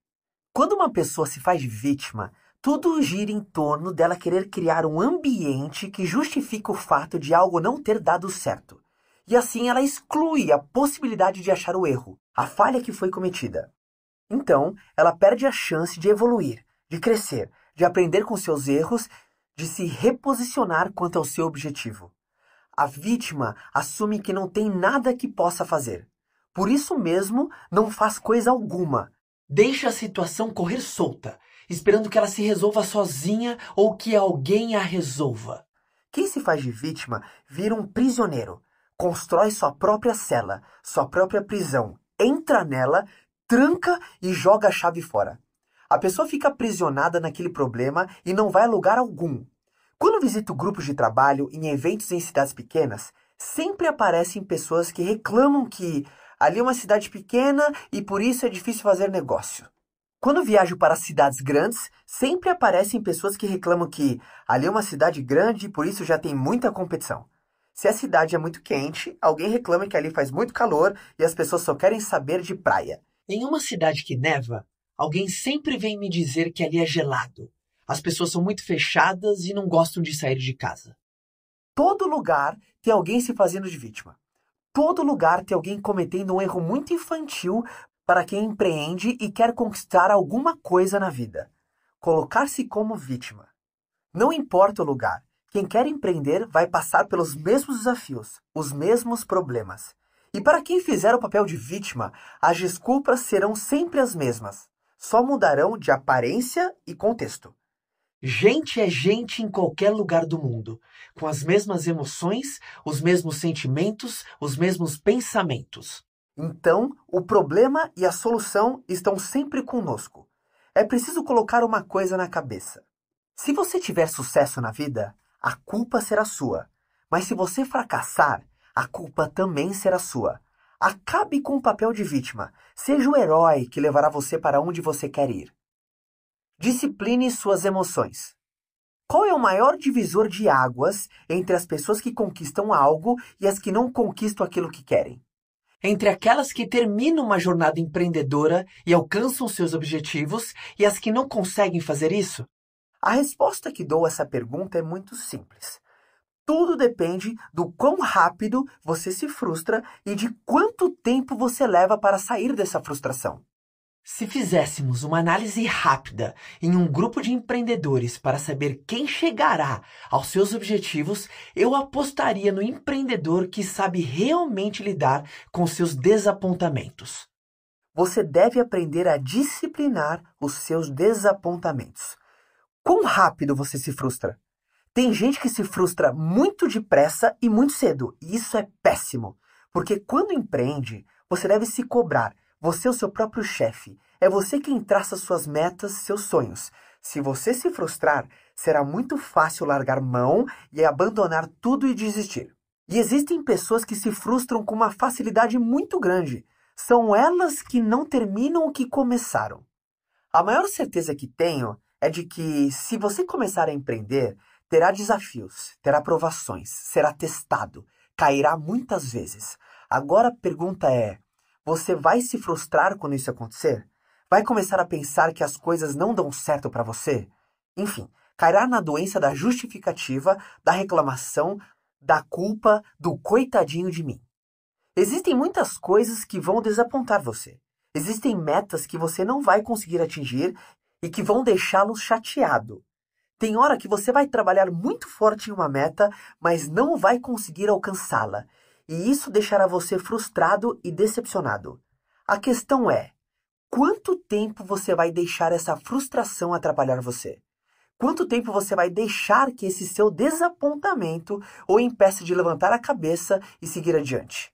Quando uma pessoa se faz vítima, tudo gira em torno dela querer criar um ambiente que justifique o fato de algo não ter dado certo. E assim ela exclui a possibilidade de achar o erro, a falha que foi cometida. Então, ela perde a chance de evoluir, de crescer, de aprender com seus erros, de se reposicionar quanto ao seu objetivo a vítima assume que não tem nada que possa fazer. Por isso mesmo, não faz coisa alguma. Deixa a situação correr solta, esperando que ela se resolva sozinha ou que alguém a resolva. Quem se faz de vítima vira um prisioneiro, constrói sua própria cela, sua própria prisão, entra nela, tranca e joga a chave fora. A pessoa fica aprisionada naquele problema e não vai a lugar algum. Quando visito grupos de trabalho em eventos em cidades pequenas, sempre aparecem pessoas que reclamam que ali é uma cidade pequena e por isso é difícil fazer negócio. Quando viajo para cidades grandes, sempre aparecem pessoas que reclamam que ali é uma cidade grande e por isso já tem muita competição. Se a cidade é muito quente, alguém reclama que ali faz muito calor e as pessoas só querem saber de praia. Em uma cidade que neva, alguém sempre vem me dizer que ali é gelado. As pessoas são muito fechadas e não gostam de sair de casa. Todo lugar tem alguém se fazendo de vítima. Todo lugar tem alguém cometendo um erro muito infantil para quem empreende e quer conquistar alguma coisa na vida. Colocar-se como vítima. Não importa o lugar, quem quer empreender vai passar pelos mesmos desafios, os mesmos problemas. E para quem fizer o papel de vítima, as desculpas serão sempre as mesmas, só mudarão de aparência e contexto. Gente é gente em qualquer lugar do mundo, com as mesmas emoções, os mesmos sentimentos, os mesmos pensamentos. Então, o problema e a solução estão sempre conosco. É preciso colocar uma coisa na cabeça. Se você tiver sucesso na vida, a culpa será sua. Mas se você fracassar, a culpa também será sua. Acabe com o papel de vítima. Seja o herói que levará você para onde você quer ir. Discipline suas emoções. Qual é o maior divisor de águas entre as pessoas que conquistam algo e as que não conquistam aquilo que querem? Entre aquelas que terminam uma jornada empreendedora e alcançam seus objetivos e as que não conseguem fazer isso? A resposta que dou a essa pergunta é muito simples. Tudo depende do quão rápido você se frustra e de quanto tempo você leva para sair dessa frustração. Se fizéssemos uma análise rápida em um grupo de empreendedores para saber quem chegará aos seus objetivos, eu apostaria no empreendedor que sabe realmente lidar com seus desapontamentos. Você deve aprender a disciplinar os seus desapontamentos. Quão rápido você se frustra? Tem gente que se frustra muito depressa e muito cedo, e isso é péssimo, porque quando empreende, você deve se cobrar você é o seu próprio chefe. É você quem traça suas metas, seus sonhos. Se você se frustrar, será muito fácil largar mão e abandonar tudo e desistir. E existem pessoas que se frustram com uma facilidade muito grande. São elas que não terminam o que começaram. A maior certeza que tenho é de que, se você começar a empreender, terá desafios, terá provações, será testado, cairá muitas vezes. Agora a pergunta é: você vai se frustrar quando isso acontecer? Vai começar a pensar que as coisas não dão certo para você? Enfim, cairá na doença da justificativa, da reclamação, da culpa, do coitadinho de mim. Existem muitas coisas que vão desapontar você. Existem metas que você não vai conseguir atingir e que vão deixá-lo chateado. Tem hora que você vai trabalhar muito forte em uma meta, mas não vai conseguir alcançá-la e isso deixará você frustrado e decepcionado. A questão é: quanto tempo você vai deixar essa frustração atrapalhar você? Quanto tempo você vai deixar que esse seu desapontamento o impeça de levantar a cabeça e seguir adiante?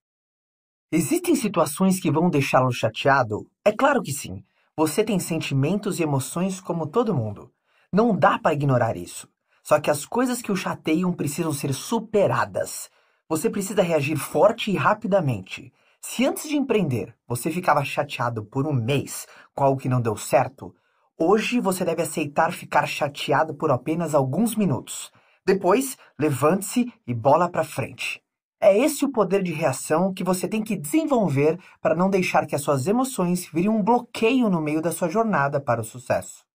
Existem situações que vão deixá-lo chateado? É claro que sim. Você tem sentimentos e emoções como todo mundo. Não dá para ignorar isso. Só que as coisas que o chateiam precisam ser superadas. Você precisa reagir forte e rapidamente. Se antes de empreender você ficava chateado por um mês com algo que não deu certo, hoje você deve aceitar ficar chateado por apenas alguns minutos. Depois, levante-se e bola para frente. É esse o poder de reação que você tem que desenvolver para não deixar que as suas emoções virem um bloqueio no meio da sua jornada para o sucesso.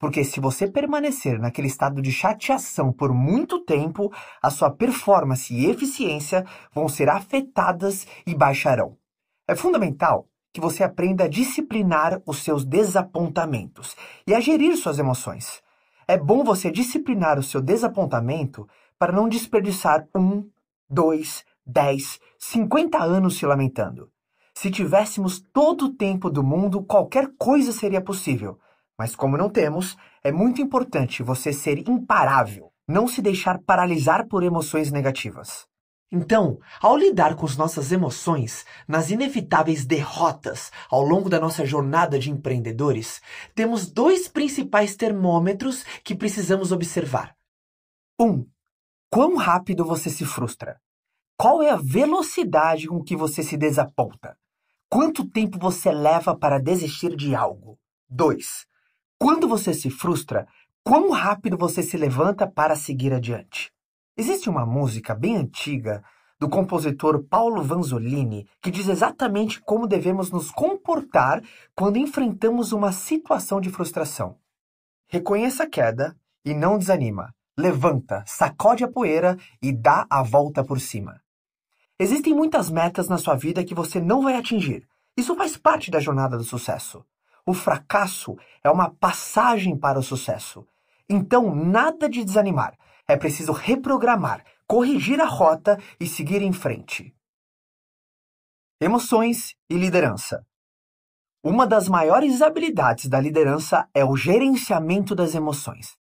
Porque se você permanecer naquele estado de chateação por muito tempo, a sua performance e eficiência vão ser afetadas e baixarão. É fundamental que você aprenda a disciplinar os seus desapontamentos e a gerir suas emoções. É bom você disciplinar o seu desapontamento para não desperdiçar um, dois, dez, cinquenta anos se lamentando. Se tivéssemos todo o tempo do mundo, qualquer coisa seria possível. Mas como não temos, é muito importante você ser imparável, não se deixar paralisar por emoções negativas. Então, ao lidar com as nossas emoções, nas inevitáveis derrotas ao longo da nossa jornada de empreendedores, temos dois principais termômetros que precisamos observar. 1. Um, quão rápido você se frustra? Qual é a velocidade com que você se desaponta? Quanto tempo você leva para desistir de algo? 2. Quando você se frustra, quão rápido você se levanta para seguir adiante? Existe uma música bem antiga do compositor Paulo Vanzolini que diz exatamente como devemos nos comportar quando enfrentamos uma situação de frustração. Reconheça a queda e não desanima. Levanta, sacode a poeira e dá a volta por cima. Existem muitas metas na sua vida que você não vai atingir. Isso faz parte da jornada do sucesso. O fracasso é uma passagem para o sucesso. Então, nada de desanimar. É preciso reprogramar, corrigir a rota e seguir em frente. Emoções e liderança. Uma das maiores habilidades da liderança é o gerenciamento das emoções,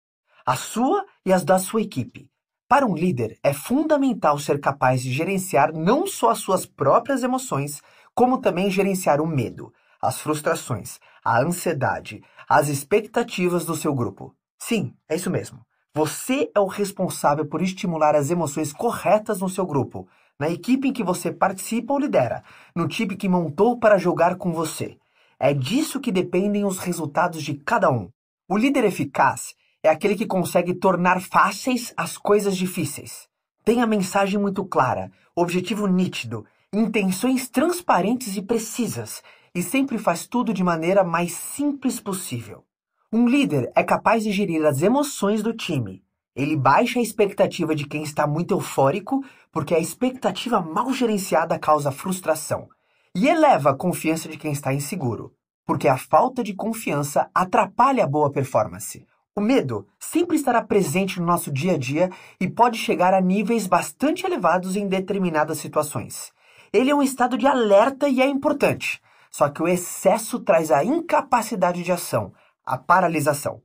a sua e as da sua equipe. Para um líder, é fundamental ser capaz de gerenciar não só as suas próprias emoções, como também gerenciar o medo, as frustrações, a ansiedade, as expectativas do seu grupo. Sim, é isso mesmo. Você é o responsável por estimular as emoções corretas no seu grupo, na equipe em que você participa ou lidera, no time que montou para jogar com você. É disso que dependem os resultados de cada um. O líder eficaz é aquele que consegue tornar fáceis as coisas difíceis. Tem a mensagem muito clara, objetivo nítido, intenções transparentes e precisas e sempre faz tudo de maneira mais simples possível. Um líder é capaz de gerir as emoções do time. Ele baixa a expectativa de quem está muito eufórico, porque é a expectativa mal gerenciada causa frustração, e eleva a confiança de quem está inseguro, porque a falta de confiança atrapalha a boa performance. O medo sempre estará presente no nosso dia a dia e pode chegar a níveis bastante elevados em determinadas situações. Ele é um estado de alerta e é importante, só que o excesso traz a incapacidade de ação, a paralisação.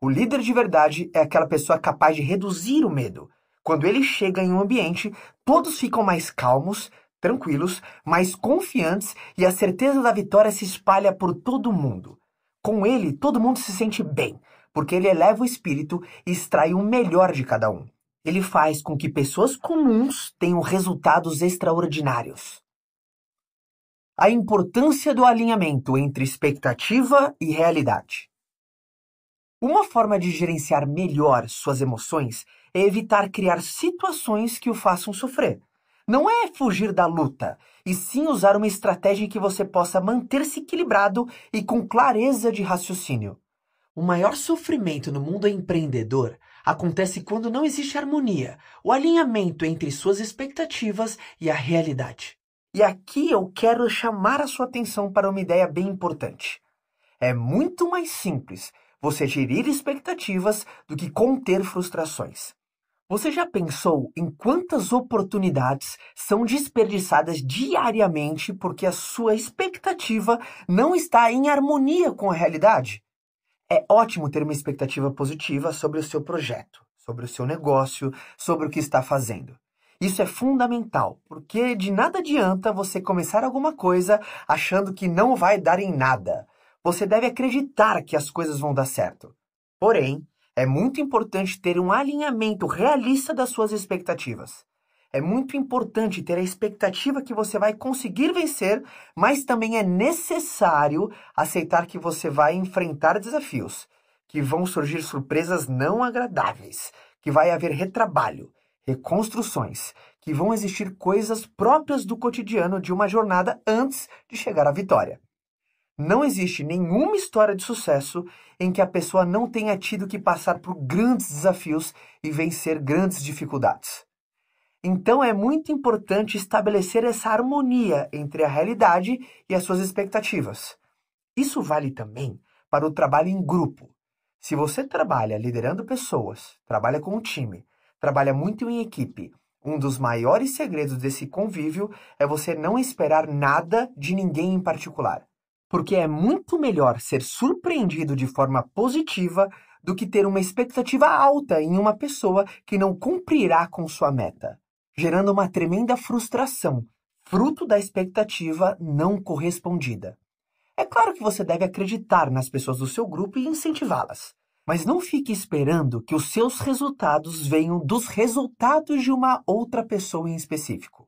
O líder de verdade é aquela pessoa capaz de reduzir o medo. Quando ele chega em um ambiente, todos ficam mais calmos, tranquilos, mais confiantes e a certeza da vitória se espalha por todo mundo. Com ele, todo mundo se sente bem, porque ele eleva o espírito e extrai o melhor de cada um. Ele faz com que pessoas comuns tenham resultados extraordinários a importância do alinhamento entre expectativa e realidade. Uma forma de gerenciar melhor suas emoções é evitar criar situações que o façam sofrer. Não é fugir da luta, e sim usar uma estratégia em que você possa manter-se equilibrado e com clareza de raciocínio. O maior sofrimento no mundo empreendedor acontece quando não existe harmonia, o alinhamento entre suas expectativas e a realidade. E aqui eu quero chamar a sua atenção para uma ideia bem importante. É muito mais simples você gerir expectativas do que conter frustrações. Você já pensou em quantas oportunidades são desperdiçadas diariamente porque a sua expectativa não está em harmonia com a realidade? É ótimo ter uma expectativa positiva sobre o seu projeto, sobre o seu negócio, sobre o que está fazendo. Isso é fundamental, porque de nada adianta você começar alguma coisa achando que não vai dar em nada. Você deve acreditar que as coisas vão dar certo. Porém, é muito importante ter um alinhamento realista das suas expectativas. É muito importante ter a expectativa que você vai conseguir vencer, mas também é necessário aceitar que você vai enfrentar desafios, que vão surgir surpresas não agradáveis, que vai haver retrabalho reconstruções, que vão existir coisas próprias do cotidiano de uma jornada antes de chegar à vitória. Não existe nenhuma história de sucesso em que a pessoa não tenha tido que passar por grandes desafios e vencer grandes dificuldades. Então é muito importante estabelecer essa harmonia entre a realidade e as suas expectativas. Isso vale também para o trabalho em grupo. Se você trabalha liderando pessoas, trabalha com um time, trabalha muito em equipe. Um dos maiores segredos desse convívio é você não esperar nada de ninguém em particular. Porque é muito melhor ser surpreendido de forma positiva do que ter uma expectativa alta em uma pessoa que não cumprirá com sua meta, gerando uma tremenda frustração, fruto da expectativa não correspondida. É claro que você deve acreditar nas pessoas do seu grupo e incentivá-las. Mas não fique esperando que os seus resultados venham dos resultados de uma outra pessoa em específico.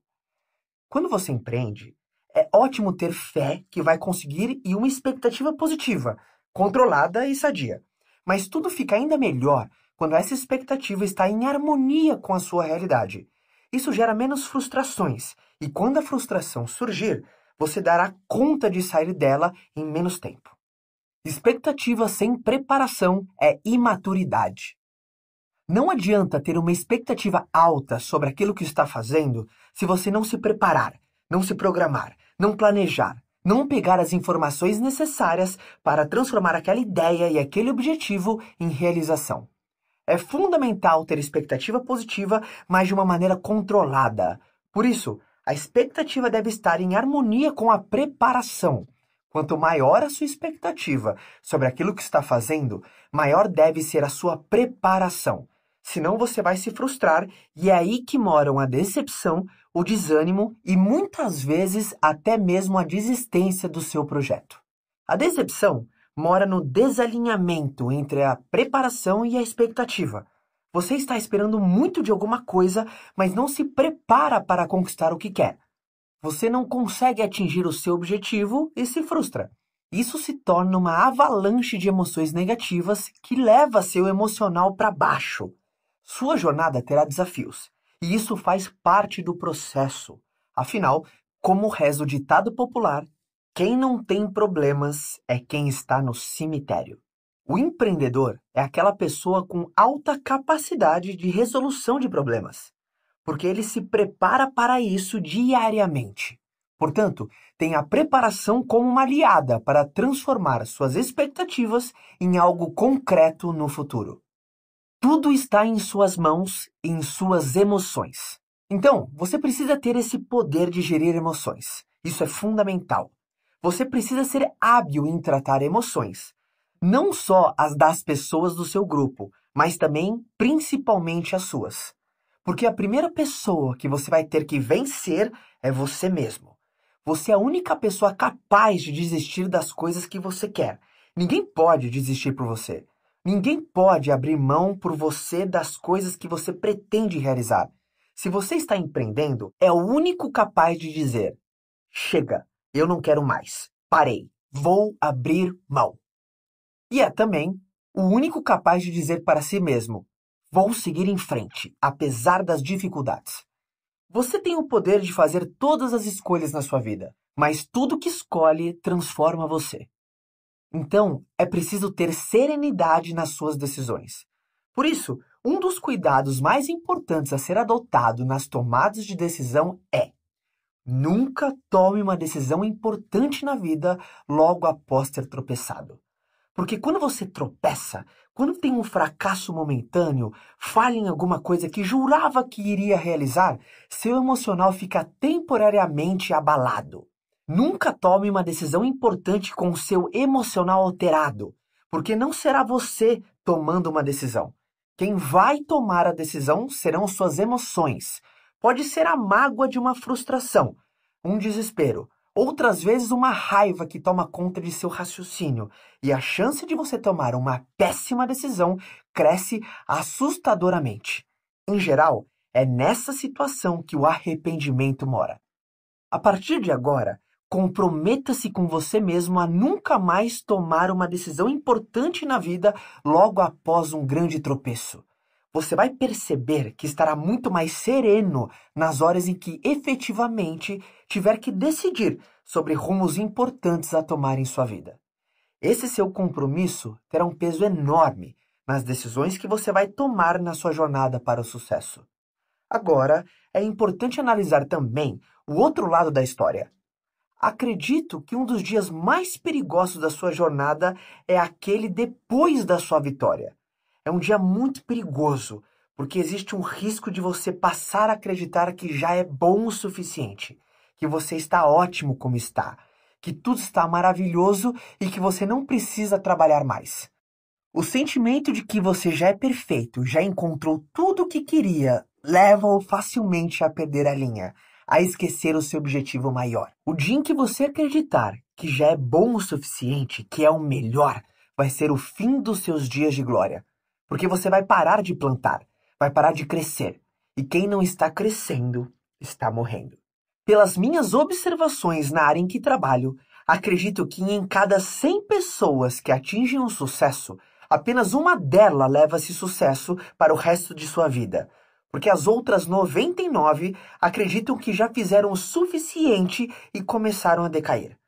Quando você empreende, é ótimo ter fé que vai conseguir e uma expectativa positiva, controlada e sadia. Mas tudo fica ainda melhor quando essa expectativa está em harmonia com a sua realidade. Isso gera menos frustrações, e quando a frustração surgir, você dará conta de sair dela em menos tempo. Expectativa sem preparação é imaturidade. Não adianta ter uma expectativa alta sobre aquilo que está fazendo se você não se preparar, não se programar, não planejar, não pegar as informações necessárias para transformar aquela ideia e aquele objetivo em realização. É fundamental ter expectativa positiva, mas de uma maneira controlada. Por isso, a expectativa deve estar em harmonia com a preparação. Quanto maior a sua expectativa sobre aquilo que está fazendo, maior deve ser a sua preparação. Senão você vai se frustrar e é aí que moram a decepção, o desânimo e muitas vezes até mesmo a desistência do seu projeto. A decepção mora no desalinhamento entre a preparação e a expectativa. Você está esperando muito de alguma coisa, mas não se prepara para conquistar o que quer. Você não consegue atingir o seu objetivo e se frustra. Isso se torna uma avalanche de emoções negativas que leva seu emocional para baixo. Sua jornada terá desafios, e isso faz parte do processo. Afinal, como reza o ditado popular, quem não tem problemas é quem está no cemitério. O empreendedor é aquela pessoa com alta capacidade de resolução de problemas porque ele se prepara para isso diariamente. Portanto, tem a preparação como uma aliada para transformar suas expectativas em algo concreto no futuro. Tudo está em suas mãos, em suas emoções. Então, você precisa ter esse poder de gerir emoções. Isso é fundamental. Você precisa ser hábil em tratar emoções, não só as das pessoas do seu grupo, mas também, principalmente, as suas. Porque a primeira pessoa que você vai ter que vencer é você mesmo. Você é a única pessoa capaz de desistir das coisas que você quer. Ninguém pode desistir por você. Ninguém pode abrir mão por você das coisas que você pretende realizar. Se você está empreendendo, é o único capaz de dizer: chega, eu não quero mais, parei, vou abrir mão. E é também o único capaz de dizer para si mesmo: Vou seguir em frente, apesar das dificuldades. Você tem o poder de fazer todas as escolhas na sua vida, mas tudo que escolhe transforma você. Então, é preciso ter serenidade nas suas decisões. Por isso, um dos cuidados mais importantes a ser adotado nas tomadas de decisão é: nunca tome uma decisão importante na vida logo após ter tropeçado. Porque quando você tropeça, quando tem um fracasso momentâneo, falha em alguma coisa que jurava que iria realizar, seu emocional fica temporariamente abalado. Nunca tome uma decisão importante com o seu emocional alterado, porque não será você tomando uma decisão. Quem vai tomar a decisão serão suas emoções. Pode ser a mágoa de uma frustração, um desespero, Outras vezes, uma raiva que toma conta de seu raciocínio, e a chance de você tomar uma péssima decisão cresce assustadoramente. Em geral, é nessa situação que o arrependimento mora. A partir de agora, comprometa-se com você mesmo a nunca mais tomar uma decisão importante na vida logo após um grande tropeço você vai perceber que estará muito mais sereno nas horas em que efetivamente tiver que decidir sobre rumos importantes a tomar em sua vida. Esse seu compromisso terá um peso enorme nas decisões que você vai tomar na sua jornada para o sucesso. Agora, é importante analisar também o outro lado da história. Acredito que um dos dias mais perigosos da sua jornada é aquele depois da sua vitória é um dia muito perigoso, porque existe um risco de você passar a acreditar que já é bom o suficiente, que você está ótimo como está, que tudo está maravilhoso e que você não precisa trabalhar mais. O sentimento de que você já é perfeito, já encontrou tudo o que queria, leva-o facilmente a perder a linha, a esquecer o seu objetivo maior. O dia em que você acreditar que já é bom o suficiente, que é o melhor, vai ser o fim dos seus dias de glória. Porque você vai parar de plantar, vai parar de crescer. E quem não está crescendo está morrendo. Pelas minhas observações na área em que trabalho, acredito que em cada 100 pessoas que atingem um sucesso, apenas uma dela leva esse sucesso para o resto de sua vida, porque as outras 99 acreditam que já fizeram o suficiente e começaram a decair.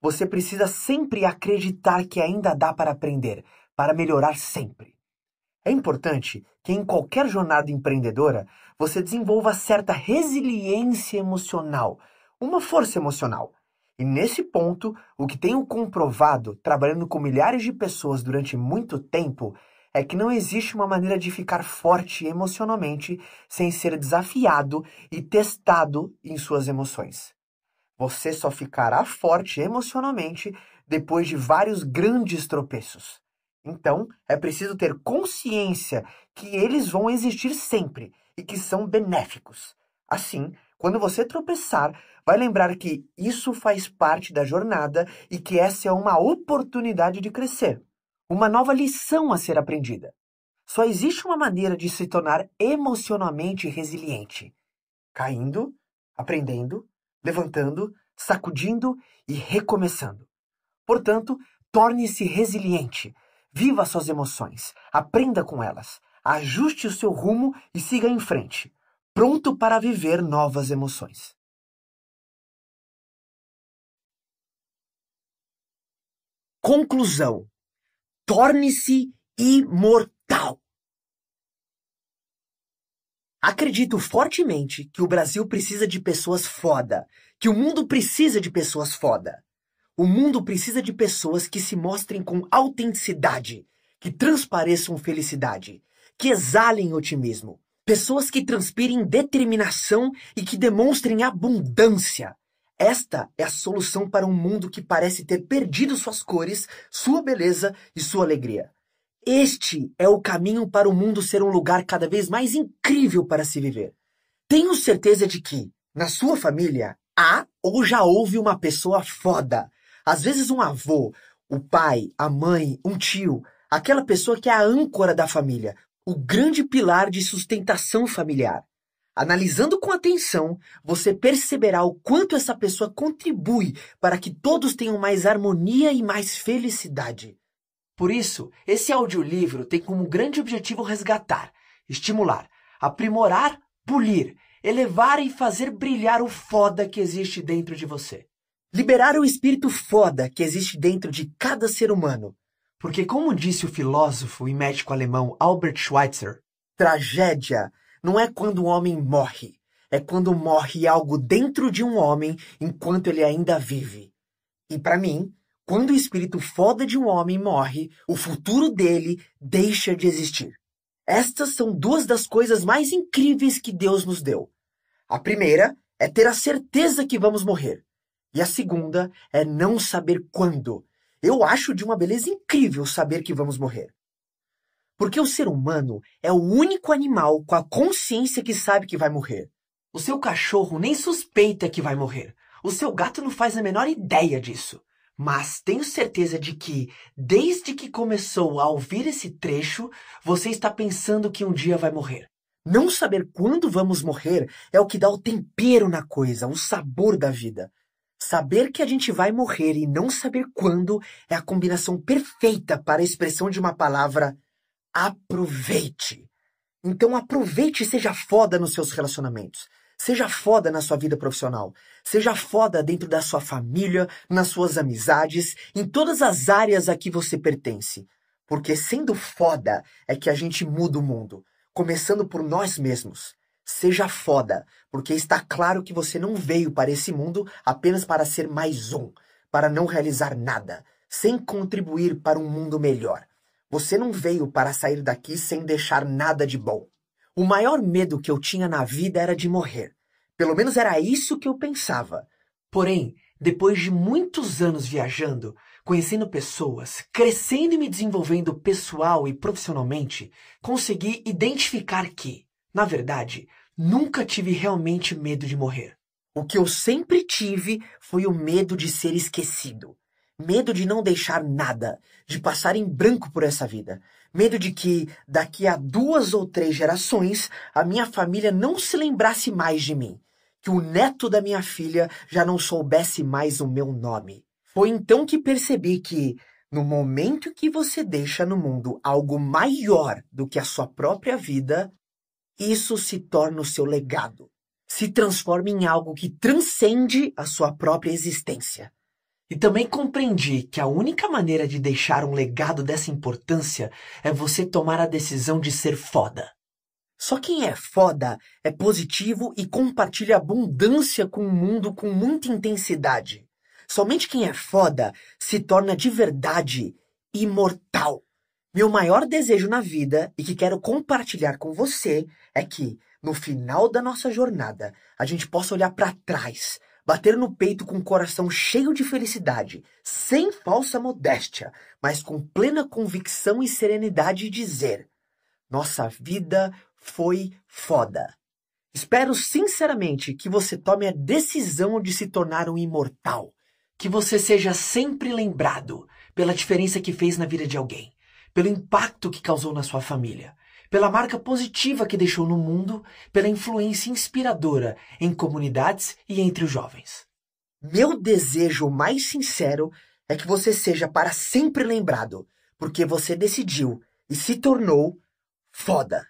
Você precisa sempre acreditar que ainda dá para aprender, para melhorar sempre. É importante que em qualquer jornada empreendedora você desenvolva certa resiliência emocional, uma força emocional. E nesse ponto, o que tenho comprovado trabalhando com milhares de pessoas durante muito tempo é que não existe uma maneira de ficar forte emocionalmente sem ser desafiado e testado em suas emoções. Você só ficará forte emocionalmente depois de vários grandes tropeços. Então, é preciso ter consciência que eles vão existir sempre e que são benéficos. Assim, quando você tropeçar, vai lembrar que isso faz parte da jornada e que essa é uma oportunidade de crescer, uma nova lição a ser aprendida. Só existe uma maneira de se tornar emocionalmente resiliente: caindo, aprendendo, levantando, sacudindo e recomeçando. Portanto, torne-se resiliente Viva suas emoções, aprenda com elas, ajuste o seu rumo e siga em frente, pronto para viver novas emoções. Conclusão: torne-se imortal. Acredito fortemente que o Brasil precisa de pessoas foda, que o mundo precisa de pessoas foda. O mundo precisa de pessoas que se mostrem com autenticidade, que transpareçam felicidade, que exalem otimismo. Pessoas que transpirem determinação e que demonstrem abundância. Esta é a solução para um mundo que parece ter perdido suas cores, sua beleza e sua alegria. Este é o caminho para o mundo ser um lugar cada vez mais incrível para se viver. Tenho certeza de que, na sua família, há ou já houve uma pessoa foda às vezes um avô, o pai, a mãe, um tio, aquela pessoa que é a âncora da família, o grande pilar de sustentação familiar. Analisando com atenção, você perceberá o quanto essa pessoa contribui para que todos tenham mais harmonia e mais felicidade. Por isso, esse audiolivro tem como grande objetivo resgatar, estimular, aprimorar, polir, elevar e fazer brilhar o foda que existe dentro de você. Liberar o espírito foda que existe dentro de cada ser humano. Porque, como disse o filósofo e médico alemão Albert Schweitzer, tragédia não é quando o homem morre, é quando morre algo dentro de um homem enquanto ele ainda vive. E para mim, quando o espírito foda de um homem morre, o futuro dele deixa de existir. Estas são duas das coisas mais incríveis que Deus nos deu. A primeira é ter a certeza que vamos morrer. E a segunda é não saber quando. Eu acho de uma beleza incrível saber que vamos morrer. Porque o ser humano é o único animal com a consciência que sabe que vai morrer. O seu cachorro nem suspeita que vai morrer. O seu gato não faz a menor ideia disso. Mas tenho certeza de que, desde que começou a ouvir esse trecho, você está pensando que um dia vai morrer. Não saber quando vamos morrer é o que dá o tempero na coisa, o sabor da vida. Saber que a gente vai morrer e não saber quando é a combinação perfeita para a expressão de uma palavra aproveite. Então aproveite e seja foda nos seus relacionamentos. Seja foda na sua vida profissional. Seja foda dentro da sua família, nas suas amizades, em todas as áreas a que você pertence. Porque sendo foda é que a gente muda o mundo, começando por nós mesmos. Seja foda, porque está claro que você não veio para esse mundo apenas para ser mais um, para não realizar nada, sem contribuir para um mundo melhor. Você não veio para sair daqui sem deixar nada de bom. O maior medo que eu tinha na vida era de morrer. Pelo menos era isso que eu pensava. Porém, depois de muitos anos viajando, conhecendo pessoas, crescendo e me desenvolvendo pessoal e profissionalmente, consegui identificar que, na verdade, Nunca tive realmente medo de morrer. O que eu sempre tive foi o medo de ser esquecido. Medo de não deixar nada, de passar em branco por essa vida. Medo de que, daqui a duas ou três gerações, a minha família não se lembrasse mais de mim. Que o neto da minha filha já não soubesse mais o meu nome. Foi então que percebi que, no momento que você deixa no mundo algo maior do que a sua própria vida, isso se torna o seu legado. Se transforma em algo que transcende a sua própria existência. E também compreendi que a única maneira de deixar um legado dessa importância é você tomar a decisão de ser foda. Só quem é foda é positivo e compartilha abundância com o mundo com muita intensidade. Somente quem é foda se torna de verdade imortal. Meu maior desejo na vida e que quero compartilhar com você é que, no final da nossa jornada, a gente possa olhar para trás, bater no peito com o coração cheio de felicidade, sem falsa modéstia, mas com plena convicção e serenidade e dizer: Nossa vida foi foda. Espero sinceramente que você tome a decisão de se tornar um imortal, que você seja sempre lembrado pela diferença que fez na vida de alguém, pelo impacto que causou na sua família pela marca positiva que deixou no mundo, pela influência inspiradora em comunidades e entre os jovens. Meu desejo mais sincero é que você seja para sempre lembrado, porque você decidiu e se tornou foda.